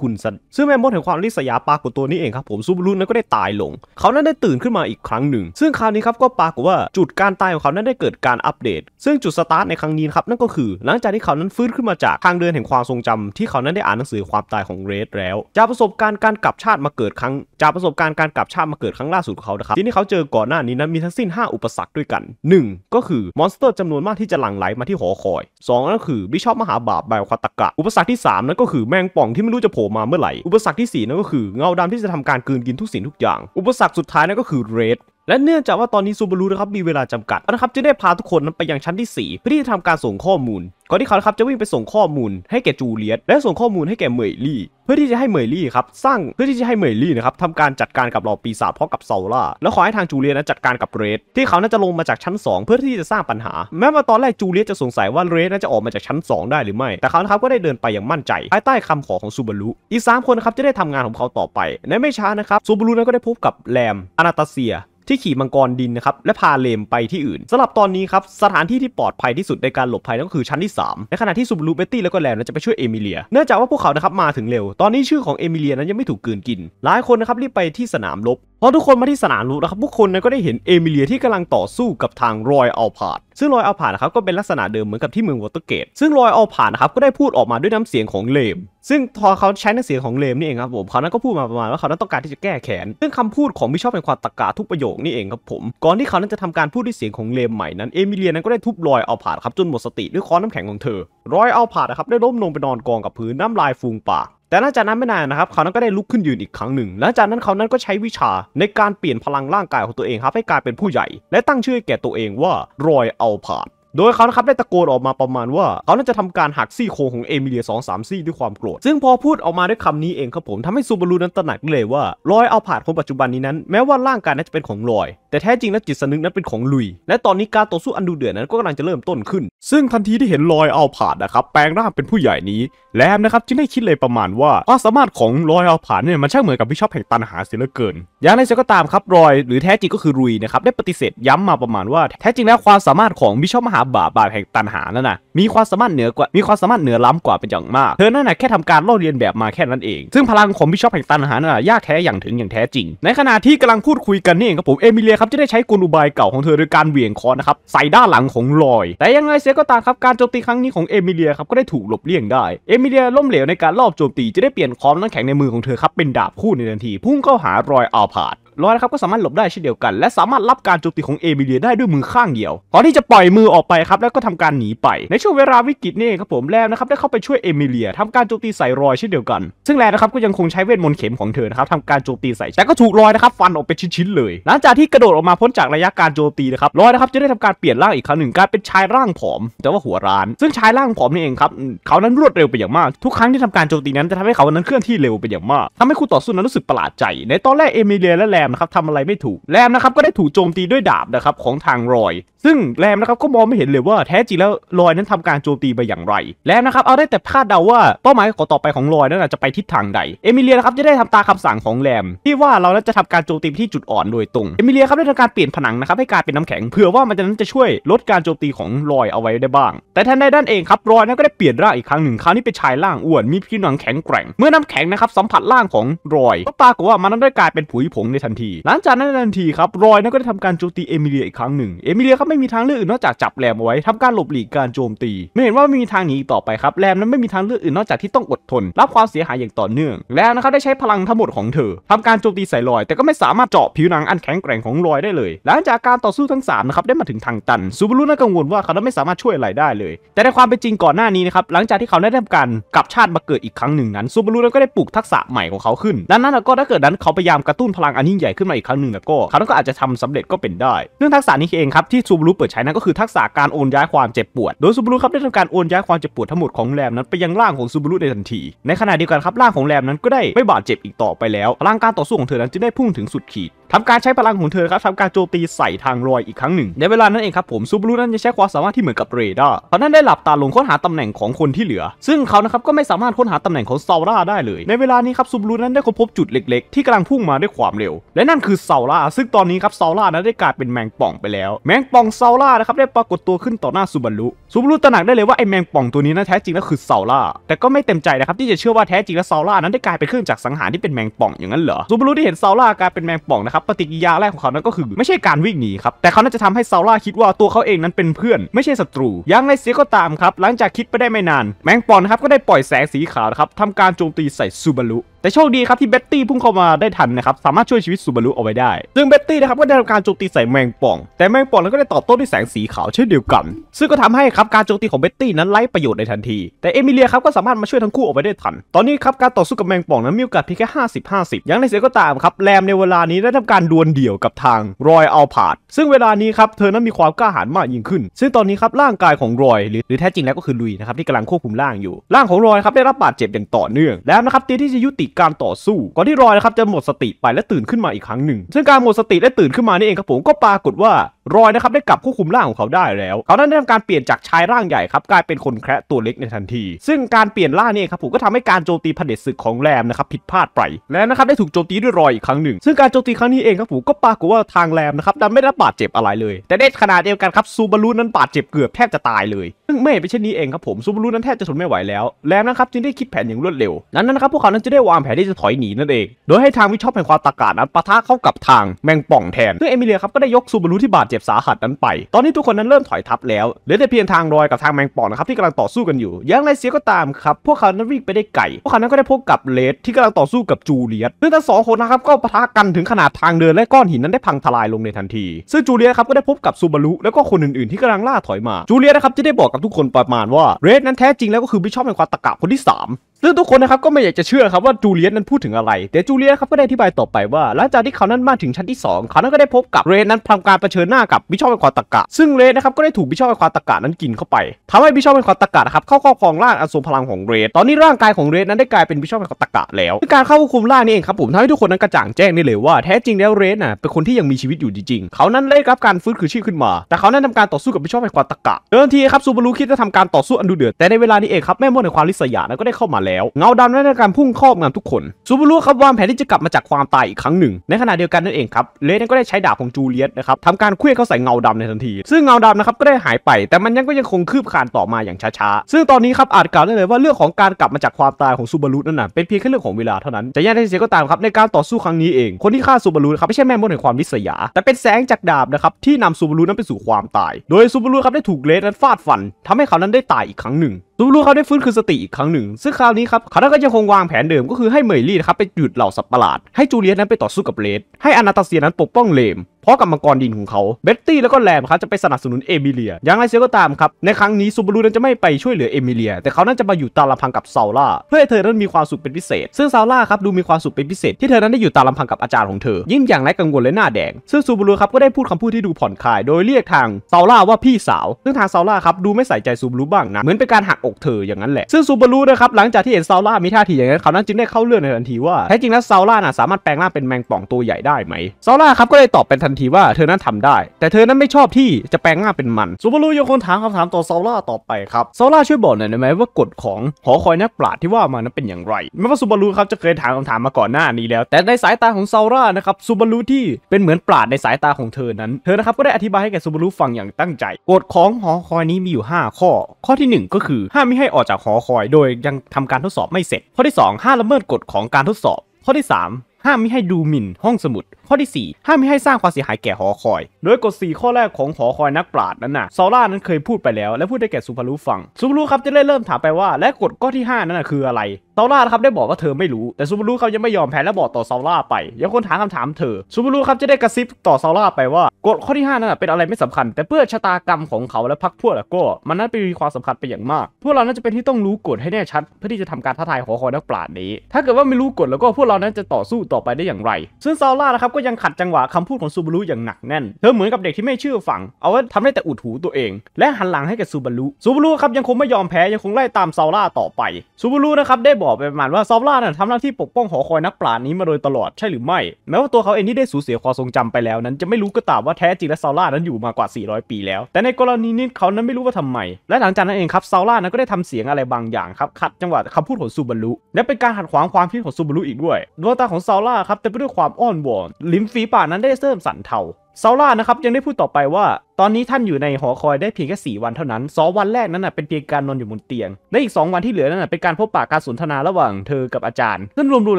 คุณซันซึ่งแม่มดแห่งความริษยาปากฏตัวนี้เองครับผมซูบลุนั้นก็ได้ตายลงเขานั้นได้ตื่นขึ้นมาอีกครั้งหนึ่งซึ่งคราวนี้ครับก็ปากว่าจุดการตายของเขานั้นได้เกิดการอัปเดตซึ่งจุดสตาร์ทในครั้งนี้ครับนั่นก็คือหลังจากที่เขานั้นฟื้นขึ้นนมาจากทางเดินแห่งความทรงจำที่เขานั้นได้อ่านหนังสือความตายของเรดแล้ว จากประสบการณ์การกลับชาติมาเกิดครั้งจากประสบการณ์การกลับชาติมาเกิดครั้งล่าสุดของเขาครับที่นี่เขาเจอก่อนหน้านี้นั้นมีทั้งสิ้น 5 อุปสรรคด้วยกัน 1. ก็คือมอนสเตอร์จำนวนมากที่จะหลั่งไหลมาที่หอคอย 2 ก็คือบิชอปมหาบาปไบโอคาตกะอุปสรรคที่ 3 นั่นก็คือแมงป่องที่ไม่รู้จะโผล่มาเมื่อไหร่อุปสรรคที่ 4 นั่นก็คือ เงาดำที่จะทำการกืนกินทุกสิ่งทุกอย่าง อุปสรรคสุดท้ายนั่นก็คือเรดและเนื่องจากว่าตอนนี้ซูบารุนะครับมีเวลาจำกัดนะครับจึงได้พาทุกคนนั้นไปยังชั้นที่ 4 เพื่อที่จะทำการส่งข้อมูลก่อนที่เขาครับจะวิ่งไปส่งข้อมูลให้แก่จูเลียตและส่งข้อมูลให้แก่เหมยลี่ เพื่อที่จะให้เหมยลี่ครับสร้างเพื่อที่จะให้เหมยลี่นะครับทำการจัดการกับเหล่าปีศาจพร้อมกับเซาล่าแล้วขอให้ทางจูเลียตนั้นจัดการกับเรดที่เขาน่าจะลงมาจากชั้น 2 เพื่อที่จะสร้างปัญหา แม้ว่าตอนแรกจูเลียตจะสงสัยว่าเรดน่าจะออกมาจากชั้น 2 ได้หรือไม่แต่เขาครับก็ได้เดินไปอย่างมั่นใจภายใต้คำขอของซูบารุอีก 3 คนนะครับจะได้ทำงานของเขาต่อไปในไม่ช้านะครับซูบารุนั้นก็ได้พบกับแรมอนาตาเซียที่ขี่มังกรดินนะครับ และพาเลมไปที่อื่นสำหรับตอนนี้ครับ สถานที่ที่ปลอดภัยที่สุดในการหลบภัยนั่นก็คือชั้นที่3ในขณะที่ซูบลูเบตตี้แล้วก็แลนจะไปช่วยเอมิเลียเนื่องจากว่าพวกเขานะครับมาถึงเร็ว ตอนนี้ชื่อของเอมิเลียนั้นยังไม่ถูกกืนกิน หลายคนนะครับรีบไปที่สนามรบพอทุกคนมาที่สนามรูนะครับ ทุกคนนั้นก็ได้เห็นเอมิเลียที่กำลังต่อสู้กับทางรอยอัลพาดซึ่งรอยอัลพาดนะครับก็เป็นลักษณะเดิมเหมือนกับที่เมืองวอเตอร์เกต ซึ่งรอยอัลพาดนะครับก็ได้พูดออกมาด้วยน้ำเสียงของเลม ซึ่งพอเขาใช้น้ำเสียงของเลมนี่เองครับผมเขานั้นก็พูดมาประมาณว่าเขานั้นต้องการที่จะแก้แค้น ซึ่งคำพูดของบิชอบเป็นความตะกาทุกประโยคนี่เองครับผม ก่อนที่เขานั้นจะทำการพูดด้วยเสียงของเลมใหม่นั้น เอมิเลียนั้นก็ได้ทุบรอยอัลพาดครับจนหมดสติด้วยค้อนน้าแข็งของเธอรอยอัลพาดนะครับได้ล้มลงไปนอนกองกับพื้นน้าลายฟูงปากแต่หลังจากนั้นไม่นานนะครับเขานั้นก็ได้ลุกขึ้นยืนอีกครั้งหนึ่งหลังจากนั้นเขานั้นก็ใช้วิชาในการเปลี่ยนพลังร่างกายของตัวเองครับให้กลายเป็นผู้ใหญ่ และตั้งชื่อแก่ตัวเองว่ารอยอัลพาดโดยเขานะครับได้ตะโกนออกมาประมาณว่า เขาน้นจะทำการหักซี่โครงของเอมิเลียสองสามซี่ด้วยความโกรธซึ่งพอพูดออกมาด้วยคำนี้เองครับผม ทำให้ซูบารูนั้นตระหนักเลยว่ารอยอัลพาดคนปัจจุบันนี้นั้นแม้ว่าร่างกายนั้นจะเป็นของรอยแต่แท้จริงแล้วจิตสำนึกนั้นเป็นของลุย และตอนนี้การต่อสู้อันดูเดือดนั้นก็กำลังจะเริ่มต้นขึ้น ซึ่งทันทีที่เห็นลอยเอาผาดนะครับแปลงร่างเป็นผู้ใหญ่นี้แลมนะครับจึงได้คิดเลยประมาณว่าความสามารถของลอยเอาผาดเนี่ยมันช่างเหมือนกับวิชอบแห่งตันหาเสียเหลือเกิน อย่างไรก็ตามครับรอย หรือแท้จริงก็คือลุยนะครับได้ปฏิเสธย้ำมาประมาณว่า แท้จริงแล้วความสามารถของวิชอบมหาบาบาแห่งตันหานั่นนะมีความสามารถเหนือกว่ามีความสามารถเหนือล้ำกว่าเป็นอย่างมากเธอนั่นนะแค่ทำการล่อเรียนแบบมาแค่นั้นเองซึ่งพลังของวิชอแห่งตันหานั่นนะยากแท้อย่างถึงอย่างแท้จริงในขณะที่กำลังพูดคุยกันนี่เองครับผมเอมิเลียับจะได้ใช้กลอุบายเก่าของเธอโดยการเหวี่ยงคอนะครับ ใส่ด้านหลังของลอยแต่ยังไงเสียก็ตามครับ การโจมตีครั้งนี้ของเอมิเลียครับ ก็ได้ถูกหลบเลี่ยงได้เอมิเลียล้มเหลวในการลอบโจมตีจะได้เปลี่ยนความน้ำแข็งในมือของเธอครับเป็นดาบคู่ในทันที พุ่งเข้าหารอยอาพาธลอยนะครับก็สามารถหลบได้เช่นเดียวกัน และสามารถรับการโจมตีของเอมิเลีย ได้ด้วยมือข้างเดียวก่อนที่จะปล่อยมือออกไปครับแล้วก็ทำการหนีไป ในช่วงเวลาวิกฤตนี่ครับผมแลวนะครับ ได้เข้าไปช่วยเอมิเลีย ทำการโจมตีใส่รอยเช่นเดียวกัน ซึ่งแลวนะครับก็ยังคงใช้เวทมนต์เข็มของเธอนะครับทำการโจมตีใส่แต่ก็ถูกรอยนะครับฟันออกเป็นชิ้นๆเลย หลังจากที่กระโดดออกมาพ้นจากระยะการโจมตีนะครับลอยนะครับจะได้ทำการเปลี่ยนร่างอีกครั้งหนึ่งกลายเป็นชายร่างผอม แต่ว่าหัวร้าน ซึ่งชายร่างผอมนี่เองครับเขานั้นรวดเร็วไปอย่างมากทุกครั้งที่ทำการโจมตีนั้นจะทำให้เขานั้นเคลื่อนที่เร็วไปอย่างมากทำให้คู่ต่อสู้นั้นรู้สึกประหลาดใจ ในตอนแรกเอมเลียและแลมนะครับทำอะไรไม่ถูกแรมนะครับก็ได้ถูกโจมตีด้วยดาบนะครับของทางรอย ซึ่งแรมนะครับก็มองไม่เห็นเลยว่าแท้จริงแล้วรอยนั้นทำการโจมตีไปอย่างไรแรมนะครับเอาได้แต่คาดเดาว่าเป้าหมายของต่อไปของรอยนั้นจะไปทิศทางใดเอมิเลียนะครับจะได้ทำตาคำสั่งของแรมที่ว่าเรานั้นจะทำการโจมตีที่จุดอ่อนโดยตรงเอมิเลียครับได้ทำการเปลี่ยนผนังนะครับให้กลายเป็นน้ำแข็งเผื่อว่ามันจะนั้นจะช่วยลดการโจมตีของรอยเอาไว้ได้บ้าง แต่ทนได้ด้านเองครับรอยนั้นก็ได้เปลี่ยนร่างอีกครั้งหนึ่งคราวนี้เป็นชายร่างอ้วนมีผิวหนังแข็งแกร่ง เมื่อน้ำแข็งนะครับสัมผัสร่างของรอยก็ปรากฏว่ามันนั้นได้กลายเป็นผุยผงในทันนทีหลังจากนั้นทันทีครับรอยนั้นก็ได้ทำการโจมตีเอมิเลียอีกครั้งหนึ่งเอมิเลียครับไม่มีทางเลือกอื่น นอกจากจับแรมเอาไว้ทำการหลบหลีกการโจมตี ไม่เห็นว่าไม่มีทางหนีต่อไปครับแรมนั้นไม่มีทางเลือกอื่นนอกจากที่ต้องอดทน รับความเสียหายอย่างต่อเนื่อง แล้วนะครับได้ใช้พลังทั้งหมดของเธอทำการโจมตีใส่รอย แต่ก็ไม่สามารถเจาะผิวหนังอันแข็งแกร่งของรอยได้เลย หลังจากการต่อสู้ทั้ง3นะครับได้มาถึงทางตันซูบารุน้นกังวลว่าเขาจะไม่สามารถช่วยอะไรได้เลยแต่ในความเป็นจริงก่อนหน้านี้นะครับหลังจากที่เขาได้ทำการกลับชาติมาเกิดอีกครั้งหนึ่งนั้นซูบารุนั้นก็ได้ปลูกทักษะใหม่ของเขาขึ้นดังนั้นก็ถ้าเกิดนั้นเขาพยายามกระตุ้นพลังอันยิ่งหญ่ขึ้นมาอีกครั้งหนึ่งแล้วก็เขาก็อาจจะทำสำเร็จก็เป็นได้เรื่องทักษะนี้เองครับที่ซูบูรุเปิดใช้นั้นก็คือทักษะการโอนย้ายความเจ็บปวดโดยซูบูรุครับได้ทำการโอนย้ายความเจ็บปวดทั้งหมดของแรมนั้นไปยังร่างของซูบูรุในทันทีในขณะเดียวกันครับร่างของแรมนั้นก็ได้ไม่บาดเจ็บอีกต่อไปแล้วร่างการต่อสู้ของเธอนั้นจึงได้พุ่งถึงสุดขีดทำการใช้พลังของเธอครับทำการโจมตีใส่ทางรอยอีกครั้งหนึ่ง ในเวลานั้นเองครับผมซูบารุนั้นจะใช้ ความสามารถที่เหมือนกับเรดาร์เอานั้นได้หลับตาลงค้นหาตำแหน่งของคนที่เหลือ ซึ่งเขานะครับก็ไม่สามารถค้นหาตำแหน่งของซาร่าได้เลยในเวลานี้ครับซูบารุนั้นได้ค้นพบจุดเล็กๆ ที่กำลังพุ่งมาด้วยความเร็ว และนั่นคือซาร่าซึ่งตอนนี้ครับซาร่านั้นได้กลายเป็นแมงป่องไปแล้วแมงป่องซาร่านะครับได้ปรากฏตัวขึ้นต่อหน้าซูบารุซูบารุตระหนักได้เลยว่าไอ้แมงป่องตัวนี้นะแท้จริงแล้วคือซาร่าแต่ก็ไม่เต็มใจนะครับที่จะเชื่อว่าแท้จริงแล้วซาร่านั้นได้กลายเป็นเครื่องจักรสังหารที่เป็นแมงป่องอย่างนั้นเหรอซูบูรุที่เห็นซาร่ากลายเป็นแมงป่องนะครับปฏิกิริยาแรกของเขานั้นก็คือไม่ใช่การวิ่งหนีครับ แต่เขาน่าจะทำให้ซาร่าคิดว่าตัวเขาเองนั้นเป็นเพื่อน ไม่ใช่ศัตรูยังไรเสียก็ตามครับ หลังจากคิดไปได้ไม่นาน แมงปอนครับก็ได้ปล่อยแสงสีขาวครับทำการโจมตีใส่ซูบารุแต่โชคดีครับที่เบ็ตตี้พุ่งเข้ามาได้ทันนะครับสามารถช่วยชีวิตซูบารุเอาไว้ได้ซึ่งเบ็ตตี้นะครับก็ได้ทำการโจมตีใส่แมงป่องแต่แมงป่องนั้นก็ได้ตอบโต้ด้วยแสงสีขาวเช่นเดียวกัน ซึ่งก็ทำให้ครับการโจมตีของเบ็ตตี้นั้นไร้ประโยชน์ในทันทีแต่เอมิเลียครับก็สามารถมาช่วยทั้งคู่ออกไปได้ทันตอนนี้ครับการต่อสู้กับแมงป่องนั้นมีโอกาสเพียงแค่หห้้าสิบาสิบยังในเสียก็ตามครับแรมในเวลานี้ได้ทำการดวลเดี่ยวกับทางรอยอัลพาดซึ่งเวลานี้ครับเธอนั้นมีความกล้าหาญมากยิ่งขึ้น ซึ่งตอนนี้ครับร่างกายของรอย หรือแท้จริงแล้วก็คือลุยนะครับที่กำลังควบคุมร่างอยู่ร่างของรอยครับได้รับบาดเจ็บอย่างต่อเนื่องแล้วนะครับตีที่จะยุติการต่อสู้ก่อนที่รอยนะครับจะหมดสติไปและตื่นขึ้นมาอีกครั้งหนึ่งซึ่งการหมดสติและตื่นขึ้นมานี่เองครับผมก็ปรากฏว่ารอยนะครับได้กลับควบคุมร่างของเขาได้แล้วเขาได้ทำการเปลี่ยนจากชายร่างใหญ่ครับกลายเป็นคนแคระตัวเล็กในทันที ซึ่งการเปลี่ยนร่างนี่ครับผมก็ทำให้การโจมตีเผด็จศึกของแรมนะครับผิดพลาดไปและนะครับได้ถูกโจมตีด้วยรอยอีกครั้งหนึ่งซึ่งการโจมตีครั้งนี้เองครับผมก็ปรากฏว่าทางแรมนะครับดันไม่ได้บาดเจ็บอะไรเลย แต่ในขนาดเดียวกันครับซูบารุนั้นบาดเจ็บเกือบแทบจะตายเลยซึ่งไม่เป็นเช่นนี้เองครับผมซูบารุนั้นแทบจะทนไม่ไหวแล้วแรมนะครับจึงได้คิดแผนอย่างรวดเร็วนั้นนะครับพวกเขานั้นจะได้วางแผนที่จะถอยหนีนั่นเองโดยให้ทางวิชอปแห่งความตากาศนั้นปะทะเข้ากับทางแมงป่องแทนซึ่งเอมิเลียครับก็ได้ยกซูบารุที่บาดเจ็บสาหัสนั้นไป ตอนนี้ทุกคนนั้นเริ่มถอยทับแล้วเหลือแต่เพียงทางรอยกับทางแมงป่องนะครับที่กำลังต่อสู้กันอยู่ย่างไรเสียก็ตามครับ พวกเขานั้นวิ่งไปได้ไกล พวกเขานั้นก็ได้พบกับเลดที่กำลังต่อสู้กับจูเลียตซึ่งทั้งสองคนนะครับก็ปะทะกันถึงขนาดทางเดินและก้อนหินนั้นได้พังทลายลงในทันที ซึ่งจูเลียตครับก็ได้พบกับซูบารุแล้วก็คนอื่นๆที่กำลังล่าถอยมา จูเลียตนะครับจะได้บอกกับทุกคนประมาณว่าเรดนั้นแท้จริงแล้วก็คือม่ชอบในความตะกะคนที่ 3ซึ่งทุกคนนะครับก็ไม่อยากจะเชื่อครับว่าจูเลียสนั้นพูดถึงอะไร แต่จูเลียสครับก็ได้อธิบายต่อไปว่า หลังจากที่เขานั้นมาถึงชั้นที่ 2 เขานั้นก็ได้พบกับเรนนั้นทำการเผชิญหน้ากับบิชอปเปนควาตากะ ซึ่งเรนนะครับก็ได้ถูกบิชอปเปนควาตากะนั้นกินเข้าไป ทำให้บิชอปเปนควาตากะนะครับเข้าครอบครองร่างอสูรพลังของเรนตอนนี้ร่างกายของเรนนั้นได้กลายเป็นบิชอปเปนควาตากะแล้วการเข้าควบคุมร่างนี่เองครับผมทำให้ทุกคนนั้นกระจ่างแจ้งนี่เลยว่าแท้จริงแล้วเรนน่ะเป็นคนที่ยังมีชีวิตอยู่จริงๆเขานั้นได้รับการฟื้นคืนชีพขึ้นมา แต่เขานั้นทำการต่อสู้กับบิชอปเปนควาตากะเดิมทีครับซูบารุคิดจะทำการต่อสู้อันดุเดือดแต่ในเวลานี้เองครับแม่มดในความลิษยานั้นก็ได้เข้ามาแล้วแล้วเงาดำได้ในการพุ่งครอบงำทุกคนซูบารุครับวางแผนที่จะกลับมาจากความตายอีกครั้งหนึ่งในขณะเดียวกันนั่นเองครับเลนก็ได้ใช้ดาบของจูเลียสนะครับทำการเคลื่อนเข้าใส่เงาดำในทันที ซึ่งเงาดำนะครับก็ได้หายไป แต่มันยังก็ยังคงคืบคานต่อมาอย่างช้าๆ ซึ่งตอนนี้ครับอาจกล่าวได้เลยว่าเรื่องของการกลับมาจากความตายของซูบารุนั่นน่ะเป็นเพียงแค่เรื่องของเวลาเท่านั้นจะแยาได้เสียก็ตามครับในการต่อสู้ครั้งนี้เองคนที่ฆ่าซูบารุครับไม่ใช่แม่มดแห่งความวิสยาแต่เป็นแสงจากดาบนะครับที่นำซูบูรุนั้นไปสู่ความตายโดยซูบูรุครับได้ถูกเลนั้นฟาดฟันทำให้เขานั้นได้ตายอีกครั้งหนึ่งตูร้เขาได้ฟื้นคืนสติอีกครั้งหนึ่ง ซึ่งคราวนี้ครับเขาก็ยังคงวางแผนเดิมก็คือให้เมยลี่นะครับ ไปหยุดเหล่าสัตว์ประหลาด ให้จูเลียสนั้นไปต่อสู้กับเลดให้อนาตาเซียนั้นปกป้องเลมเพราะกับมังกรดินของเขาเบ็ตตี้แล้วก็แลมครับจะไปสนับสนุนเอมิเลีย อย่างไรเสียก็ตามครับ ในครั้งนี้ซูบารุนั้นจะไม่ไปช่วยเหลือเอมิเลียแต่เขานั้นจะมาอยู่ตามลำพังกับซาร่าเพื่อให้เธอนั้นมีความสุขเป็นพิเศษ ซึ่งซาร่าครับดูมีความสุขเป็นพิเศษ ที่เธอนั้นได้อยู่ตามลำพังกับอาจารย์ของเธอ ยิ้มอย่างไร้กังวลและหน้าแดงซึ่งซูบารุครับก็ได้พูดคำพูดที่ดูผ่อนคลายโดยเรียกทางซาร่าว่าพี่สาว ซึ่งทางซาร่าครับดูไม่ใส่ใจซูบารุบ้างนะเหมือนเป็นการหักอกเธออย่างนั้นแหละซึ่งซูบารุนะครับหลังจากที่เห็นซาร่ามีท่าทีอย่างนั้นเขานั้นจึงได้เข้าเรื่องในทันทีว่าแท้จริงแล้วซาร่าน่ะสามารถแปลงร่างเป็นแมงป่องตัวใหญ่ได้ไหมซาร่าครับก็เลยตอบเป็นทันทีว่าเธอนั้นทำได้ แต่เธอนั้นไม่ชอบที่จะแปลงหน้าเป็นมัน ซูบารุยังคงถามคำถามต่อซาร่าต่อไปครับซาร่าช่วยบอกหน่อยได้ไหมว่ากฎของหอคอยนักปราชญ์ที่ว่ามานั้นเป็นอย่างไรแม้ว่าซูบารุครับจะเคยถามคำถามมาก่อนหน้านี้แล้ว แต่ในสายตาของซาร่านะครับซูบารุที่เป็นเหมือนปราชญ์ในสายตาของเธอนั้นเธอนะครับก็ได้อธิบายให้แก่ซูบารุฟังอย่างตั้งใจกฎของหอคอยนี้มีอยู่5 ข้อ ข้อที่ 1 ก็คือห้ามไม่ให้ออกจากหอคอยโดยยังทำการทดสอบไม่เสร็จข้อที่2ห้ามละเมิดกฎของการทดสอบ ข้อที่ 3ห้ามไม่ให้ดูหมิ่นห้องสมุดข้อที่4ห้ามไม่ให้สร้างความเสียหายแก่หอคอยโดยกฎ4ข้อแรกของหอคอยนักปราชญ์นั้นน่ะซาร่านั้นเคยพูดไปแล้วและพูดได้แก่สุภารุฟังสุภารุครับจะได้เริ่มถามไปว่าและกฎข้อที่ 5 นั้นน่ะคืออะไรซาร่าครับได้บอกว่าเธอไม่รู้แต่ซูบารุเขายังไม่ยอมแพ้และบอกต่อซาร่าไปยังคนถามคำถามเธอซูบารุครับจะได้กระซิบต่อซาร่าไปว่ากฎข้อที่5นั้นเป็นอะไรไม่สำคัญแต่เพื่อชะตากรรมของเขาและพรรคพวกก็ มันนั้นไปมีความสำคัญไปอย่างมาก พวกเรานั้นจะเป็นที่ต้องรู้กฎให้แน่ชัด เพื่อที่จะทำการท้าทายหอคอยนักปราชญ์นี้ ถ้าเกิดว่าไม่รู้กฎแล้วก็พวกเรานั้นจะต่อสู้ต่อไปได้อย่างไร ซึ่งซาร่านะครับก็ยังขัดจังหวะคำพูดของซูบารุอย่างหนักแน่น เธอเหมือนกับเด็กที่ไม่เชื่อฟัง เอาว่าทำได้แต่อุดหูตัวเองและหันหลังให้กับซูบารุซูบารุครับยังคงไม่ยอมแพ้ยังคงไล่ตามซาร่าต่อไป ซูบารุนะครับได้บอกไปประมาณว่าซาร่าน่ยทำหน้าที่ปกป้องหอคอยนักปราชนี้มาโดยตลอดใช่หรือไม่แม้ว่าตัวเขาเองที่ได้สูญเสียความทรงจำไปแล้ว นั้นจะไม่รู้ก็ตามว่าแท้จริงแล้วซาร่านั้นอยู่มากว่า 400 ปี แล้ว แต่ในกรณีนี้เขานั้นไม่รู้ว่าทำไม และหลังจากนั้นเองครับซาร่านั้นก็ได้ทำเสียงอะไรบางอย่างครับขัดจังหวะคาพูดของซูบารุและเป็นการขัดขวางความคิดของซูบารุอีกด้วยดวงตาของซาล่าครับเต็มไปด้วยความอ้อนวอน ลิ้มฝีปากนั้นได้เสริมสันเทาซาล่านะครับยังได้พูดต่อไปว่า ตอนนี้ท่านอยู่ในหอคอยได้เพียงแค่4วันเท่านั้น 2 วันแรกนั้นนะเป็นเพียงการนอนอยู่บนเตียงและอีก2วันที่เหลือนั้นนะเป็นการพบปะการสนทนาระหว่างเธอกับอาจารย์ซึ่งรวม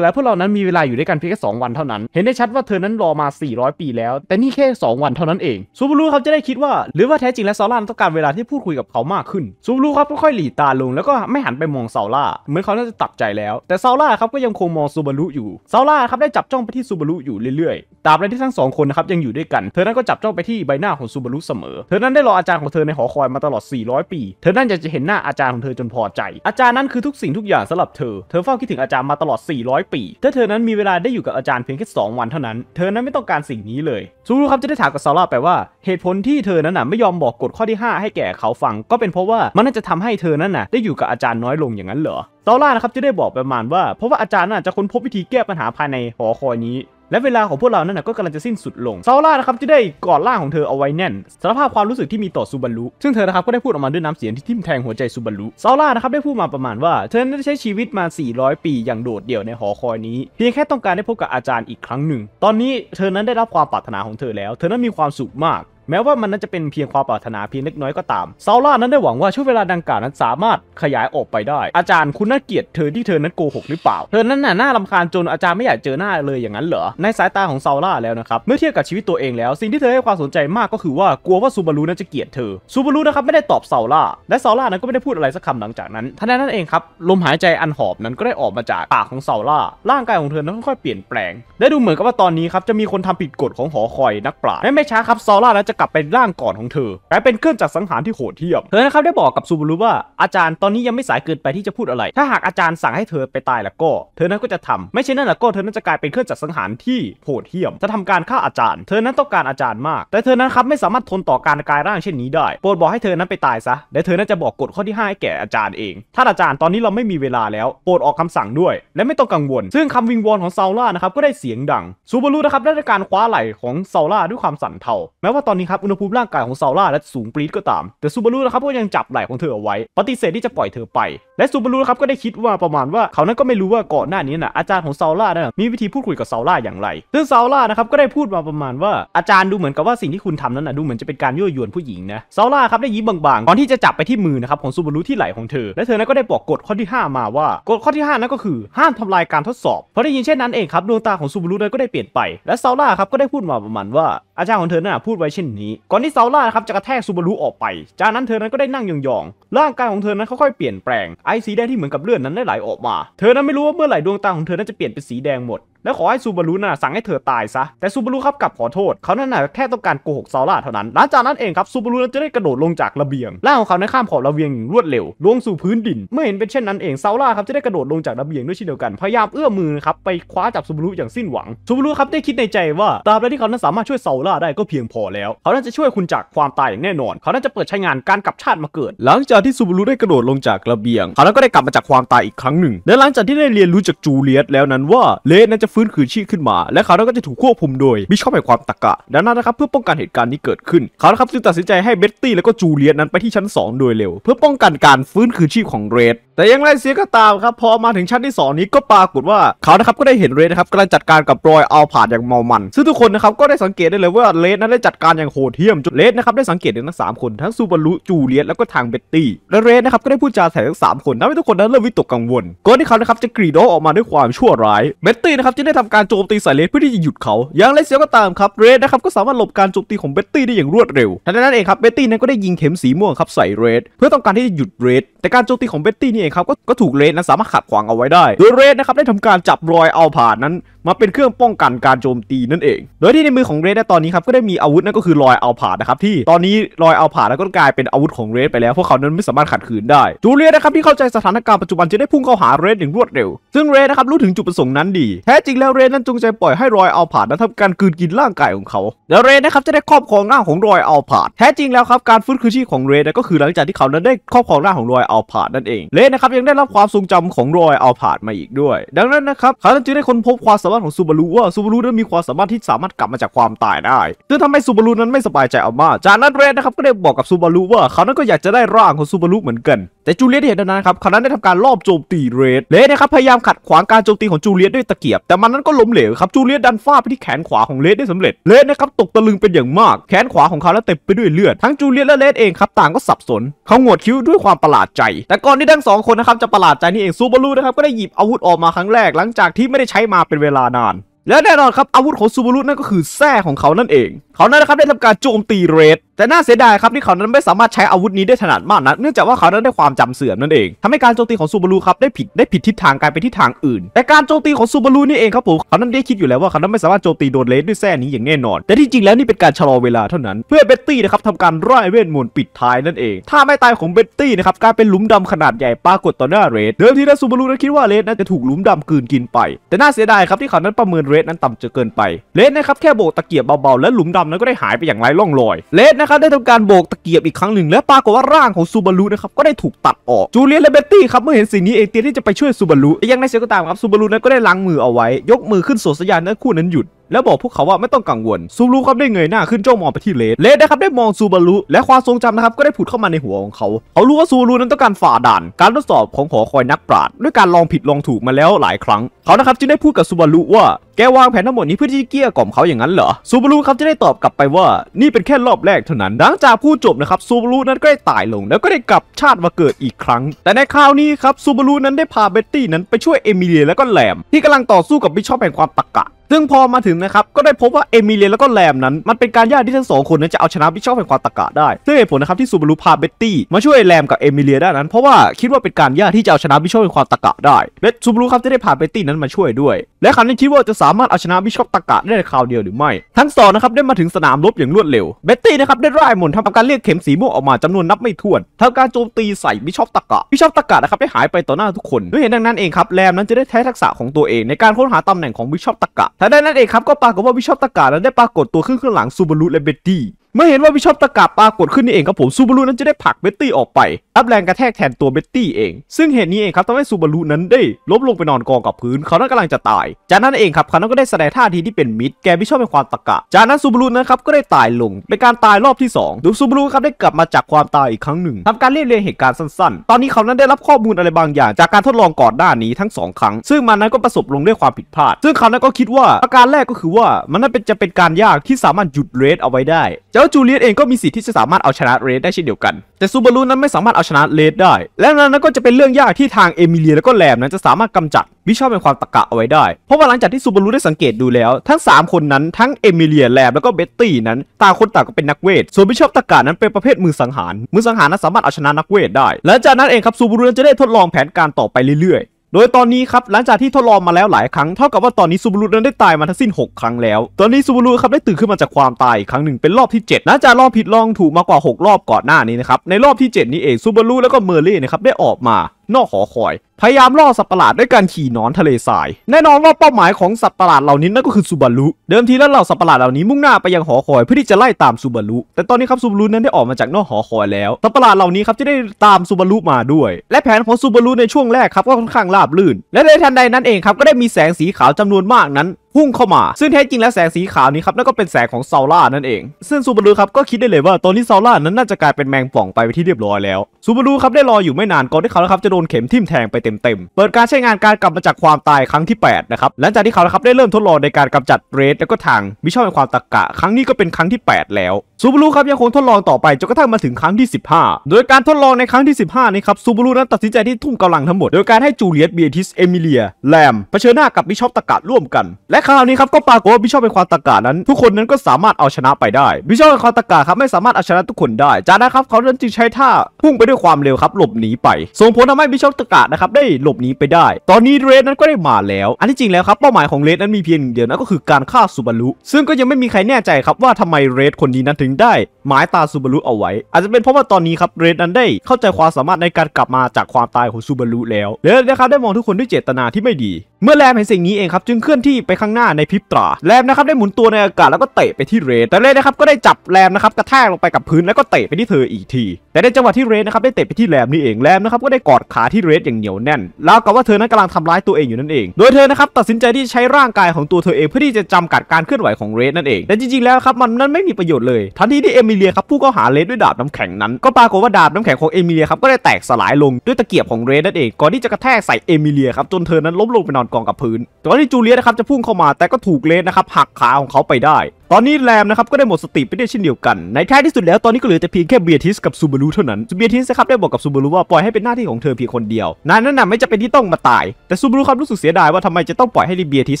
ๆแล้วพวกเรานั้นมีเวลาอยู่ด้วยกันเพียงแค่2วันเท่านั้น เห็นได้ชัดว่าเธอนั้นรอมา 400 ปีแล้ว แต่นี่แค่ 2วันเท่านั้นเองซูบารุเขาจะได้คิดว่าหรือว่าแท้จริงแล้วซาร่าต้องการเวลาที่พูดคุยกับเขามากขึ้นซูบารุครับก็ค่อยหลีตาลง แล้วก็ไม่หันไปมองซาร่าเหมือนเขาน่าจะตักใจแล้วแต่ซาร่าครับก็ยังคงมองซูบูรุอยู่ซาร่าครับได้จับจ้องไปที่ซูบูรุอยู่เรื่อย ๆตราบใดที่ทั้งสองคนนะครับยังอยู่ด้วยกันเธอนั้นก็จับจ้องไปที่ใบหน้าของซูบารุเสมอ เธอนั้นได้รออาจารย์ของเธอในหอคอยมาตลอด 400 ปี เธอนั้นอยากจะเห็นหน้าอาจารย์ของเธอจนพอใจ อาจารย์นั้นคือทุกสิ่งทุกอย่างสำหรับเธอ เธอเฝ้าคิดถึงอาจารย์มาตลอด 400 ปีแต่เธอนั้นมีเวลาได้อยู่กับอาจารย์เพียงแค่2วันเท่านั้น เธอนั้นไม่ต้องการสิ่งนี้เลย ซูบารุครับจะได้ถามกับซาร่าไปว่าเหตุผลที่เธอนั้นน่ะไม่ยอมบอกกฎข้อที่ 5 ให้แก่เขาฟัง ก็เป็นเพราะว่ามันน่าจะทำให้เธอนั้นน่ะได้อยู่กับอาจารย์น้อยลงอย่างนั้นเหรอซาร่านะครับจะได้บอกประมาณว่าเพราะว่าอาจารย์น่ะจะค้นพบวิธีแก้ปัญหาภายในหอคอยนี้และเวลาของพวกเรานั้นก็กำลังจะสิ้นสุดลงซาร่านะครับจะได้กอดร่างของเธอเอาไว้แน่นสารภาพความรู้สึกที่มีต่อซูบารุ ซึ่งเธอนะครับก็ได้พูดออกมาด้วยน้ำเสียงที่ทิ่มแทงหัวใจซูบารุซาร่านะครับได้พูดมาประมาณว่าเธอได้ใช้ชีวิตมา 400 ปีอย่างโดดเดี่ยวในหอคอยนี้ เพียงแค่ต้องการได้พบกับอาจารย์อีกครั้งหนึ่ง ตอนนี้เธอนั้นได้รับความปรารถนาของเธอแล้ว เธอนั้นมีความสุขมากแม้ว่ามันนั้นจะเป็นเพียงความปรารถนาเพียงเล็กน้อยก็ตามซาล่า นั้นได้หวังว่าช่วงเวลาดังกล่าวนั้นสามารถขยายออกไปได้ อาจารย์คุณน่าเกลียดเธอที่เธอ นั้นโกหกหรือเปล่า เธอนั้นน่ะน่าลำคาญจนอาจารย์ไม่อยากเจอหน้าเลยอย่างนั้นเหรอ ในสายตาของซาล่าแล้วนะครับ เมื่อเทียบกับชีวิตตัวเองแล้ว สิ่งที่เธอให้ความสนใจมากก็คือว่ากลัวว่าซูบารุนั้นจะเกลียดเธอ ซูบารุนะครับไม่ได้ตอบซาล่า และซาล่า นั้นก็ไม่ได้พูดอะไรสักคำหลังจากนั้นท่านนั้นเองครับลมหายใจอันหอบนั้นก็ได้ออกมาจากปากของซาล่าร่างกายของเธอนั้นค่อยๆเปลี่ยนแปลงและดูเหมือนกับว่าตอนนี้ครับจะมีคนทำผิดกฎของหอคอยนักปราชญ์ไม่ช้าครับซาล่านั้นจะกลับเป็นร่างก่อนของเธอและเป็นเครื่องจักรสังหารที่โหดเหี้ยมเธอนะครับได้บอกกับซูบารุว่าอาจารย์ตอนนี้ยังไม่สายเกินไปที่จะพูดอะไรถ้าหากอาจารย์สั่งให้เธอไปตายแล้วก็ เธอนั้นก็จะทำ ไม่ใช่นั่นแล้วก็เธอนั้นจะกลายเป็นเครื่องจักรสังหารที่โหดเหี้ยมจะทำการฆ่าอาจารย์ เธอนั้นต้องการอาจารย์มาก แต่เธอนั้นครับไม่สามารถทนต่อการกลายร่างเช่นนี้ได้โปรดบอกให้เธอนั้นไปตายซะและเธอนั้นจะบอกกฎข้อที่5ให้แก่อาจารย์เอง ถ้าอาจารย์ตอนนี้เราไม่มีเวลาแล้วโปรดออกคำสั่งด้วย และไม่ต้องกังวล ซึ่งคำวิงวอนของซาล่านะครับก็ได้เสียงดังซูบารุนะครับได้การคว้าไหล่ของซาล่าด้วยความสั่นเทาแม้ว่าตอนนี้ครับอุณหภูมิร่างกายของซาร่าและสูงปรี๊ดก็ตาม แต่ซูบารุนะครับก็ยังจับไหล่ของเธอเอาไว้ ปฏิเสธที่จะปล่อยเธอไปและซูบารุนะครับก็ได้คิดว่าประมาณว่า เขานั้นก็ไม่รู้ว่าก่อนหน้านี้นะอาจารย์ของซาร่านะมีวิธีพูดคุยกับซาร่าอย่างไร ซึ่งซาร่านะครับก็ได้พูดมาประมาณว่าอาจารย์ดูเหมือนกับว่า สิ่งที่คุณทำนั้นนะดูเหมือนจะเป็นการยั่วยวนผู้หญิงนะซาร่าครับได้ยิ้มบางๆก่อนที่จะจับไปที่มือนะครับของซูบารุที่ไหล่ของเธอ และเธอนั้นก็ได้บอกกฎข้อที่ 5 มาว่ากฎข้อที่5นั้นก็คือห้ามทำลายการทดสอบพะได้ยินเช่นนั้นเองครับดวงตาของซูบารุนั้นก็ได้เปลี่ยนไปและซาร่าครับก็ได้พูดมาประมาณว่าอาจารย์ของเธอน่ะพูดไว้เช่นนี้ ก่อนที่เซาล่านะครับจะกระแทกซูบารุออกไป จากนั้นเธอนั้นก็ได้นั่งยองๆ ร่างกายของเธอนั้นค่อยๆ เปลี่ยนแปลง ไอสีแดงที่เหมือนกับเลือดนั้นได้ไหลออกมา เธอนั้นไม่รู้ว่าเมื่อไหร่ดวงตาของเธอนั้นจะเปลี่ยนเป็นสีแดงหมดแล้วขอให้ซูบารุน่ะสั่งให้เธอตาย ซะ แต่ซูบารุครับกลับขอโทษ เขานั่นน่ะแค่ต้องการโกหกซาร่าเท่านั้น หลังจากนั้นเองครับซูบารุนจะได้กระโดดลงจากระเบียงร่างของเขาได้ข้ามขอบระเบียงอย่างรวดเร็วลงสู่พื้นดินเมื่อเห็นเป็นเช่นนั้นเองซาร่าครับจะได้กระโดดลงจากระเบียงด้วยเช่นเดียวกันพยายามเอื้อมมือครับไปคว้าจับซูบารุอย่างสิ้นหวังซูบารุครับได้คิดในใจว่าตราบใดที่เขานั้นสามารถช่วยซาร่าได้ก็เพียงพอแล้วเขานั้นจะช่วยคุณจากความตายอย่างแน่นอน เขานั้นจะเปิดใช้งานการกลับชาติมาเกิดหลังจากที่ซูบารุได้กระโดดลงจากระเบียงเขานั้นก็ได้กลับมาจากความตายอีกครั้งหนึ่ง และหลังจากที่ได้เรียนรู้จากจูเลียตแล้วนั้นว่าเลสนั้นจะฟื้นคืนชีพขึ้นมาและเขาก็จะถูกควบคุมโดยบิชอปแห่งความตะกะดังนั้นนะครับเพื่อป้องกันเหตุการณ์นี้เกิดขึ้นเขาครับจึงตัดสินใจให้เบ็ตตี้แล้วก็จูเลียนนั้นไปที่ชั้น 2 โดยเร็ว เพื่อป้องกันการฟื้นคืนชีพของเรดแต่ยังไรเสียก็ตามครับพอมาถึงชั้นที่ 2 นี้ก็ปรากฏว่าเขานะครับ ก็ได้เห็นเรดนะครับกำลังจัดการกับรอยเอาผ่านอย่างเมามันซึ่งทุกคนนะครับ ก็ได้สังเกตได้เลย ว่าเรดนั้นได้จัดการอย่างโหดเหี้ยมจนเรดนะครับได้สังเกตห็นทั้งสามคน ทั้งซูบารุจูเลียตแล้วก็ทางเบ็ตตี้และเรดนะครับก็ได้พูดจาใส่ทั้งสามคนทำให้ทุกคนนั้นเริ่มวิตกกังวลก่อนที่เขานะครับจะกรีดร้องออกมาด้วยความชั่วร้ายเบ็ตตี้นะครับจึงได้ทำการโจมตีใส่เรดเพื่อที่จะหยุดเขาอย่างไรเสียก็ตามครับเรดนะครับก็สามารถหลบการโจมตีของเบ็ตตี้ได้อย่างรวดเร็วทันใดนั้นเองครับเบ็ตตี้นั้นก็ได้ยิงเข็มสีม่วงครับใส่เรดเพื่อต้องการที่จะหยุดเรดแต่การโจมตีของเบ็ตตี้นี่เองครับก็ถูกเรดนั้นสามารถขัดขวางเอาไว้ได้โดยเรดนะครับได้ทำการจับรอยเอาผ่านนั้นมาเป็นเครื่องป้องกันการโจมตีนั่นเอง โดยที่ในมือของเรดตอนนี้ครับ ก็ได้มีอาวุธนั่นก็คือรอยเอาผาดนะครับ ที่ตอนนี้รอยเอาผาดแล้วก็กลายเป็นอาวุธของเรดไปแล้วพวกเขานั้นไม่สามารถขัดขืนได้ จูเลียนะครับที่เข้าใจสถานการณ์ปัจจุบันจะได้พุ่งเข้าหาเรดอย่างรวดเร็ว ซึ่งเรดนะครับรู้ถึงจุดประสงค์นั้นดี แท้จริงแล้วเรดนั้นจงใจปล่อยให้รอยเอาผาดนั้นทำการกืนกินร่างกายของเขา แล้วเรดนะครับจะได้ครอบครองร่างของรอยเอาผาดแท้จริงแล้วครับการฟื้นคืนชีพของเรดก็คือหลังจากที่เขานั้นได้ครอบครองร่างของรอยเอาผาดนั่นเองเรดนะครับยังได้รับความทรงจำของรอยเอาผาดมาอีกด้วย ดังนั้นนะครับเขาจึงได้ค้นพบความสามารถารถของซูบารุว่าซูบารุนั้นมีความสามารถที่สามารถกลับมาจากความตายได้ซึ่งทำให้ซูบารุนั้นไม่สบายใจเอามากจากนั้นเรดนะครับก็ได้บอกกับซูบารุว่าเขานั้นก็อยากจะได้ร่างของซูบารุเหมือนกันแต่จูเลียตเห็นดังนั้นครับเขานั้นได้ทำการลอบโจมตีเรดเรดนะครับพยายามขัดขวางการโจมตีของจูเลียตด้วยตะเกียบแต่มันนั้นก็ล้มเหลวครับจูเลียตดันฟาดไปที่แขนขวาของเรดได้สำเร็จเรดนะครับตกตะลึงเป็นอย่างมากแขนขวาของเขาแล้วเต็มไปด้วยเลือด ทั้งจูเลียตและเรดเองครับต่างก็สับสน เขาหงวดคิ้วด้วยความประหลาดใจ แต่ก่อนที่ทั้งสองคนนะครับจะประหลาดใจนี่เองซูบารุนะครับก็ได้หยิบอาวุธออกมาครั้งแรกหลังจากที่ไม่ได้ใช้มาเป็นเวลาานาน และแน่นอนครับอาวุธของซูบารุนั่นก็คือแส้ของเขานั่นเอง เขานั้นนะครับได้ทำการโจมตีเรดแต่น่าเสียดายครับที่เขานั้นไม่สามารถใช้อาวุธนี้ได้ถนัดมากนะเนื่องจากว่าเขานั้นได้ความจำเสื่อมนั่นเองทำให้การโจมตีของซูบารูครับได้ผิดได้ผิดทิศทางกลายไปทิศทางอื่น แต่การโจมตีของซูบารูนี่เองครับผมเขานั้นได้คิดอยู่แล้วว่าเขานั้นไม่สามารถโจมตีโดนเลสด้วยแส้นี้อย่างแน่นอน แต่ที่จริงแล้วนี่เป็นการชะลอเวลาเท่านั้นเพื่อเบ็ตตี้นะครับทำการร่ายเวทมนต์ปิดท้ายนั่นเอง ถ้าไม่ตายของเบ็ตตี้นะครับกลายเป็นหลุมดำขนาดใหญ่ปรากฏต่อหน้าเรสเดิมทีนะซูบารูนั้นคิดว่าเรสนั้นจะถูกหลุมดำกืนกินไป แต่น่าเสียดายครับที่เขานั้นประเมินเรสนั้นต่ำจเกินไปเรสนะครับแค่โบกตะเกียบเบาๆและหลุมดนั้นก็ได้หายไปอย่างไร้ร่องรอยเรสนะครับได้ทำการโบกตะเกียบอีกครั้งหนึ่งและปรากฏว่าร่างของซูบารุนะครับก็ได้ถูกตัดออกจูเลียนและเบตตี้ครับ เมื่อเห็นสิ่งนี้เองเตรียมที่จะไปช่วยซูบารุยังในเสียก็ตามครับ ซูบารุนั้นก็ได้ล้างมือเอาไว้ ยกมือขึ้นส่งสัญญาณให้คู่นั้นหยุดแล้วบอกพวกเขาว่าไม่ต้องกังวลซูบรุครับได้เงยหน้า ขึ้นจ้องมองไปที่เลสเลสนะครับได้มองซูบารุและความทรงจำนะครับ ก็ได้ผุดเข้ามาในหัวของเขา เขารู้ว่าซูบารุนั้นต้องการฝ่าด่านการทดสอบของหอคอยนักปราชญ์ด้วยการลองผิดลองถูกมาแล้วหลายครั้ง เขานะครับจึงได้พูดกับซูบารุว่า แกวางแผนทั้งหมดนี้เพื่อที่เกี้ยกล่อมเขาอย่างนั้นเหรอ ซูบารุครับจะได้ตอบกลับไปว่า นี่เป็นแค่รอบแรกเท่านั้น หลังจากพูดจบนะครับซูบารุนั้นก็ได้ตายลง แล้วก็ได้กลับชาติมาเกิดอีกครั้ง แต่ในคราวนี้ครับซูบารุนั้นได้พาเบ็ตตี้นั้นไปช่วยเอมิเลียแลวก็แหลมที่กำลังต่อสู้กับบิชอปแห่งความตะกะซึ่งพอมาถึงนะครับ ก็ได้พบว่าเอมิเลียแล้วก็แรมนั้น มันเป็นการยากที่ทั้งสองคนนั้นจะเอาชนะบิชอปแห่งความตะกะได้ซึ่งเหตุผลนะครับที่ซูบารุพาเบตตี้มาช่วยแรมกับเอมิเลียได้นั้นเพราะว่าคิดว่าเป็นการยากที่จะเอาชนะบิชอปแห่งความตะกะได้และซูบารุครับจะได้พาเบตตี้นั้นมาช่วยด้วย และคันนี้คิดว่าจะสามารถเอาชนะบิชอปตะกะได้ในคราวเดียวหรือไม่ทั้งสองนะครับได้มาถึงสนามรบอย่างรวดเร็วเบตตี้นะครับได้ร่ายมนต์ทำการเรียกเข็มสีม่วงออกมาจำนวนนับไม่ถ้วนทำการโจมตีใส่บิชอปตะกะบิชอปตะกะนะครับได้หายไปต่อหน้าทุกคน ด้วยเหตุดังนั้นเองครับแรมนั้นจะได้ใช้ทักษะของตัวเอง ในการค้นหาตำแหน่งของบิชอปตะกะทันไดนั้นเองครับก็ปรากฏว่าวิชอบตะการนั้นได้ปรากฏตัวขึ้นข้างหลังซูบารุและเบ็ตี้เมื่อเห็นว่าีิชอปตะกาบปรากฏขึ้นนี่เองครับผมซูบารุนั้นจะได้ผลักเบตตี้ออกไปอับแรงกระแทกแทนตัวเบตตี้เอง ซึ่งเหตุนี้เองครับทำให้ซูบารุนั้นได้ล้มลงไปนอนกองกับพื้นเขานั้นกำลังจะตาย จากนั้นเองครับเขานั้นก็ได้แสดงท่าทีที่เป็นมิตรแกีิชอปเป็นความตะกะ จากนั้นซูบารุนั้นครับก็ได้ตายลงเป็นการตายรอบที่2ดูซูบารุครับได้กลับมาจากความตายอีกครั้งหนึ่งทำการเรียบเรียงเหตุการณ์สั้น ๆ ตอนนี้เขานั้นได้รับข้อมูลอะไรบางอย่าง จากการทดลองก่อนหน้านี้ทั้ง2ครั้ง ซึ่งมันนั้นก็ประสบลงด้วยความผิดพลาด ซึ่งเขานั้นก็คิดว่าระการแรกก็คือว่ามันนั้นเป็นจะเป็นการยากที่สามารถหยุดเรดเอาไว้ได้เจ้าล้วจูเลียตเองก็มีสิทธิ์ที่จะสามารถเอาชนะเรดได้เช่นเดียวกัน แต่ซูบารุนั้นไม่สามารถเอาชนะเรดได้และนั้นก็จะเป็นเรื่องยากที่ทางเอมิเลียและก็แรมนั้นจะสามารถกำจัดวิชอบเป็นความตะกะเอาไว้ได้ เพราะว่าหลังจากที่ซูบารุได้สังเกตดูแล้ว ทั้ง 3 คนนั้นทั้งเอมิเลียแลมแล้วก็เบ็ตตี้นั้นต่างคนต่างก็เป็นนักเวทส่วนวิชอบตะกะนั้นเป็นประเภทมือสังหาร มือสังหารนั้นสามารถเอาชนะนักเวทได้และจากนั้นเองครับซูบารุนั้นจะได้ทดลองแผนการต่อไปเรื่อยๆโดยตอนนี้ครับ หลังจากที่ทดลองมาแล้วหลายครั้งเท่ากับว่าตอนนี้ซูบูรุนั้นได้ตายมาทั้งสิ้น 6 ครั้งแล้ว ตอนนี้ซูบูรุครับได้ตื่นขึ้นมาจากความตายครั้งหนึ่งเป็นรอบที่7หลังจากรอบผิดลองถูกมากกว่า 6 รอบก่อนหน้านี้นะครับ ในรอบที่ 7 นี้เองซูบูรุแล้วก็เมอร์ลี่นะครับได้ออกมานอกหอคอย พยายามล่อสัตว์ประหลาดด้วยการขี่นอนทะเลทราย แน่นอนว่าเป้าหมายของสัตว์ประหลาดเหล่านี้นั่นก็คือซูบารุเดิมทีแล้วเหล่าสัตว์ประหลาดเหล่านี้มุ่งหน้าไปยังหอคอย เพื่อที่จะไล่ตามซูบารุแต่ตอนนี้ครับซูบารุนั้นได้ออกมาจากนอกหอคอยแล้วสัตว์ประหลาดเหล่านี้ครับจะได้ตามซูบารุมาด้วยและแผนของซูบารุในช่วงแรกครับก็ค่อนข้างราบรื่นและในทันใดนั้นเองครับก็ได้มีแสงสีขาวจำนวนมากนั้นพุ่งเข้ามาซึ่งแท้จริงแล้วแสงสีขาวนี้ครับนั่นก็เป็นแสงของซาร่านั่นเองซึ่งซูบารุครับก็คิดได้เลยว่าตอนนี้ซาร่านั้นน่าจะกลายเป็นแมงป่องไปที่เรียบร้อยแล้วซูบารุครับได้รออยู่ไม่นานก่อนที่เขาครับจะโดนเข็มทิ่มแทงไปเต็มๆเปิดการใช้งานการกลับมาจากความตายครั้งที่8นะครับหลังจากที่เขาครับได้เริ่มทดลองในการกำจัดเรดแล้วก็ทางมิชชัในความตะกะ ครั้งนี้ก็เป็นครั้งที่ 8 แล้วซูบูรุครับยังคงทดลองต่อไปจนกระทั่งมาถึงครั้งที่15 โดยการทดลองในครั้งที่15นี้ครับซูบูรุนั้นตัดสินใจที่ทุ่มกำลังทั้งหมดโดยการให้จูเลียตเบียติสเอมิเลียแลมเผชิญหน้ากับบิชอปตะกดร่วมกัน และคราวนี้ครับก็ปรากฏว่าบิชอปเป็นความตะกาดนั้น ทุกคนนั้นก็สามารถเอาชนะไปได้บิชอปเป็นความตะกาดครับไม่สามารถเอาชนะทุกคนได้ จากนั้นครับเขารั่นจึงใช้ท่าพุ่งไปด้วยความเร็วครับหลบหนีไปส่งผลทำให้บิชอปตะกาดนะครับได้หลบหนีไปได้ ตอนนี้เรดนั้นก็ได้มาแล้ว อันที่จริงแล้วครับเป้าหมายของเรดนั้นมีเพียงเดียวนั่นก็คือการฆ่าซูบารุซึ่งก็ยังไม่มีใครแน่ใจครับว่าทํไมเรดคนนี้นั้นถึงึงได้หมายตาซูบารุเอาไว้อาจจะเป็นเพราะว่าตอนนี้ครับเรดนั้นได้เข้าใจความสามารถในการกลับมาจากความตายของซูบารุแล้วเรดนะครับได้มองทุกคนด้วยเจตนาที่ไม่ดีเมื่อแรมเห็นสิ่งนี้เองครับจึงเคลื่อนที่ไปข้างหน้าในพริบตาแรมนะครับได้หมุนตัวในอากาศแล้วก็เตะไปที่เรดแต่เรดนะครับก็ได้จับแรมนะครับกระแทกลงไปกับพื้นแล้วก็เตะไปที่เธออีกทีแต่ในจังหวะที่เรดนะครับได้เตะไปที่แรมนี่เองแรมนะครับก็ได้กอดขาที่เรดอย่างเหนียวแน่นแล้วกับว่าเธอนั้นกำลังทำร้ายตัวเองอยู่นั่นเอง โดยเธอนะครับตัดสินใจที่ใช้ร่างกายของตัวเธอเองเพื่อที่จะจำกัดการเคลื่อนไหวของเรนนั่นเองแต่จริงๆแล้วครับมันนั้นไม่มีประโยชน์เลยทันทีที่เอมิเลียครับผู้ก็หาเลดด้วยดาบน้ำแข็งนั้น ก็ปรากฏว่าดาบน้ำแข็งของเอมิเลียครับก็ได้แตกสลายลง ด้วยตะเกียบของเรดนั่นเองก่อนที่จะกระแทกใส่เอมิเลียครับจนเธอนั้นล้มลงไปนอนกองกับพื้นตอนที่จูเลียนะครับจะพุ่งเข้ามาแต่ก็ถูกเลดนะครับหักขาของเขาไปได้ตอนนี้แรมนะครับก็ได้หมดสติไปได้เช่นเดียวกัน ในท้ายที่สุดแล้วตอนนี้ก็เหลือแต่เพียงแค่เบียทิสกับซูบารุเท่านั้นเบียทิสนะครับได้บอกกับซูบารุว่าปล่อยให้เป็นหน้าที่ของเธอเพียงคนเดียวนายนั้นน่ะไม่จะเป็นที่ต้องมาตาย แต่ซูบารุครับรู้สึกเสียดายว่าทำไมจะต้องปล่อยให้เบียทิส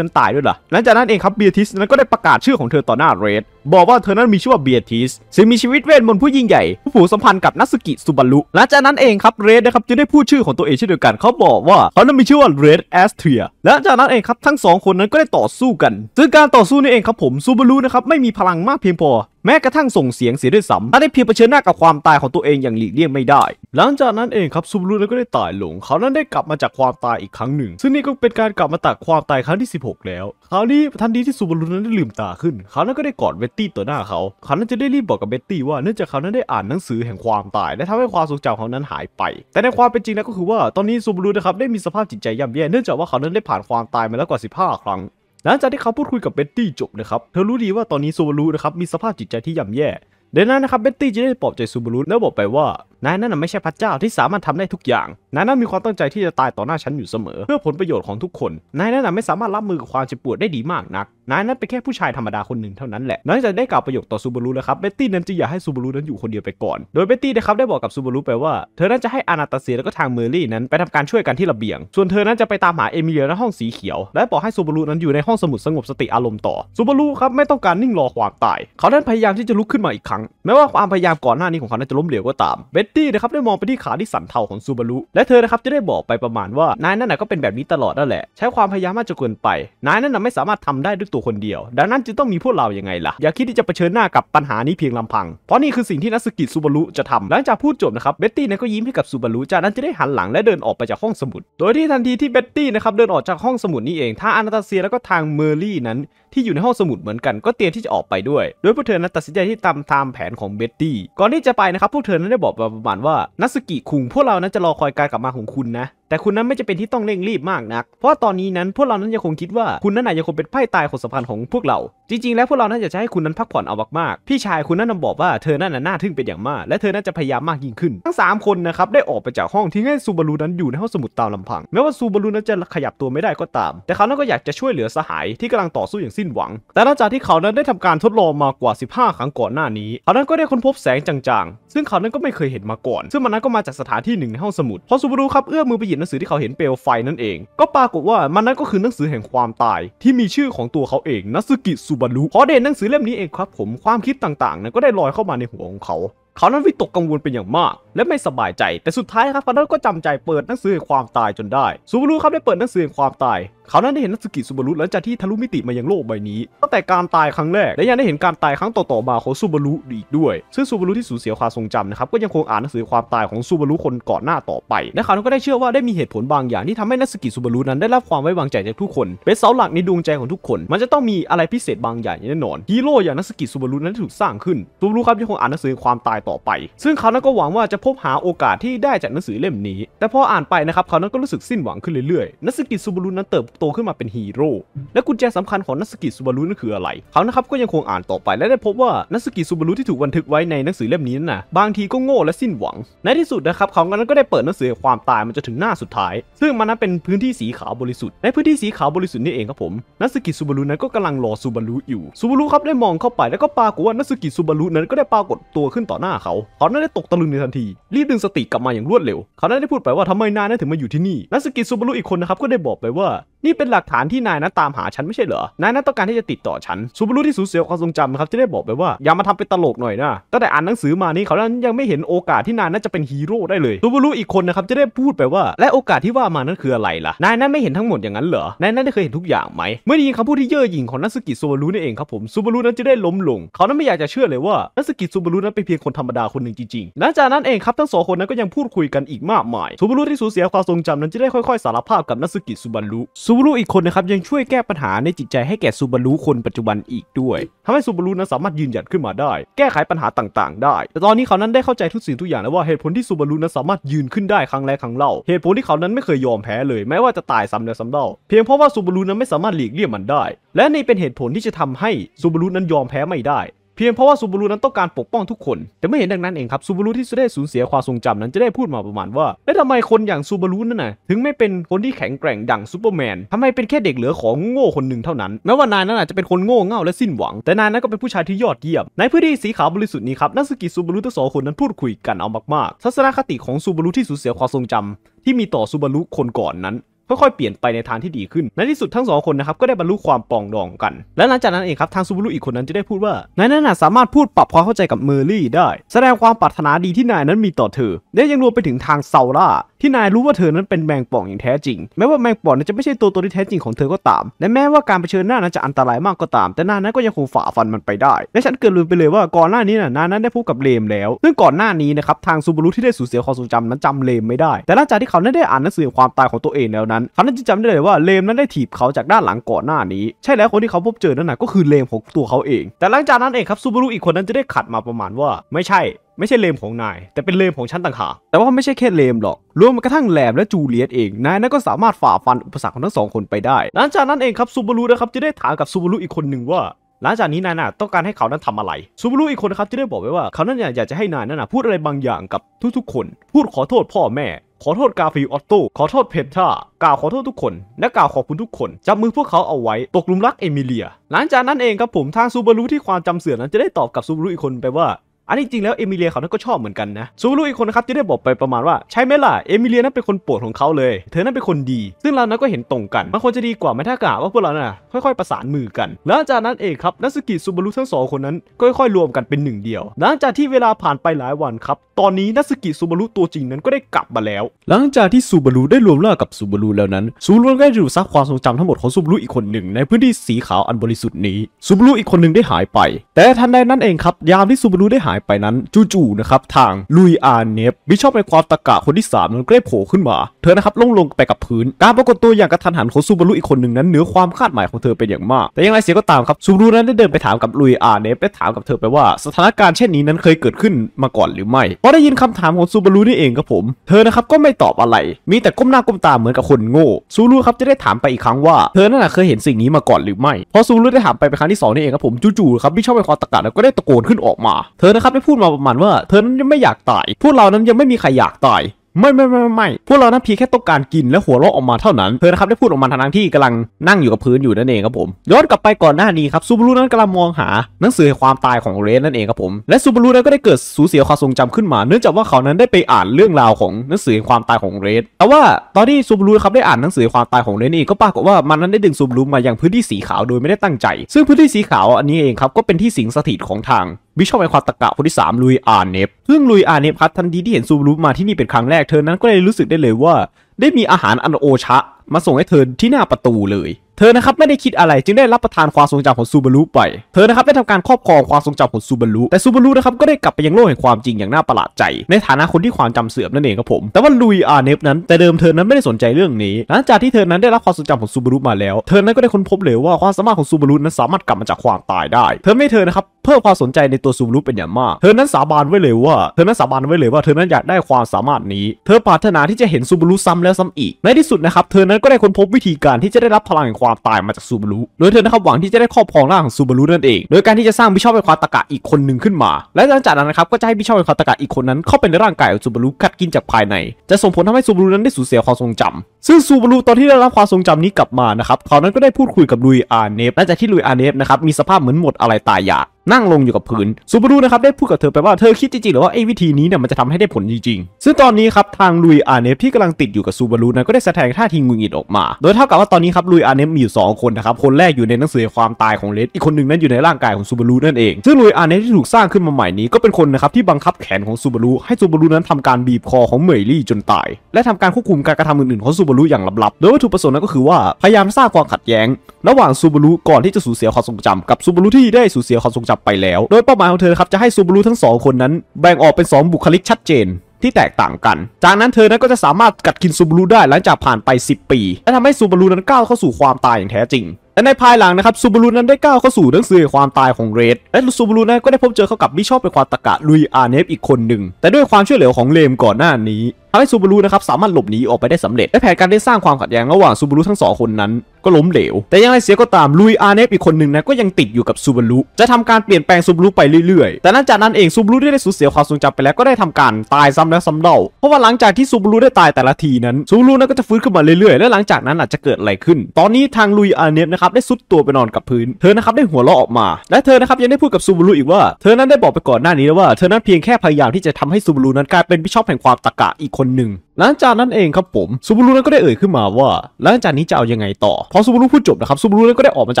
นั้นตายด้วยล่ะหลังจากนั้นเองครับเบียทิสนั้นก็ได้ประกาศชื่อของเธอต่อหน้าเรดบอกว่าเธอนั้นมีชื่อว่าเบียทิสซึ่งมีชีวิตเวทมนต์ผู้ยิ่งใหญ่ผู้ผูกสัมพันธ์กับนัสกิซูบารุหลังจากนั้นเองครับเรดนะครับจะได้พูดชื่อของตัวเองเช่นเดียวกันเขาบอกว่าเขานั้นมีชื่อว่าเรดแอสเทียหลังจากนั้นเองครับทั้งสองคนนั้นก็ได้ต่อสู้กันซึ่งการต่อสู้นี่เองครับผมซูบารุนะครับไม่มีพลังมากเพียงพอ แม้กระทั่งส่งเสียงเสียด้วยซ้ำอาะได้เพียงเผชิญหน้ากับความตายของตัวเองอย่างหลีกเลี่ยงไม่ได้ หลังจากนั้นเองครับซูบารูนก็ได้ตายลง เขานั้นได้กลับมาจากความตายอีกครั้งหนึ่ง ซึ่งนี่ก็เป็นการกลับมาตักความตายครั้งที่16 แล้วคราวนี้ทันทีที่ซูบารูนั้นได้ลืมตาขึ้นเขานั้นก็ได้กอดเบตตี้ต่อหน้าเขา เขานั้นจะได้รีบบอกกับเบตตี้ว่าเนื่องจากเขานั้นได้อ่านหนังสือแห่งความตายและทำให้ความทรงจำของนั้นหายไป แต่ในความเป็นจริงแล้วก็คือว่าตอนนี้ซูบรนะครับได้มีสภาพจิตใจย่ำแย่เนื่องจากว่าเขานั้นได้ผ่านความตายมาแล้วกว่า 15 ครั้งหลังจากที่เขาพูดคุยกับเบ็ตตี้จบนะครับ เธอรู้ดีว่าตอนนี้ซูบารุนะครับมีสภาพจิตใจที่ย่ำแย่ดังนั้นนะครับเบ็ตตี้จะได้ปลอบใจซูบารุแล้วบอกไปว่า นายนั่นไม่ใช่พระเจ้าที่สามารถทำได้ทุกอย่าง นายนั้นมีความตั้งใจที่จะตายต่อหน้าฉันอยู่เสมอเพื่อผลประโยชน์ของทุกคน นายนั่นไม่สามารถรับมือกับความเจ็บปวดได้ดีมากนักนายนั้นเป็นแค่ผู้ชายธรรมดาคนหนึ่งเท่านั้นแหละนายจะได้กล่าวประโยคต่อซูบารุแล้วครับเบตตี้นั้นจะอยากให้ซูบารุนั้นอยู่คนเดียวไปก่อน โดยเบตตี้นะครับได้บอกกับซูบารุไปว่าเธอนั้นจะให้อนาตาเซียแล้วก็ทางเมอร์ลี่นั้น ไปทำการช่วยกันที่ระเบียง ส่วนเธอนั้นจะไปตามหาเอมิเลียในห้องสีเขียว และบอกให้ซูบารุนั้นอยู่ในห้องสมุดสงบสติอารมณ์ต่อ ซูบารุครับไม่ต้องการนิ่งรอความตาย เขาท่้นพยายามที่จะลุกขึ้นมาอีกครั้งแม้ว่าความพยายามก่อนหน้านี้ของเขาจะล้มเหลวก็ตาม เบตตี้นะครับได้มองไปที่ขาที่สันเทาของซูบารุและเธอนะครับจะได้บอกไปประมาณว่านายนั่นก็เป็นแบบนี้ตลอดนั่นแหละ ใช้ความพยายามมากจนเกินไปนายนั่นไม่สามารถทำได้ด้วยตัวคนเดียว ดังนั้นจึงต้องมีพวกเราอย่างไงล่ะ อย่าคิดที่จะเผชิญหน้ากับปัญหานี้เพียงลำพังเพราะนี่คือสิ่งที่นัสกิซูบารุจะทำหลังจากพูดจบนะครับเบ็ตตี้นั้นก็ยิ้มให้กับซูบารุจากนั้นจะได้หันหลังและเดินออกไปจากห้องสมุด โดยที่ทันทีที่เบ็ตตี้นะครับเดินออกจากห้องสมุดนี้เองทางอนาตาเซียแล้วก็ทางเมอร์ลี่นั้นที่อยู่ในห้องสมุดเหมือนกัน ก็เตรียมที่จะออกไปด้วย โดยพวกเธอนั้นตัดสินใจที่ตามตามแผนของเบ็ตตี้ก่อนที่จะไปนะครับพวกเธอนั้นได้บอกประมาณว่านัสกิคุง พวกเรานั้นจะรอคอยการกลับมาของคุณนะแต่คุณนั้นไม่จะเป็นที่ต้องเร่งรีบมากนัก เพราะตอนนี้นั้นพวกเรานั้นยังคงคิดว่าคุณนั้นอาจจะคงเป็นไพ่ตายของสัมพันธ์ของพวกเรา จริงๆ แล้วพวกเรานั้นจะใช้ให้คุณนั้นพักผ่อนเอามากๆพี่ชายคุณนั้นนบอกว่าเธอนั้นน่าทึ่งเป็นอย่างมาก และเธอนั้นจะพยายามมากยิ่งขึ้น ทั้ง 3 คนนะครับได้ออกไปจากห้องที่ให้ซูบารุนั้นอยู่ในห้องสมุดตามลำพัง แม้ว่าซูบารุนั้นจะขยับตัวไม่ได้ก็ตาม แต่เขานั้นก็อยากจะช่วยเหลือสหายที่กำลังต่อสู้อย่างสิ้นหวัง แต่หลังจากที่เขานั้นได้ทำการทดลองมากว่า 15ครั้งก่อนหน้านี้เขานั้นก็ได้ค้นพบแสงจางๆ ซึ่งเขานั้นก็ไม่เคยเห็นมาก่อน ซึ่งมันนั้นก็มาจากสถานที่หนึ่งในห้องสมุดพอซูบารุครับเอื้อมือไปหยิบหนังสือที่เขาเห็นเปลวไฟนั่นเอง ก็ปรากฏว่ามันนั้นก็คือหนังสือแห่งความตาย ที่มีชื่อของตัวเขาเองนัสกิสุบารุเพราะเด่นหนังสือเล่มนี้เองครับ ผมความคิดต่างๆ นั้นก็ได้ลอยเข้ามาในหัวของเขา เขานั้นวิตกกังวลเป็นอย่างมาก และไม่สบายใจแต่สุดท้ายครับฟัานั้นก็จำใจเปิดหนังสือความตายจนได้ซูบารุครับได้เปิดหนังสือความตายเขานั้นได้เห็นนักสกิซูบารุหลังจากที่ทะลุมิติมายังโลกใบนี้ตั้งแต่การตายครั้งแรกและยังได้เห็นการตายครั้งต่อๆมาของซูบารุอีกด้วย ซึ่งซูบารุที่สูญเสียความทรงจำนะครับก็ยังคงอ่านหนังสือความตายของซูบารุคนก่อนหน้าต่อไป และเขาก็ได้เชื่อว่าได้มีเหตุผลบางอย่างที่ทำให้นักสกิซูบารุนั้นได้รับความไว้วางใจจากทุกคน เป็นเสาหลักในดวงใจของทุกคน มันจะต้องมีอะไรพิเศษบางอย่างแน่นอนฮีโร่อย่างนักสกิซูบารุนั้นถูกสร้างขึ้นซูบารุครับยังคงอ่านหนังสือความตายต่อไป ซึ่งเขานั้นก็หวังว่าจะพบหาโอกาสที่ได้จากหนังสือเล่มนี้ แต่พออ่านไปนะครับเขานั้นก็รู้สึกสิ้นหวังขึ้นเรื่อยๆนักสกิซูบารุนั้นเติบตขึ้นมาเป็นฮีโร่ และกุญแจสำคัญของนัสกิซูบารุนั่นคืออะไร เขานะครับก็ยังคงอ่านต่อไปและได้พบว่านัสกิซูบารุที่ถูกบันทึกไว้ในหนังสือเล่มนี้น่ะบางทีก็โง่และสิ้นหวัง ในที่สุดนะครับเขาก็นั้นก็ได้เปิดหนังสือความตายมันจะถึงหน้าสุดท้าย ซึ่งมันนั้นเป็นพื้นที่สีขาวบริสุทธิ์ในพื้นที่สีขาวบริสุทธิ์นี่เองครับผมนัสกิซูบารุนั้นก็กำลังรอซูบารุอยู่ซูบารุครับได้มองเข้าไปแล้วก็ปรากฏว่านัสกิซูบารุนั้นก็ได้ปรากฏตัวขึ้นต่อหน้าเขาเขานั้นได้ตกตะลึงในทันทีรีบดึงสติกลับมาอย่างรวดเร็ว เขานั้นได้พูดไป ว่าทำไมนานั้นถึงมาอยู่ที่นี่นัสกิซูบารุอีกคนนะครับก็ได้บอกไปว่านี่เป็นหลักฐานที่นายนั้นตามหาฉันไม่ใช่เหรอ นายนั้นต้องการที่จะติดต่อฉันซูบารุที่สูญเสียความทรงจำครับที่ได้บอกไปว่าอย่ามาทำเป็นตลกหน่อยนะตั้งแต่อ่านหนังสือมานี่เขานั้นยังไม่เห็นโอกาสที่นายนั้นจะเป็นฮีโร่ได้เลยซูบารุอีกคนนะครับจะได้พูดไปว่า และโอกาสที่ว่ามานั้นคืออะไรล่ะ นายนั้นไม่เห็นทั้งหมดอย่างนั้นเหรอ นายนั้นได้เคยเห็นทุกอย่างไหม เมื่อได้ยินคำพูดที่เย่อหยิ่งของนัสกิซูบารุนี่เองครับผมซูบารุนั้นจะได้ล้มลง เขานั้นไม่อยากจะเชื่อเลยว่านัสกิซูบารุนั้นเป็นเพียงคนธรรมดาคนหนึ่งจริงๆหลังจากนั้นเองครับทั้งสองคนนั้นก็ยังพูดคุยกันอีกมากมายซูบารุที่สูญเสียความทรงจำนั้นจะได้ค่อยๆสารภาพกับนัสกิซูบารุซูบารุอีกคนนะครับยังช่วยแก้ปัญหาในจิตใจให้แก่ซูบารุคนปัจจุบันอีกด้วยทำให้ซูบารุนั้นสามารถยืนหยัดขึ้นมาได้ แก้ไขปัญหาต่างๆ ได้ แต่ตอนนี้เขานั้นได้เข้าใจทุกสิ่งทุกอย่างแล้วว่าเหตุผลที่ซูบารุนั้นสามารถยืนขึ้นได้ครั้งแรกครั้งเล่า เหตุผลที่เขานั้นไม่เคยยอมแพ้เลยแม้ว่าจะตายซ้ำแล้วซ้ำเล่าเพียงเพราะว่าซูบารุนั้นไม่สามารถหลีกเลี่ยงมันได้ และนี่เป็นเหตุผลที่จะทำให้ซูบารุนั้นยอมแพ้ไม่ได้พียงเพราะว่าซูบารุนั้นต้องการปกป้องทุกคนแต่ไม่เห็นดังนั้นเองครับซูบารุที่ได้สูญเสียความทรงจำนั้นจะได้พูดมาประมาณว่า แล้วทำไมคนอย่างซูบารุนั่นน่ะถึงไม่เป็นคนที่แข็งแกร่งดังซูเปอร์แมนทำไมเป็นแค่เด็กเหลือของโง่คนหนึ่งเท่านั้นแม้ว่านายนั้นอาจจะเป็นคนโง่เง่าและสิ้นหวัง แต่นายนั้นก็เป็นผู้ชายที่ยอดเยี่ยมในพื้นที่สีขาวบริสุทธิ์นี้ครับนักสกิซูบารุทั้งสองคนนั้นพูดคุยกันเอามากๆทัศนคติของซูบารุที่สูญเสียความทรงจำ ที่มีต่อซูบารุคนก่อนนั้นค่อยๆ เปลี่ยนไปในทางที่ดีขึ้น ในที่สุดทั้งสองคนนะครับก็ได้บรรลุความปองดองกัน และหลังจากนั้นเองครับ ทางซูบูรุอีกคนนั้นจะได้พูดว่า นายนั้นสามารถพูดปรับความเข้าใจกับเมอร์ี่ได้ แสดงความปรารถนาดีที่นายนั้นมีต่อเธอ และยังรวมไปถึงทางเซาร่าที่นายรู้ว่าเธอนั้นเป็นแมงป่องอย่างแท้จริงแม้ว่าแมงป่องนั้นจะไม่ใช่ตัวตนที่แท้จริงของเธอก็ตาม และแม้ว่าการเผชิญหน้านั้นจะอันตรายมากก็ตาม แต่นายนั้นก็ยังคงฝ่าฟันมันไปได้ และฉันเกิดลืมไปเลยว่าก่อนหน้านี้นะนายนั้นได้พดกับเลมแล้ว ซึ่งก่อนหน้านี้นะครับทางซูบารุที่ได้สูญเสียความทรงจำนั้นจำาเลมไม่ได้ แต่หลังจากที่เขาได้อ่านหนังสือความตายของตัวเองแล้วนั้นั้นเขานั้นจะจำได้เลยว่าเลมนั้นได้ถีบเขาจากด้านหลังก่อนหน้านี้ ใช่แล้วคนที่เขาพบเจอนั่นนะก็คือเลมของตัวเขาเอง แต่หลังจากนั้นเองครับซูบารุอีกคนนั้นจะได้ขัดมาประมาณว่าไม่ใช่ ไม่ใช่เลมของนาย แต่เป็นเลมของฉันต่างหากแต่ว่าไม่ใช่แค่เลมหรอก รวมกระทั่งแลมและจูเลียตเองนายนั้นก็สามารถฝ่าฟันอุปสรรคของทั้งสอง คนไปได้ หลังจากนั้นเองครับซูบารุนะครับจะได้ถามกับซูบารุอีกคนหนึ่งว่าหลังจากนี้นายน่ะต้องการให้เขานั้นทำอะไรซูบารุอีกคนนะครับที่ได้บอกไว้ว่าเขานั้นอยากจะให้นายนั้นนะพูดอะไรบางอย่างกับทุก ๆ คน พูดขอโทษพ่อแม่ขอโทษกาฟิออตโต้ขอโทษเพท่ากล่าวขอโทษทุกคนและกล่าวขอบคุณทุกคน จับมือพวกเขาเอาไว้ ตกลุมรักเอมิเลีย หลังจากนั้นเองครับผมทางซูบารุที่ความจำเสื่อมนั้นจะได้ตอบกับซูบารุอีกคนไปว่าอันนี้จริงแล้วเอมิเลียเขานั้นก็ชอบเหมือนกันนะซูรุ อีกคนนะครับที่ได้บอกไปประมาณว่า ใช่ไหมล่ะเอมิเลียนั้นเป็นคนโปรดของเขาเลย เธอนั้นเป็นคนดี ซึ่งเรานั้นก็เห็นตรงกันมันควรจะดีกว่าไม่ถ้ากาว่าพวกเราน่ะค่อย ๆ ประสานมือกัน แล้วจากนั้นเองครับนัสกิซูบารุทั้งสองคนนั้นก็ค่อยๆ รวมกันเป็นหนึ่งเดียวหลังจากที่เวลาผ่านไปหลายวันครับตอนนี้นัสกิซูบารุตัวจริงนั้นก็ได้กลับมาแล้วหลังจากที่ซูบารุได้รวมร่างกับซูบารุแล้วนั้นซูรุก็ได้ดูซักความทรงจำทั้งหมดของซูบารุอีกคนหนึ่ง ในพื้นที่สีขาวอันบริสุทธิ์นี้ซูบารุอีกคนหนึ่งได้หายไป แต่ทันใดนั้นเองครับยามที่ซูบารุได้หายไปนั้นจู่ๆนะครับ ทางลุย อาเนฟบิชอบในความตะกะ คนที่ 3 นั้นเกรบโผล่ขึ้นมา เธอนะครับลงลงไปกับพื้นการปรากฏตัวอย่างกระทันหันของซูบารุอีกคนหนึ่งนั้นเหนือความคาดหมายของเธอเป็นอย่างมาก แต่อย่างไรเสียก็ตามครับซูบารุนั้นได้เดินไปถามกับลุย อาเนฟและถามกับเธอไปว่า สถานการณ์เช่นนี้นั้นเคยเกิดขึ้นมาก่อนหรือไม่พอได้ยินคำถามของซูบารุนี่เองครับผมเธอนะครับก็ไม่ตอบอะไร มีแต่ก้มหน้าก้มตาเหมือนกับคนโง่ซูรุครับจะได้ถามไปอีกครั้งว่า เธอนั่นเคยเห็นสิ่งนี้มาก่อนหรือไม่พอซูรุได้ถามไปเป็นครั้งที่2นี่เองครับผมจู่ๆครับบิชอบในคมตะกะแล้วก็ได้ตะโกนขึ้นออกมา เธอนะครับับได้พูดมาประมาณว่า เธอนั้นยังไม่อยากตายพวกเรานั้นยังไม่มีใครอยากตาย ไม่ไม่ไม่ไม่พวกเรานั้นเพียงแค่ต้องการกินและหัวเราะออกมาเท่านั้นเธอนะครับได้พูดออกมาทางที่กำลังนั่งอยู่กับพื้นอยู่นั่นเองครับผม ย้อนกลับไปก่อนหน้านี้ครับซูบารุนั้นกำลังมองหาหนังสือความตายของเรนนั่นเองครับผมและซูบารุนั้นก็ได้เกิดสูญเสียความทรงจำขึ้นมา เนื่องจากว่าเขานั้นได้ไปอ่านเรื่องราวของหนังสือความตายของเรนแต่ว่าตอนที่ซูบารุครับได้อ่านหนังสือความตายของเรนนี่ก็ปรากฏว่ามันนั้นได้ดึงซูบารุมายางพื้นที่สีขาวโดยไม่ได้ตั้งใจ ซึ่งพื้นที่สีขาวอันนี้เองครับก็เป็นที่สิงสถิตของทางบิชอหไอความตะกะคนที่3ลุยอาเนฟซึ่งลุยอาเนฟครับทันทีที่เห็นซูบารุมาที่นี่เป็นครั้งแรกเธอนั้นก็เลยรู้สึกได้เลยว่าได้มีอาหารอันโอชะ มาส่งให้เธอที่หน้าประตูเลย เธอนะครับไม่ได้คิดอะไรจึงได้รับประทานความทรงจำของซูบารุไปเธอนะครับได้ทำการครอบครองความทรงจำของซูบารุแต่ซูบารุนะครับก็ได้กลับไปยังโลกแห่งความจริงอย่างน่าประหลาดใจในฐานะคนที่ความจำเสื่อมนั่นเองครับผม แต่ว่าลุยอาเนฟนั้นแต่เดิมเธอนั้นไม่ได้สนใจเรื่องนี้หลังจากที่เธอนั้นได้รับความทรงจำของซูบารุมาแล้วเธอนั้นก็ได้ค้นพบเลยว่าความสามารถของซูบารุนั้นสามารถกลับมาจากความตายได้เธอไม่เธอนะครับเพิ่มความสนใจในตัวซูรุเป็นอย่างมาก เธอนั้นสาบานไว้เลยว่า เธอนั้นสาบานไว้เลยว่า เธอนั้นอยากได้ความสามารถนี้ เธอปรารถนาที่จะเห็นซูรุซ้ำแล้วซ้ำอีก ในที่สุดนะครับ เธอนั้นก็ได้ค้นพบวิธีการที่จะได้รับพลังแห่งความตายมาจากซูรุโดยเธอนะครับหวังที่จะได้ครอบครองร่างของซูรุนั่นเอง โดยการที่จะสร้างบิชอปเป็นความตะกะอีกคนหนึ่งขึ้นมา และหลังจากนั้นนะครับก็จะให้บิชอปเป็นความตะกะอีกคนนั้นเข้าไปในร่างกายของซูรุกัดกินจากภายใน จะส่งผลทำให้ซูรุนั้นได้สูญเสียความทรงจำ ซึ่งซูรุตอนที่ได้รับความทรงจำนี้กลับมานะครับเขานั้นก็ได้พูดคุยกับลุยอาเนฟหลังจากที่ลุยอาเนฟนะครับมีสภาพเหมือนหมดอะไรตายอยากนั่งลงอยู่กับพื้นซูบารุนะครับ ได้พูดกับเธอไปว่าเธอคิดจริงๆหรือว่าไอ้วิธีนี้เนี่ยมันจะทำให้ได้ผลจริงๆซึ่งตอนนี้ครับทางลุยอาเนฟที่กำลังติดอยู่กับซูบารุนะก็ได้แสดงท่าทีงุนงิดออกมา โดยเท่ากับว่า ตอนนี้ครับลุยอาเนฟมีอยู่2คนนะครับคนแรกอยู่ในหนังสือความตายของเลดอีกคนหนึ่งนั้นอยู่ในร่างกายของซูบารุนั่นเองซึ่งลุยอาเนฟที่ถูกสร้างขึ้นมาใหม่นี้ก็เป็นคนนะครับที่บังคับแขนของซูบารุให้ซูบารุนั้นทำการบีบคอของเมย์ลี่จนตายและทำการควบคุมการกระทำอื่นๆของซูบารุอย่างลับๆโดยวัตถุประสงค์นั้นก็คือว่าพยายามสร้างความขัดแย้งระหว่างซูบารุก่อนที่จะสูญเสียความทรงจำกับซูบารุที่ได้สูญเสียความทรงจำไปแล้วโดยเป้าหมายของเธอครับจะให้ซูบารุทั้งสองคนนั้นแบ่งออกเป็น 2 บุคลิก ชัดเจนที่แตกต่างกัน จากนั้นเธอนั้นก็จะสามารถกัดกินซูบารุได้หลังจากผ่านไป 10 ปีและทำให้ซูบารุนั้นก้าวเข้าสู่ความตายอย่างแท้จริง และในภายหลังนะครับซูบารุนั้นได้ก้าวเข้าสู่เรื่องสื่อความตายของเรดและซูบารุนั้นก็ได้พบเจอเข้ากับบิชอบเป็นความตะกะลุยอาเนฟอีกคนหนึ่งแต่ด้วยความช่วยเหลือของเลมก่อนหน้านี้ทำให้ซูบารุนะครับสามารถหลบหนีออกไปได้สำเร็จ และแผนการได้สร้างความขัดแย้งระหว่างซูบารุทั้งสองคนนั้นก็ล้มเหลวแต่ยังไรเสียก็ตามลุยอาเนฟอีกคนหนึ่งนะก็ยังติดอยู่กับซูบารุจะทำการเปลี่ยนแปลงซูบารุไปเรื่อย ๆ แต่หลังจากนั้นเองซูบารุได้สูญเสียความทรงจำไปแล้วก็ได้ทำการตายซ้ำแล้วซ้ำเล่า เพราะว่าหลังจากที่ซูบารุได้ตายแต่ละทีนั้นซูบารุนั้นก็จะฟื้นขึ้นมาเรื่อยๆ และหลังจากนั้นอาจจะเกิดอะไรขึ้น ตอนนี้ทางลุยอาเนฟนะครับได้สุดตัวไปนอนกับพื้นเธอนะครับได้หัวเราะออกมาและเธอนะครับยังได้พูดกับซูบารุอีกว่าเธอนั้นได้บอกไปก่อนหน้านี้แล้วว่าเธอนั้นเพียงแค่พยายามที่จะทำให้ซูบารุนั้นกลายเป็นู้ชอบแห่งความตะกะอีกคนหนึ่งหลังจากนั้นเองครับผมซูบูรุนั้นก็ได้เอ่ยขึ้นมาว่าหลังจากนี้จะเอายังไงต่อพอซูบูรุพูดจบนะครับซูบูรุนั้นก็ได้ออกมาจ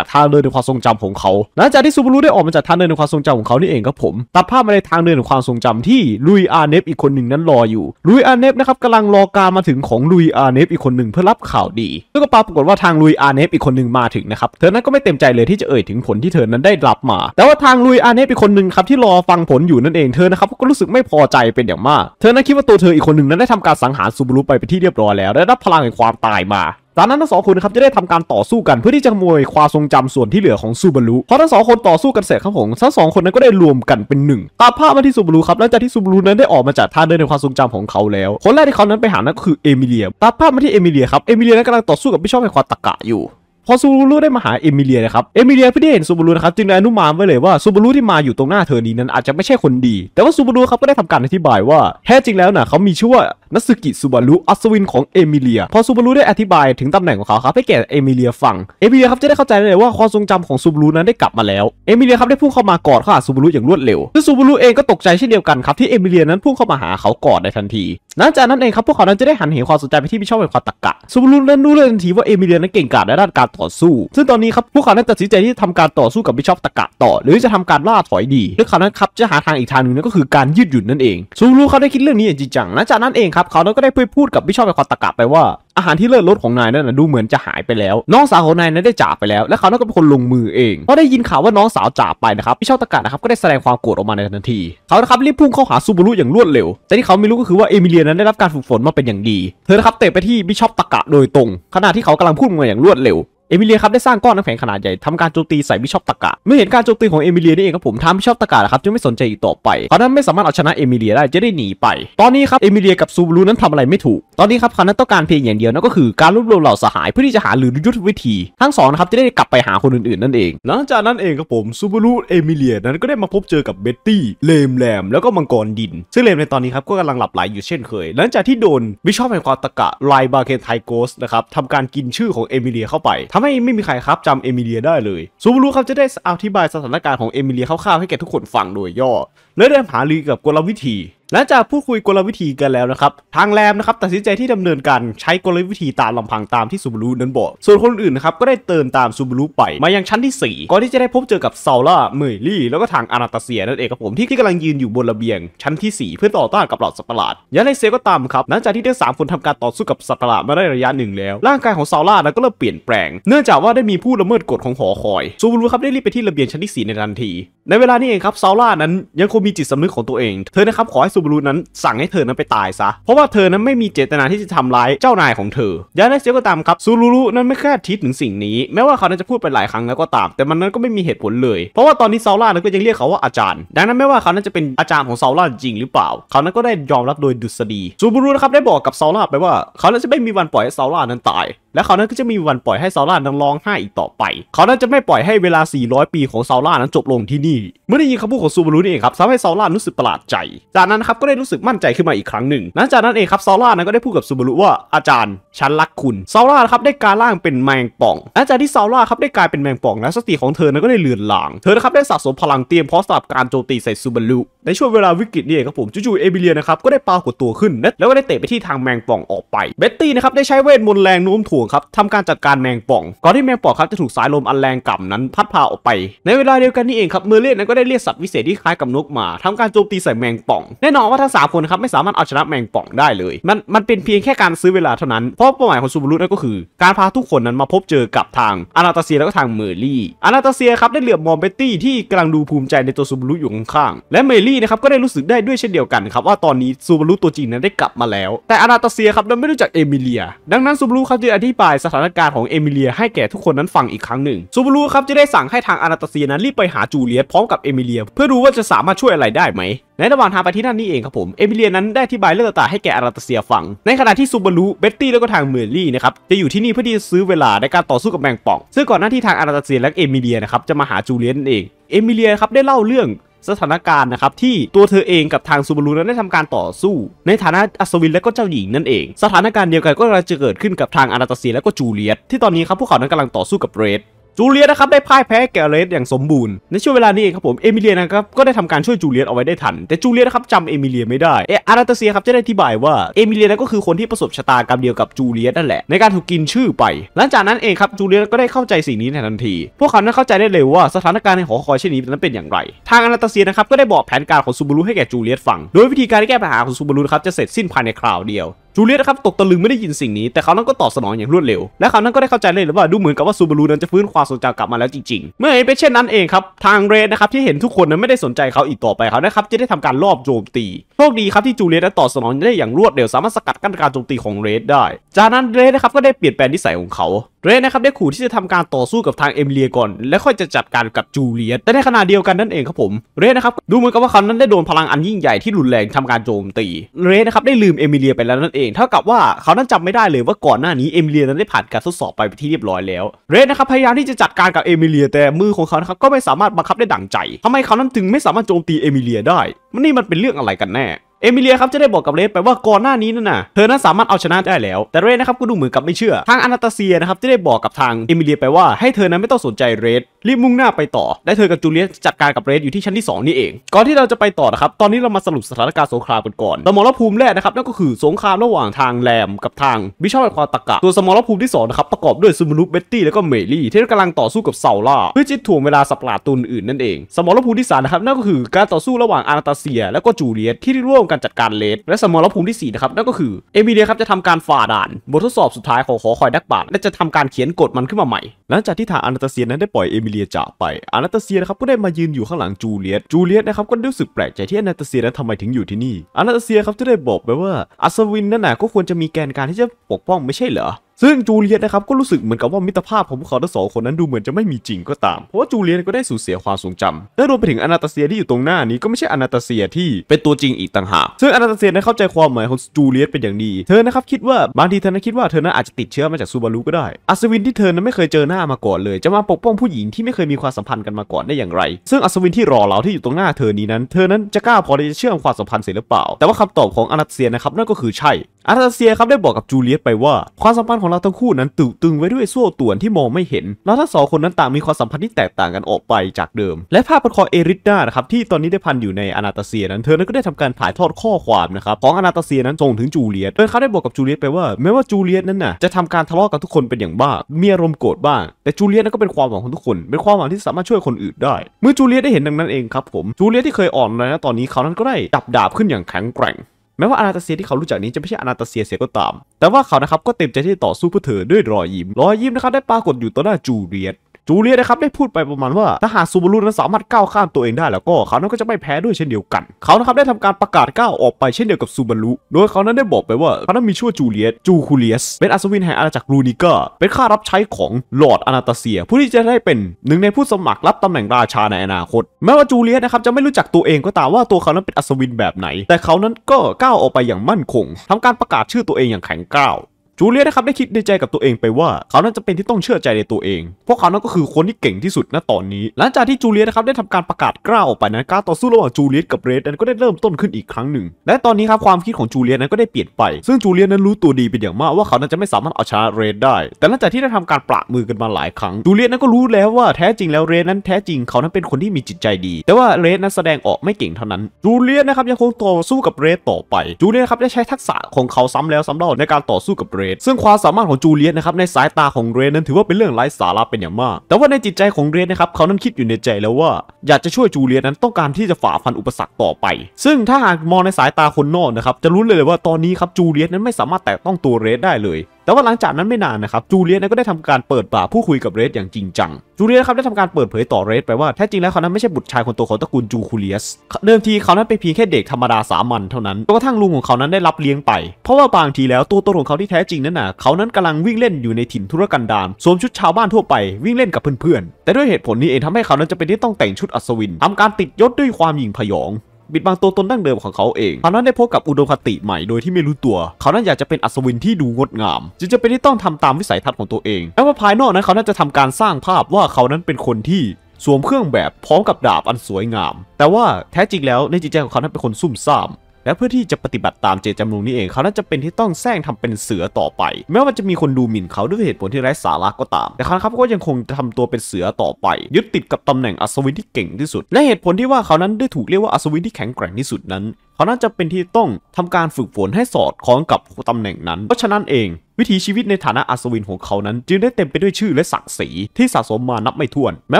ากทางเดินในความทรงจำของเขาหลังจากที่ซูบูรุได้ออกมาจากทางเดินในความทรงจำของเขานี่เองครับผมตัดภาพมาในทางเดินในความทรงจำที่ลุยอาเนฟอีกคนหนึ่งนั้นรออยู่ลุยอาเนฟนะครับกำลังรอการมาถึงของลุยอาเนฟอีกคนหนึ่งเพื่อรับข่าวดีแล้วก็ปรากฏว่าทางลุยอาเนฟอีกคนหนึ่งมาถึงนะครับเธอนั้นก็ไม่เต็มใจเลยที่จะเอ่ยถึงผลที่เธอนั้นได้รับมา แต่ว่าทางลุยอาเนฟอีกคนหนึ่งครับที่รอฟังผลอยู่นั่นเองเธอนะครับก็รู้สึกไม่พอใจเป็นอย่างมาก เธอนั้นคิดว่าตัวเธออีกคนหนึ่งนั้นไทำการสังหารซูบารุไปเป็นที่เรียบร้อยแล้ว และรับพลังแห่งความตายมาจากนั้นทั้งสองคนครับจะได้ทำการต่อสู้กันเพื่อที่จะขโมยความทรงจำส่วนที่เหลือของซูบารุเพราะทั้งสองคนต่อสู้กันเสร็จครับผมทั้งสองคนนั้นก็ได้รวมกันเป็นหนึ่งตาภาพมาที่ซูบารุครับหลังจากที่ซูบารุนั้นได้ออกมาจากท่าเดินในความทรงจำของเขาแล้ว คนแรกที่เขานั้นไปหานั่นก็คือเอมิเลียตาภาพมาที่เอมิเลียครับเอมิเลียนั้นกำลังต่อสู้กับบิชอปแห่งความตะกะอยู่พอซูบูรุได้มาหาเอมิเลียนะครับ เอมิเลียเพื่อได้เห็นซูบูรุนะครับจึงได้อนุมานไว้เลยว่าซูบูรุที่มาอยู่ตรงหน้าเธอนี้นั้นอาจจะไม่ใช่คนดี แต่ว่าซูบูรุครับก็ได้ทำการอธิบายว่าแท้จริงแล้วนะเขามีชื่อว่านัสกิซูบารุอัศวินของเอมิเลียพอซูบารุได้อธิบายถึงตำแหน่งของเขาครับให้แก่เอมิเลียฟังเอมิเลียครับจะได้เข้าใจเลยว่าความทรงจำของซูบารุนั้นได้กลับมาแล้วเอมิเลียครับได้พุ่งเข้ามากอดเข้าซูบารุอย่างรวดเร็วซึ่งซูบารุเองก็ตกใจเช่นเดียวกันครับที่เอมิเลียนั้นพุ่งเข้ามาหาเขากอดในทันทีนัันจากนั้นเองครับพวกเขานั้นจะได้หันเหความสนใจไปที่มิชอบเป็นความตักะซูบูรุนั้นรู้เลยทันทีว่าเอมิเลียนั้นเก่งกาจในด้านการ่อสู้ซึ่งตอนนี้ครับ พวกเขา้ตัดสินใจที่จะทำการต่อสู้กับบิชอปตะกะต่อ หรือจะทำการล่าถอยดีด้วยเขานั้นครับจะหาทางอีกทางหนึ่งนั่นก็คือการยืดหยุ่นนั่นเองซูรูเขาได้คิดเรื่องนี้อย่างจริงจังหลังจากนั้นเองครับเขานั้นก็ได้พูดกับบิชอปไปคอตะกะไปว่าอาหารที่เลิศรสของนายนั่นนะดูเหมือนจะหายไปแล้วน้องสาวของนายนั้นได้จากไปแล้ว และเขาน้่งเป็นคนลงมือเองพอได้ยินข่าวว่าน้องสาวจากไปนะครับพี่ชอบตะการนะครับก็ได้แสดงความโกรธออกมาในทันที เขานะครับรีบพุ่งเข้าหาซูบารุอย่างรวดเร็วแต่ที่เขาไม่รู้ก็คือว่าเอมิเลียนั้นได้รับการฝึกฝนมาเป็นอย่างดีเธอนะครับเตะไปที่พี่ชอบตะกะโดยตรงขณะที่เขากำลังพูดมาอย่างรวดเร็วเอมิเลียครับได้สร้างก้อนน้ำแข็งขนาดใหญ่ทำการโจมตีใส่บิชอปตะกะเมื่อเห็นการโจมตีของเอมิเลียนี่เองครับผมทำบิชอปตะกะครับจึงไม่สนใจอีกต่อไปเรานั้นไม่สามารถเอาชนะเอมิเลียได้จะได้หนีไปตอนนี้ครับเอมิเลียกับซูบารุนั้นทำอะไรไม่ถูกตอนนี้ครับเขานั้นต้องการเพียงอย่างเดียวยวนั่นก็คือการรวบรวมเหล่าสหายเพื่อที่จะหาหรือยุทธวิธี ทั้งสองนะครับจะได้กลับไปหาคนอื่นๆ นั่นเอง หลังจากนั้นเองครับผมซูบอรุเอมิเลียนั้นก็ได้มาพบเจอกับเบ็ตตี้เลมแลมแล้วก็มังกรดิน ซึ่งเลมในตอนนี้ครับก็กำลังหลับไหลอยู่เช่นเคยหลังจากที่โดนวิชอบแห่งความตะกะ ไลบาเคนไทโกสนะครับทำการกินชื่อของเอมิเลียเข้าไปทำให้ไม่มีใครครับจำเอมิเลียได้เลยซูบอรุครับจะได้อธิบายสถานการณ์ของเอมิเลียคร่าวๆให้แก่ทุกคนฟังโดยย่อและได้หาลือกับกลวิธีหลังจากพูดคุยกลวิธีกันแล้วนะครับทางแรมนะครับตัดสินใจที่ดำเนินการใช้กลวิธีตามลำพังตามที่ซูบารุนั้นบอก ส่วนคนอื่นนะครับ ก็ได้เตินตามซูบารุไปมายังชั้นที่ 4 ก่อนที่จะได้พบเจอกับเซาล่าเมยลี่แล้วก็ทางอานาตาเซียนั่นเองครับผมที่กำลังยืนอยู่บนระเบียงชั้นที่ 4 เพื่อต่อต้านกับเหล่าสัตว์ประหลาดยาเลเซก็ตามครับหลังจากที่ทั้งสามคนทำการต่อสู้กับสัตว์ประหลาดมาได้ระยะหนึ่งแล้ว ร่างกายของเซาล่านั้นก็เริ่มเปลี่ยนแปลงเนื่องจากว่าได้มีผู้ละเมิดกฎของหอคอยซูบารุครับได้รีบไปที่ระเบียงชั้นที่ 4 ในทันทีในเวลานี้เองครับซาร่านั้นยังคงมีจิตสำนึกของตัวเอง เธอนะครับขอให้ซูบูรุนั้นสั่งให้เธอนั้นไปตายซะ เพราะว่าเธอนั้นไม่มีเจตนาที่จะทำร้ายเจ้านายของเธอย่ายไดเสียก็ตามครับซูบูรุนั้นไม่แค่ทิศถึงสิ่งนี้ แม้ว่าเขานั้นจะพูดไปหลายครั้งแล้วก็ตามแต่มันนั้นก็ไม่มีเหตุผลเลย เพราะว่าตอนนี้ซาร่านั้นก็ยังเรียกเขาว่าอาจารย์ดังนั้นไม่ว่าเขานั้นจะเป็นอาจารย์ของซาร่าจริงหรือเปล่า เขานั้นก็ได้ยอมรับโดยดุษฎีซูบูรุนะครับได้บอกกับซาร่าไปว่าเขานั้นจะไม่มีวันปล่อยให้ซาร่านั้นตายและเขานั้นก็จะมีวันปล่อยให้ซาร่านั้นร้องไห้อีกต่อไป เขานั้นจะไม่ปล่อยให้เวลา 400 ปีของซาร่านั้นจบลงที่นี่ เมื่อได้ยินคำพูดของซูบารุนี่เองครับทำให้ซาร่ารู้สึกประหลาดใจ จากนั้นครับก็ได้รู้สึกมั่นใจขึ้นมาอีกครั้งหนึ่งหลังจากนั้นเองครับซาร่านั้นก็ได้พูดกับซูบารุว่าอาจารย์ฉันรักคุณซาร่าครับได้กลายร่างเป็นแมงป่องหลังจากที่ซาร่าครับได้กลายเป็นแมงป่องและสติของเธอนั้นก็ได้เลือนลางเธอครับได้สะสมพลังเตรียมพร้อมสำหรับการโจมตีใส่ซูบารุในช่วงเวลาวิกฤตนี่เองครับผมจู่ๆเอเบเลียนะครับก็ได้ปรากฏตัวขึ้นและแล้วก็ได้เตะไปที่ทางแมงป่องออกไปเบตตี้นะครับได้ใช้เวทมนต์แรงโน้มถ่วูงครับทำการจัดการแมงป่องก่อนที่แมงป่องครับจะถูกสายลมอันแรงกล่ำนั้นพัดพาออกไปในเวลาเดียวกันนี่เองครับเมอร์เลียนนั้นก็ได้เรียกสัตว์วิเศษที่คล้ายกับนกมา ทำการโจมตีใส่แมงป่องแน่นอนว่าทั้งสามคนครับไม่สามารถเอาชนะแมงป่องได้เลย มันมันเป็นเพียงแค่การซื้อเวลาเท่านั้น เพราะเป้าหมายของซูบารุนั่นก็คือ การพาทุกคนนั้นมาพบเจอกับทางอนาตาเซียแล้วก็ทางเมอร์ลี่อนาตาเซียครับได้เหลือบมองเบตตี้ที่กำลังดูภูมิใจในตัวซูบารุอยู่ข้างๆและเมอร์ลี่นะครับก็ได้รู้สึกได้ด้วยเช่นเดียวกันครับว่าตอนนี้ซูบารุตัวจริงนั้นได้กลับมาแล้วแต่อนาตาเซียครับนั้นไม่รู้จักเอมิเลียดังนั้นซูบารุจึงอธิธิบายสถานการณ์ของเอมิเลีย ให้แก่ทุกคนนั้นฟังอีกครั้งหนึ่ง ซูบารุครับจะได้สั่งให้ทางอานาตาเซียนั้นรีบไปหาจูเลียตพร้อมกับเอมิเลีย เพื่อดูว่าจะสามารถช่วยอะไรได้ไหม ในระหว่างทางไปที่นั่นนี่เองครับผมเอมิเลียนั้นได้อธิบายเรื่องต่างๆให้แก่อาราตาเซียฟัง ในขณะที่ซูบารุเบตตี้แล้วก็ทางเมอร์ลี่นะครับจะอยู่ที่นี่เพื่อที่จะซื้อเวลาในการต่อสู้กับแมงป่องซึ่งก่อนหน้าที่ทางอาราตาเซียและเอมิเลียนะครับจะมาหาจูเลียนเองเอมิเลียครับได้เล่าเรื่องสถานการณ์นะครับ ที่ตัวเธอเองกับทางซูบารุนั้นได้ทำการต่อสู้ ในฐานะอัศวินและก็เจ้าหญิงนั่นเอง สถานการณ์เดียวกันก็จะเกิดขึ้นกับทางอาราตาเซียและก็จูเลียตที่ตอนนี้ครับพวกเขานั้นกำลังต่อสู้กับเรดจูเลียนะครับได้พ่ายแพ้แกเรสอย่างสมบูรณ์ ในช่วงเวลานี้ครับผมเอมิเลียนะครับก็ได้ทำการช่วยจูเลียสเอาไว้ได้ทัน แต่จูเลียนะครับจำเอมิเลียไม่ได้เออาราตเซียครับจะได้อธิบายว่าเอมิเลียนก็คือคนที่ประสบชะตากรรมเดียวกับจูเลียสนั่นแหละในการถูกกินชื่อไปหลังจากนั้นเองครับจูเลียสก็ได้เข้าใจสิ่งนี้ในทันที พวกเขานั้นเข้าใจได้เลยว่าสถานการณ์ในหอคอยเช่นนี้นั้นเป็นอย่างไรทางอาราตเซียนะครับก็ได้บอกแผนการของซูบูรุให้แก่จูเลียสฟังโดยวิธีการแก้ปัญหาของซูบูรุครับจะเสร็จสิ้นภายในคราวเดียวจูเลียตนะครับตกตะลึงไม่ได้ยินสิ่งนี้แต่เขานั้นก็ตอบสนองอย่างรวดเร็วและเขานั้นก็ได้เข้าใจเลยหรือว่าดูเหมือนกับว่าซูบารูนั้นจะฟื้นความสนใจกลับมาแล้วจริงๆเมื่อเเป็นเช่นนั้นเองครับทางเรดนะครับที่เห็นทุกคนนั้นไม่ได้สนใจเขาอีกต่อไปเขานะครับจะได้ทำการรอบโจมตีโชคดีครับที่จูเลียตตอบสนองได้อย่างรวดเร็ว สามารถสกัดกั้นการโจมตีของเรดได้ จากนั้นเรดนะครับก็ได้เปลี่ยนแปลงนิสัยของเขาเรดนะครับได้ขู่ที่จะทำการต่อสู้กับทางเอมิเลียก่อนและค่อยจะจัดการกับจูเลียตแต่ในขณะเดียวกันนั่นเองครับผมเรดนะครับดูเหมือนกับว่าเขานั้นได้โดนพลังอันยิ่งใหญ่ที่รุนแรงทำการโจมตี เรดนะครับได้ลืมเอมิเลียไปแล้วนั่นเองเท่ากับว่าเขานั้นจำไม่ได้เลยว่าก่อนหน้านี้เอมิเลียนั้นได้ผ่านการทดสอบไปที่เรียบร้อยแล้วเรดนะครับพยายามที่จะจัดการกับเอมิเลียแต่มือของเขานะครับก็ไม่สามารถบังคับได้ดั่งใจทำไมเขานั้นถึงไม่สามารถโจมตีเอมิเลียได้มันนี่มันเป็นเรื่องอะไรกันแน่เอมิเลียครับจะได้บอกกับเรดไปว่าก่อนหน้านี้นั่นน่ะเธอนั้นสามารถเอาชนะได้แล้ว แต่เรดนะครับก็ดูเหมือนกับไม่เชื่อ ทางอนาตาเซียนะครับจะได้บอกกับทางเอมิเลียไปว่า ให้เธอนั้นไม่ต้องสนใจเรดรีบมุ่งหน้าไปต่อ ได้เธอกับจูเลียจัดการกับเรดอยู่ที่ชั้นที่ 2 นี่เอง ก่อนที่เราจะไปต่อนะครับ ตอนนี้เรามาสรุปสถานการณ์สงครามกันก่อน สมรภูมิแรกนะครับนั่นก็คือสงครามระหว่างทางแรมกับทางบิชอปควาตากะตัวสมรภูมิที่2นะครับประกอบด้วยซูมารุเบตตี้แล้วก็เมลี่ที่กำลังต่อสู้กับเซาล่าเพื่อจิตถ่วงเวลาสัปหลาตุนอื่นนั่นเองสมรภูมิที่3นะครับนั่นก็คือการต่อสู้ระหว่างอานาตาเซีย แลวก็จูเลียสที่ร่วมการจัดการเลสและสมรภูมิที่4นะครับนั่นก็คือเอมิเลียครับจะทำการฝ่าด่านบททดสอบสุดท้ายของขอคอยดักบาดและจะทำการเขียนกฎมันขึ้นมาใหม่หลังจากที่ทางอนาตาเซียนั้นได้ปล่อยเอมิเลียจากไปอนาตาเซียนะครับก็ได้มายืนอยู่ข้างหลังจูเลียตจูเลียตนะครับก็รู้สึกแปลกใจที่อนาตาเซียนั้นทำไมถึงอยู่ที่นี่อนาตาเซียครับจะได้บอกไปว่าอัศวินนั่นแหละก็ควรจะมีแกนการที่จะปกป้องไม่ใช่เหรอซึ่งจูเลียตนะครับ ก็รู้สึกเหมือนกับว่ามิตรภาพของพวกเขาทั้งสองคนนั้นดูเหมือนจะไม่มีจริงก็ตาม เพราะว่าจูเลียตก็ได้สูญเสียความทรงจำและรวมไปถึงอนาตาเซียที่อยู่ตรงหน้านี้ก็ไม่ใช่อนาตาเซียที่เป็นตัวจริงอีกต่างหากซึ่งอนาตาเซียได้เข้าใจความหมายของจูเลียตเป็นอย่างดี เธอนะครับคิดว่าบางทีเธอนั้นคิดว่าเธอนั้นอาจจะติดเชื้อมาจากซูบารุก็ได้อัศวินที่เธอนั้นไม่เคยเจอหน้ามาก่อนเลยจะมาปกป้องผู้หญิงที่ไม่เคยมีความสัมพันธ์กันมาก่อนได้อย่างไรซึ่งอัศวินที่รอเราที่อยู่ตรงหน้าเธอนี้นั้น เธอนั้นจะกล้าพอที่จะเชื่อมความสัมพันธ์เส็จหรือเปล่าแต่ว่าคำตอบของอนาตาเซียนะครับนั่นก็คือใช่อาราเซียครับ ได้บอกกับจูเลียตไปว่า ความสัมพันธ์ของเราทั้งคู่นั้น ตึงตึงไว้ด้วยส่วต่วนที่มองไม่เห็น แล้วทั้งสองคนนั้นต่างมีความสัมพันธ์ที่แตกต่างกันออกไปจากเดิม และภาพประคอเอริดนานะครับ ที่ตอนนี้ได้พันอยู่ในอนาตาเซียนั้นเธอนั้นก็ได้ทำการถ่ายทอดข้อความนะครับ ของอนาตาเซียนั้นส่งถึงจูเลียตโดยเขาได้บอกกับจูเลียตไปว่าแม้ว่าจูเลียตนั้นน่ะจะทำการทะเลาะกับทุกคนเป็นอย่างบ้ามีอารมณ์โกรธบ้าง แต่จูเลียตนั้นก็เป็นความหวังของทุกคน เป็นความหวังที่สามารถช่วยคนอื่นได้ เมื่อจูเลียตได้เห็นดังนั้นเองครับผม จูเลียตที่เคยอ่อนแล้วตอนนี้เขานั้นก็ได้จับดาบขึ้นอย่างแข็งแกร่งแม้ว่าอนาตาเซียที่เขารู้จักนี้จะไม่ใช่อนาตาเซียเสียก็ตาม แต่ว่าเขานะครับก็เต็มใจที่ต่อสู้เพื่อเธอด้วยรอยยิ้ม รอยยิ้มนะครับได้ปรากฏอยู่ต่อหน้าจูเลียตจูเลียนะครับได้พูดไปประมาณว่าถ้าหากซูบารุนั้นสามารถก้าวข้ามตัวเองได้แล้วก็เขานั้นก็จะไม่แพ้ด้วยเช่นเดียวกัน เขานะครับได้ทำการประกาศก้าวออกไปเช่นเดียวกับซูบารุโดยเขานั้นได้บอกไปว่าเขานั้นมีชื่อจูเลียส จูคูเลียสเป็นอัศวินแห่งอาณาจักรลูนิกาเป็นข้ารับใช้ของลอร์ดอนาตาเซีย ผู้ที่จะได้เป็นหนึ่งในผู้สมัครรับตำแหน่งราชาในอนาคต แม้ว่าจูเลียสนะครับจะไม่รู้จักตัวเองก็ตามว่าตัวเขานั้นเป็นอัศวินแบบไหน แต่เขานั้นก็ก้าวออกไปอย่างมั่นคงทำการประกาศชื่อตัวเองอย่างแข็งกร้าวจูเลียนะครับได้คิดในใจกับตัวเองไปว่า เขานั้นจะเป็นที่ต้องเชื่อใจในตัวเอง เพราะเขานั้นก็คือคนที่เก่งที่สุดณตอนนี้ หลังจากที่จูเลียนะครับได้ทำการประกาศกล้าออกไปนะการต่อสู้ระหว่างจูเลียกับเรดนั้นก็ได้เริ่มต้นขึ้นอีกครั้งหนึ่งและตอนนี้ครับความคิดของจูเลียนั้นก็ได้เปลี่ยนไป ซึ่งจูเลียนั้นรู้ตัวดีเป็นอย่างมากว่าเขานั้นจะไม่สามารถเอาชนะเรดได้ แต่หลังจากที่ได้ทำการปราบมือกันมาหลายครั้ง จูเลียนั้นก็รู้แล้วว่าแท้จริงแล้วเรดนั้นแท้จริงเขานั้นเป็นคนที่มีจิตใจดี แต่ว่าเรดนั้นแสดงออกไม่เก่งเท่านั้นจูเลียนะครับยังคงต่อสู้กับเรดต่อไป จูเลียครับได้ใช้ทักษะของเขาซ้ำแล้วซ้เล่าในการต่อสู้กับเรดซึ่งความสามารถของจูเลียสนะครับในสายตาของเรดนั้นถือว่าเป็นเรื่องไร้สาระเป็นอย่างมาก แต่ว่าในจิตใจของเรดนะครับเขานั้นคิดอยู่ในใจแล้วว่าอยากจะช่วยจูเลียสนั้นต้องการที่จะฝ่าฟันอุปสรรคต่อไป ซึ่งถ้าหากมองในสายตาคนนอกนะครับจะรู้เลยว่าตอนนี้ครับจูเลียสนั้นไม่สามารถแตะต้องตัวเรดได้เลยแต่ว่าหลังจากนั้นไม่นานนะครับจูเลียนก็ได้ทำการเปิดปากพูดคุยกับเรสอย่างจริงจังจูเลียนครับได้ทำการเปิดเผยต่อเรสไปว่าแท้จริงแล้วเขานั้นไม่ใช่บุตรชายคนโตของตระกูลจูคูเลียสเดิมทีเขานั้นเป็นเพียงแค่เด็กธรรมดาสามัญเท่านั้นจนกระทั่งลุงของเขานั้นได้รับเลี้ยงไปเพราะว่าบางทีแล้วตัวตนของเขาที่แท้จริงนั้นน่ะเขานั้นกำลังวิ่งเล่นอยู่ในถิ่นธุรกันดารสวมชุดชาวบ้านทั่วไปวิ่งเล่นกับเพื่อนๆแต่ด้วยเหตุผลนี้เองทำให้เขานั้นจะเป็นที่ต้องแต่งชุดอัศวิน ทำการติดยศด้วยความหยิ่งผยองบิดบังตัวตนดั้งเดิมของเขาเองเขานั้นได้พบกับอุดมคติใหม่โดยที่ไม่รู้ตัว เขานั้นอยากจะเป็นอัศวินที่ดูงดงาม จึงจะเป็นที่ต้องทำตามวิสัยทัศน์ของตัวเอง และว่าภายนอกนั้นเขาน่าจะทำการสร้างภาพว่าเขานั้นเป็นคนที่สวมเครื่องแบบพร้อมกับดาบอันสวยงาม แต่ว่าแท้จริงแล้วในจิตใจของเขานั้นเป็นคนซุ่มซ่ามและเพื่อที่จะปฏิบัติตามเจตจำนงนี้เองเขาน่าจะเป็นที่ต้องแซงทำเป็นเสือต่อไปแม้ว่าจะมีคนดูหมิ่นเขาด้วยเหตุผลที่ไร้สาระก็ตาม แต่เขาครับก็ยังคงทำตัวเป็นเสือต่อไปยึดติดกับตำแหน่งอัศวินที่เก่งที่สุดและเหตุผลที่ว่าเขานั้นได้ถูกเรียกว่าอัศวินที่แข็งแกร่งที่สุดนั้นเขาน่าจะเป็นที่ต้องทำการฝึกฝนให้สอดคล้องกับตำแหน่งนั้น เพราะฉะนั้นเองวิถีชีวิตในฐานะอัศวินของเขานั้น จึงได้เต็มไปด้วยชื่อและศักดิ์ศรีที่สะสมมานับไม่ถ้วน แม้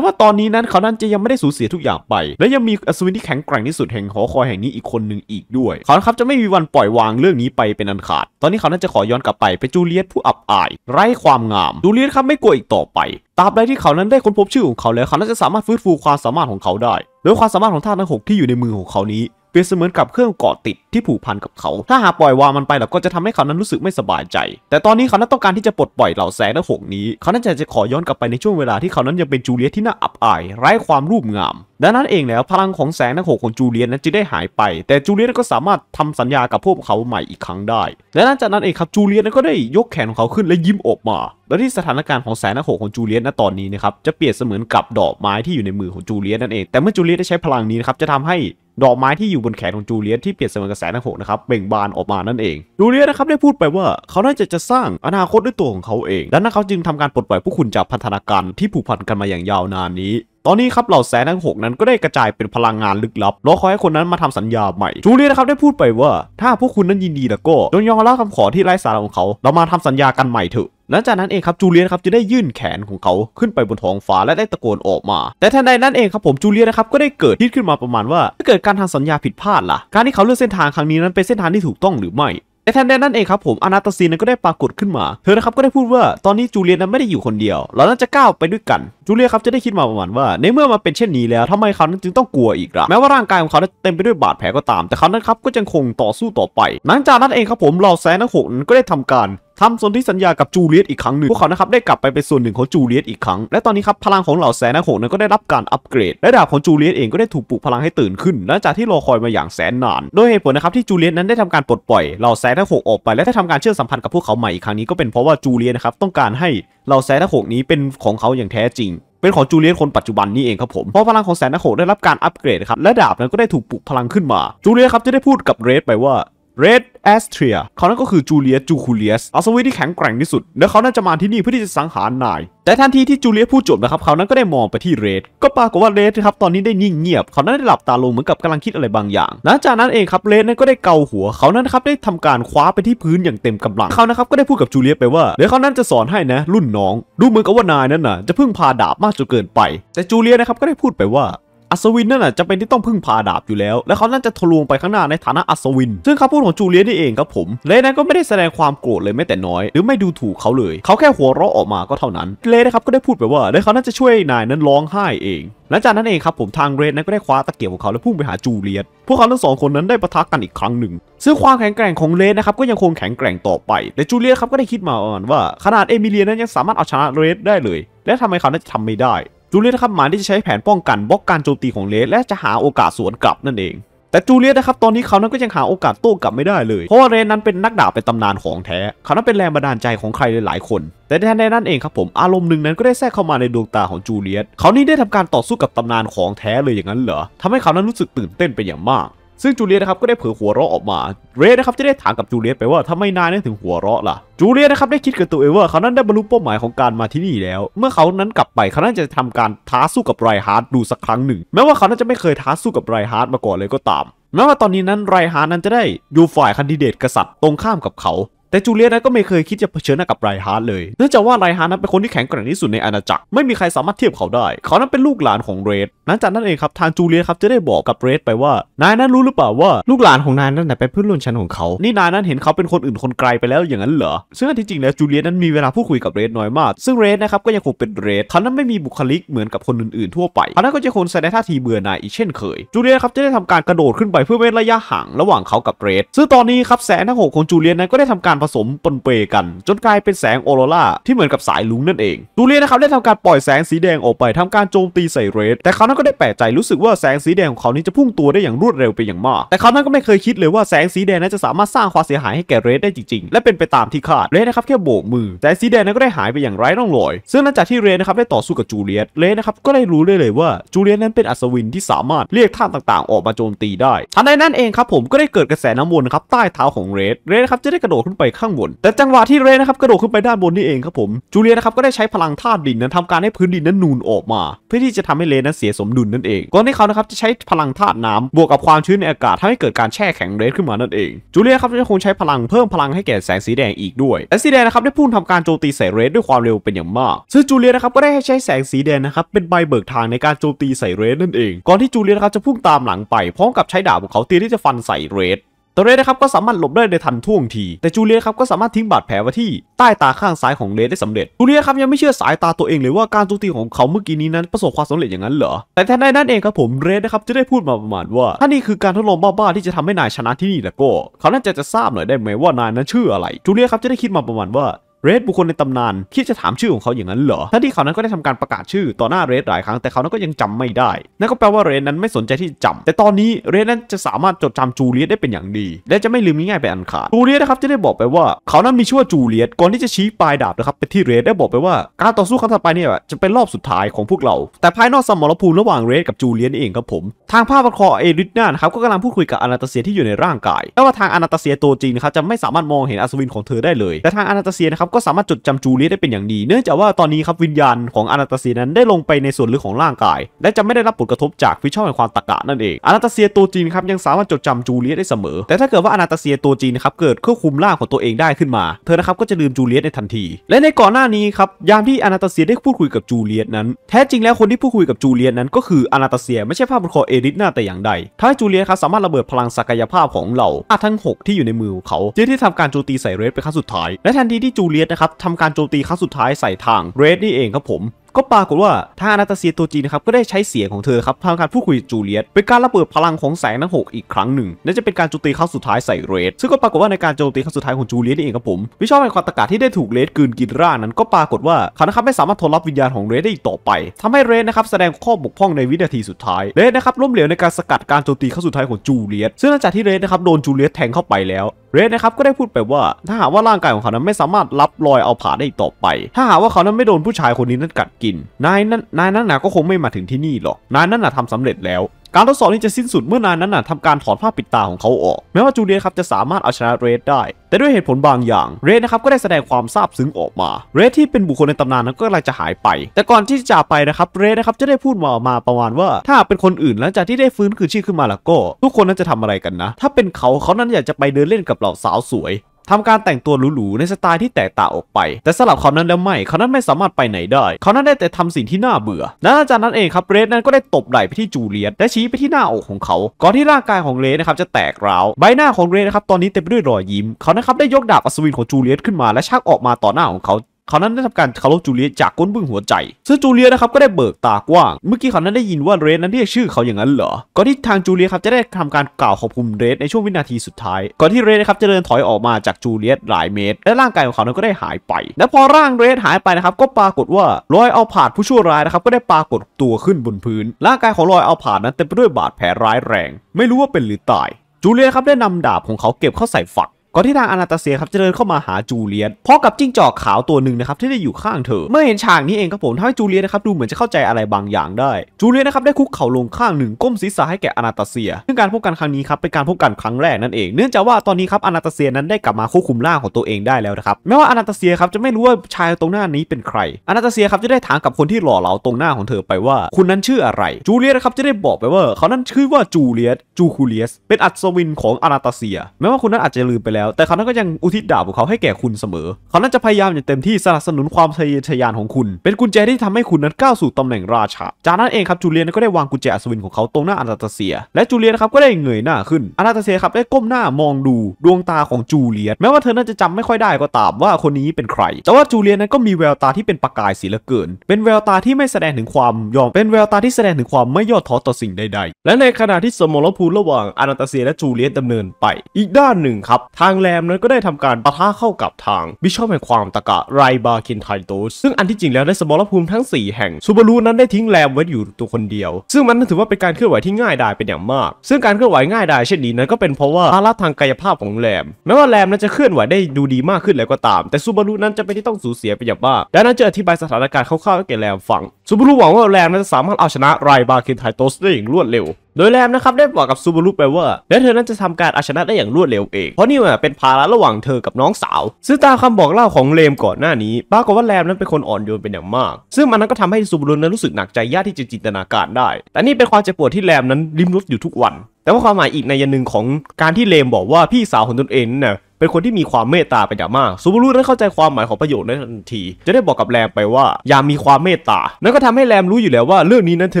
ว่าตอนนี้นั้นเขานั้นจะยังไม่ได้สูญเสียทุกอย่างไป และยังมีอัศวินที่แข็งแกร่งที่สุดแห่งหอคอยแห่งนี้อีกคนหนึ่งอีกด้วยเขาครับจะไม่มีวันปล่อยวางเรื่องนี้ไปเป็นอันขาด ตอนนี้เขานั้นจะขอย้อนกลับไปเป็นจูเลียตผู้อับอาย ไร้ความงามจูเลียตครับไม่กลัวอีกต่อไป ตราบใดที่เขานั้นได้ค้นพบชื่อของเขาแล้วเขาน่าจะสามารถฟื้นฟูความสามารถของเขาได้โดยความสามารถของ่านทั้งหกที่อยู่ในมือของเขานี้รียบเสมือนกับเครื่องเกาะติดที่ผูกพันกับเขา ถ้าหาปล่อยวางมันไปแล้วก็จะทำให้เขานั้นรู้สึกไม่สบายใจ แต่ตอนนี้เขานั้นต้องการที่จะปลดปล่อยเหล่าแสงและหงนี้ เขานั้นจะจะขอย้อนกลับไปในช่วงเวลาที่เขานั้นยังเป็นจูเลียที่น่าอับอายไร้ความรูปงาม ดังนั้นเองแล้วพลังของแสงและหกของจูเลียนนั้นจะได้หายไป แต่จูเลียนก็สามารถทำสัญญากับพวกเขาใหม่อีกครั้งได้ และหลังจากนั้นเองครับจูเลียนก็ได้ยกแขนของเขาขึ้นและยิ้มออกมาโดยที่สถานการณ์ของแสงและหของจูเลียนณตอนนี้นะครับจะเปรียบเสมือนกับดอกไม้ที่อยู่ในมือของจูเลียนนั่นเองแต่เมื่อจูเลียนได้ใช้พลังนี้นะครับจะทำให้ดอกไม้ที่อยู่บนแขนของจูเลียสที่เปลี่ยนเสมือนกระแสทั้งหกนะครับเบ่งบานออกมานั่นเอง จูเลียสนะครับได้พูดไปว่า เขาน่าจะจะสร้างอนาคตด้วยตัวของเขาเองดังนั้นเขาจึงทำการปลดปล่อยผู้คุณจากพันธนาการที่ผูกพันกันมาอย่างยาวนานนี้ ตอนนี้ครับเหล่าแสนทั้งหกนั้นก็ได้กระจายเป็นพลังงานลึกลับรอคอยให้คนนั้นมาทำสัญญาใหม่จูเลียนะครับได้พูดไปว่า ถ้าพวกคุณนั้นยินดีแล้วก็จงยอมรับคำขอที่ไร้สาระของเขา เรามาทำสัญญากันใหม่เถอะหลังจากนั้นเองครับจูเลียนครับจะได้ยื่นแขนของเขาขึ้นไปบนท้องฟ้าและได้ตะโกนออกมาแต่ทันใดนั้นเองครับผมจูเลียนนะครับก็ได้เกิดคิดขึ้นมาประมาณว่าถ้าเกิดการทางสัญญาผิดพลาดล่ะการที่เขาเลือกเส้นทางครั้งนี้นั้นเป็นเส้นทางที่ถูกต้องหรือไม่แต่แทนใดนั้นเองครับผมอนาตาซีนก็ได้ปรากฏขึ้นมาเธอนะครับก็ได้พูดว่าตอนนี้จูเลียนนั้นไม่ได้อยู่คนเดียว เราต้องจะก้าวไปด้วยกันจูเลียครับจะได้คิดมาประมาณว่า ในเมื่อมาเป็นเช่นนี้แล้วทำไมเขานั้นจึงต้องกลัวอีกล่ะแม้ว่าร่างกายของเขาเต็มไปด้วยบาดแผลก็ตาม แต่เขานั้นครับก็ยังคงต่อสู้ต่อไป หลังจากนั้นเองครับผมเหล่าแซนทั้งหกนั้นก็ได้ทำการทำสนธิสัญญากับจูเลียตอีกครั้งหนึ่งพวกเขานะครับได้กลับไปเป็นส่วนหนึ่งของจูเลียตอีกครั้งและตอนนี้ครับพลังของเหล่าแสนหกนั้นก็ได้รับการอัปเกรด และดาบของจูเลียตเองก็ได้ถูกปลุกพลังให้ตื่นขึ้นหลังจากที่รอคอยมาอย่างแสนนานโดยเหตุผลนะครับที่จูเลียตนั้นได้ทำการปลดปล่อยเหล่าแสนหกออกไป และได้ทำการเชื่อมสัมพันธ์กับพวกเขาใหม่อีกครั้งนี้ก็เป็นเพราะว่าจูเลียตนะครับต้องการให้เหล่าแสนหกนี้เป็นของเขาอย่างแท้จริง เป็นของจูเลียนคนปัจจุบันนี้เองครับผมเพราะพลังของแสนนโขได้รับการอัปเกรดครับและดาบนั้นก็ได้ถูกปลุกพลังขึ้นมาจูเลียนครับจะได้พูดกับเรดไปว่าเรดแอสเทียเขานั่นก็คือจูเลียสจูคูเลียสอัศวิที่แข็งแกร่งที่สุดและเขาน่าจะมาที่นี่เพื่อที่จะสังหารนายแต่ทันทีที่จูเลียสพูดจบนะครับเขานั้นก็ได้มองไปที่เรดก็ปรากฏว่าเรดครับตอนนี้ได้นิ่งเงียบ เขานั้นได้หลับตาลงเหมือนกับกำลังคิดอะไรบางอย่างหลังจากนั้นเองครับเรดนั้นก็ได้เกาหัวเขานั้นครับได้ทำการคว้าไปที่พื้นอย่างเต็มกำลังเขานะครับก็ได้พูดกับจูเลียสไปว่าเดี๋ยวเขานั้นจะสอนให้นะรุ่นน้อง ดูเหมือนกับว่านายนั้นน่ะจะพึ่งพาดาบมากจนเกินไป แต่จูเลียสนะครับก็ได้พูดไปว่าอัศวินนั่นแหะจะเป็นที่ต้องพึ่งพาดาบอยู่แล้วและเขาน่าจะทะลวงไปข้างหน้าในฐานะอัศวิน ซึ่งคำพูดของจูเลียนี่เองครับผมเลนั้นก็ไม่ได้แสดงความโกรธเลยแม้แต่น้อย หรือไม่ดูถูกเขาเลย เขาแค่หัวเราะออกมาก็เท่านั้นเลนะครับก็ได้พูดไปว่าและเขาน่าจะช่วยนายนั้นร้องไห้เองหลังจากนั้นเองครับผมทางเรดนั้นก็ได้คว้าตะเกียบของเขาแล้วพุ่งไปหาจูเลียตพวกเขาทั้งสองคนนั้นได้ปะทะกันอีกครั้งหนึ่งซึ่งความแข็งแกร่งของเรดนะครับก็ยังคงแข็งแกร่งต่อไปแต่จูเลียตครับก็ได้คิดมาอ่อนว่าขนาดเอมิเลียนั้นยังสามารถเอาชนะเรดได้เลยและทำไมเขาาจะทำไม่ได้จูเลียตนะครับหมายที่จะใช้แผนป้องกันบล็อกการโจมตีของเลสและจะหาโอกาสสวนกลับนั่นเอง แต่จูเลียตนะครับตอนนี้เขานั้นก็ยังหาโอกาสโต้กลับไม่ได้เลย เพราะว่าเรนนั้นเป็นนักดาบเป็นตำนานของแท้ เขานั้นเป็นแรงบันดาลใจของใครหลายๆคน แต่ในทันใดนั้นเองครับผมอารมณ์หนึ่งนั้นก็ได้แทรกเข้ามาในดวงตาของจูเลียตเขานี่ได้ทำการต่อสู้กับตำนานของแท้เลยอย่างนั้นเหรอทำให้เขานั้นรู้สึกตื่นเต้นไปอย่างมากซึ่งจูเลียนะครับก็ได้เผยหัวเราะออกมา เรดนะครับจะได้ถามกับจูเลียไปว่าทำไมนายนถึงหัวเราะล่ะ จูเลียนะครับได้คิดกับ ตัวเองว่าเขานั้นได้บรรลุเป้าหมายของการมาที่นี่แล้ว เมื่อเขานั้นกลับไป เขานั้นจะทำการท้าสู้กับไรฮาร์ดดูสักครั้งหนึ่ง แม้ว่าเขานั้นจะไม่เคยท้าสู้กับไรฮาร์ดมาก่อนเลยก็ตาม แม้ว่าตอนนี้นั้นไรฮาร์ดนั้นจะได้อยู่ฝ่ายคันดิเดตกษัตริย์ ตรงข้ามกับเขาแต่จูเลียนั้นก็ไม่เคยคิดจะเผชิญหน้ากับไรฮาร์ดเลย เนื่องจากว่าไรฮาร์ดนั้นเป็นคนที่แข็งแกร่งที่สุดในอาณาจักร ไม่มีใครสามารถเทียบเขาได้ เขานั้นเป็นลูกหลานของเรดหลังจากนั้นเองครับทางจูเลียครับจะได้บอกกับเรดไปว่า นายนั้นรู้หรือเปล่าว่าลูกหลานของนายนั้นเป็นเพื่อนร่วมชั้นของเขา นี่นายนั้นเห็นเขาเป็นคนอื่นคนไกลไปแล้วอย่างนั้นเหรอ ซึ่งที่จริงแล้วจูเลียนั้นมีเวลาพูดคุยกับเรดน้อยมาก ซึ่งเรดนะครับก็ยังคงเป็นเรด เขานั้นไม่มีบุคลิกเหมือนกับคนอื่นๆทั่วไปเขานั้นก็จะคงแสดงท่าทีเบื่อหน่ายอีกเช่นเคย จูเลียครับจะได้ทำการกระโดดขึ้นไปเพื่อเว้นระยะห่างระหว่างเขากับเรดซึ่งตอนนี้ครับแสงทั้งหกของจูเลียนั้นก็ได้ทำการผสมปนเปกัน จนกลายเป็นแสงออโรราที่เหมือนกับสายลุงนั่นเองจูเลียนะครับได้ทำการปล่อยแสงสีแดงออกไปทำการโจมตีใส่เรดแต่เขานั้นก็ได้แปลกใจรู้สึกว่าแสงสีแดงของเขานี้จะพุ่งตัวได้อย่างรวดเร็วไปอย่างมาก แต่เขานั้นก็ไม่เคยคิดเลยว่าแสงสีแดงนั้นจะสามารถสร้างความเสียหายให้แก่เรดได้จริง ๆ และเป็นไปตามที่คาดเรดนะครับแค่โบกมือ แต่สีแดงนั้นก็ได้หายไปอย่างไร้ร่องรอย ซึ่งหลังจากที่เรดนะครับได้ต่อสู้กับจูเลียสเรดนะครับก็ได้รู้เลยเลยว่าจูเลียตนั้นเป็นอัศวินที่สามารถเรียกท่าต่างๆออกมาโจมตีได้ทันใดนั้นเองครับผมก็ได้เกิดกระแสน้ำวนครับใต้เท้าของเรดเรดนะครับจะได้กระโดดขึ้นไปข้างบน แต่จังหวะที่เรนนะครับกระโดดขึ้นไปด้านบนนี่เองครับผม จูเลียนะครับก็ได้ใช้พลังธาตุดินนั้นทำการให้พื้นดินนั้นนูนออกมา เพื่อที่จะทำให้เรนนั้นเสียสมดุลนั่นเอง ก่อนที่เขานะครับจะใช้พลังธาตุน้ำ บวกกับความชื้นในอากาศทำให้เกิดการแช่แข็งเรนขึ้นมานั่นเอง จูเลียครับจะคงใช้พลังเพิ่มพลังให้แก่แสงสีแดงอีกด้วย และสีแดงนะครับได้พุ่งทำการโจมตีใส่เรนด้วยความเร็วเป็นอย่างมาก ซึ่งจูเลียนะครับก็ได้ใช้แสงสีแดงนะครับเป็นใบเบิกทางในการโจมตีใส่เรนนั่นเองก่อนที่จูเลียนะครับจะพุ่งตามหลังไป พร้อมกับใช้ดาบของเขาเตรียมที่จะฟันใส่เรนตัวเรดนะครับก็สามารถหลบได้ในทันท่วงที แต่จูเลียครับก็สามารถทิ้งบาดแผลไว้ที่ใต้ตาข้างซ้ายของเรดได้สำเร็จจูเลียครับยังไม่เชื่อสายตาตัวเองเลยว่าการจูตีของเขาเมื่อกี้นี้นั้นประสบความสำเร็จอย่างนั้นเหรอ แต่แทนได้นั่นเองครับผมเรดนะครับจะได้พูดมาประมาณว่า ถ้านี่คือการทดลองบ้าๆที่จะทำให้นายชนะที่นี่แล้วก็เขาน่าจะจะทราบหน่อยได้ไหมว่านายนั้นชื่ออะไรจูเลียครับจะได้คิดมาประมาณว่าเรดบุคคลในตำนานที่จะถามชื่อของเขาอย่างนั้นเหรอทั้งที่เขานั้นก็ได้ทำการประกาศชื่อต่อหน้าเรดหลายครั้งแต่เขานั้นก็ยังจำไม่ได้ นั่นก็แปลว่าเรดนั้นไม่สนใจที่จำ แต่ตอนนี้เรดนั้นจะสามารถจดจำจูเลียตได้เป็นอย่างดีและจะไม่ลืมง่ายไปอันขาด จูเลียตนะครับจะได้บอกไปว่าเขานั้นมีชื่อว่าจูเลียตก่อนที่จะชี้ปลายดาบนะครับไปที่เรดได้บอกไปว่าการต่อสู้ครั้งต่อไปเนี่ยจะเป็นรอบสุดท้ายของพวกเรา แต่ภายนอกสมรภูมิระหว่างเรดกับจูเลียตเองครับผม ทางภาพประคอเอริทนานครับก็กำลังพูดคุยกับอนาตาเซียที่อยู่ในร่างกายแต่ว่าทางอนาตาเซียตัวจริงนะครับจะไม่สามารถมองเห็นอัศวินของเธอได้เลยแต่ทางอนาตาเซียนะครับก็สามารถจดจำจูเลียได้เป็นอย่างดีเนื่องจากว่าตอนนี้ครับ วิญญาณของอนาตาเซียนั้น ได้ลงไปในส่วนลึกของร่างกาย และจะไม่ได้รับผลกระทบจากวิชอนแห่งความตะกะนั่นเองอนาตาเซียตัวจริงครับ ยังสามารถจดจำจูเลียได้เสมอแต่ถ้าเกิดว่าอนาตาเซียตัวจริงนครับ เกิดควบคุมร่างของตัวเองได้ขึ้นมาเธอนะครับก็จะลืมจูเลียในทันที และในก่อนหน้านี้ครับยามที่อนาตาเซียได้พูดคุยกับจูเลียนั้น แท้จริงแล้วคนที่พูดคุยกับจูเลียนั้น ก็คืออนาตาเซียไม่ใช่ภาพบนคอเอริสหน้าแต่อย่างใดถ้าจูเลียครับสามารถระเบิดพลังศักยภาพของเหล่าทั้ง6 ที่อยู่ในมือเขาเจ้ที่ทำการโจมตีใส่เรสเป็นครั้งสุดท้ายและทันทีที่จูเเลียสนะครับทำการโจมตีครั้งสุดท้ายใส่ทางเรดนี่เองครับผมก็ปรากฏว่าท่าอนาตาเซียตัวจริงนะครับก็ได้ใช้เสียงของเธอครับทำการพูดคุยจูเลียตเป็นการระเบิดพลังของแสงทั้งหกอีกครั้งหนึ่งและจะเป็นการโจมตีครั้งสุดท้ายใส่เรดซึ่งก็ปรากฏว่าในการโจมตีครั้งสุดท้ายของจูเลียตเองครับผมวิชอบในความตะการที่ได้ถูกเรดกืนกินร่างนั้น ก็ปรากฏว่าเขานะครับไม่สามารถทนรับวิญญาณของเรดได้อีกต่อไป ทำให้เรดนะครับแสดงข้อบกพร่องในวินาทีสุดท้ายเรดนะครับล้มเหลวในการสกัดการโจมตีครั้งสุดท้ายของจูเลียตซึ่งหลังจากที่เรดนะครับโดนจูเลียตแทงเข้าไปแล้ว เรดนะครับก็ได้พูดไปว่า ถ้าหากว่าร่างกายของเขานั้นไม่สามารถรับรอยเอาผ่าได้อีกต่อไปถ้าหากว่าเขานั้นไม่โดนผู้ชายคนนี้นั้นกัดกินนายนั้นนายนั้นหนาก็คงไม่มาถึงที่นี่หรอก นายนั้นหนาทำสำเร็จแล้ว การทดสอบนี้จะสิ้นสุดเมื่อนายนั้นน่ะทำการถอดผ้าปิดตาของเขาออก แม้ว่าจูเลียครับจะสามารถเอาชนะเรดได้ แต่ด้วยเหตุผลบางอย่าง เรดนะครับก็ได้แสดงความซาบซึ้งออกมา เรดที่เป็นบุคคลในตำนานนั้นก็กำลังจะหายไป แต่ก่อนที่จะจากไปนะครับ เรดนะครับจะได้พูดมามาประมาณว่า ถ้าเป็นคนอื่นหลังจากที่ได้ฟื้นคืนชีพขึ้นมาแล้วก็ ทุกคนนั้นจะทำอะไรกันนะ ถ้าเป็นเขาเขานั้นอยากจะไปเดินเล่นกับเหล่าสาวสวยทำการแต่งตัวหรูๆในสไตล์ที่แตกต่างออกไป แต่สำหรับเขานั้นแล้วไม่เขานั้นไม่สามารถไปไหนได้ เขานั้นได้แต่ทำสิ่งที่น่าเบื่อนัะนัจากนั้นเองครับเรดนั้นก็ได้ตบไหล่ไปที่จูเลียตและชี้ไปที่หน้าอกของเขา ก่อนที่ร่างกายของเรดนะครับจะแตกร้าวใบหน้าของเรดนะครับตอนนี้เต็มไปด้วยรอยยิ้ม เขานะครับได้ยกดาบอัศวินของจูเลียตขึ้นมาและชักออกมาต่อหน้าของเขาเขานั้นได้ทำการคารบจูเลีย จากก้นบึ้งหัวใจซึ่งจูเลียนะครับก็ได้เบิกตากว้าง เมื่อกี้เขานั้นได้ยินว่าเรสนั้นเรียกชื่อเขาอย่างนั้นเหรอก่อนที่ทางจูเลียครับจะได้ทำการกล่าวขอบคุณเรสในช่วงวินาทีสุดท้าย ก่อนที่เรสนะครับจะเดินถอยออกมาจากจูเลียหลายเมตร และร่างกายของเขานั้นก็ได้หายไป และพอร่างเรสหายไปนะครับก็ปรากฏว่ารอยเอาผาดผู้ชั่วร้ายนะครับก็ได้ปรากฏตัวขึ้นบนพื้นร่างกายของรอยเอาผาดนั้นเต็มไปด้วยบาดแผลร้ายแรง ไม่รู้ว่าเป็นหรือตาย จูเลียครับได้นำดาบของเขาเก็บเข้าใส่ฝักก่อนที่นางอนาตาเซียครับจะเดินเข้ามาหาจูเลียนพร้อมกับจิ้งจอกขาวตัวหนึ่งนะครับที่ได้อยู่ข้างเธอเมื่อเห็นฉากนี้เองครับผมทำให้จูเลียนนะครับดูเหมือนจะเข้าใจอะไรบางอย่างได้ จูเลียนนะครับได้คุกเข่าลงข้างหนึ่งก้มศีรษะให้แก่อนาตาเซียซึ่งการพบกันครั้งนี้ครับเป็นการพบกันครั้งแรกนั่นเอง เนื่องจากว่าตอนนี้ครับอนาตาเซียนั้นได้กลับมาควบคุมร่างของตัวเองได้แล้วนะครับแม้ว่าอนาตาเซียครับจะไม่รู้ว่าชายตรงหน้านี้เป็นใครอนาตาเซียครับจะได้ถามกับคนที่หล่อเหลาตรงหน้าของเธอไปว่าคุณนั้นชื่ออะไรจูเลียนนะครับจะได้บอกไปว่า เขานั้นชื่อว่าจูเลียสจูคูเลียสเป็นอัศวินของอนาตาเซีย แม้ว่าคุณนั้นอาจจะลืมไปแล้วแต่เขานั้นก็ยังอุทิศดาบของเขาให้แก่คุณเสมอ เขานั้นจะพยายามอย่างเต็มที่สนับสนุนความทะเยอทะยานของคุณ เป็นกุญแจที่ทำให้คุณนั้นก้าวสู่ตำแหน่งราชา จากนั้นเองครับจูเลียนก็ได้วางกุญแจอัศวินของเขาตรงหน้าอนาตาเซีย และจูเลียนครับก็ได้เงยหน้าขึ้นอนาตาเซียครับได้ก้มหน้ามองดูดวงตาของจูเลียนแม้ว่าเธอนั้นจะจำไม่ค่อยได้ก็ตามว่าคนนี้เป็นใคร แต่ว่าจูเลียนนั้นก็มีแววตาที่เป็นประกายสีเหลือเกิน เป็นแววตาที่ไม่แสดงถึงความยอม เป็นแววตาที่แสดงถึงความไม่ย่อท้อต่อสิ่งใดๆและในขณะที่สมรภูมิระหว่างอนาตาเซียและจูเลียนดำเนินไป อีกด้านหนึ่งครับ ทางางแรมนั้นก็ได้ทำการปะทะเข้ากับทางบิชอปแห่งความตะกะไรบาคินไทโตซึ่งอันที่จริงแล้วในสมรภูมิทั้ง4แห่งซูบารุนั้นได้ทิ้งแรมไว้อยู่ตัวคนเดียวซึ่งมันถือว่าเป็นการเคลื่อนไหวที่ง่ายดายเป็นอย่างมาก ซึ่งการเคลื่อนไหวง่ายดายเช่นนี้นั้นก็เป็นเพราะว่าภาระทางกายภาพของแรมแม้ว่าแรมนั้นจะเคลื่อนไหวได้ดูดีมากขึ้นแล้วก็ตาม แต่ซูบารุนั้นจะเป็นที่ต้องสูญเสียไปอย่างมากดังนั้นจะอธิบายสถานการณ์คร่าวๆให้แก่แรมฟังซูบารุหวังว่าแรมนั้นจะสามารถเอาชนะไรบาคินไทโตสได้อย่างรวดเร็วโดยแรมนะครับได้บอกกับซูบารุไปว่าและเธอนั้นจะทำการอาชนะได้อย่างรวดเร็วเอง เพราะนี่มันเป็นภาระระหว่างเธอกับน้องสาว ซึ่งตามคาบอกเล่าของเลมก่อนหน้านี้ ปรากฏว่าแรมนั้นเป็นคนอ่อนโยนเป็นอย่างมาก ซึ่งมันนั้นก็ทำให้ซูบารุนั้นรู้สึกหนักใจยากที่จะจินตนาการได้ แต่นี่เป็นความเจ็บปวดที่แรมนั้นริมรถอยู่ทุกวัน แต่ว่าความหมายอีกในยันหนึ่งของการที่เลมบอกว่าพี่สาวของตนเองน่ะเป็นคนที่มีความเมตตาเป็นอย่างมากซูบารุได้เข้าใจความหมายของประโยชน์ในทันทีจะได้บอกกับแรมไปว่า อย่ามีความเมตตา นั่นก็ทำให้แรมรู้อยู่แล้วว่าเรื่องนี้นั้นเธอ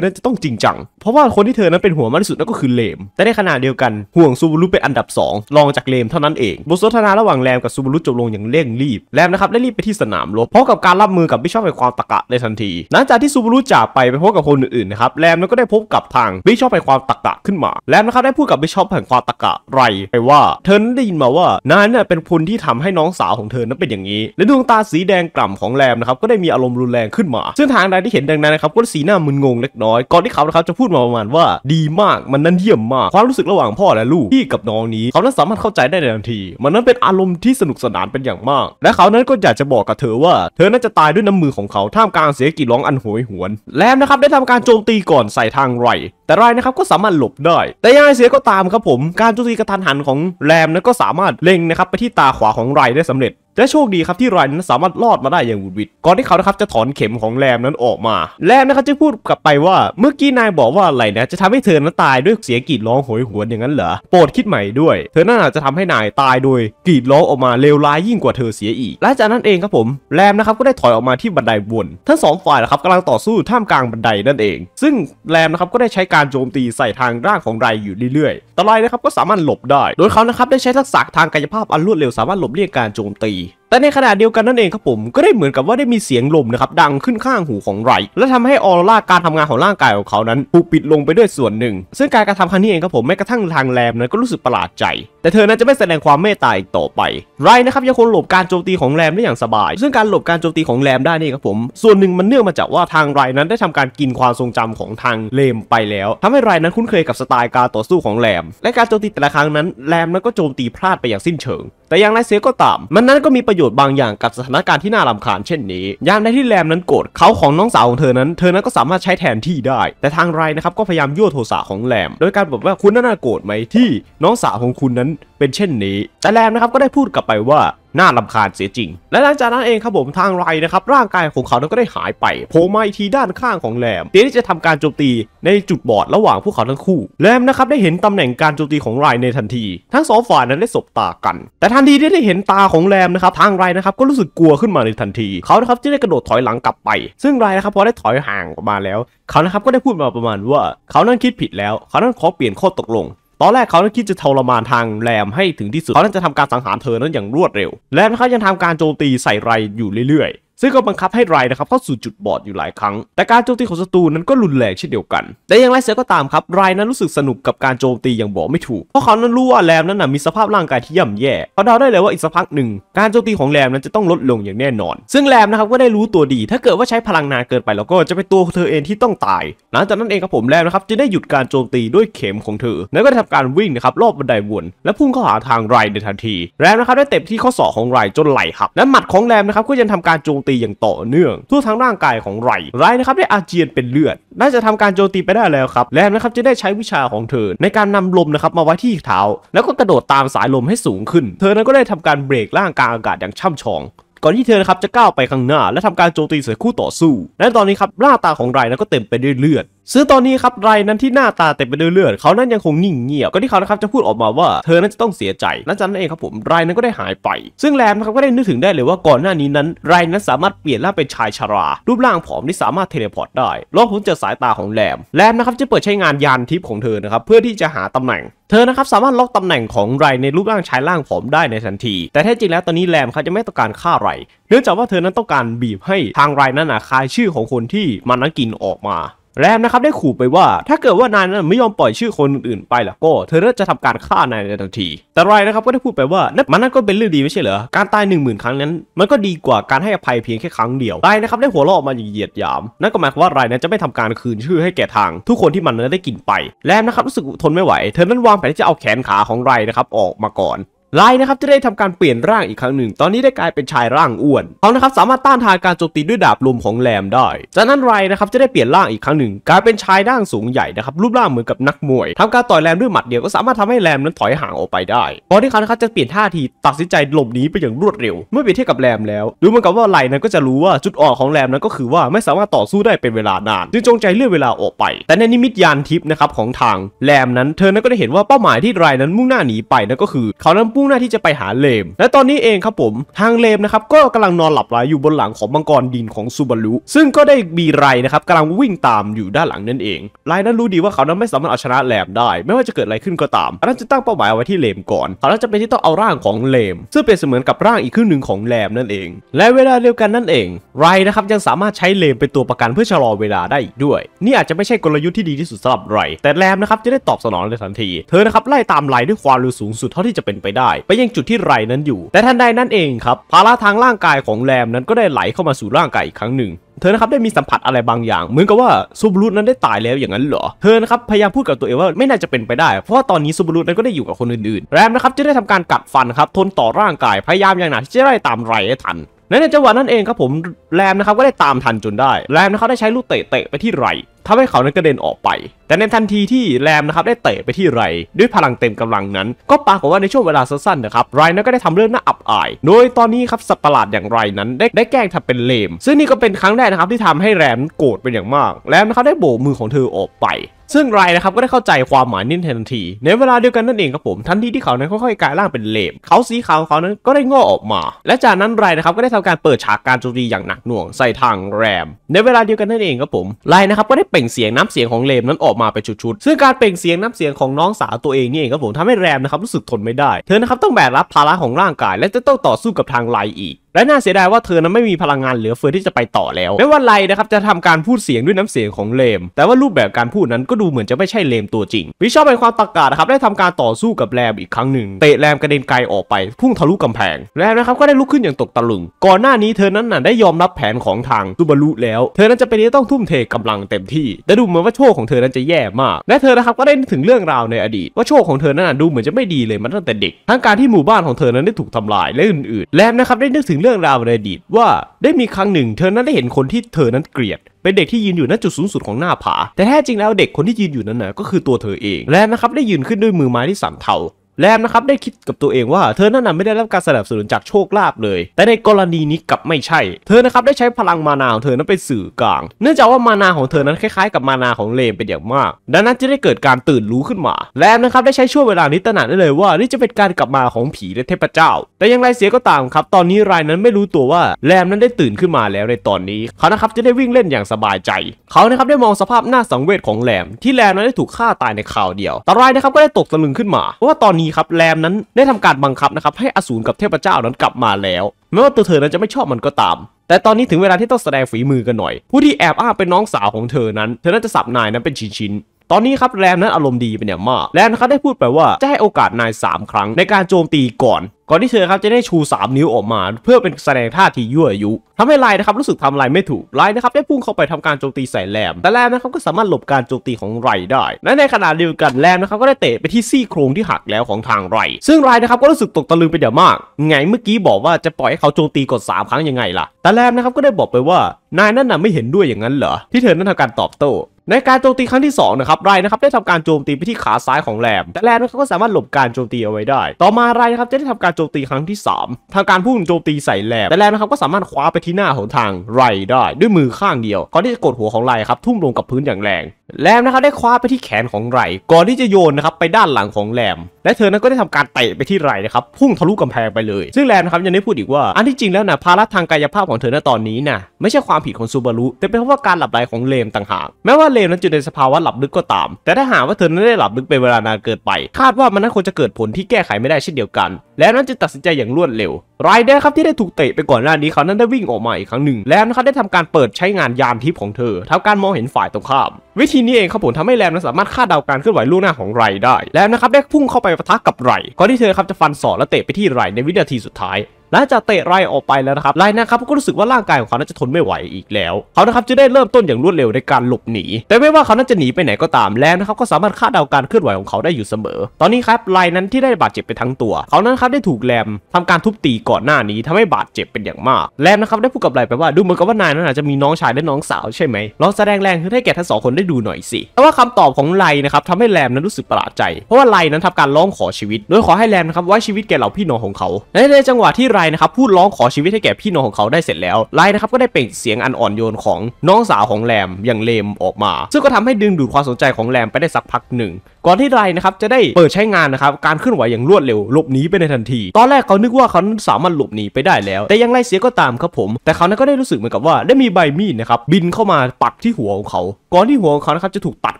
นั้นจะต้องจริงจัง เพราะว่าคนที่เธอนั้นเป็นห่วงมากที่สุดนั่นก็คือเลม แต่ในขณะเดียวกันห่วงซูบารุเป็นอันดับ2รองจากเลมเท่านั้นเองบทสนทนาระหว่างแรมกับซูบารุจบลงอย่างเร่งรีบแรมนะครับได้รีบไปที่สนามรบพร้อมกับการรับมือกับบิชอปแห่งความตะกะในทันที หลังจากที่ซูบารุจากไปไปพบกับคนอื่นๆนะครับแรมนั้นก็ได้พบกับทางบิชอปในความตะกะขึ้นมาแรมนะครับได้พูดกับบิชอปแห่งความตะกะไรไปว่าเธอได้ยินมาว่านายนั้นนี่ะเป็นคนที่ทำให้น้องสาวของเธอนั้นเป็นอย่างนี้และดวงตาสีแดงกล่ำของแรมนะครับก็ได้มีอารมณ์รุนแรงขึ้นมา ซึ่งทางใดที่เห็นดังนั้นนะครับก็สีหน้ามึนงงเล็กน้อยก่อนที่เขานะครับจะพูดมาประมาณว่าดีมากมันนั้นเยี่ยมมากความรู้สึกระหว่างพ่อและลูกพี่กับน้องนี้ เขานั้นสามารถเข้าใจได้ในทันที มันนั้นเป็นอารมณ์ที่สนุกสนานเป็นอย่างมาก และเขานั้นก็อยากจะบอกกับเธอว่าเธอน่าจะตายด้วยน้ำมือของเขาท่ามกลางเสียงกรีดร้องอันโหยหวนแรมนะครับได้ทำการโจมตีก่อนใส่ทางไรแต่ไรนะครับก็สามารถหลบได้ แต่ยังไงเสียก็ตามครับผมการโจมตีกระทันหันของแรมนั้นก็สามารถเล็งนะครับ ไปที่ตาขวาของไรได้สำเร็จแต่โชคดีครับที่ไรนั้นสามารถรอดมาได้อย่างวุดวิตก่อนที่เขานะครับ จะถอนเข็มของแรมนั้นออกมา แรมนะครับจะพูดกลับไปว่าเมื่อกี้นายบอกว่าอะไรนะจะทำให้เธอนั้นตายด้วยเสียงกรีดร้องโหยหวนอย่างนั้นเหรอโปรดคิดใหม่ด้วย เธอน่าจะทำให้นายตายโดยกรีดร้องออกมาเลวร้ายยิ่งกว่าเธอเสียอีกและจากนั้นเองครับผมแรมนะครับก็ได้ถอยออกมาที่บันไดบนทั้งสองฝ่ายนะครับกำลังต่อสู้ท่ามกลางบันไดนั่นเองซึ่งแรมนะครับก็ได้ใช้การโจมตีใส่ทางร่างของไรอยู่เรื่อยๆ แต่ไรนะครับก็สามารถหลบได้ โดยเขานะครับได้ใช้ทักษะทางกายภาพอันรวดเร็วสามารถหลบเลี่ยงการโจมตี Bye. แต่ในขณะเดียวกันนั่นเองครับผมก็ได้เหมือนกับว่าได้มีเสียงลมนะครับดังขึ้นข้างหูของไร และทำให้ออร่าการทำงานของร่างกายของเขานั้นถูกปิดลงไปด้วยส่วนหนึ่ง ซึ่งการกระทำครั้งนี้เองครับผมแม้กระทั่งทางแรมนั้นก็รู้สึกประหลาดใจ แต่เธอนั้นจะไม่แสดงความเมตตาอีกต่อไป ไรนะครับยังคงหลบการโจมตีของแรมได้อย่างสบาย ซึ่งการหลบการโจมตีของแรมได้นี่ครับผม ส่วนหนึ่งมันเนื่องมาจากว่าทางไรนั้นได้ทำการกินความทรงจำของทางเลมไปแล้ว ทำให้ไรนั้นคุ้นเคยกับสไตล์การต่อสู้ของแรมและการโจมตีแต่ละครั้งนั้นแรมนั้นก็โจมตีพลาดไปอย่างสิ้นเชิง แต่อย่างไรเสียก็ตามมันนั้นก็มีประประโยชน์บางอย่างกับสถานการณ์ที่น่าลำคาญเช่นนี้ ยามใดที่แรมนั้นโกรธเขาของน้องสาวของเธอนั้นเธอนั้นก็สามารถใช้แทนที่ได้ แต่ทางไรนะครับก็พยายามยั่วโทสะของแรม โดยการบอกว่าคุณน่าโกรธไหมที่น้องสาวของคุณนั้นเป็นเช่นนี้ แต่แรมนะครับก็ได้พูดกลับไปว่าน่าลำคาญเสียจริง และหลังจากนั้นเองครับผมทางไรนะครับร่างกายของเขาก็ได้หายไปโผล่มาอีกทีด้านข้างของแรมเรียมที่จะทำการโจมตีในจุดบอดระหว่างพวกเขาทั้งคู่แรมนะครับได้เห็นตำแหน่งการโจมตีของไรในทันที ทั้งสองฝ่ายนั้นได้สบตากัน แต่ทันทีที่ได้เห็นตาของแรมนะครับทางไรนะครับก็รู้สึกกลัวขึ้นมาในทันทีเขานะครับจึงได้กระโดดถอยหลังกลับไปซึ่งไรนะครับพอได้ถอยห่างออกมาแล้ว เขานะครับก็ได้พูดมาประมาณว่าเขานั้นคิดผิดแล้วเขานั้นขอเปลี่ยนข้อตกลงตอนแรกเขาคิดจะทรมานทางแรมให้ถึงที่สุด เขาจะทำการสังหารเธอนั้นอย่างรวดเร็ว แลวเขายังทำการโจมตีใส่ไรอยู่เรื่อยซึ่งก็บังคับให้ไรนะครับเข้าสู่จุดบอดอยู่หลายครั้งแต่การโจมตีของศัตรูนั้นก็รุนแรงเช่นเดียวกัน แต่อย่างไรเสียก็ตามครับไรนั้นรู้สึกสนุกกับการโจมตีอย่างบอกไม่ถูกเพราะเขานั้นรู้ว่าแรมนั้นนะมีสภาพร่างกายที่ย่ำแย่เขาเดาได้เลยว่าอีกสักพักหนึ่งการโจมตีของแรมนั้นจะต้องลดลงอย่างแน่นอนซึ่งแรมนะครับก็ได้รู้ตัวดีถ้าเกิดว่าใช้พลังนานเกินไปแล้วก็จะเป็นตัวเธอเองที่ต้องตายหลังจากนั้นเองครับผมแรมนะครับจะได้หยุดการโจมตีด้วยเข็มของเธอแล้วก็ทำการวิ่งนะครับรอบบันไดวนและพุ่งเข้าหาทางไรในทันทีแรมนะครับได้เตะที่ข้อศอกของไรจนไหลหักและหมัดของแรมนะครับก็ยังทำการโจมตีอย่างต่อเนื่องทั่วทั้งร่างกายของไรไรนะครับได้อาเจียนเป็นเลือดน่าจะทำการโจมตีไปได้แล้วครับ แล้วนะครับจะได้ใช้วิชาของเธอ ในการนำลมนะครับมาไว้ที่เท้า แล้วก็กระโดดตามสายลมให้สูงขึ้น เธอนั้นก็ได้ทำการเบรกร่างกายอากาศอย่างช่ำชองก่อนที่เธอนะครับจะก้าวไปข้างหน้า และทำการโจมตีใส่คู่ต่อสู้ และตอนนี้ครับหน้าตาของไรนะก็เต็มไปด้วยเลือดซื้อตอนนี้ครับไรนั้นที่หน้าตาเต็มไปด้วยเลือดเขานั้นยังคงนิ่งเงียบก็ที่เขานะครับจะพูดออกมาว่าเธอนั้นจะต้องเสียใจ นั่นจากนั้นเองครับผมไรนั้นก็ได้หายไป ซึ่งแรมนะครับก็ได้นึกถึงได้เลยว่าก่อนหน้านี้นั้น ไรนั้นสามารถเปลี่ยนร่างเป็นชายชรา รูปร่างผอมที่สามารถเทเลพอร์ตได้ลอดพ้นจากสายตาของแรมแรมนะครับจะเปิดใช้งานยานทิพย์ของเธอนะครับเพื่อที่จะหาตำแหน่ง เธอนะครับสามารถล็อกตำแหน่งของไรในรูปร่างชายร่างผอมได้ในทันที แต่แท้จริงแล้วตอนนี้แรมเขาจะไม่ต้องการฆ่าไรเนื่องจากว่าเธอนั้นต้องการบีบให้ ทางไรนั้น่ะคายชื่อของคนที่มันนั้นกินออกมาแรมนะครับได้ขู่ไปว่าถ้าเกิดว่านายนั้นไม่ยอมปล่อยชื่อคนอื่นไปล่ะก็เธอจะทำการฆ่านายในทันทีแต่ไรนะครับก็ได้พูดไปว่านั่นมันนั่นก็เป็นเรื่องดีไม่ใช่เหรอการตายหนึ่งหมื่นครั้งนั้น มันก็ดีกว่าการให้อภัยเพียงแค่ครั้งเดียวไรนะครับได้หัวเราะออกมาอย่างเหยียดหยาม นั่นก็หมายความว่าไรนั้นจะไม่ทำการคืนชื่อให้แก่ทางทุกคนที่มันนั้นได้กินไป แรมนะครับรู้สึกทนไม่ไหวเธอนั้นวางแผนที่จะเอาแขนขาของไรนะครับออกมาก่อนไลนะครับจะได้ทำการเปลี่ยนร่างอีกครั้งหนึ่ง ตอนนี้ได้กลายเป็นชายร่างอ้วนเขานะครับสามารถต้านทานการโจมตีด้วยดาบลมของแรมได้ จากนั้นไรนะครับจะได้เปลี่ยนร่างอีกครั้งหนึ่งกลายเป็นชายร่างสูงใหญ่นะครับรูปร่างเหมือนกับนักมวย ทำการต่อยแรมด้วยหมัดเดียวก็สามารถทำให้แรมนั้นถอยห่างออกไปได้ก่อนที่เขานะครับจะเปลี่ยนท่าทีตัดสินใจหลบหนีไปอย่างรวดเร็ว เมื่อเปรียบเทียบกับแรมแล้วดูเหมือนกับว่าไรนั้นก็จะรู้ว่าจุดอ่อนของแรมนั้นก็คือว่าไม่สามารถต่อสู้ได้เป็นเวลานานจึงจงใจเลื่อนเวลาออกไป แต่ในนิมิตยานทิพย์นะครับของทางแรมนั้น เธอนั้นก็ได้เห็นว่าเป้าหมายที่ไรนั้นมุ่งหน้าหนีไปนั่นก็คือเขานั้นมุ่งหน้าที่จะไปหาเลม และตอนนี้เองครับผม ทางเลมนะครับก็กำลังนอนหลับไหลอยู่บนหลังของมังกรดินของซูบารุซึ่งก็ได้มีไรนะครับกำลังวิ่งตามอยู่ด้านหลังนั่นเอง ไรนั้นรู้ดีว่าเขานั้นไม่สามารถเอาชนะแลมได้ ไม่ว่าจะเกิดอะไรขึ้นก็ตามเขาจะตั้งเป้าหมายเอาไว้ที่เลมก่อนเขาจะเป็นที่ต้องเอาร่างของเลม ซึ่งเป็นเสมือนกับร่างอีกครึ่งหนึ่งของแลมนั่นเอง และเวลาเดียวกันนั่นเอง ไรนะครับยังสามารถใช้เลมเป็นตัวประกันเพื่อชะลอเวลาได้อีกด้วย นี่อาจจะไม่ใช่กลยุทธ์ที่ดีที่สุดสำหรับไรแต่แลมนะครับจะได้ตอบสนองในทันที เธอนะครับไล่ตามไรด้วยความเร็วสูงสุดเท่าที่จะเป็นไปได้ได้ไปยังจุดที่ไรนั้นอยู่ แต่ทันใดนั่นเองครับภาระทางร่างกายของแรมนั้นก็ได้ไหลเข้ามาสู่ร่างกายอีกครั้งหนึ่งเธอนะครับได้มีสัมผัสอะไรบางอย่างเหมือนกับว่าซูบูรุนั้นได้ตายแล้วอย่างนั้นเหรอเธอนะครับพยายามพูดกับตัวเองว่าไม่น่าจะเป็นไปได้เพราะว่าตอนนี้ซูบูรุนั้นก็ได้อยู่กับคนอื่นๆแรมนะครับจะได้ทำการกัดฟันครับทนต่อร่างกาย พยายามอย่างหนักที่จะไล่ตามไรให้ทันแลในจังหวะนั้นเองครับผมแรมนะครับก็ได้ตามทันจนได้ แรมนะครับได้ใช้ลูกเตะเตะไปที่ไรทำให้เขานั้นกระเด็นออกไปแต่ในทันทีที่แรมนะครับได้เตะไปที่ไรด้วยพลังเต็มกำลังนั้น ก็ปรากฏว่าในช่วงเวลาสั้นๆนะครับไรนั้นก็ได้ทำเรื่องน่าอับอาย โดยตอนนี้ครับสัตว์ประหลาดอย่างไรนั้นได้ได้แกล้งทำเป็นเลม ซึ่งนี่ก็เป็นครั้งแรกนะครับที่ทำให้แรมโกรธเป็นอย่างมากแรมนะครับได้โบกมือของเธอออกไป ซึ่งไรนะครับก็ได้เข้าใจความหมายนิ่นทันทีในเวลาเดียวกันนั่นเองครับผม ทันทีที่เขานั้นค่อยๆกลายร่างเป็นเลม เขาสีขาวของเขานั้นก็ได้งอออกมา และจากนั้นไรนะครับก็ได้ทำการเปิดฉากการโจมตีอย่างหนักหน่วงใส่ทางแรม ในเวลาเดียวกันนั่นเองครับผมไรนะครับก็ได้เปล่งเสียงน้ำเสียงของเลมนั้นออกกมาเป็นชุดๆ ซึ่งการเปล่งเสียงน้ำเสียงของน้องสาวตัวเองนี่เองครับผมทำให้แรมนะครับ รู้สึกทนไม่ได้ เธอนะครับต้องแบกรับภาระของร่างกาย และจะต้องต่อสู้กับทางไลอีกและน่าเสียดายว่าเธอนั้นไม่มีพลังงานเหลือเฟือที่จะไปต่อแล้วไม่ว่าไรนะครับจะทำการพูดเสียงด้วยน้ำเสียงของเลม แต่ว่ารูปแบบการพูดนั้นก็ดูเหมือนจะไม่ใช่เลมตัวจริงวิชอบเป็นความตะกาดครับได้ทำการต่อสู้กับแรมอีกครั้งหนึ่ง เตะแรมกระเด็นไกลออกไปพุ่งทะลุกำแพงแรมนะครับก็ได้ลุกขึ้นอย่างตกตะลึงก่อนหน้านี้เธอนั้นน่ะได้ยอมรับแผนของทางซูบารุแล้วเธอนั้นจะเป็นที่ต้องทุ่มเทกำลังเต็มที่ แต่ดูเหมือนว่าโชคของเธอนั้นจะแย่มาก และเธอนะครับก็ได้ถึงเรื่องราวในอดีตว่าโชคของเธอนั้นดูเหมือนจะไม่ดีเลยมาตั้งแต่เด็ก ทั้งการที่หมู่บ้านของเธอนั้นได้ถูกทำลายและอื่นๆแรมนะครับได้นึกถึงรื่องราวในอดีตว่าได้มีครั้งหนึ่ง เธอนั้นได้เห็นคนที่เธอนั้นเกลียดเป็นเด็กที่ยืนอยู่ณจุดสูงสุดของหน้าผาแต่แท้จริงแล้วเด็กคนที่ยืนอยู่นั้นนะก็คือตัวเธอเองและนะครับได้ยืนขึ้นด้วยมือไม้ที่สั่มเทาแรมนะครับได้คิดกับตัวเองว่า เธอนั้นไม่ได้รับการสนับสนุนจากโชคลาภเลย แต่ในกรณีนี้กลับไม่ใช่ เธอนะครับได้ใช้พลังมานาของเธอนั้นเป็นสื่อกลาง เนื่องจากว่ามานาของเธอนั้นคล้ายๆกับมานาของเลมเป็นอย่างมาก ดังนั้นจะได้เกิดการตื่นรู้ขึ้นมา แรมนะครับได้ใช้ช่วงเวลานี้ตระหนักได้เลยว่านี่จะเป็นการกลับมาของผีและเทพเจ้า แต่อย่างไรเสียก็ตามครับตอนนี้รายนั้นไม่รู้ตัวว่าแรมนั้นได้ตื่นขึ้นมาแล้วในตอนนี้เขานะครับจะได้วิ่งเล่นอย่างสบายใจ เขานะครับได้มองสภาพหน้าสังเวชของแรมที่แรมนั้นได้ถูกฆ่าตายในคราวเดียวแต่รายนะครับก็ได้ตกตะลึงขึ้นมาว่าตอนนี้ี้ครับแรมนั้นได้ทำการบังคับนะครับให้อสูรกับเทพเจ้านั้นกลับมาแล้วแม้ว่าตัวเธอนั้นจะไม่ชอบมันก็ตาม แต่ตอนนี้ถึงเวลาที่ต้องแสดงฝีมือกันหน่อย ผู้ที่แอบอ้างเป็นน้องสาวของเธอนั้น เธอน่าจะสับนายนั้นเป็นชิ้นๆตอนนี้ครับแรมนั้นอารมณ์ดีเป็นอย่างมากแรมนะครับได้พูดไปว่าจะให้โอกาสนาย 3 ครั้งในการโจมตีก่อน ก่อนที่เธอครับจะได้ชู 3 นิ้วออกมา เพื่อเป็นแสดงท่าทียั่วยุทำให้ไลนะครับรู้สึกทำอะไรไม่ถูกไลนะครับได้พุ่งเข้าไปทำการโจมตีใส่แรมแต่แรมนะครับก็สามารถหลบการโจมตีของไรได้ และในขณะเดียวกันแรมนะครับก็ได้เตะไปที่ซี่โครงที่หักแล้วของทางไรซึ่งไรนะครับก็รู้สึกตกตะลึงเป็นอย่างมาก ไงเมื่อกี้บอกว่าจะปล่อยให้เขาโจมตีกด 3 ครั้งยังไงล่ะ แต่แรมนะครับก็ได้บอกไปว่า นายนั่นน่ะไม่เห็นด้วยอย่างนั้นเหรอที่เธอนั้นทำการตอบโต้ในการโจมตีครั้งที่2นะครับไรนะครับได้ทำการโจมตีไปที่ขาซ้ายของแรมแต่แรมนะครับก็สามารถหลบการโจมตีเอาไว้ได้ ต่อมาไรนะครับจะได้ทำการโจมตีครั้งที่ 3 ทางการพุ่งโจมตีใส่แรมแต่แรมนะครับก็สามารถคว้าไปที่หน้าของทางไรได้ ด้วยมือข้างเดียวก่อนที่จะกดหัวของไรครับทุ่มลงกับพื้นอย่างแรงแรมนะครับได้คว้าไปที่แขนของไหลก่อนที่จะโยนนะครับไปด้านหลังของแรมและเธอนั้นก็ได้ทำการเตะไปที่ไหลนะครับพุ่งทะลุกำแพงไปเลยซึ่งแรมนะครับยังได้พูดอีกว่าอันที่จริงแล้วนะภาระทางกายภาพของเธอณตอนนี้นะไม่ใช่ความผิดของซูบารุแต่เป็นเพราะว่าการหลับไหลของเลมต่างหากแม้ว่าเลมนั้นจะในสภาวะหลับลึกก็ตามแต่ถ้าหากว่าเธอนั้นได้หลับลึกเป็นเวลานานเกินไปคาดว่ามันนั้นควรจะเกิดผลที่แก้ไขไม่ได้เช่นเดียวกันแล้วนั้นจะตัดสินใจอย่างรวดเร็วไรเดอร์ครับที่ได้ถูกเตะไปก่อนหน้านี้เขานั้นได้วิ่งออกมาอีกครั้งหนึ่งแล้วนะครับได้ทำการเปิดใช้งานยานทิพย์ของเธอทำการมองเห็นฝ่ายตรงข้ามวิธีนี้เองครับผมทำให้แรมนั้นสามารถคาดเดาการเคลื่อนไหวล่วงหน้าของไรได้แรมนะครับได้พุ่งเข้าไปปะทะกับไรก่อนที่เธอครับจะฟันศอกและเตะไปที่ไรในวินาทีสุดท้ายและจะเตะไล่ออกไปแล้วนะครับไล่นะครับก็รู้สึกว่าร่างกายของเขาน่าจะทนไม่ไหวอีกแล้วเขานะครับจะได้เริ่มต้นอย่างรวดเร็วในการหลบหนีแต่ไม่ว่าเขานั้นจะหนีไปไหนก็ตามแล้วนะครับก็สามารถคาดเดาการเคลื่อนไหวของเขาได้อยู่เสมอ ตอนนี้ครับไล่นั้นที่ได้บาดเจ็บไปทั้งตัว เขานั้นครับได้ถูกแรมทำการทุบตีก่อนหน้านี้ทำให้บาดเจ็บเป็นอย่างมากแรมนะครับได้พูดกับไล่ไปว่าดูเหมือนกับว่านายนั้นอาจจะมีน้องชายและน้องสาวใช่ไหมลองแสดงแรงให้แก่ทั้งสองคนได้ดูหน่อยสิแต่ว่าคำตอบของไลนะครับทำให้แรมนั้นรู้สึกประหลาดใจ เพราะว่าไลนั้นทำการร้องขอชีวิต โดยขอให้แรมนะครับไว้ชีวิตแก่เหล่าพี่น้องของเขา ในจังหวะที่ไนะครับพูดร้องขอชีวิตให้แก่พี่น้องของเขาได้เสร็จแล้วไลนะครับก็ได้เปล่งเสียงอันอ่อนโยนของน้องสาวของแรมอย่างเลมออกมา ซึ่งก็ทำให้ดึงดูดความสนใจของแรมไปได้สักพักหนึ่งก่อนที่ไรนะครับจะได้เปิดใช้งานนะครับการเคลื่อนไหวอย่างรวดเร็วหลบหนีไปในทันที ตอนแรกเขานึกว่าเขาสามารถหลบหนีไปได้แล้ว แต่ยังไรเสียก็ตามครับผม แต่เขานั้นก็ได้รู้สึกเหมือนกับว่าได้มีใบมีดนะครับบินเข้ามาปักที่หัวของเขาก่อนที่หัวของเขานะครับจะถูกตัด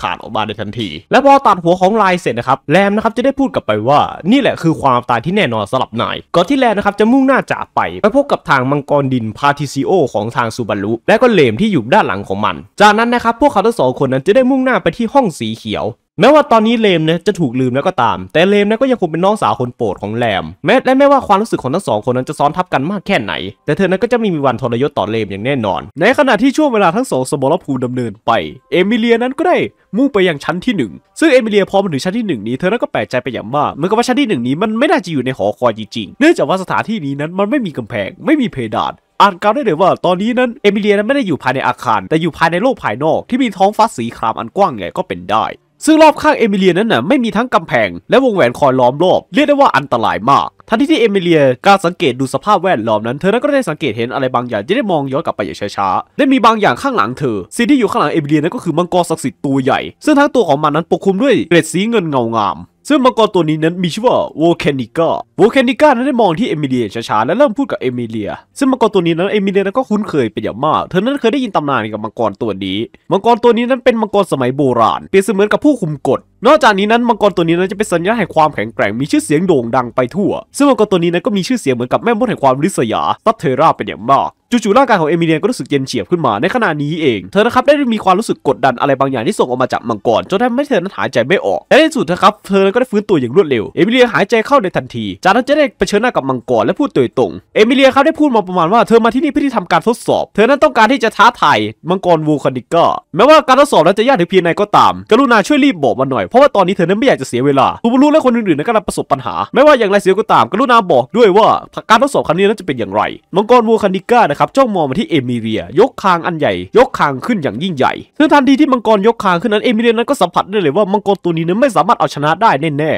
ขาดออกมาในทันที และพอตัดหัวของไรเสร็จนะครับแรมนะครับจะได้พูดกลับไปว่า นี่แหละคือความตายที่แน่นอนสำหรับนาย ก่อนที่แรมนะครับจะมุ่งหน้าจากไปไปพบกับทางมังกรดินพาทิซิโอของทางซูบารุและก็เลมที่อยู่ด้านหลังของมัน จากนั้นนะครับพวกเขาทั้งสองคนนั้นจะได้มุ่งหน้าไปที่ห้องสีเขียวแม้ว่าตอนนี้เลมเนี่ยจะถูกลืมแล้วก็ตาม แต่เลมเนี่ยก็ยังคงเป็นน้องสาวคนโปรดของแรมแม้และแม้ว่าความรู้สึกของทั้งสองคนนั้นจะซ้อนทับกันมากแค่ไหน แต่เธอนั้นก็จะไม่มีวันทรยศต่อเลมอย่างแน่นอน ในขณะที่ช่วงเวลาทั้งสองสมรภูมิดำเนินไป เอมิเลียนั้นก็ได้มุ่งไปยังชั้นที่ 1 ซึ่งเอมิเลียพอมาถึงชั้นที่1 นี้เธอนั้นก็แปลกใจไปอย่างมากเหมือนกับว่าชั้นที่1นี้มันไม่น่าจะอยู่ในหอคอยจริงๆเนื่องจากว่าสถานที่นี้นั้นมันไม่มีกำแพงไม่มีเพดานอ่านกาวได้เลยว่าตอนนี้นั้นเอมิเลียนั้นไม่ได้อยู่ภายในอาคารแต่อยู่ภายในโลกภายนอกที่มีท้องฟ้าสีครามอันกว้างใหญ่ก็เป็นได้ซึ่งรอบข้างเอมิเลียนั้นน่ะไม่มีทั้งกำแพง และวงแหวนคอยล้อมรอบ เรียกได้ว่าอันตรายมากทันทีที่เอมิเลียการสังเกตดูสภาพแวดล้อมนั้นเธอนั้นก็ได้สังเกตเห็นอะไรบางอย่างที่ได้มองย้อนกลับไปอย่างช้าๆได้มีบางอย่างข้างหลังเธอสิ่งที่อยู่ข้างหลังเอมิเลียนั้นก็คือมังกรศักดิ์สิทธิ์ตัวใหญ่ ซึ่งทั้งตัวของมันนั้นปกคลุมด้วยเกล็ดสีเงินเงางามซึ่งมังกรตัวนี้นั้นมีชื่อว่าโวแคนิก้า โวแคนิก้านั้นได้มองที่เอมิเลียช้าๆและเริ่มพูดกับเอมิเลีย ซึ่งมังกรตัวนี้นั้นเอมิเลียนั้นก็คุ้นเคยเป็นอย่างมาก เธอนั้นเคยได้ยินตำนานกับมังกรตัวนี้ มังกรตัวนี้นั้นเป็นมังกรสมัยโบราณ เปรียบเสมือนกับผู้คุมกฎ นอกจากนี้นั้นมังกรตัวนี้นั้นจะเป็นสัญญาณแห่งความแข็งแกร่ง มีชื่อเสียงโด่งดังไปทั่ว ซึ่งมังกรตัวนี้นั้นก็มีชื่อเสียงเหมือนกับแม่มดแห่งความริษยาซัตเทราเป็นอย่างมากจู่ๆร่างกายของเอมิเลียนก็รู้สึกเย็นเฉียบขึ้นมาในขณะนี้เอง เธอนะครับได้มีความรู้สึกกดดันอะไรบางอย่างที่ส่งออกมาจากมังกรจนทำให้เธอนั้นหายใจไม่ออกและในสุดนะครับเธอก็ได้ฟื้นตัวอย่างรวดเร็วเอมิเลียหายใจเข้าในทันที จากนั้นจะได้ไปเชิญหน้ากับมังกรและพูดตัวตรงเอมิเลียครับได้พูดมาประมาณว่าเธอมาที่นี่เพื่อที่ทำการทดสอบ เธอนั้นต้องการที่จะท้าทายมังกรวูคอนิก้าแม้ว่าการทดสอบนั้นจะยากถึงเพียงใดก็ตามกรุณาช่วยรีบบอกมาหน่อยเพราะว่าตอนนี้เธอนั้นไม่อยากจะเสียเวลาตูบลูและคนอื่นๆกำลังประสบปัญหาไม่ว่าอย่างไรเสียก็ตามกรุณาบอกด้วยว่าการทดสอบครั้งนี้นั้นจะเป็นอย่างไร มังกรวูคนิกนะครับจ้องมองมาที่เอมิเรีย ยกคางอันใหญ่ ยกคางขึ้นอย่างยิ่งใหญ่ซึ่งทันทีที่มังกรยกคางขึ้นนั้นเอมิเรียนั้นก็สัมผัสได้เลยว่ามังกรตัวนี้นั้นไม่สามารถเอาชนะได้แน่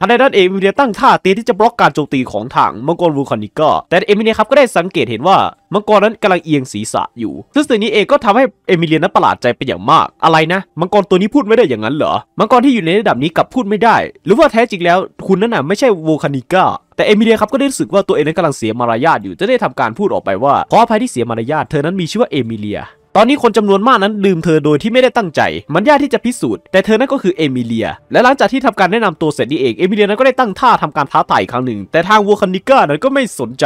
ทันใดนั้นเอมิเรียตั้งท่าเตียที่จะบล็อกการโจมตีของทางมังกรวูคานิก้าแต่เอมิเรียครับก็ได้สังเกตเห็นว่ามังกรนั้นกำลังเอียงศีรษะอยู่ซึ่งสิ่งนี้เองก็ทำให้เอมิเลียนั้นประหลาดใจไปอย่างมากอะไรนะมังกรตัวนี้พูดไม่ได้อย่างนั้นเหรอมังกรที่อยู่ในระดับนี้กลับพูดไม่ได้ หรือว่าแท้จริงแล้วคุณนั่นน่ะไม่ใช่วูคานิก้าแต่เอมิเลียครับก็ได้รู้สึกว่าตัวเองนั้นกำลังเสียมารยาทอยู่จะได้ทำการพูดออกไปว่าขออภัยที่เสียมารยาทเธอนั้นมีชื่อว่าเอมิเลีย ตอนนี้คนจำนวนมากนั้นดื่มเธอโดยที่ไม่ได้ตั้งใจ มันยากที่จะพิสูจน์แต่เธอนั้นก็คือเอมิเลียและหลังจากที่ทำการแนะนำตัวเสร็จดีเอง เอมิเลียนั้นก็ได้ตั้งท่าทำการท้าทายอีกครั้งหนึ่งแต่ทางวัวคานิก้านั้นก็ไม่สนใจ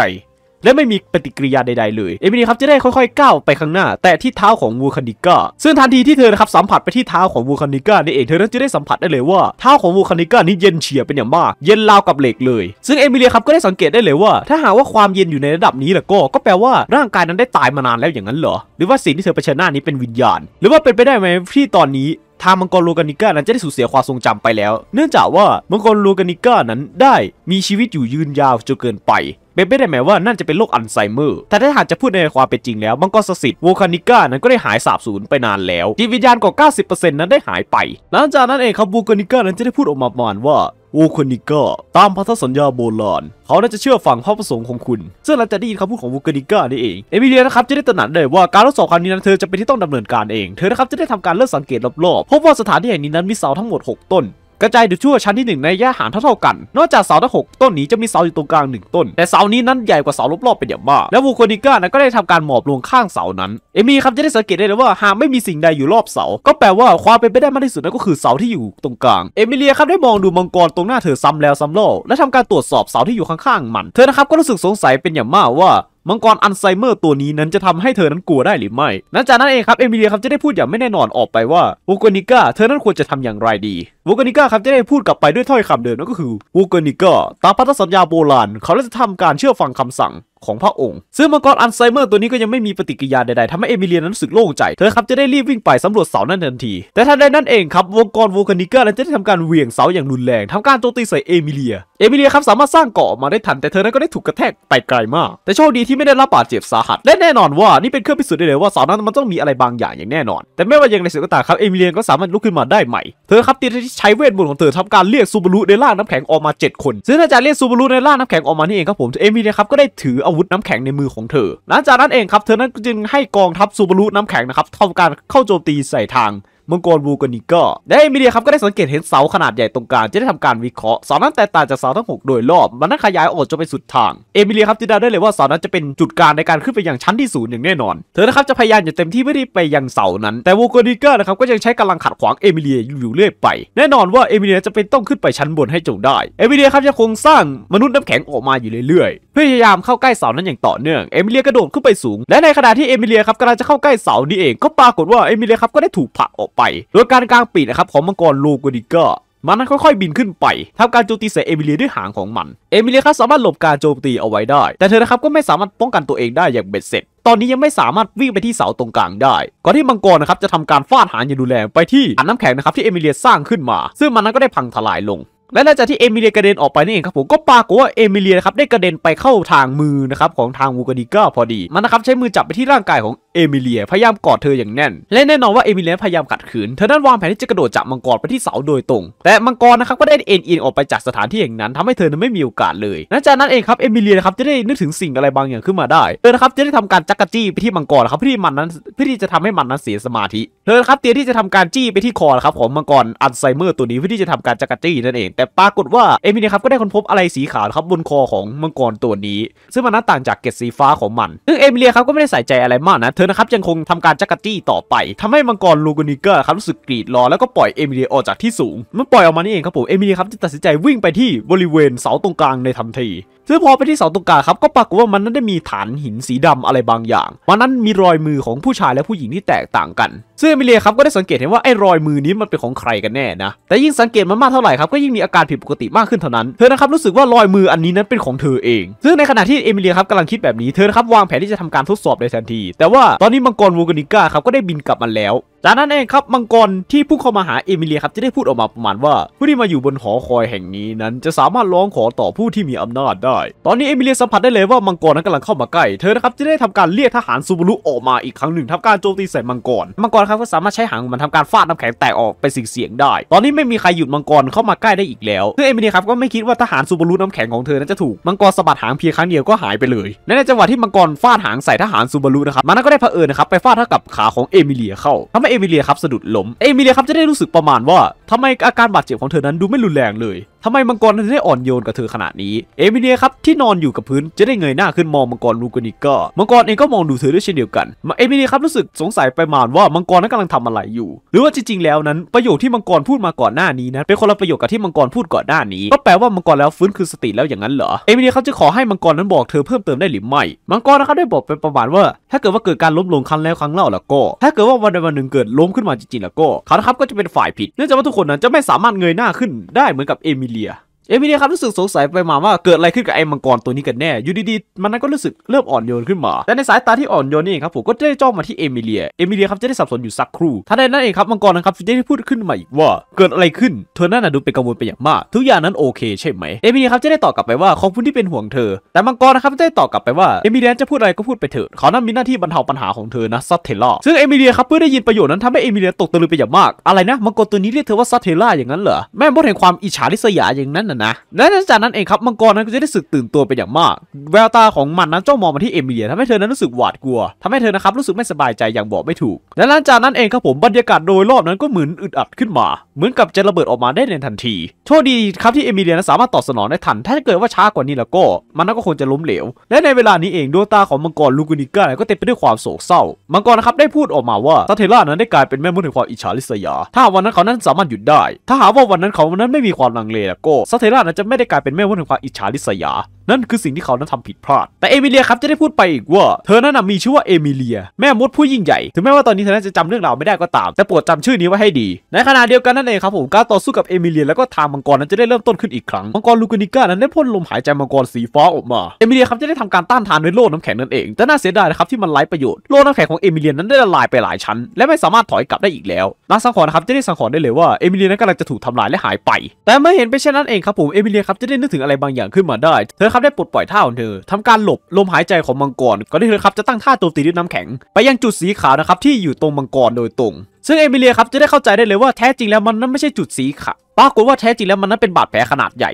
และไม่มีปฏิกิริยาใดๆเลย เอมิลีครับจะได้ค่อยๆก้าวไปข้างหน้า แต่ที่เท้าของวูคานิก้าซึ่งทันทีที่เธอครับสัมผัสไปที่เท้าของวูคานิก้านี่เองเธอจะได้สัมผัสได้เลยว่า เท้าของวูคานิก้านี่เย็นเฉียบเป็นอย่างมาก เย็นราวกับเหล็กเลย ซึ่งเอมิลีครับก็ได้สังเกตได้เลยว่า ถ้าหากว่าความเย็นอยู่ในระดับนี้แล้วก็ก็แปลว่าร่างกายนั้นได้ตายมานานแล้วอย่างนั้นเหรอหรือว่าสิ่งที่เธอเผชิญหน้านี้เป็นวิญญาณ หรือว่าเป็นไปได้ไหมที่ตอนนี้ทางมังกรโลกานิก้านั้นจะได้สูญเสียความทรงจำไปแล้ว เนื่องจากว่ามังกรลูกานิก้านั้นได้มีชีวิตอยู่ยืนยาวจนเกินไปเป็นไปได้ไหมว่านั่นจะเป็นโรคอัลไซเมอร์แต่ถ้าหากจะพูดในความเป็นจริงแล้วมังกรสสิทธิ์ วูคานิก้านั้นก็ได้หายสาบสูญไปนานแล้วจิตวิญญาณกว่า90%นั้นได้หายไป หลังจากนั้นเองครับวูคานิก้านั้นจะได้พูดออกมาประมาณว่า วูคานิก้าตามพันธสัญญาโบราณ เขาน่าจะเชื่อฟังพระประสงค์ของคุณ ซึ่งหลังจากได้ยินคำพูดของวูคานิก้านี่เอง เอมิเลียนะครับจะได้ตระหนักได้ว่าการทดสอบครั้งนี้นั้นเธอจะเป็นที่ต้องดำเนินการเอง เธอนะครับจะได้ทำการเลิกสังเกตรอบๆพบว่าสถานที่แห่งนี้นั้นมีเสาทั้งหมด6ต้นกระจายอยู่ทั่วชั้นที่1ในระยะห่างเท่าๆกัน นอกจากเสาทั้งหกต้นนี้จะมีเสาอยู่ตรงกลางหนึ่งต้น แต่เสานี้นั้นใหญ่กว่าเสารอบๆเป็นอย่างมาก และวูโคนิก้านั้นก็ได้ทำการหมอบลงข้างเสานั้น เอมี่ครับจะได้สังเกตได้เลยว่าหากไม่มีสิ่งใดอยู่รอบเสา ก็แปลว่าความเป็นไปได้มากที่สุดนั่นก็คือเสาที่อยู่ตรงกลาง เอมิเลียครับได้มองดูมังกรตรงหน้าเธอซ้ำแล้วซ้ำเล่า และทำการตรวจสอบเสาที่อยู่ข้างๆมัน เธอนะครับก็รู้สึกสงสัยเป็นอย่างมากว่ามังกรอัลไซเมอร์ตัวนี้นั้นจะทำให้เธอนั้นกลัวได้หรือไม่ นั้นจากนั้นเองครับเอมิเลียครับจะได้พูดอย่างไม่แน่นอนออกไปว่าวูกกนิก้าเธอนั้นควรจะทำอย่างไรดี วูกกนิก้าครับจะได้พูดกลับไปด้วยถ้อยคำเดิมนั่นก็คือวูกกนิก้าตามพันธสัญญาโบราณเขาจะทำการเชื่อฟังคำสั่งของพระองค์ ซึ่งมังกรอัลไซเมอร์ตัวนี้ก็ยังไม่มีปฏิกิริยาใดๆทำให้เอมิเลียนนั้นรู้สึกโล่งใจ เธอครับจะได้รีบวิ่งไปสำรวจเสานั้นทันที แต่ทันใดนั้นเองครับวงกรโวคานิกร์นั้นจะได้ทำการเหวี่ยงเสาอย่างรุนแรงทำการโจมตีใส่เอมิเลียเอมิเลียครับสามารถสร้างเกาะมาได้ทัน แต่เธอนั้นก็ได้ถูกกระแทกไปไกลมาก แต่โชคดีที่ไม่ได้รับบาดเจ็บสาหัสและแน่นอน ว่านี่เป็นเครื่องพิสูจน์ได้เลยว่าเสานั้นมันต้องมีอะไรบางอย่างอย่างแน่นอนแต่ไม่ว่าอย่างไรเสียก็ตามครับเอมิเลียก็สามารถลุกขึ้นมาได้ใหม่เธอครับที่ใช้เวทมนต์ของเธอทำการเรียกซูบารุในร่างน้ำแข็งออกมา7คนซึ่งอาจารย์เรียกซูบารุในร่างน้ำแข็งออกมานี่เองครับผมเอมิเลียครับก็ได้ถืออาวุธน้ำแข็งในมือของเธอ หลังจากนั้นเองครับ เธอนั้นจึงให้กองทัพซูบารุน้ำแข็งนะครับทำการเข้าโจมตีใส่ทางมังกรวูกานิก้าในมิเดียครับก็ได้สังเกตเห็นเสาขนาดใหญ่ตรงกลางจะได้ทำการวิเคราะห์เสานั้นแตกต่างจากเสาทั้ง 6 โดยรอบ มันนั้นขยายออกจนไปสุดทางเอมิเลียครับจินดาได้เลยว่าเสานั้นจะเป็นจุดกลางในการขึ้นไปยังชั้นที่สูงอย่างแน่นอน เธอนะครับจะพยายามอย่างเต็มที่เพื่อที่ไปยังเสานั้นแต่วูกานิก้านะครับก็ยังใช้กำลังขัดขวางเอมิเลียอยู่เรื่อยไปแน่นอนว่าเอมิเลียจะเป็นต้องขึ้นไปชั้นบนให้จงได้เอมิเลียครับจะคงสร้างมนุษย์น้ำแข็งออกมาอยู่เรื่อยๆเพื่อพยายามเข้าใกล้เสานั้นอย่างต่อเนื่องเอมิเลียกระโดดขึ้นไปสูงและในขณะที่เอมิเลียครับกำลังจะเข้าใกล้เสานี้เอง ก็ปรากฏว่าเอมิเลียครับก็ได้ถูกผลักออกไปไปโดยการกลางปีนะครับของมังกรลูกูดิเกอร์มันนั้นค่อย ๆ บินขึ้นไปทำการโจมตีใส่เอมิเลียด้วยหางของมันเอมิเลียครับสามารถหลบการโจมตีเอาไว้ได้ แต่เธอนะครับก็ไม่สามารถป้องกันตัวเองได้อย่างเบ็ดเสร็จ ตอนนี้ยังไม่สามารถวิ่งไปที่เสาตรงกลาง ได้ก่อนที่มังกรนะครับจะทำการฟาดหางอย่างดุแรงไปที่อันน้ำแข็งนะครับที่เอมิเลียสร้างขึ้นมา ซึ่งมันนั้นก็ได้พังทลายลงและหลังจากที่เอมิเลียกระเด็นออกไปนี่เองครับผมก็ปรากฏว่าเอมิเลียนะครับได้กระเด็นไปเข้าทางมือนะครับของทางวูกาดิก้าพอดีมันนะครับใช้มือจับไปที่ร่างกายของเอมิเลียพยายามกอดเธออย่างแน่น และแน่นอนว่าเอมิเลียพยายามขัดขืนเธอนั้นวางแผนที่จะกระโดดจากมังกรไปที่เสาโดยตรง แต่มังกรนะครับก็ได้เอ็นเอ็นออกไปจากสถานที่แห่งนั้นทำให้เธอนั้นไม่มีโอกาสเลยหลังจากนั้นเองครับเอมิเลียครับจะได้นึกถึงสิ่งอะไรบางอย่างขึ้นมาได้เธอครับจะได้ทำการจักรจี้ไปที่มังกรครับเพื่อที่มันนั้นเพื่อที่จะทำให้มันนั้นเสียสมาธิ เธอครับเตรียมที่จะทำการจี้ไปที่คอครับของมังกรอัลไซเมอร์ตัวนี้เพื่อที่จะทำการจักรจี้นั่นเอง แต่ปรากฏว่าเอมิเลียครับก็ได้ค้นพบอะไรสีขาวครับบนคอของมังกรตัวนี้ ซึ่งมันนั้นต่างจากเกล็ดสีฟ้าของมัน ซึ่งเอมิเลียครับก็ไม่ได้ใส่ใจอะไรมากนะธอนะครับยังคงทำการจักรจี้ต่อไป ทำให้มังกรลูกนิเกอร์ครับรู้สึกกรีดร้องแล้วก็ปล่อยเอมิเลียออกจากที่สูง มันปล่อยออกมานี่เองครับผมเอมิเลียครับจึงตัดสินใจวิ่งไปที่บริเวณเสาตรงกลางในทันทีซึ่งพอไปที่เสาตรงกลางครับก็ปรากฏว่ามันนั้นได้มีฐานหินสีดำอะไรบางอย่างมันนั้นมีรอยมือของผู้ชายและผู้หญิงที่แตกต่างกันซึ่งเอมิเลียครับ ก็ได้สังเกตเห็นว่าไอ้รอยมือนี้มันเป็นของใครกันแน่นะ แต่ยิ่งสังเกตมันมากเท่าไหร่ครับ ก็ยิ่งมีอาการผิดปกติมากขึ้นเท่านั้นเธอนะครับรู้สึกว่ารอยมืออันนี้นั้นเป็นของเธอเอง ซึ่งในขณะที่เอมิเลียครับกำลังคิดแบบนี้เธอนะครับวางแผนที่จะทำการทดสอบในทันที แต่ว่าตอนนี้มังกรวูกานิก้าครับก็ได้บินกลับมาแล้วจากนั้นเองครับ มังกรที่พุ่งเข้ามาหาเอมิเลียครับจะได้พูดออกมาประมาณว่าผู้ที่มาอยู่บนหอคอยแห่งนี้นั้น จะสามารถร้องขอต่อผู้ที่มีอำนาจได้ ตอนนี้เอมิเลียสัมผัสได้เลยว่า มังกรนั้นกำลังเข้ามาใกล้เธอนะครับจะได้ทำการเรียกทหารซูบารุออกมาอีกครั้งหนึ่ง ทำการโจมตีใส่มังกร มังกรครับก็สามารถใช้หางมันทำการฟาดน้ำแข็งแตกออกไปสิ่งเสียงได้ ตอนนี้ไม่มีใครหยุดมังกรเข้ามาใกล้ได้อีกแล้วซึ่งเอมิเลียครับก็ไม่คิดว่าทหารซูบารุน้ำแข็งของเธอนั้นจะถูกมังกรสะบัดหางเพียงครั้งเดียวก็หายไปเลยและในจังหวะที่มังกรฟาดหางใส่ทหารซูบารุนะครับมันก็ได้เผอิญนะครับไปฟาดเท่ากับขาของเอมิเลียเข้าทำใเอมิเลียครับ สะดุดล้มเอมิเลียครับ จะได้รู้สึกประมาณว่าทำไมอาการบาดเจ็บของเธอนั้นดูไม่รุนแรงเลย ทำไมมังกรถึงได้อ่อนโยนกับเธอขนาดนี้ เอมิเลียครับที่นอนอยู่กับพื้นจะได้เงยหน้าขึ้นมองมังกรลูกนิก้า มังกรเองก็มองดูเธอด้วยเช่นเดียวกันเอมิเลียครับรู้สึกสงสัยไปมาว่ามังกรนั้นกำลังทำอะไรอยู่ หรือว่าจริงๆ แล้วนั้นประโยคที่มังกรพูดมาก่อนหน้านี้นะ เป็นคนละประโยคกับที่มังกรพูดก่อนหน้านี้ ก็แปลว่ามังกรแล้วฟื้นคืนสติแล้วอย่างนั้นเหรอ เอมิเลียครับจะขอให้มังกรนั้นบอกเธอเพิ่มเติมได้หรือไม่ มังกรนะครับได้บอกไปประมาณว่า ถ้าเกิดว่าเกิดการล้มลงครั้งแล้วครั้งเล่าแล้วก็ถ้าเกิดว่าวันใดวันหนึ่งเกิดล้มขึ้นมาจริงๆแล้วก็เขาครับก็จะเป็นฝ่ายผิดเนื่องจากว่าทุกคคนนั้นจะไม่สามารถเงยหน้าขึ้นได้เหมือนกับเอมิเลียเอมิเนียครับรู้สึกสงสัยไปมาว่า เกิดอะไรขึ้นกับไอ้มังกรตัวนี้กันแน่ อยู่ดีๆ มันนั้นก็รู้สึกเริ่มอ่อนโยนขึ้นมา แต่ในสายตาที่อ่อนโยนนี่ครับผมก็ได้จ้องมาที่เอมิเลียเอมิเลียครับจะได้สับสนอยู่สักครู่ทันใดนั้นเองครับมังกรนะครับได้พูดขึ้นมาอีกว่า เกิดอะไรขึ้นเธอหน้าหนาดูเป็นกังวลไปอย่างมาก ทุกอย่างนั้นโอเค ใช่ไหมเอมิเลียครับจะได้ตอบกลับไปว่าขอบคุณที่เป็นห่วงเธอ แต่มังกรนะครับได้ตอบกลับไปว่าเอมิเลียจะพูดอะไรก็พูดไปเถอะเขานั้นมีหน้าที่บรรเทาปัญหาของเธอนะซัตเทล่าซึ่งเอมิเลียครับเพื่อได้ยินประโยชน์นั้นทำให้เอมิเลียตกตะลึงไปอย่างมาก อะไรนะมังกรตัวนี้เรียกเธอว่าซัตเทล่าอย่างนั้นเหรอแม่หความอิจฉาริษยาอย่างนั้นน่ะนะและจากนั้นเองครับมังกรนั้นก็จะได้สึกตื่นตัวไปอย่างมาก แววตาของมันนั้นจ้องมองมาที่เอมิเลียทำให้เธอนั้นรู้สึกหวาดกลัวทำให้เธอนะครับรู้สึกไม่สบายใจอย่างบอกไม่ถูก และหลังจากนั้นเองครับผมบรรยากาศโดยรอบนั้นก็เหมือนอึดอัดขึ้นมา เหมือนกับจะระเบิดออกมาได้ในทันทีโชคดีครับที่เอมิเลียนั้นสามารถตอบสนองได้ทัน ถ้าเกิดว่าช้ากว่านี้แล้วก็มันก็คงจะล้มเหลวและในเวลานี้เองดวงตาของมังกรลูกนิก้าก็เต็มไปด้วยความโศกเศร้า มังกรนะครับได้พูดออกมาว่าซาเทล่านั้นได้กลายเป็นแม่มดแห่งความอิจฉาริษยา ถ้าวันนั้นเขานั้นสามารถหยุดได้ ถ้าหาว่าวันนั้นเขานั้นไม่มีความลังเลแล้วก็ซาเทราอาจจะไม่ได้กลายเป็นแม่มดแห่งความอิจฉาริษยานั่นคือสิ่งที่เขานั้นทำผิดพลาด แต่เอมิเลียครับจะได้พูดไปอีกว่า เธอนั้นมีชื่อว่าเอมิเลีย แม่มดผู้ยิ่งใหญ่ ถึงแม้ว่าตอนนี้เธอนั้นจะจำเรื่องราวไม่ได้ก็ตาม แต่โปรดจำชื่อนี้ไว้ให้ดี ในขณะเดียวกันนั่นเองครับผมการต่อสู้กับเอมิเลียแล้วก็ทางมังกรนั้นจะได้เริ่มต้นขึ้นอีกครั้งมังกรลูกานิก้านั้นได้พ่นลมหายใจมังกรสีฟ้าออกมาเอมิเลียครับจะได้ทำการต้านทานด้วยโล่น้ำแข็งนั่นเองแต่น่าเสียดายนะครับที่มันไร้ประโยชน์โล่น้ำแข็งของเอมิเลียนั้นได้ละลายไปหลายชั้นและไม่สามารถถอยกลับได้อีกแล้วนักสังหรครับจะได้สังหรได้เลยว่าเอมิเลียนั้นกำลังจะถูกทลายและหายไป แต่เมื่อเห็นไปเช่นนั้นเองครับผมเอมิเลียครับจะได้นึกถึงอะไรบางอย่างขึ้นมาได้เธอครับได้ปลดปล่อยท่าของเธอทำการหลบลมหายใจของมังกรก่อนที่เธอครับจะตั้งท่าตัวตีด้วยน้ำแข็งไปยังจุดสีขาวนะครับที่อยู่ตรงมังกรโดยตรงซึ่งเอมิเลียครับจะได้เข้าใจได้เลยว่าแท้จริงแล้วมันนั้นไม่ใช่จุดสีขาวปรากฏว่าแท้จริงแล้วมันนั้นเป็นบาดแผลขนาดใหญ่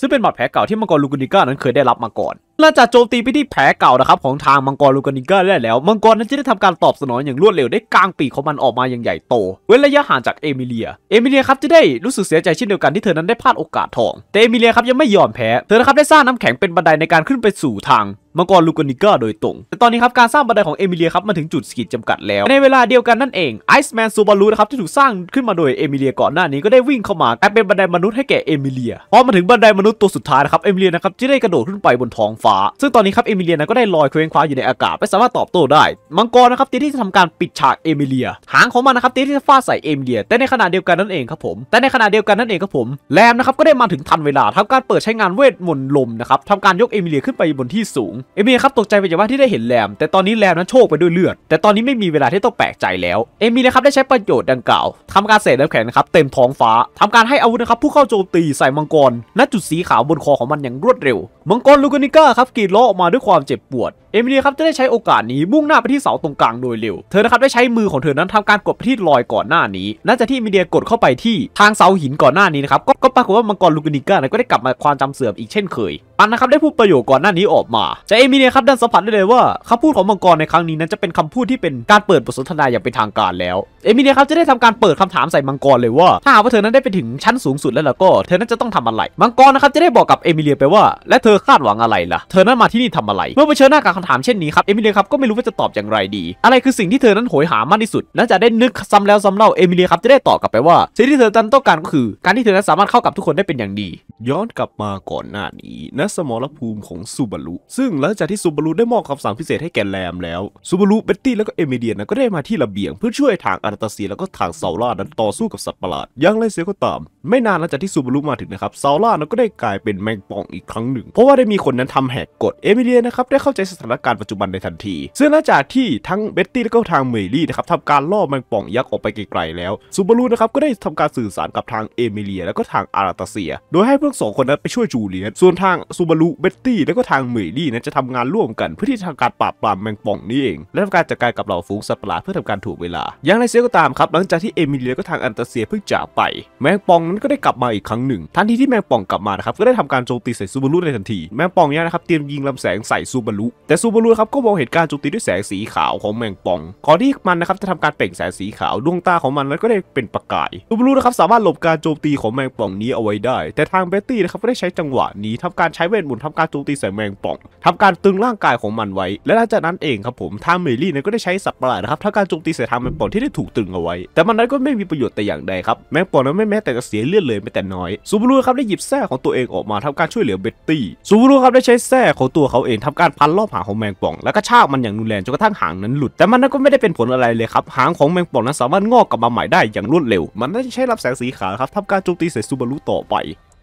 ซึ่งเป็นบาดแผลเก่าที่มังกรลูกุนิก้านั้นเคยได้รับมาก่อนหลังจากโจมตีไปที่แผลเก่านะครับของทางมังกรลูกานิกอ้์ได้แล้วมังกรนั้นจะได้ทำการตอบสนองอย่างรวดเร็วได้กลางปีกของมันออกมาอย่างใหญ่โต เว้นระยะห่างจากเอมิเลีย เอมิเลียครับจะได้รู้สึกเสียใจเช่นเดียวกัน ที่เธอนั้นได้พลาดโอกาสทอง แต่เอมิเลียครับยังไม่ยอมแพ้ เธอนะครับได้สร้างน้ำแข็งเป็นบันไดในการขึ้นไปสู่ทางมังกรลูกานิกอร์โดยตรง แต่ตอนนี้ครับการสร้างบันไดของเอมิเลียครับมาถึงจุดสกิดจำกัดแล้ว ในเวลาเดียวกันนั่นเองไอซ์แมนซูบารูนะครับที่ถูกสร้างขึ้นมาโดยเอมิเลียก่อนหน้านี้ก็ได้วิ่งเข้ามากลายเป็นบันไดมนุษย์ให้แก่เอมิเลียพอมาถึงบันไดมนุษย์ตัวสุดท้ายนะครับเอมิเลียนะครับจะได้กระโดดขึ้นไปบนท้องฟ้าซึ่งตอนนี้ครับเอมิเลียนะก็ได้ลอยเคว้งคว้าอยู่ในอากาศไม่สามารถตอบโต้ได้มังกรนะครับเตรียมที่จะทำการปิดฉากเอมิเลีย หางของมันนะครับเตรียมที่จะฟาดใส่เอมิเลียแต่ในขณะเดียวกันนั่นเองครับผมแต่ในขณะเดียวกันนั่นเองครับผมแรมนะครับก็ได้มาถึงทันเวลาทำการเปิดใช้งานเวทมนต์ลมนะครับทำการยกเอมิเลียขึ้นไปบนที่สูงเอมิเลียครับตกใจไปจากว่าที่ได้เห็นแรมแต่ตอนนี้แรมนั้นโชคไปด้วยเลือด แต่ตอนนี้ไม่มีเวลาที่ต้องแปลกใจแล้วเอมิเลียครับได้ใช้ประโยชน์ดังกล่าวทำการเสกน้ำแข็งนะครับเต็มท้องฟ้าทำการให้อาวุธนะครับผู้เข้าโจมตีใส่มังกร ณจุดสีขาวบนคอของมันอย่างรวดเร็ว มังกรลูกานิก้าครับกรีดล้อออกมาด้วยความเจ็บปวด เอมิเลียครับจะได้ใช้โอกาสนี้มุ่งหน้าไปที่เสาตรงกลางโดยเร็วเธอนะครับได้ใช้มือของเธอนั้นทำการกดไปที่รอยก่อนหน้านี้หลังจากที่เอมิเลียกดเข้าไปที่ทางเสาหินก่อนหน้านี้นะครับก็ปรากฏว่ามังกรลูกินิก้าก็ได้กลับมาความจำเสื่อมอีกเช่นเคยปันนะครับได้พูดประโยคก่อนหน้านี้ออกมาจะเอมิเนียครับดันสัมผัสได้เลยว่าคำพูดของมังกรในครั้งนี้นั้นจะเป็นคำพูดที่เป็นการเปิดบทสนทนาอย่างเป็นทางการแล้วเอมิเนียครับจะได้ทำการเปิดคำถามใส่มังกรเลยว่าถ้าหากว่าเธอนั้นได้ไปถึงชั้นสูงสุดแล้วล่ะก็เธอนั้นจะต้องทำอะไรมังกรนะครับจะได้บอกกับเอมิเนียไปว่าและเธอคาดหวังอะไรล่ะเธอนั้นมาที่นี่ทำอะไรเมื่อเผชิญหน้ากับคำถามเช่นนี้ครับเอมิเนียครับก็ไม่รู้ว่าจะตอบอย่างไรดี อะไรคือสิ่งที่เธอนั้นโหยหามากที่สุดและจะได้นึกซ้ำแล้วซ้าเล่าเอมิเนียครับจะได้ตอบกลับไปว่าสิ่งที่เธอต้องการก็คือการที่เธอนั้นสามารถเข้ากับทุกคนได้เป็นอย่างดี ย้อนกลับมาก่อนหน้านี้ะสมรภูมิของซูบารุซึ่งหลังจากที่ซูบารุได้มอบคำสั่งพิเศษให้แกแรมแล้วซูบารุเบตตี้และก็เอมิเดียนก็ได้มาที่ระเบียง เพื่อช่วยทางอาราตาซีแล้วก็ทางเซาล่านั้นต่อสู้กับสัตว์ประหลาดอย่างไรเสียก็ตาม ไม่นานหลังจากที่ซูบารุมาถึงนะครับเซาล่านั้นก็ได้กลายเป็นแมงป่องอีกครั้งหนึ่ง เพราะว่าได้มีคนนั้นทำแหกกฎเอมิเดียนะครับได้เข้าใจสถานการณ์ปัจจุบันในทันที ซึ่งหลังจากที่ทั้งเบตตี้แล้วก็ทางเมลี่นะครับทำการล่อแมงป่องยักษ์ออกไปไกลๆแล้วซูบารุนะครับก็ได้ทำการสื่อสารกับทางเอมิเลียแล้วก็ทางอาราตาเซียโดยให้พวกสองคนนั้นไปช่วยจูเลียนส่วนทางซูบารุเบตตี้ และก็ทางเหมยดี้นะ จะทำงานร่วมกัน เพื่อที่จะทำการปราบปรามแมงป่องนี้เอง และทำการจัดการกับเหล่าฝูงสัตว์ประหลาดเพื่อทำการถ่วงเวลา อย่างไรเสียก็ตามครับหลังจากที่เอมิเลียก็ทางอันตาเซียเพิ่งจากไปแมงป่องนั้นก็ได้กลับมาอีกครั้งหนึ่ง ทันทีที่แมงป่องกลับมานะครับก็ได้ทำการโจมตีใส่ซูบารุในทันทีแมงป่องเนี่ยนะครับเตรียมยิงลำแสงใส่ซูบารุแต่ซูบารุครับก็มองเห็นการโจมตีด้วยแสงสีขาวของแมงป่องก่อนที่มันนะครับจะทำการเปล่งแสงสีขาวดวงตาของมันแล้วก็ได้เป็นประกายซูบารุนะครับสามารถหลบการโจมตีของแมงป่องนี้เอาไว้ได้ แต่ทางเบตตี้นะครับก็ได้ใช้จังหวะนี้ทำการใช้เวทมนต์ทำการโจมตีใส่แมงป่องทำการตึงร่างกายของมันไว้ และหลังจากนั้นเองครับผมทางเมลี่เนี่ยก็ได้ใช้สับปะรดนะครับทำการโจมตีใส่ทางแมงป่องที่ได้ถูกตึงเอาไว้ แต่มันนั้นก็ไม่มีประโยชน์แต่อย่างใดครับ แมงป่องนั้นไม่แม้แต่จะเสียเลือดเลยแม้แต่น้อยซูบารุครับได้หยิบแส้ของตัวเองออกมาทำการช่วยเหลือเบ็ตตี้ซูบารุครับได้ใช้แส้ของตัวเขาเองทำการพันรอบหางของแมงป่อง แล้วก็ชากมันอย่างรุนแรงจนกระทั่งหางนั้นหลุด แต่มันนั้นก็ไม่ได้เป็นผลอะไรเลยครับ หางของแมงป่องนั้นสามารถงอกกลับมาใหม่ได้อย่างรวดเร็ว มันได้ใช้รับแสงสีขาวครับทำการโจมตีใส่ซูบูรุต่อไป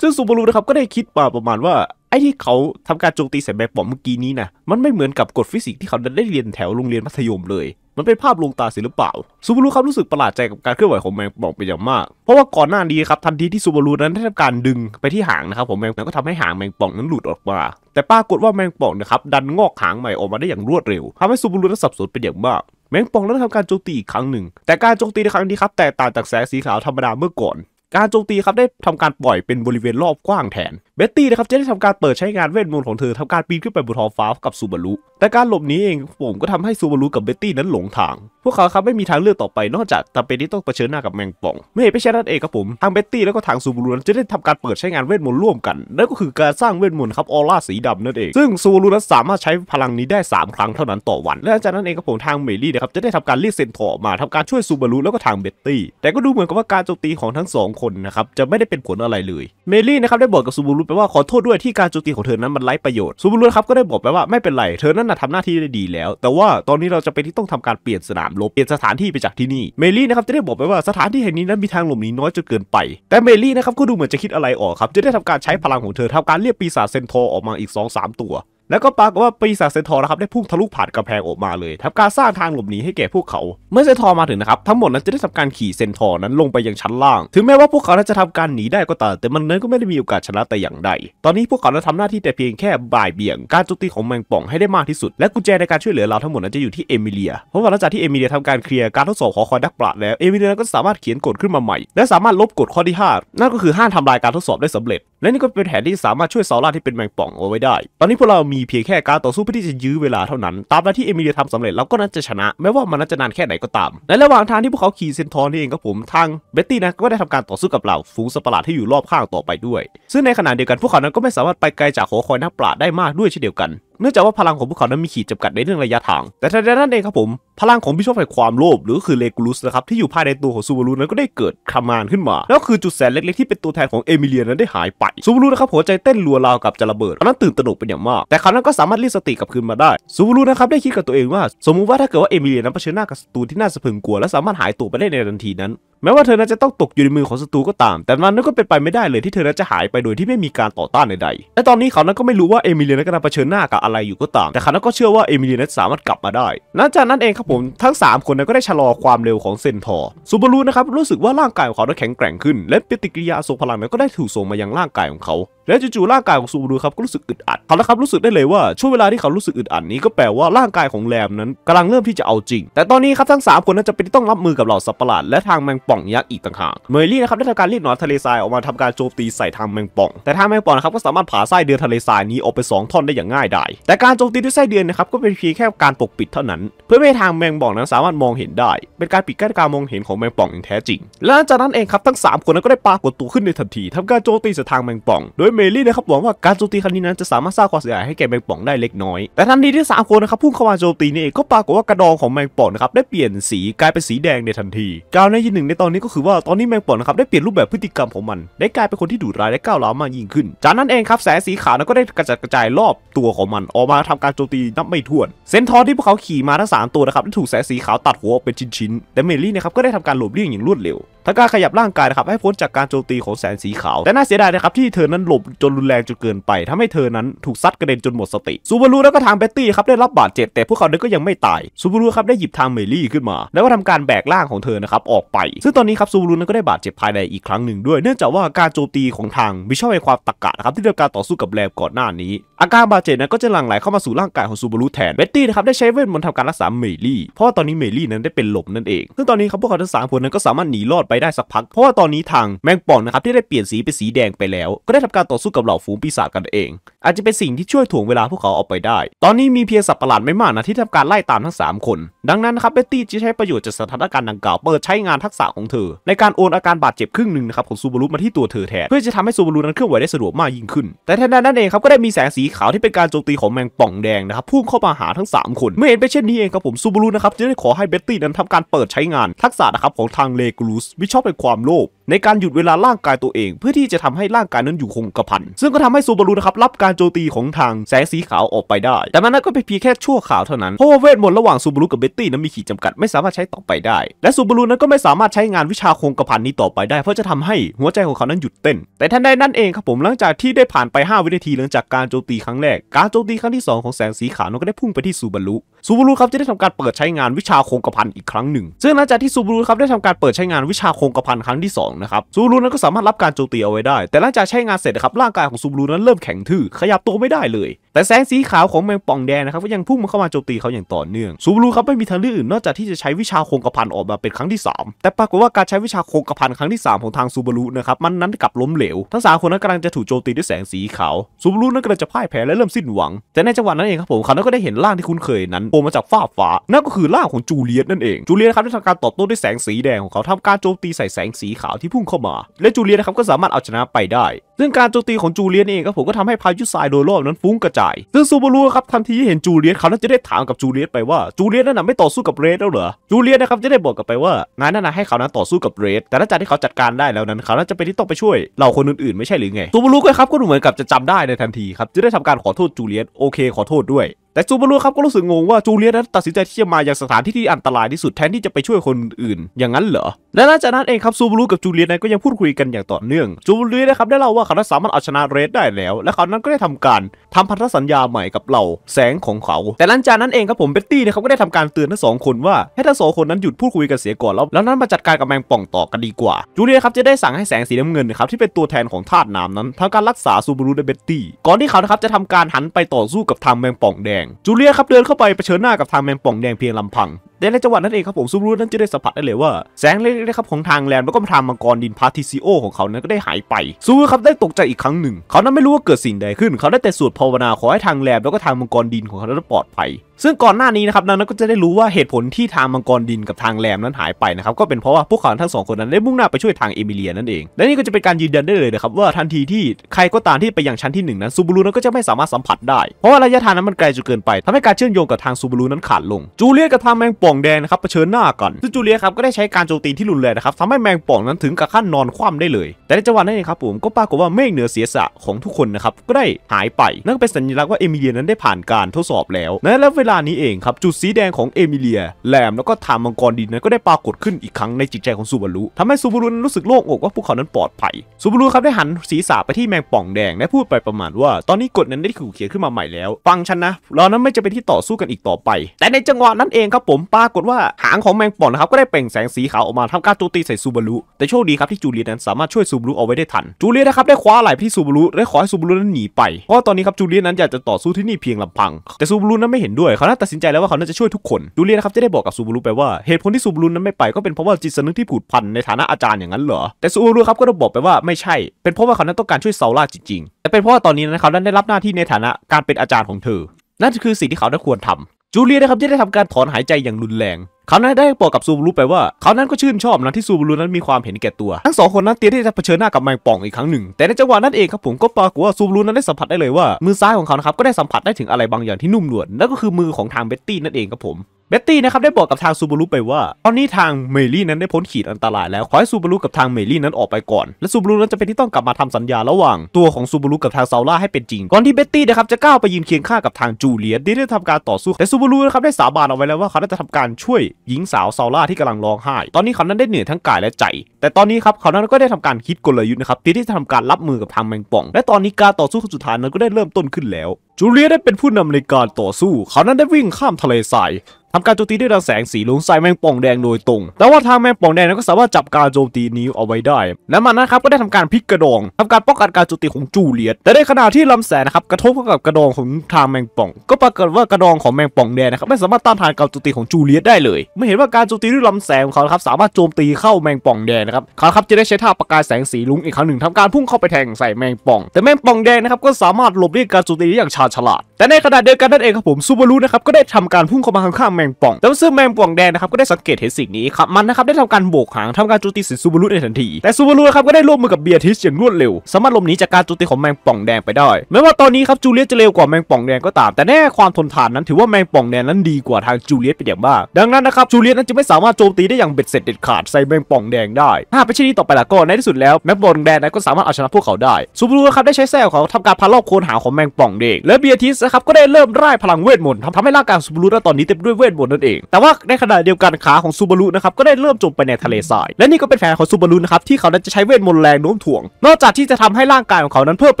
ซึ่งซูบูรุนะครับก็ได้คิดมาประมาณว่าไอ้ที่เขาทำการโจมตีใส่แบบปอมเมื่อกี้นี้นะ มันไม่เหมือนกับกฎฟิสิกส์ที่เขาได้เรียนแถวโรงเรียนมัธยมเลย มันเป็นภาพลวงตาสิหรือเปล่าซูบารุครับรู้สึกประหลาดใจกับการเคลื่อนไหวของแมงป่องเป็นอย่างมาก เพราะว่าก่อนหน้านี้ครับทันทีที่ซูบารุนั้นได้ทำการดึงไปที่หางนะครับผมแมงป่องก็ทำให้หางแมงป่องนั้นหลุดออกมา แต่ปรากฏว่าแมงป่องนะครับดันงอกหางใหม่ออกมาได้อย่างรวดเร็วทำให้ซูบารุนั้นสับสนเป็นอย่างมาก แมงป่องนั้นทำการโจมตีอีกครั้งหนึ่ง แต่การโจมตีในครั้งนี้ครับแตกต่างจากแสงสีขาวธรรมดาเมื่อก่อน การโจมตีครับได้ทำการปล่อยเป็นบริเวณรอบกว้างแทนเบตตี้นะครับจะได้ทำการเปิดใช้งานเวทมนต์ของเธอทำการปีนขึ้นไปบนท้องฟ้ากับซูบารุแต่การหลบนี้เอง ผมก็ทำให้ซูบารุกับเบตตี้นั้นหลงทาง พวกเขาครับไม่มีทางเลือกต่อไปนอกจากจำเป็นที่ต้องเผชิญหน้ากับแมงป่อง ไม่ไปใช่นั่นเองครับผมทางเบตตี้แล้วก็ทางซูบารุนั้นจะได้ทำการเปิดใช้งานเวทมนต์ร่วมกันนั่นก็คือการสร้างเวทมนต์ครับออร่าสีดำนั่นเองซึ่งซูบารุนั้นสามารถใช้พลังนี้ได้ 3 ครั้งเท่านั้นต่อวันและจากนั้นเองครับผมทางเมลี่นะครับจะได้ทำการเรียกเซนทอมา ทำการช่วยซูบารุแล้วก็ทางเบตตี้แต่ก็ดูเหมือน กับว่าการโจมตีของทั้ง2คนนะครับจะไม่ได้เป็นผลอะไรเลยเมลี่นะครับได้บอกกับซูบารุุไปว่าขอโทษด้วยที่การโจมตีของเธอนั้นมันไร้ประโยชน์ซูบูรุครับก็ได้บอกไปว่าไม่เป็นไรเธอนั้นทำหน้าที่ได้ดีแล้ว แต่ว่าตอนนี้เราจะไปที่ต้องทำการเปลี่ยนสนามลบเปลี่ยนสถานที่ไปจากที่นี่เมลี่นะครับจะได้บอกไปว่าสถานที่แห่งนี้นั้นมีทางหลบหนีน้อยจนเกินไป แต่เมลี่นะครับก็ดูเหมือนจะคิดอะไรออกครับ จะได้ทำการใช้พลังของเธอทำการเรียกปีศาจเซนโทออกมาอีก 2-3 ตัวแล้วก็ปรากฏว่าปีศาจเซนทอร์นะครับได้พุ่งทะลุผ่านกำแพงออกมาเลยทำการสร้างทางหลบหนีให้แก่พวกเขาเมื่อเซนทอร์มาถึงนะครับทั้งหมดนั้นจะได้ทำการขี่เซนทอร์นั้นลงไปยังชั้นล่าง ถึงแม้ว่าพวกเขาจะทำการหนีได้ก็ตามแต่มันนั้นก็ไม่ได้มีโอกาสชนะแต่อย่างใด ตอนนี้พวกเขาจะทำหน้าที่แต่เพียงแค่บ่ายเบี่ยงการโจมตีของแมงป่องให้ได้มากที่สุดและกุญแจในการช่วยเหลือเราทั้งหมดนั้นจะอยู่ที่เอมิเลียเพราะว่าหลังจากที่เอมิเลียทำการเคลียร์การทดสอบของคอยดักปลาแล้วเอมิเลียก็สามารถเขียนกฎขึ้นมาใหม่ และสามารถลบกฎข้อที่5นั่นก็คือห้ามทำลายการทดสอบได้สำเร็จและนี่ก็เป็นแผนที่สามารถช่วยซาร่าที่เป็นแมงป่องเอาไว้ได้ ตอนนี้พวกเรามีเพียงแค่การต่อสู้เพื่อที่จะยื้อเวลาเท่านั้น ตามที่เอมิเลียทำสำเร็จเราก็น่าจะชนะแม้ว่ามันจะนานแค่ไหนก็ตาม ในระหว่างทางที่พวกเขาขี่เซนทอนนี่เองครับผม ทางเบตตี้นะก็ได้ทำการต่อสู้กับเหล่าฝูงสัตว์ประหลาดที่อยู่รอบข้างต่อไปด้วย ซึ่งในขณะเดียวกันพวกเขานั้นก็ไม่สามารถไปไกลจากหอคอยนักปราชญ์ได้มากด้วยเช่นเดียวกันเนื่องจากว่าพลังของพวกเขานั้นมีขีดจำกัดในเรื่องระยะทาง แต่ทางด้นเองครับผม พลังของบิชอปแห่งความโลภหรือคือเลกูลุสนะครับที่อยู่ภายในตัวของซูบารุนั้นก็ได้เกิดคามานขึ้นมา แล้วคือจุดแสนเล็กๆ ที่เป็นตัวแทนของเอมิเลียนั้นได้หายไปซูบารุนะครับหัวใจเต้นรัวราวกับจะระเบิด นั้นตื่นตระหนกเป็นอย่างมากแต่เขานั้นก็สามารถรีสติกลับคืนมาได้ซูบารุนะครับได้คิดกับตัวเองว่าสมมุติว่าถ้าเกิดว่าเอมิเลียนั้นเผชิญหน้ากับศัตรูที่น่าสะพรึงกลัวและสามารถหายตัวไปได้ในทันทีนั้นแม้ว่า เธอนั้นจะต้องตกอยู่ในมือของศัตรูก็ตาม แต่มันนั้นก็เป็นไปไม่ได้เลยที่เธอนั้นจะหายไปโดยที่ไม่มีการต่อต้านใดๆ และตอนนี้เขานั้นก็ไม่รู้ว่าเอมิเลียนั้นกำลังเผชิญหน้ากับอะไรอยู่ก็ตาม แต่เขานั้นก็เชื่อว่าเอมิเลียนั้นสามารถกลับมาได้ หลังจากนั้นเองครับผมทั้ง 3 คนนั้นก็ได้ชะลอความเร็วของเซนทอร์ซูบารุนะครับรู้สึกว่าร่างกายของเขาได้แข็งแกร่งขึ้น และปฏิกิริยาโซงพลังนั้นก็ได้ถูกส่งมายังร่างกายของเขาแล้วจู่ๆร่างกายของซูบูรุครับก็รู้สึกอึดอัดเขาแล้วครับรู้สึกได้เลยว่าช่วงเวลาที่เขารู้สึกอึดอัดนี้ก็แปลว่าร่างกายของแรมนั้นกำลังเริ่มที่จะเอาจริง แต่ตอนนี้ครับทั้ง3คนนั้นจะเป็นต้องรับมือกับเหล่าสัตว์ประหลาดและทางแมงป่องยักษ์อีกต่างหากเมลี่นะครับได้ทำการรีดหนอนทะเลทรายออกมาทำการโจมตีใส่ทางแมงป่อง แต่ทางแมงป่องนะครับก็สามารถผ่าไส้เดือนทะเลทรายนี้ออกไป2ท่อนได้อย่างง่ายดายแต่การโจมตีด้วยไส้เดือนนะครับก็เป็นเพียงแค่การปกปิดเท่านั้น เพื่อไม่ให้ทางแมงป่องนั้นสามารถมองเห็นได้ เป็นการปิดกั้นการมองเห็นของแมงป่องอย่างแท้จริงและจากนั้นเองครับทั้ง 3 คนนั้นก็ได้ปรากฏตัวขึ้นในทันที ทำการโจมตีใส่ทางแมงป่องโดยยเมลี่นะครับหวังว่าการโจมตีครั้งนี้นั้นจะสามารถสร้างความเสียหายให้แก่แมงป่องได้เล็กน้อยแต่ทันทีที่สามคนนะครับพุ่งเข้ามาโจมตีนี่เองก็ปรากฏว่ากระดองของแมงป่องนะครับได้เปลี่ยนสีกลายเป็นสีแดงในทันที กล่าวในยีหนึ่งในตอนนี้ก็คือว่าตอนนี้แมงป่องนะครับได้เปลี่ยนรูปแบบพฤติกรรมของมัน ได้กลายเป็นคนที่ดุร้ายและก้าวร้าวมากยิ่งขึ้นจากนั้นเองครับแสงสีขาวก็ได้กระจัดกระจายรอบตัวของมัน ออกมาทำการโจมตีนับไม่ถ้วนเซนทอร์ที่พวกเขาขี่มาทั้งสามตัวนะครับได้ถูกแสงสีขาวตัดหัวเป็นชิ้น ๆแต่เมลี่นะครับก็ได้ทำการหลบเลี่ยงอย่างรวดเร็วทั้งการขยับร่างกายนะครับ ให้พ้นจากการโจมตีของแสงสีขาว แต่น่าเสียดายนะครับ ที่เธอนั้นหลจนรุนแรงจนเกินไป ทำให้เธอนั้นถูกซัดกระเด็นจนหมดสติซูบารุแล้วก็ทางเบตตี้ครับได้รับบาดเจ็บแต่พวกเขาเั้กก็ยังไม่ตายซูบารุครับได้หยิบทางเมลี่ขึ้นมาแล้วก็ทำการแบกร่างของเธอนะครับออกไปซึ่งตอนนี้ครับซูบารุนั้นก็ได้บาดเจ็บภายในอีกครั้งหนึ่งด้วยเนื่องจากว่าการโจมตีของทางมิชอบในความตะกะนะครับที่เริ่การต่อสู้กับแรมก่อนหน้านี้ อาการบาดเจ็บนั้นก็จะหลั่งไหลเข้ามาสู่ร่างกายของซูบารุแทนเบตตี้นะครับได้ใช้เวทมนต์ทำการรักษาเมลี่เพราะตอนนี้เมลี่นั้นได้เป็นลมนั่นเองซึ่งตอนนี้ครับพวกเขาทั้งสามคนนั้นก็สามารถหนีรอดไปได้สักพักเพราะว่าตอนนี้ทางแมงป่องนะครับที่ได้เปลี่ยนสีเป็นสีแดงไปแล้ว ก็ได้ทำการต่อสู้กับเหล่าฝูงปีศาจกันเอง อาจจะเป็นสิ่งที่ช่วยถ่วงเวลาพวกเขาออกไปได้ ตอนนี้มีเพียงสัตว์ประหลาดไม่มากนะที่ทำการไล่ตามทั้ง 3 คน ดังนั้นนะครับเบตตี้จะใช้ประโยชน์จากสถานการณ์ดังกล่าว เปิดใช้งานทักษะของเธอ ในการโอนอาการบาดเจ็บครึ่งหนึ่งนะครับของซูบารุมาที่ตัวเธอแทน เพื่อจะทำให้ซูบารุนั้นเคลื่อนไหวได้สะดวกมากยิ่งขึ้น แต่ทันนั้นเองครับก็ได้มีแสงสีขาวที่เป็นการโจมตีของแมงป่องแดงนะครับพุ่งเข้ามาหาทั้ง 3 คน เมื่อเห็นเป็นเช่นนี้เองครับผมซูบารุนะครับจึงได้ขอให้เบตตี้นั้นทำการเปิดใช้งานทักษะนะครับของทางเลกูลูสวิชอบเป็นความโลภในการหยุดเวลาร่างกายตัวเอง เพื่อที่จะทำให้ร่างกายนั้นอยู่คงกระพัน ซึ่งก็ทำให้ซูบารุนะครับ รับการโจมตีของทางแสงสีขาวออกไปได้ แต่มันนั้นก็เป็นเพียงแค่ชั่วข่าวเท่านั้นเพราะว่าเวทมนต์ระหว่างซูบารุกับเบตตี้นั้นมีขีดจำกัดไม่สามารถใช้ต่อไปได้ และซูบารุนั้นก็ไม่สามารถใช้งานวิชาคงกระพันนี้ต่อไปได้ เพราะจะทำให้หัวใจของเขานั้นหยุดเต้น แต่ทันใดนั้นเองครับผมหลังจากที่ได้ผ่านไป 5 วินาทีหลังจากการโจมตีครั้งแรกการโจมตีครั้งที่2ของแสงสีขาวนั้นก็ได้พุ่งไปที่ซูบารุซูบารุครับจะได้ทำการเปิดใช้งานวิชาคงกระพันอีกครั้งหนึ่ง ซึ่งหลังจากที่ซูบารุครับได้ทำการเปิดใช้งานวิชาคงกระพันครั้งที่2 2นะครับซูรุนั้นก็สามารถรับการโจมตีเอาไว้ได้ แต่หลังจากใช้งานเสร็จนะครับ ร่างกายของซูรุนั้นเริ่มแข็งทื่อ ขยับตัวไม่ได้เลยแต่แสงสีขาวของแมงป่องแดงนะครับก็ยังพุ่งมาเข้ามาโจมตีเขาอย่างต่อเนื่องซูบารุครับไม่มีทางเลือกอื่นนอกจากที่จะใช้วิชาคงกระพันออกมาเป็นครั้งที่ 3 แต่ปรากฏว่าการใช้วิชาคงกระพันครั้งที่ 3 ของทางซูบารุนะครับมันนั้นกลับล้มเหลวทั้งสามคนนั้นกำลังจะถูกโจมตีด้วยแสงสีขาวซูบารุนั้นกำลังจะพ่ายแพ้และเริ่มสิ้นหวังแต่ในจังหวะนั้นเองครับผมเขาก็ได้เห็นร่างที่คุ้นเคยนั้นโผล่มาจากฟ้าฟ้านั่นก็คือร่างของจูเลียตนั่นเองจูเลียตครับได้ทำการตอบโต้ด้วยแสงสีแดงของเขาทการโจมตีใส่แสงสีขาวที่พุ่งเข้ามา และจูเลียตนะครับก็สามารถเอาชนะไปได้ ซึ่งการโจมตีของจูเลียตเองครับผมก็ทให้พายุทรายโดยรอบนั้นฟุ้งกระจายซึ่งซูบารุครับทันทีที่เห็นจูเลียสเขาน่จะได้ถามกับจูเลียสไปว่า จูเลียสนั่นไม่ต่อสู้กับเรดแล้วเหรอจูเลียสนะครับจะได้บอกกับไปว่า งานนั้นนะให้เขานั้นต่อสู้กับเรดแต่หลังจากที่เขาจัดการได้แล้วนั้นเขาน่าจะเป็นที่ต้องไปช่วยเราคนอื่นๆ ไม่ใช่หรือไงซูบารุก็ครับก็เหมือนกับจะจำได้ในทันทีครับจะได้ทำการขอโทษจูเลียสโอเคขอโทษด้วยแต่ซูบารูครับก็รู้สึกงงว่าจูเลียนั้นตัดสินใจที่จะมาอย่างสถานที่ที่อันตรายที่สุดแทนที่จะไปช่วยคนอื่น อย่างนั้นเหรอ และหลังจากนั้นเองครับซูบารูกับจูเลียนั้นก็ยังพูดคุยกันอย่างต่อเนื่องจูเลียนะครับ ได้เล่าว่าเขาสามารถเอาชนะเรดได้แล้ว และเขานั้นก็ได้ทำการทำพันธสัญญาใหม่กับเราแสงของเขา แต่หลังจากนั้นเองครับผมเบตตี้นะครับก็ได้ทำการเตือนทั้งสองคนว่าให้ทั้งสองคนนั้นหยุดพูดคุยกันเสียก่อนแล้วแล้วนั้นมาจัดการกับแมงป่องต่อกันดีกว่า จูเลียครับจะได้สั่งให้แสงสีน้ำเงินนะครับที่เป็นตัวแทนของธาตุน้ำนั้นทำการรักษาซูบารูและเบตตี้ก่อนที่เขานะครับจะทำการหันไปต่อสู้กับทางแมงป่องแดงงจูเลียครับเดินเข้าไปเผชิญหน้ากับทางแมงป่องแดงเพียงลำพังแต่ในจังหวะนั้นเองครับผมซูบารุนั้นจะได้สัมผัสได้เลยว่า แสงเล็กๆครับของทางแลนด์แล้วก็ทางมังกรดินพาทิซิโอของเขานั้นก็ได้หายไปซูบารุครับได้ตกใจอีกครั้งหนึ่ง เขานั้นไม่รู้ว่าเกิดสิ่งใดขึ้นเขาได้แต่สวดภาวนาขอให้ทางแลนด์แล้วก็ทางมังกรดินของเขานั้นปลอดภัยซึ่งก่อนหน้านี้นะครับนั้นก็จะได้รู้ว่าเหตุผลที่ทางมังกรดินกับทางแลมนั้นหายไปนะครับก็เป็นเพราะว่าพวกเขาทั้งสองคนนั้นได้มุ่งหน้าไปช่วยทางเอมิเลีย นั่นเองและนี่ก็จะเป็นการยืนยันได้เลยนะครับว่าทันทีที่ใครก็ตามที่ไปยังชั้นที่1นั้นซูบูรุนั้นก็จะไม่สามารถสัมผัสได้เพราะว่าระยะทางนั้นมันไกลจนเกินไปทำให้การเชื่อมโยงกับทางซูบูรุนั้นขาดลงจูเลียกับทางแมงปองแดงนะครับเผชิญหน้ากันซึ่งจูเลียครับก็ได้ใช้การโจมตีที่รุนแรงนะครับทำให้แมงป่องนั้นถึงกับขั้นนอนคว่ำได้เลย แต่ในจังหวะนั้นเองครับผมก็ปรากฏว่าเมฆเหนือเสียสะของทุกคนนะครับก็ได้หายไปนั่นก็เป็นสัญลักษณ์ว่าเอมิเลียนั้นได้ผ่านการทดสอบแล้วนะและเวลานี้เองครับจุดสีแดงของเอมิเลียแหลมแล้วก็ทามังกรดินนั้นก็ได้ปรากฏขึ้นอีกครั้งในจิตใจของซูบารุทำให้ซูบารุรู้สึกโล่งอกว่าพวกเขานั้นปลอดภัยซูบารุครับได้หันศีรษะไปที่แมงป่องแดงและพูดไปประมาณว่า ตอนนี้กฎนั้นได้ถูกเขียนขึ้นมาใหม่แล้วฟังฉันนะเรานั้นไม่จะเป็นที่ต่อสู้กันอีกต่อไป แต่ในจังหวะนั้นเองครับผมปรากฏว่าหางของแมงป่องนะครับก็ได้เปล่งแสงสีขาวออกมาทำการโจมตีใส่ซูบารุแต่โชคดีครับที่จูเลียนั้นสามารถช่วยซูบารุเอาไว้ได้ทันจูเลียนะครับได้คว้าไหล่ที่ซูบารุและขอให้ซูบารุนั้นหนีไป เพราะตอนนี้ครับจูเลียนั้นอยากจะต่อสู้ที่นี่เพียงลำพังแต่ซูบารุนั้นไม่เห็นด้วยเขาตัดสินใจแล้วว่าเขาน่าจะช่วยทุกคนจูเลียนะครับจะได้บอกกับซูบารุไปว่าเหตุผลที่ซูบารุนั้นไม่ไปก็เป็นเพราะว่าจิตสำนึกที่ผูดพันในฐานะอาจารย์อย่างนั้นเหรอแต่ซูบารุครับก็ได้บอกไปว่าไม่ใช่เป็นเพราะว่าเขานั้นต้องการช่วยเซาล่าจริง ๆแต่เป็นเพราะว่าตอนนี้นะครับนั้นได้รับหน้าที่ในฐานะการเป็นอาจารย์ของเธอนั่นคือสิ่งที่เขาควรทำจูเลียนะครับที่ได้ทำการถอนหายใจอย่างรุนแรง เขานั้นได้บอกกับซูบูรุไปว่าเขานั้นก็ชื่นชอบนะที่ซูบูรุนั้นมีความเห็นแก่ตัว ทั้งสองคนนั้นเตรียมที่จะเผชิญหน้ากับแมงป่องอีกครั้งหนึ่ง แต่ในจังหวะนั้นเองครับผมก็ปรากฏว่าซูบูรุนั้นได้สัมผัสได้เลยว่า มือซ้ายของเขาครับก็ได้สัมผัสได้ถึงอะไรบางอย่างที่นุ่มนวลนั่นก็คือมือของทางเบ็ตตี้นั่นเองครับผมเบตตี้นะครับได้บอกกับทางซูบารุไปว่าตอนนี้ทางเมลี่นั้นได้พ้นขีดอันตรายแล้ว ขอให้ซูบารุกับทางเมลี่ นั้นออกไปก่อน และซูบารุนั้นจะเป็นที่ต้องกลับมาทำสัญญาระหว่าง ตัวของซูบารุกับทางซาล่าให้เป็นจริงก่อนที่เบตตี้นะครับจะก้าวไปยืนเคียงข้างกับทางจูเลียตที่ได้ทำการต่อสู้แต่ซูบารุนะครับได้สาบานเอาไว้แล้วว่าเขาจะทำการช่วยหญิงสาวซาล่าที่กำลังร้องไห้ตอนนี้เขานั้นได้เหนื่อยทั้งกายและใจ แต่ตอนนี้ครับเขานั้นก็ได้ทำการคิดกลยุทธ์นะครับที่จะทำการรับมือกับทางแมงป่อง และตอนนี้การต่อสู้สุดท้ายนั้นก็ได้เริ่มต้นขึ้นแล้ว จูเลียได้เป็นผู้นำในการต่อสู้เขานั้นได้วิ่งข้ามทะเลทรายทำการโจมตีด้วยรังแสงสีลุงใส่แมงป่องแดงโดยตรง แต่ว่าทางแมงป่องแดงนั้นก็สามารถจับการโจมตีนี้เอาไว้ได้ และมันนะครับก็ได้ทำการพลิกกระดองทำการป้องกันการโจมตีของจูเลียตแต่ในขณะที่ลำแสงนะครับกระทบเข้ากับกระดองของทางแมงป่อง ก็ปรากฏว่ากระดองของแมงป่องแดงนะครับไม่สามารถต้านทานการโจมตีของจูเลียตได้เลย ไม่เห็นว่าการโจมตีด้วยลำแสงของเขาครับสามารถโจมตีเข้าแมงป่องแดงนะครับเขาครับจะได้ใช้ท่าประกายแสงสีลุงอีกครั้งหนึ่งทำการพุ่งเข้าไปแทงใส่แมงป่อง แต่แมงป่องแดงนะครับก็สามารถหลบเลี่ยงการโจมตีได้อย่างชาญฉลาดแต่ในขณะเดียวกันนั่นเองครับผมซูบารุนะครับก็ได้ทำการพุ่งเข้ามาข้างๆแมแมงป่องแล้วซึ่งแมงป่องแดงนะครับก็ได้สังเกตเห็นสิ่งนี้ครับมันนะครับได้ทำการโบกหางทำการโจมตีสิซูบารุในทันทีแต่ซูบารุนะครับก็ได้ร่วมมือกับเบียทิสอย่างรวดเร็วสามารถลมหนีจากการโจมตีของแมงป่องแดงไปได้แม้ว่าตอนนี้ครับจูเลียจะเร็วกว่าแมงป่องแดงก็ตามแต่แน่ความทนทานนั้นถือว่าแมงป่องแดงนั้นดีกว่าทางจูเลียไปอย่างมาก ดังนั้นนะครับจูเลียนั้นจะไม่สามารถโจมตีได้อย่างเบ็ดเสร็จเด็ดขาดใส่แมงป่องแดงได้ ถ้าไปเช่นนี้ต่อไปละก็ในที่สุดแล้วแมงป่องแดงนั้นก็สามารถเอาชนะพวกเขาได้ซูบารุครับได้ใช้แซลเขาทำการพาลอโคนหาของแมงป่องดและเบียทิสนะครับก็ได้เริ่ม่พลังเวทมนต์ทำให้ร่างกายซูบารุตอนนี้เต็มด้วยเวทนนั่นเองแต่ว่าในขณะเดียวกันขาของซูบารุนะครับก็ได้เริ่มจมไปในทะเลทรายและนี่ก็เป็นแผนของซูบารุนะครับที่เขานั้นจะใช้เวทมนต์แรงโน้มถ่วง นอกจากที่จะทำให้ร่างกายของเขานั้นเพิ่มเ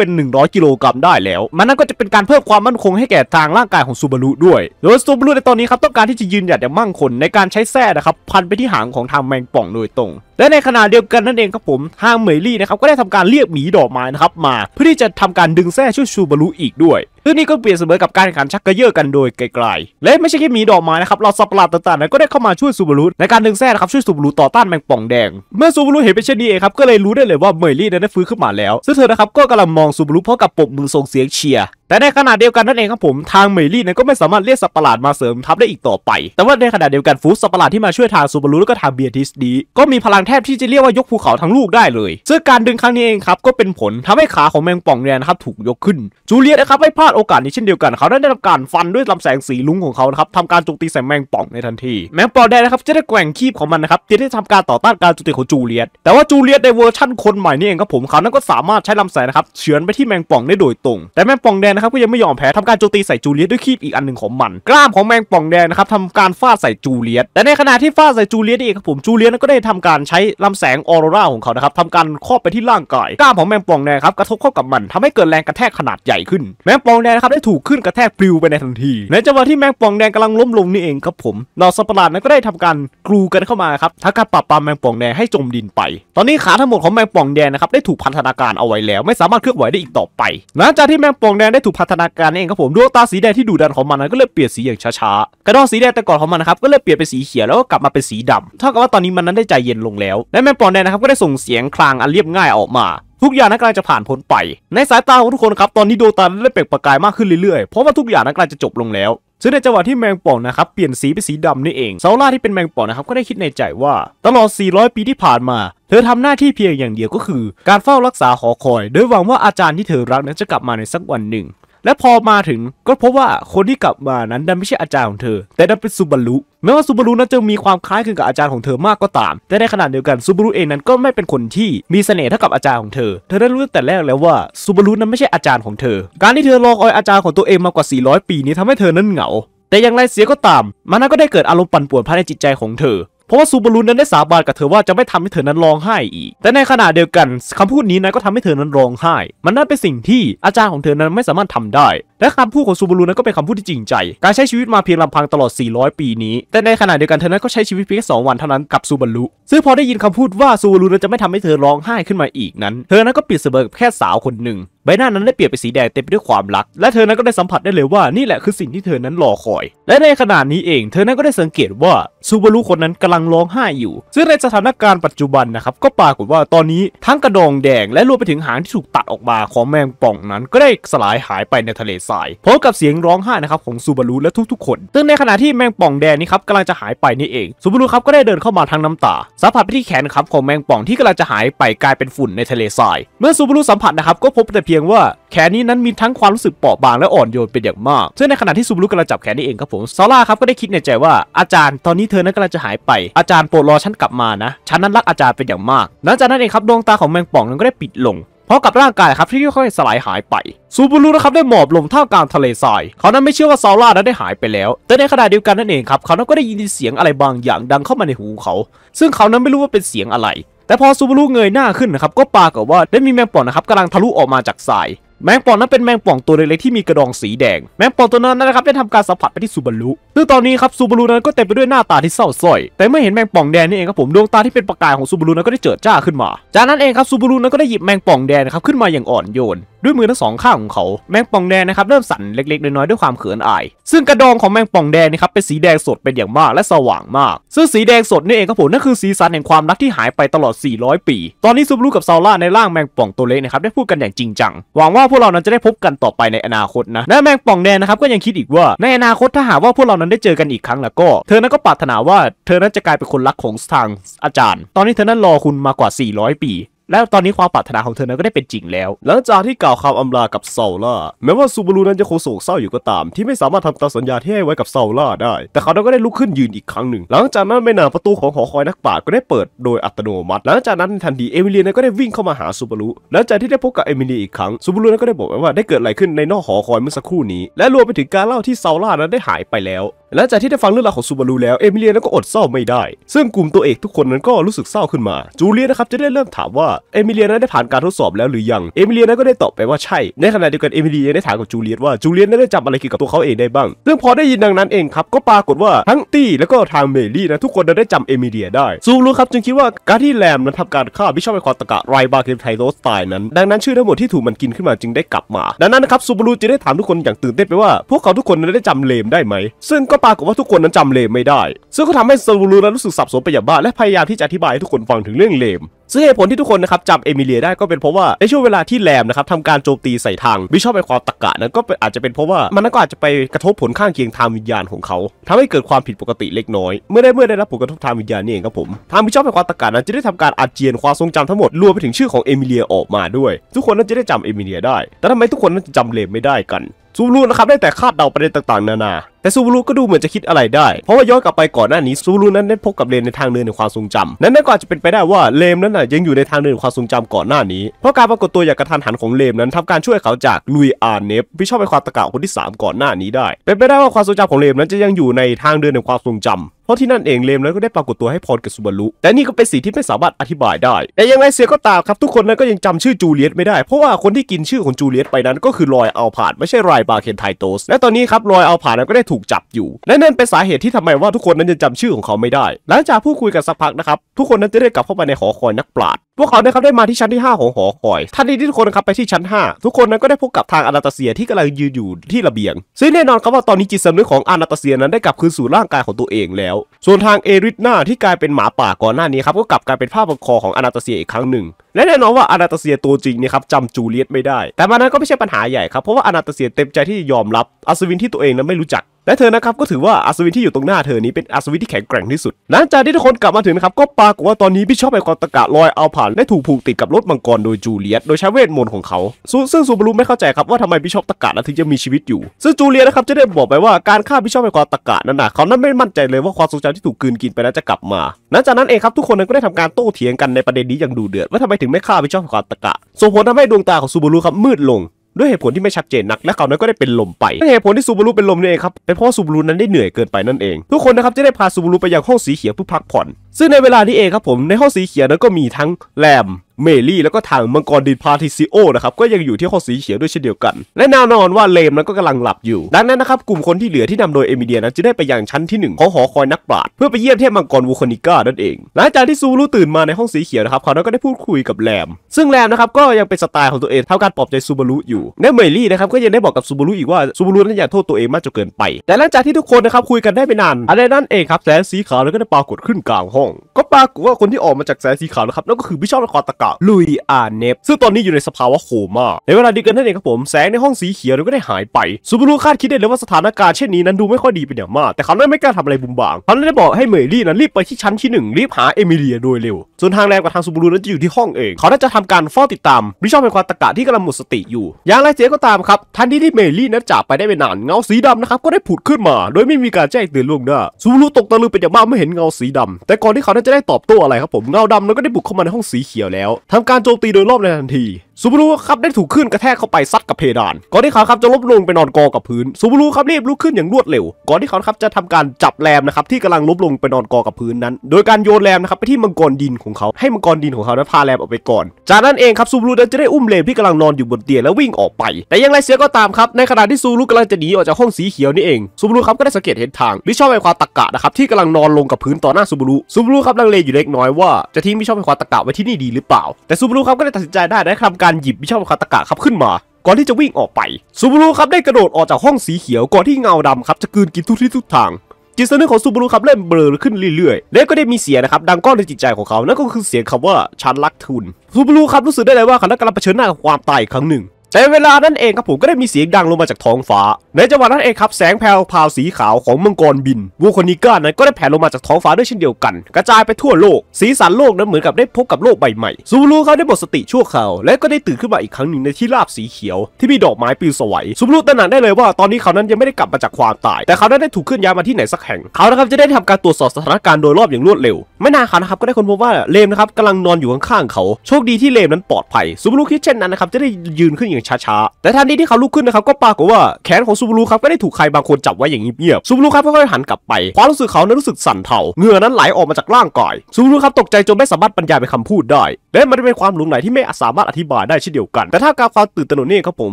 ป็น 100กิโลกรัมได้แล้ว มันนั้นก็จะเป็นการเพิ่มความมั่นคงให้แก่ทางร่างกายของซูบารุด้วยโดยซูบารุในตอนนี้ครับต้องการที่จะยืนหยัดอย่างมั่งคงในการใช้แส้นะครับพันไปที่หางของทางแมงป่องโดยตรง และในขณะเดียวกันนั่นเองครับผมทางเหมยลี่นะครับก็ได้ทำการเรียกหมีดอกไม้นะครับมา เพื่อที่จะทำการดึงแส้ช่วยซูบารุอีกด้วยซึ่งนี่ก็เปรียบเสมอกับการแข่งขันชักกระเยาะกันโดยไกลๆ และไม่ใช่แค่มีดอกไม้นะครับ เราสับปะหลาดต่างๆนั้นก็ได้เข้ามาช่วยซูบารุในการดึงแท่นะครับช่วยซูบารุต่อต้านแมงป่องแดง เมื่อซูบารุเห็นเป็นเช่นนี้เองครับก็เลยรู้ได้เลยว่าเมยลี่นั้นได้ฟื้นขึ้นมาแล้วซึ่งเธอนะครับก็กำลังมองซูบารุพร้อมกับปมมือส่งเสียงเชียร์แต่ในขณะเดียวกันนั่นเองครับผมทางเมลี่นั้นก็ไม่สามารถเรียกสัปหลาดมาเสริมทัพได้อีกต่อไป แต่ว่าในขณะเดียวกันฟูสัปหลาดที่มาช่วยทางซูบารุแล้วก็ทางเบียทิสดีก็มีพลังแทบที่จะเรียกว่ายกภูเขาทั้งลูกได้เลยซึ่งการดึงครั้งนี้เองครับก็เป็นผลทำให้ขาของแมงป่องเนี่ยนะครับถูกยกขึ้นจูเลียตนะครับไม่พลาดโอกาสนี้เช่นเดียวกันเขาได้รับการฟันด้วยลำแสงสีลุ้งของเขาครับทำการโจมตีใส่แมงป่องในทันที แมงป่องแดงนะครับจะได้แกว่งคีบของมันนะครับี่ได้ทำการต่อต้านการโจมตีของจูเลียตแต่ว่าจูเลียตในเวอร์ชั่นคนใหม่นี่เองครับผมเขานั้นก็สามารถใช้ลาแสงนะครับเฉือนไปที่แมงป่องได้โดยตรงแต่แมงป่องแดงครับก็ยังไม่ยอมแพ้ทำการโจมตีใส่จูเลียตด้วยคีบอีกอันหนึ่งของมันกล้ามของแมงป่องแดงนะครับทำการฟาดใส่จูเลียตแต่ในขณะที่ฟาดใส่จูเลียตเองครับผมจูเลียตก็ได้ทำการใช้ลำแสงออโรราของเขานะครับทำการครอบไปที่ร่างกายกล้ามของแมงป่องแดงครับกระทบเข้ากับมัน ทำให้เกิดแรงกระแทกขนาดใหญ่ขึ้น แมงป่องแดงนะครับได้ถูกขึ้นกระแทกปลิวไปในทันทีในจังหวะที่แมงป่องแดงกำลังล้มลงนี่เองครับผมเหล่าสัตว์ประหลาดนั้นก็ได้ทำการกรูกันเข้ามาครับทักการปรับปรามแมงป่องแดงให้จมดินไป ตอนนี้ขาทั้งหมดของแมงป่องแดงนะครับได้ถูกพันธนาการเอาไว้แล้วไม่สามารถเคลื่อนไหวได้อีกต่อไปหลังจากที่แมงป่องแดงได้ถกพัฒนาการเองครับผมดวงตาสีแดงที่ดุดันของมันนั้นก็เลยเปลี่ยนสีอย่างช้าๆ กระดองสีแดงแต่ก่อนของมันนะครับก็เลยเปลี่ยนเป็นสีเขียวแล้วก็กลับมาเป็นสีดำเท่ากับว่าตอนนี้มันนั้นได้ใจเย็นลงแล้วและแมงป่องแดงนะครับก็ได้ส่งเสียงคลางอันเรียบง่ายออกมา ทุกอย่างนั้นกลางจะผ่านพ้นไป ในสายตาของทุกคนครับตอนนี้ดวงตาได้เปล่งประกายมากขึ้นเรื่อยๆเพราะว่าทุกอย่างนั้นกลางจะจบลงแล้วซึ่งในจังหวะที่แมงป่องนะครับเปลี่ยนสีเป็นสีดำนี่เองเซาล่าที่เป็นแมงป่องนะครับก็ได้คิดในใจว่า ตลอด 400 ปีที่ผ่านมา เธอทำหน้าที่เพียงอย่างเดียวก็คือ การเฝ้ารักษาหอคอยโดยหวังว่าอาจารย์ที่เธอรักนั้นจะกลับมาในสักวันหนึ่งและพอมาถึงก็พบว่าคนที่กลับมานั้นดันไม่ใช่อาจารย์ของเธอแต่ดันเป็นซูบารุแม้ว่าซูบารุนั้นจะมีความคล้ายคลึงกับอาจารย์ของเธอมากก็ตาม แต่ในขณะเดียวกันซูบารุเองนั้นก็ไม่เป็นคนที่ มีเสน่ห์เท่ากับอาจารย์ของเธอ เธอได้รู้ตั้งแต่แรกแล้วว่าซูบารุนั้นไม่ใช่อาจารย์ของเธอ การที่เธอรอคอยอาจารย์ของตัวเองมากว่า 400 ปี นี้ทำให้เธอนั้นเหงาแต่อย่างไรเสียก็ตามมานก็ได้เกิดอารมณ์ปั่นป่วนภายในจิตใจของเธอราะว่าซูบารุนั้นได้สาบานกับเธอว่า จะไม่ทำให้เธอนั้นร้องไห้อีก แต่ในขณะเดียวกัน คำพูดนี้นั้นก็ทำให้เธอนั้นร้องไห้ มันนั่นเป็นสิ่งที่อาจารย์ของเธอนั้นไม่สามารถทำได้และคำพูดของซูบารุนั้นก็เป็นคำพูดที่จริงใจ การใช้ชีวิตมาเพียงลำพังตลอด 400 ปีนี้ แต่ในขณะเดียวกันเธอนั้นก็ใช้ชีวิตเพียงงวันเท่านั้นกับซูบารุซึ่งพอได้ยินคำพูดว่าซูบารุนั้นจะไม่ทำให้เธอร้องไห้ ขึ้นมาอีกนั้น เธอนั้นก็เปิียเสบียงกับแค่สาวคนหนึ่ง ใบหน้านั้นได้เปลี่ยนเป็นสีแดงเต็มไปด้วยความรัก และเธอนั้นก็ได้สัมผัสได้เลยว่านี่แหละคือสิ่งที่เธอนั้นรอคอย และในขณะนี้เอง เธอนั้นก็ได้สังเกตว่าซูบารุคนนั้นกำลังร้องไห้อยู่ซึ่งในสถานการณ์ปัจจุบันนะครับก็ปรากฏว่าตอนนี้ทั้งกระดองแดง และรวมไปถึงหางที่ถูกตัดออกมาของแมงป่องนั้น ก็ได้สลายหายไปในทะเลทายพร้อมกับเสียงร้องไห้นะครับของซูบารุและทุก ๆ คนซึ่งในขณะที่แมงป่องแดงนี่ครับกำลังจะหายไปนี่เอง ซูบารุครับก็ได้เดินเข้ามาทางน้ำตา สัมผัสไปที่แขนครับของแมงป่องที่กำลังจะหายไปกลายเป็นฝุ่นในทะเลทราย เมื่อซูบารุสัมผัสนะครับก็พบแต่เพียงว่า แขนนี้นั้นมีทั้งความรู้สึกเปราะบางและอ่อนโยนเป็นอย่างมาก ซึ่งในขณะที่ซูบารุกำลังจับแขนนี่เองครับผมซาร่าครับก็ได้คิดในใจว่าอาจารย์ตอนนี้เธอนั้นกำลังจะหายไป อาจารย์โปรดรอฉันกลับมานะฉันนั้นรักอาจารย์เป็นอย่างมาก หลังจากนั้นเองครับดวงตาของแมงป่องนั้นก็ได้ปิดลงพราะกับร่างกายครับที่ค่อยๆสลายหายไปซูบูรุนะครับได้หมอบลงท่ามกลางทะเลทรายเขานั้นไม่เชื่อว่าซาร่านั้นได้หายไปแล้ว แต่ในขณะเดียวกันนั่นเองครับเขานั้นก็ได้ยินเสียงอะไรบางอย่างดังเข้ามาในหูเขา ซึ่งเขานั้นไม่รู้ว่าเป็นเสียงอะไร แต่พอซูบูรุเงยหน้าขึ้นนะครับก็ปรากฏว่าได้มีแมงป่องนะครับกำลังทะลุออกมาจากทรายแมงป่องนั้นเป็นแมงป่องตัวเล็กๆที่มีกระดองสีแดง แมงป่องตัวนั้นนะครับได้ทำการสัมผัสไปที่ซูบารุซึ่งตอนนี้ครับซูบารุนั้นก็เต็มไปด้วยหน้าตาที่เศร้าส้อย แต่เมื่อเห็นแมงป่องแดงนี่เองครับผมดวงตาที่เป็นประกายของซูบารุนั้นก็ได้เจิดจ้าขึ้นมา จากนั้นเองครับซูบารุนั้นก็ได้หยิบแมงป่องแดงครับขึ้นมาอย่างอ่อนโยนด้วยมือทั้งสองข้างของเขา แมงป่องแดงนะครับเริ่มสั่นเล็กๆ น้อยๆด้วยความเขินอายซึ่งกระดองของแมงป่องแดงนะครับเป็นสีแดงสดเป็นอย่างมาก และสว่างมากซึ่งสีแดงสดนี่เองครับผมนั่นคือสีสันแห่งความรักที่หายไปตลอด 400 ปี ตอนนี้ซูบลูกับซาร่าในร่างแมงป่องตัวเล็กนะครับ ได้พูดกันอย่างจริงจังหวังว่าพวกเรานั้นจะได้พบกันต่อไปในอนาคตนะและแมงป่องแดงนะครับก็ยังคิดอีกว่าในอนาคตถ้าหากว่าพวกเรานั้นได้เจอกันอีกครั้งแล้วก็ เธอนั้นก็ปรารถนาว่า เธอนั้นจะกลายเป็นคนรักของทางอาจารย์ ตอนนี้เธอนั้นรอคุณมากว่า 400 ปีแล้วตอนนี้ความปรารถนาของเธอนั้นก็ได้เป็นจริงแล้ว หลังจากที่กล่าวคำอำลากับเซาล่า แม้ว่าซูบารุนั้นจะคงโศกเศร้าอยู่ก็ตาม ที่ไม่สามารถทำตามสัญญาที่ให้ไว้กับเซาล่าได้ แต่เขาก็ได้ลุกขึ้นยืนอีกครั้งหนึ่ง หลังจากนั้นไม่นานประตูของหอคอยนักปราชญ์ก็ได้เปิดโดยอัตโนมัติ หลังจากนั้นทันทีเอมิเลียนก็ได้วิ่งเข้ามาหาซูบารุหลังจากที่ได้พบกับเอมิเลียอีกครั้งซูบารุนั้นก็ได้บอกว่าได้เกิดอะไรขึ้นในนอกหอคอยเมื่อสักครู่นี้และรวมไปถึงการเล่าที่เซาล่านั้นได้หายไปแล้วหลังจากที่ได้ฟังเรื่องราวของซูบารูแล้วเอมิเลียนั้นก็อดเศร้าไม่ได้ ซึ่งกลุ่มตัวเอกทุกคนนั้นก็รู้สึกเศร้าขึ้นมาจูเลียนะครับจะได้เริ่มถามว่าเอมิเลียนั้นได้ผ่านการทดสอบแล้วหรือยังเอมิเลียนั้นก็ได้ตอบไปว่าใช่ ในขณะเดียวกันเอมิเลียได้ถามกับจูเลียว่าจูเลียนั้นได้จำอะไรเกี่ยวกับตัวเขาเองได้บ้าง ซึ่งพอได้ยินดังนั้นเองครับก็ปรากฏว่าทั้งตี้แล้วก็ทางเมลี่นะทุกคนได้จำเอมิเลียได้ซูรูครับจึงคิดว่าการที่แรมนั้นทำการฆ่าบิชอปไอคอนตะกะไรบาเกมไทโรสตายนั้นดังนั้นชื่อทั้งหมดที่ถูกมันกินขึ้นมาจึงได้กลับมา ดังนั้นนะครับซูบารุจึงได้ถามทุกคนอย่างตื่นเต้นไปว่าพวกเขาทุกคนนั้นได้จำเลมได้ไหม ซึ่งก็ปรากฏว่าทุกคนนั้นจำเลมไม่ได้ ซึ่งก็ทำให้ซารูรูนั้นรู้สึกสับสนไปอย่างบ้าและพยายามที่จะอธิบายให้ทุกคนฟังถึงเรื่องเลมซึ่งเหตุผลที่ทุกคนนะครับจำเอมิเลียได้ก็เป็นเพราะว่าในช่วงเวลาที่แรมนะครับทำการโจมตีใส่ทางบิชอบไปความตะกะนั้นก็อาจจะเป็นเพราะว่ามันก็อาจจะไปกระทบผลข้างเคียงทางวิญญาณของเขา ทำให้เกิดความผิดปกติเล็กน้อย เมื่อได้เมื่อได้รับผลกระทบทางวิญญาณนี่เองครับผมทางบิชอบไปความตะกะนั้นจะได้ทำการอาเจียนความทรงจำทั้งหมดรวมไปถึงชื่อของเอมิเลียออกมาด้วย ทุกคนนั้นจะได้จำเอมิเลียได้ แต่ทาไมทุกคนนั้นจจำเลมไม่ได้กันซูรูนะครับได้แต่คาดเดาประเด็นต่างๆ นานาแต่ซูบูรุก็ดูเหมือนจะคิดอะไรได้ เพราะว่าย้อนกลับไปก่อนหน้านี้ซูบูรุนั้นได้พบกับเลนในทางเดินในความทรงจำ นั้นก็อาจจะเป็นไปได้ว่าเลมนั้นน่ะยังอยู่ในทางเดินความทรงจำก่อนหน้านี้ เพราะการปรากฏตัวอย่างกระทันหันของเลมนั้นทำการช่วยเขาจากลุยอาร์เนฟที่ชอบไปความตะกาคนที่ 3 ก่อนหน้านี้ได้ เป็นไปได้ว่าความทรงจำของเลมนั้นจะยังอยู่ในทางเดินในความทรงจำเพราะที่นั่นเองเลมแล้วก็ได้ปรากฏตัวให้พรกับซูบารุแต่นี่ก็เป็นสิ่งที่ไม่สามารถอธิบายได้ แต่ยังไงเสียก็ตามครับทุกคนนั้นก็ยังจำชื่อจูเลียตไม่ได้ เพราะว่าคนที่กินชื่อของจูเลียตไปนั้นก็คือรอยอัลพาดไม่ใช่รายบาเคนไทโตสและตอนนี้ครับรอยอัลพาดก็ได้ถูกจับอยู่และนั่นเป็นสาเหตุที่ทำไมว่าทุกคนนั้นยังจำชื่อของเขาไม่ได้ หลังจากพูดคุยกันสักพักนะครับ ทุกคนนั้นจะได้กลับเข้าไปในหอคอยนักปราชญ์พวกเขาได้ครับได้มาที่ชั้นที่5ของหอคอยทันทีที่ทุกคนนะครับไปที่ชั้น 5 ทุกคนนั้นก็ได้พบกับทางอนาตาเซียที่กำลังยืนอยู่ที่ระเบียง ซึ่งแน่นอนครับว่าตอนนี้จิตสำนึกของอนาตาเซียนั้นได้กลับคืนสู่ร่างกายของตัวเองแล้ว ส่วนทางเอริทนาที่กลายเป็นหมาป่าก่อนหน้านี้ครับก็กลับกลายเป็นผ้าพันคอของอนาตาเซียอีกครั้งหนึ่ง และแน่นอนว่าอนาตาเซียตัวจริงเนี่ยครับจำจูเลียตไม่ได้ แต่มันนั้นก็ไม่ใช่ปัญหาใหญ่ครับ เพราะว่าอนาตาเซียเต็มใจที่จะยอมรับอัศวินที่ตัวเองนั้นไม่รู้จัก และเธอนะครับก็ถือว่าอัศวินที่อยู่ตรงหน้าเธอ นี้เป็นอัศวินที่แข็งแกร่งที่สุดหลังจากที่ทุกคนกลับมาถึงนะครับก็ปรากฏว่าตอนนี้ี่ชอบไปคอนตะกะลอยเอาผาลและถูกผูกติดกับรถมังกรโดยจูเลียตโดยใช้เวทมนต์ของเขาซึ่งซูบารุไม่เข้าใจครับว่าทำไมบิชอปตะกะนั้นถึงจะมีชีวิตอยู่ ซึ่งจูเลียนะครับจะได้บอกไปว่าการฆ่าบิชอปในความตะกะนั้นนะเขานั้นไม่มั่นใจเลยว่าความทรงจำที่ถูกกืนกินไปนั้นจะกลับมาหลังจากนั้นเองครับทุกคนนั้นก็ได้ทำการโต้เถียงกันในประเด็นนี้อย่างดูเดือด ว่าทำไมถึงไม่ฆ่าบิชอปในความตะกะส่งผลทำให้ดวงตาของซูบารุครับมืดลงด้วยเหตุผลที่ไม่ชัดเจนนักและเขานั้นก็ได้เป็นลมไปนั่นเหตุผลที่ซูบารุเป็นลมนี่เองครับเป็นเพราะซูบารุนั้นได้เหนื่อยเกินไปนั่นเอง ทุกคนนะครับจะได้พาซูบารุไปยังห้องสีเขียวเพื่อพักผ่อน ซึ่งในเวลานี้เองครับผมในห้องสีเขียวนั้นก็มีทั้งแรมเมลี่ แล้วก็ทางมังกรดินพาทิซิโอนะครับ ก็ยังอยู่ที่ข้อสีเขียวด้วยเช่นเดียวกัน และแน่นอนว่าเลมนั้นก็กำลังหลับอยู่ ดังนั้นนะครับ กลุ่มคนที่เหลือที่นำโดยเอมิเดียนั้นจะได้ไปยังชั้นที่ 1ของหอคอยนักปราชญ์เพื่อไปเยี่ยมเทพมังกรวูคอนิก้า นั่นเอง หลังจากที่ซูรู้ตื่นมาในห้องสีเขียวนะครับเขาก็ได้พูดคุยกับแลมซึ่งแลมนะครับก็ยังเป็นสไตล์ของตัวเองเท่าการปลอบใจซูบารุอยู่และเมลี่นะครับก็ยังได้บอกกับซูบารุอีกว่าซูบารุนั้นอย่าโทษตัวเองมากจนเกินไป แต่หลังจากที่ทุกคนนะครับคุยกันได้ไม่นานอะไรนั่นเองครับแสงสีขาวก็ได้ปรากฏขึ้นกลางห้อง ก็ปรากฏว่าคนที่ออกมาจากแสงสีขาวนะครับนั่นก็คือบิชอปและคอตกะลุยอาเนฟซึ่งตอนนี้อยู่ในสภาวะโคม่าในเวลาดีกันนั่นเองครับผมแสงในห้องสีเขียวก็ได้หายไปซูบารุคาดคิดได้เลยว่าสถานการณ์เช่นนี้ นั้นดูไม่ค่อยดีเป็นอย่างมาก แต่เขาไม่กล้าทำอะไรบุมบางเขาได้บอกให้เมลี่นั้นรีบไปที่ชั้นที่หนึ่งรีบหาเอมิเลียโดยเร็ว ส่วนทางแรงกับทางซูบารุนั้นจะอยู่ที่ห้องเองเขาน่าจะทำการเฝ้าติดตามบิชอบเป็นความตะกะที่กำลังหมดสติอยู่ อย่างไรเสียก็ตามครับทันทีที่เมลี่นั้นจากไปได้ไม่นานเงาสีดำนะครับก็ได้ผุดขึ้นมา โดยไม่มีการแจ้งเตือนล่วงหน้าซูบารุตกตะลึงเป็นอย่างมากเมื่อเห็นเงาสีดำ แต่ก่อนที่เขาจะได้ตอบโต้อะไรครับผมเงาดำนั้นก็ได้บุกเข้ามาในห้องสีเขียวแล้วทำการโจมตีโดยรอบในทันทีซูบารุครับได้ถูกขึ้นกระแทกเข้าไปซัดกับเพดานก่อนที่เขาครับจะล้มลงไปนอนกอกับพื้นซูบารุครับรีบลุกขึ้นอย่างรวดเร็วก่อนที่เขาครับจะทำการจับแรมนะครับที่กำลังล้มลงไปนอนกอกับพื้นนั้น โดยการโยนแรมนะครับไปที่มังกรดินของเขา ให้มังกรดินของเขาได้พาแรมออกไปก่อน จากนั้นเองครับซูบารุนั้นจะได้อุ้มเลมที่กำลังนอนอยู่บนเตียงแล้ววิ่งออกไป แต่ยังไรเสียก็ตามครับในขณะที่ซูบารุกำลังจะหนีออกจากห้องสีเขียวนี่เองซูบารุครับก็ได้สังเกตเห็นทางมิชอบไปควาตะกะนะครับที่กำลังนอนลงกับพื้นต่อหน้าซูบารุซูบารุครับลังเลอยู่เล็กน้อยว่าจะทิ้งมิชอบไอควาตะกะไว้ที่นี่ดีหรือเปล่าแต่ซูบารุครับก็ได้ตัดสินใจได้ทำการการหยิบวิชาคาตะกะครับขึ้นมา ก่อนที่จะวิ่งออกไปซูบูรุครับได้กระโดดออกจากห้องสีเขียว ก่อนที่เงาดำครับจะกืนกินทุกที่ทุกทาง จิตสำนึกของซูบูรุครับเริ่มเบลอขึ้นเรื่อยๆและก็ได้มีเสียงนะครับดังก้องในจิตใจของเขา นั่นก็คือเสียงคำว่าฉันรักทุนซูบูรุครับรู้สึกได้เลยว่าเขากำลังเผชิญหน้ากับความตายครั้งหนึ่งในเวลานั้นเองครับผมก็ได้มีเสียงดังลงมาจากท้องฟ้า ในจังหวะนั้นเองครับแสงแผวพาวสีขาวของมังกรบินวูคอนิก้านั้นก็ได้แผ่ลงมาจากท้องฟ้าด้วยเช่นเดียวกัน กระจายไปทั่วโลก สีสันโลกนั้นเหมือนกับได้พบกับโลกใบใหม่ซูบูรุเขาได้หมดสติชั่วคราวและก็ได้ตื่นขึ้นมาอีกครั้งหนึ่งในที่ราบสีเขียวที่มีดอกไม้ปลิวสวยซูบูรุตระหนักได้เลยว่าตอนนี้เขานั้นยังไม่ได้กลับมาจากความตาย แต่เขานั้นได้ถูกเคลื่อนย้ายมาที่ไหนสักแห่ง เขานะครับจะได้ทำการตรวจสอบสถานการณ์โดยรอบอย่างรวดเร็วไม่นานนะครับก็ได้คนพบว่าเลมนะครับกำลังนอนอยู่ข้างๆเขา โชคดีที่เลมนั้นปลอดภัยซููรุคิดเช่นนั้นนะครับจะได้ยืนขึ้นอย่างางช้าๆแต่ทันทีที่เขาลุกขึ้นนะครับก็ปรากฏว่าแขนของซูบูรุครับก็ได้ถูกใครบางคนจับไว้อย่างเงียบๆซูบูรุครับค่อยๆหันกลับไป ความรู้สึกเขานั้นรู้สึกสั่นเทาเหงื่อนั้นไหลออกมาจากร่างกายซูบูรุครับตกใจจนไม่สามารถบรรยายเป็นคำพูดได้ และมันเป็นความหลงไหลที่ไม่สามารถอธิบายได้เช่นเดียวกัน แต่ถ้าการความตื่นตระหนกนี่ครับผม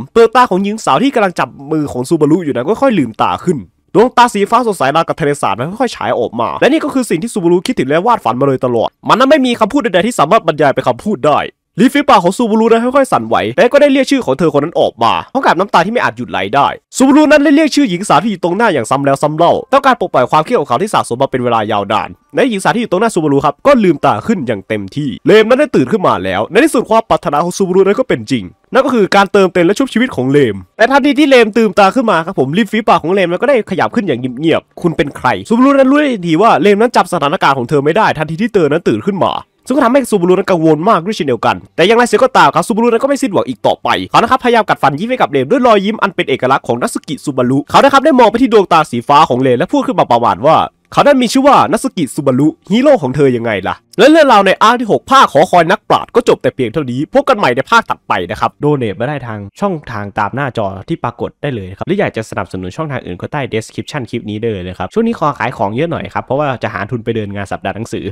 เปลือกตาของหญิงสาวที่กำลังจับมือของซูบารุอยู่นั้นก็ค่อยลืมตาขึ้นดวงตาสีฟ้าสดใสราวกับทะเลสาบนั้นค่อยๆฉายออกมา และนี่ก็คือสิ่งที่ซูบารุคิดถึงและวาดฝันมาเลยตลอด มันนั้นไม่มีคำพูดใดๆที่สามารถบรรยายเป็นคำพูดได้ลิฟฟิปากของซูบูรุนั้นค่อยๆสั่นไหวและก็ได้เรียกชื่อของเธอคนนั้นออกมาพร้อมกับน้ำตาที่ไม่อาจหยุดไหลได้ซูบูรุนั้นได้เรียกชื่อหญิงสาวที่อยู่ตรงหน้าอย่างซ้ำแล้วซ้ำเล่าต้องการปลดปล่อยความเครียดของเขาที่สะสมมาเป็นเวลายาวนาน ในหญิงสาวที่อยู่ตรงหน้าซูบูรุครับก็ลืมตาขึ้นอย่างเต็มที่ เลมนั้นได้ตื่นขึ้นมาแล้ว ในที่สุดความปรารถนาของซูบูรุนั้นก็เป็นจริงนั่นก็คือการเติมเต็มและชุบชีวิตของเลมแต่ทันทีที่เลมตื่นตาขึ้นมาครับผมริมฝีปากของเลมแล้วก็ได้ขยับขึ้นอย่างเงียบๆคุณเป็นใครซูบูรุนั้นรู้ด้ทันทีว่าเลมนั้นจับสถานการณ์ของเธอไม่ได้ ทันทีที่เธอนั้นตื่นขึ้นมาซึ่งก็ทำให้ซูบารุนั้นกังวลมากด้วยเช่นเดียวกัน แต่อย่างไรเสียก็ตามครับซูบารุนั้นก็ไม่สิ้นหวังอีกต่อไป เขานะครับพยายามกัดฟันยิ้มให้กับเลนด้วยรอยยิ้มอันเป็นเอกลักษณ์ของนัสกิซูบารุ เขานะครับได้มองไปที่ดวงตาสีฟ้าของเลนและพูดขึ้นมาประมาณว่า เขาได้มีชื่อว่านัสกิซูบารุฮีโร่ของเธอยังไงล่ะ และเรื่องราวในอาร์ที่6ภาคขอคอยนักปราชญ์ก็จบแต่เพียงเท่านี้พบกันใหม่ในภาคต่อไปนะครับโดเนทมาได้ทางช่องทางตามหน้าจอที่ปรากฏได้เลยครับหรืออยากจะสนับสนุนช่องทางอื่นก็ใต้ description คลิปนี้ได้เลยครับช่วงนี้ขอขายของเยอะหน่อยครับเพราะว่าจะหาทุนไปเดินงานสัปดาห์หนังสือ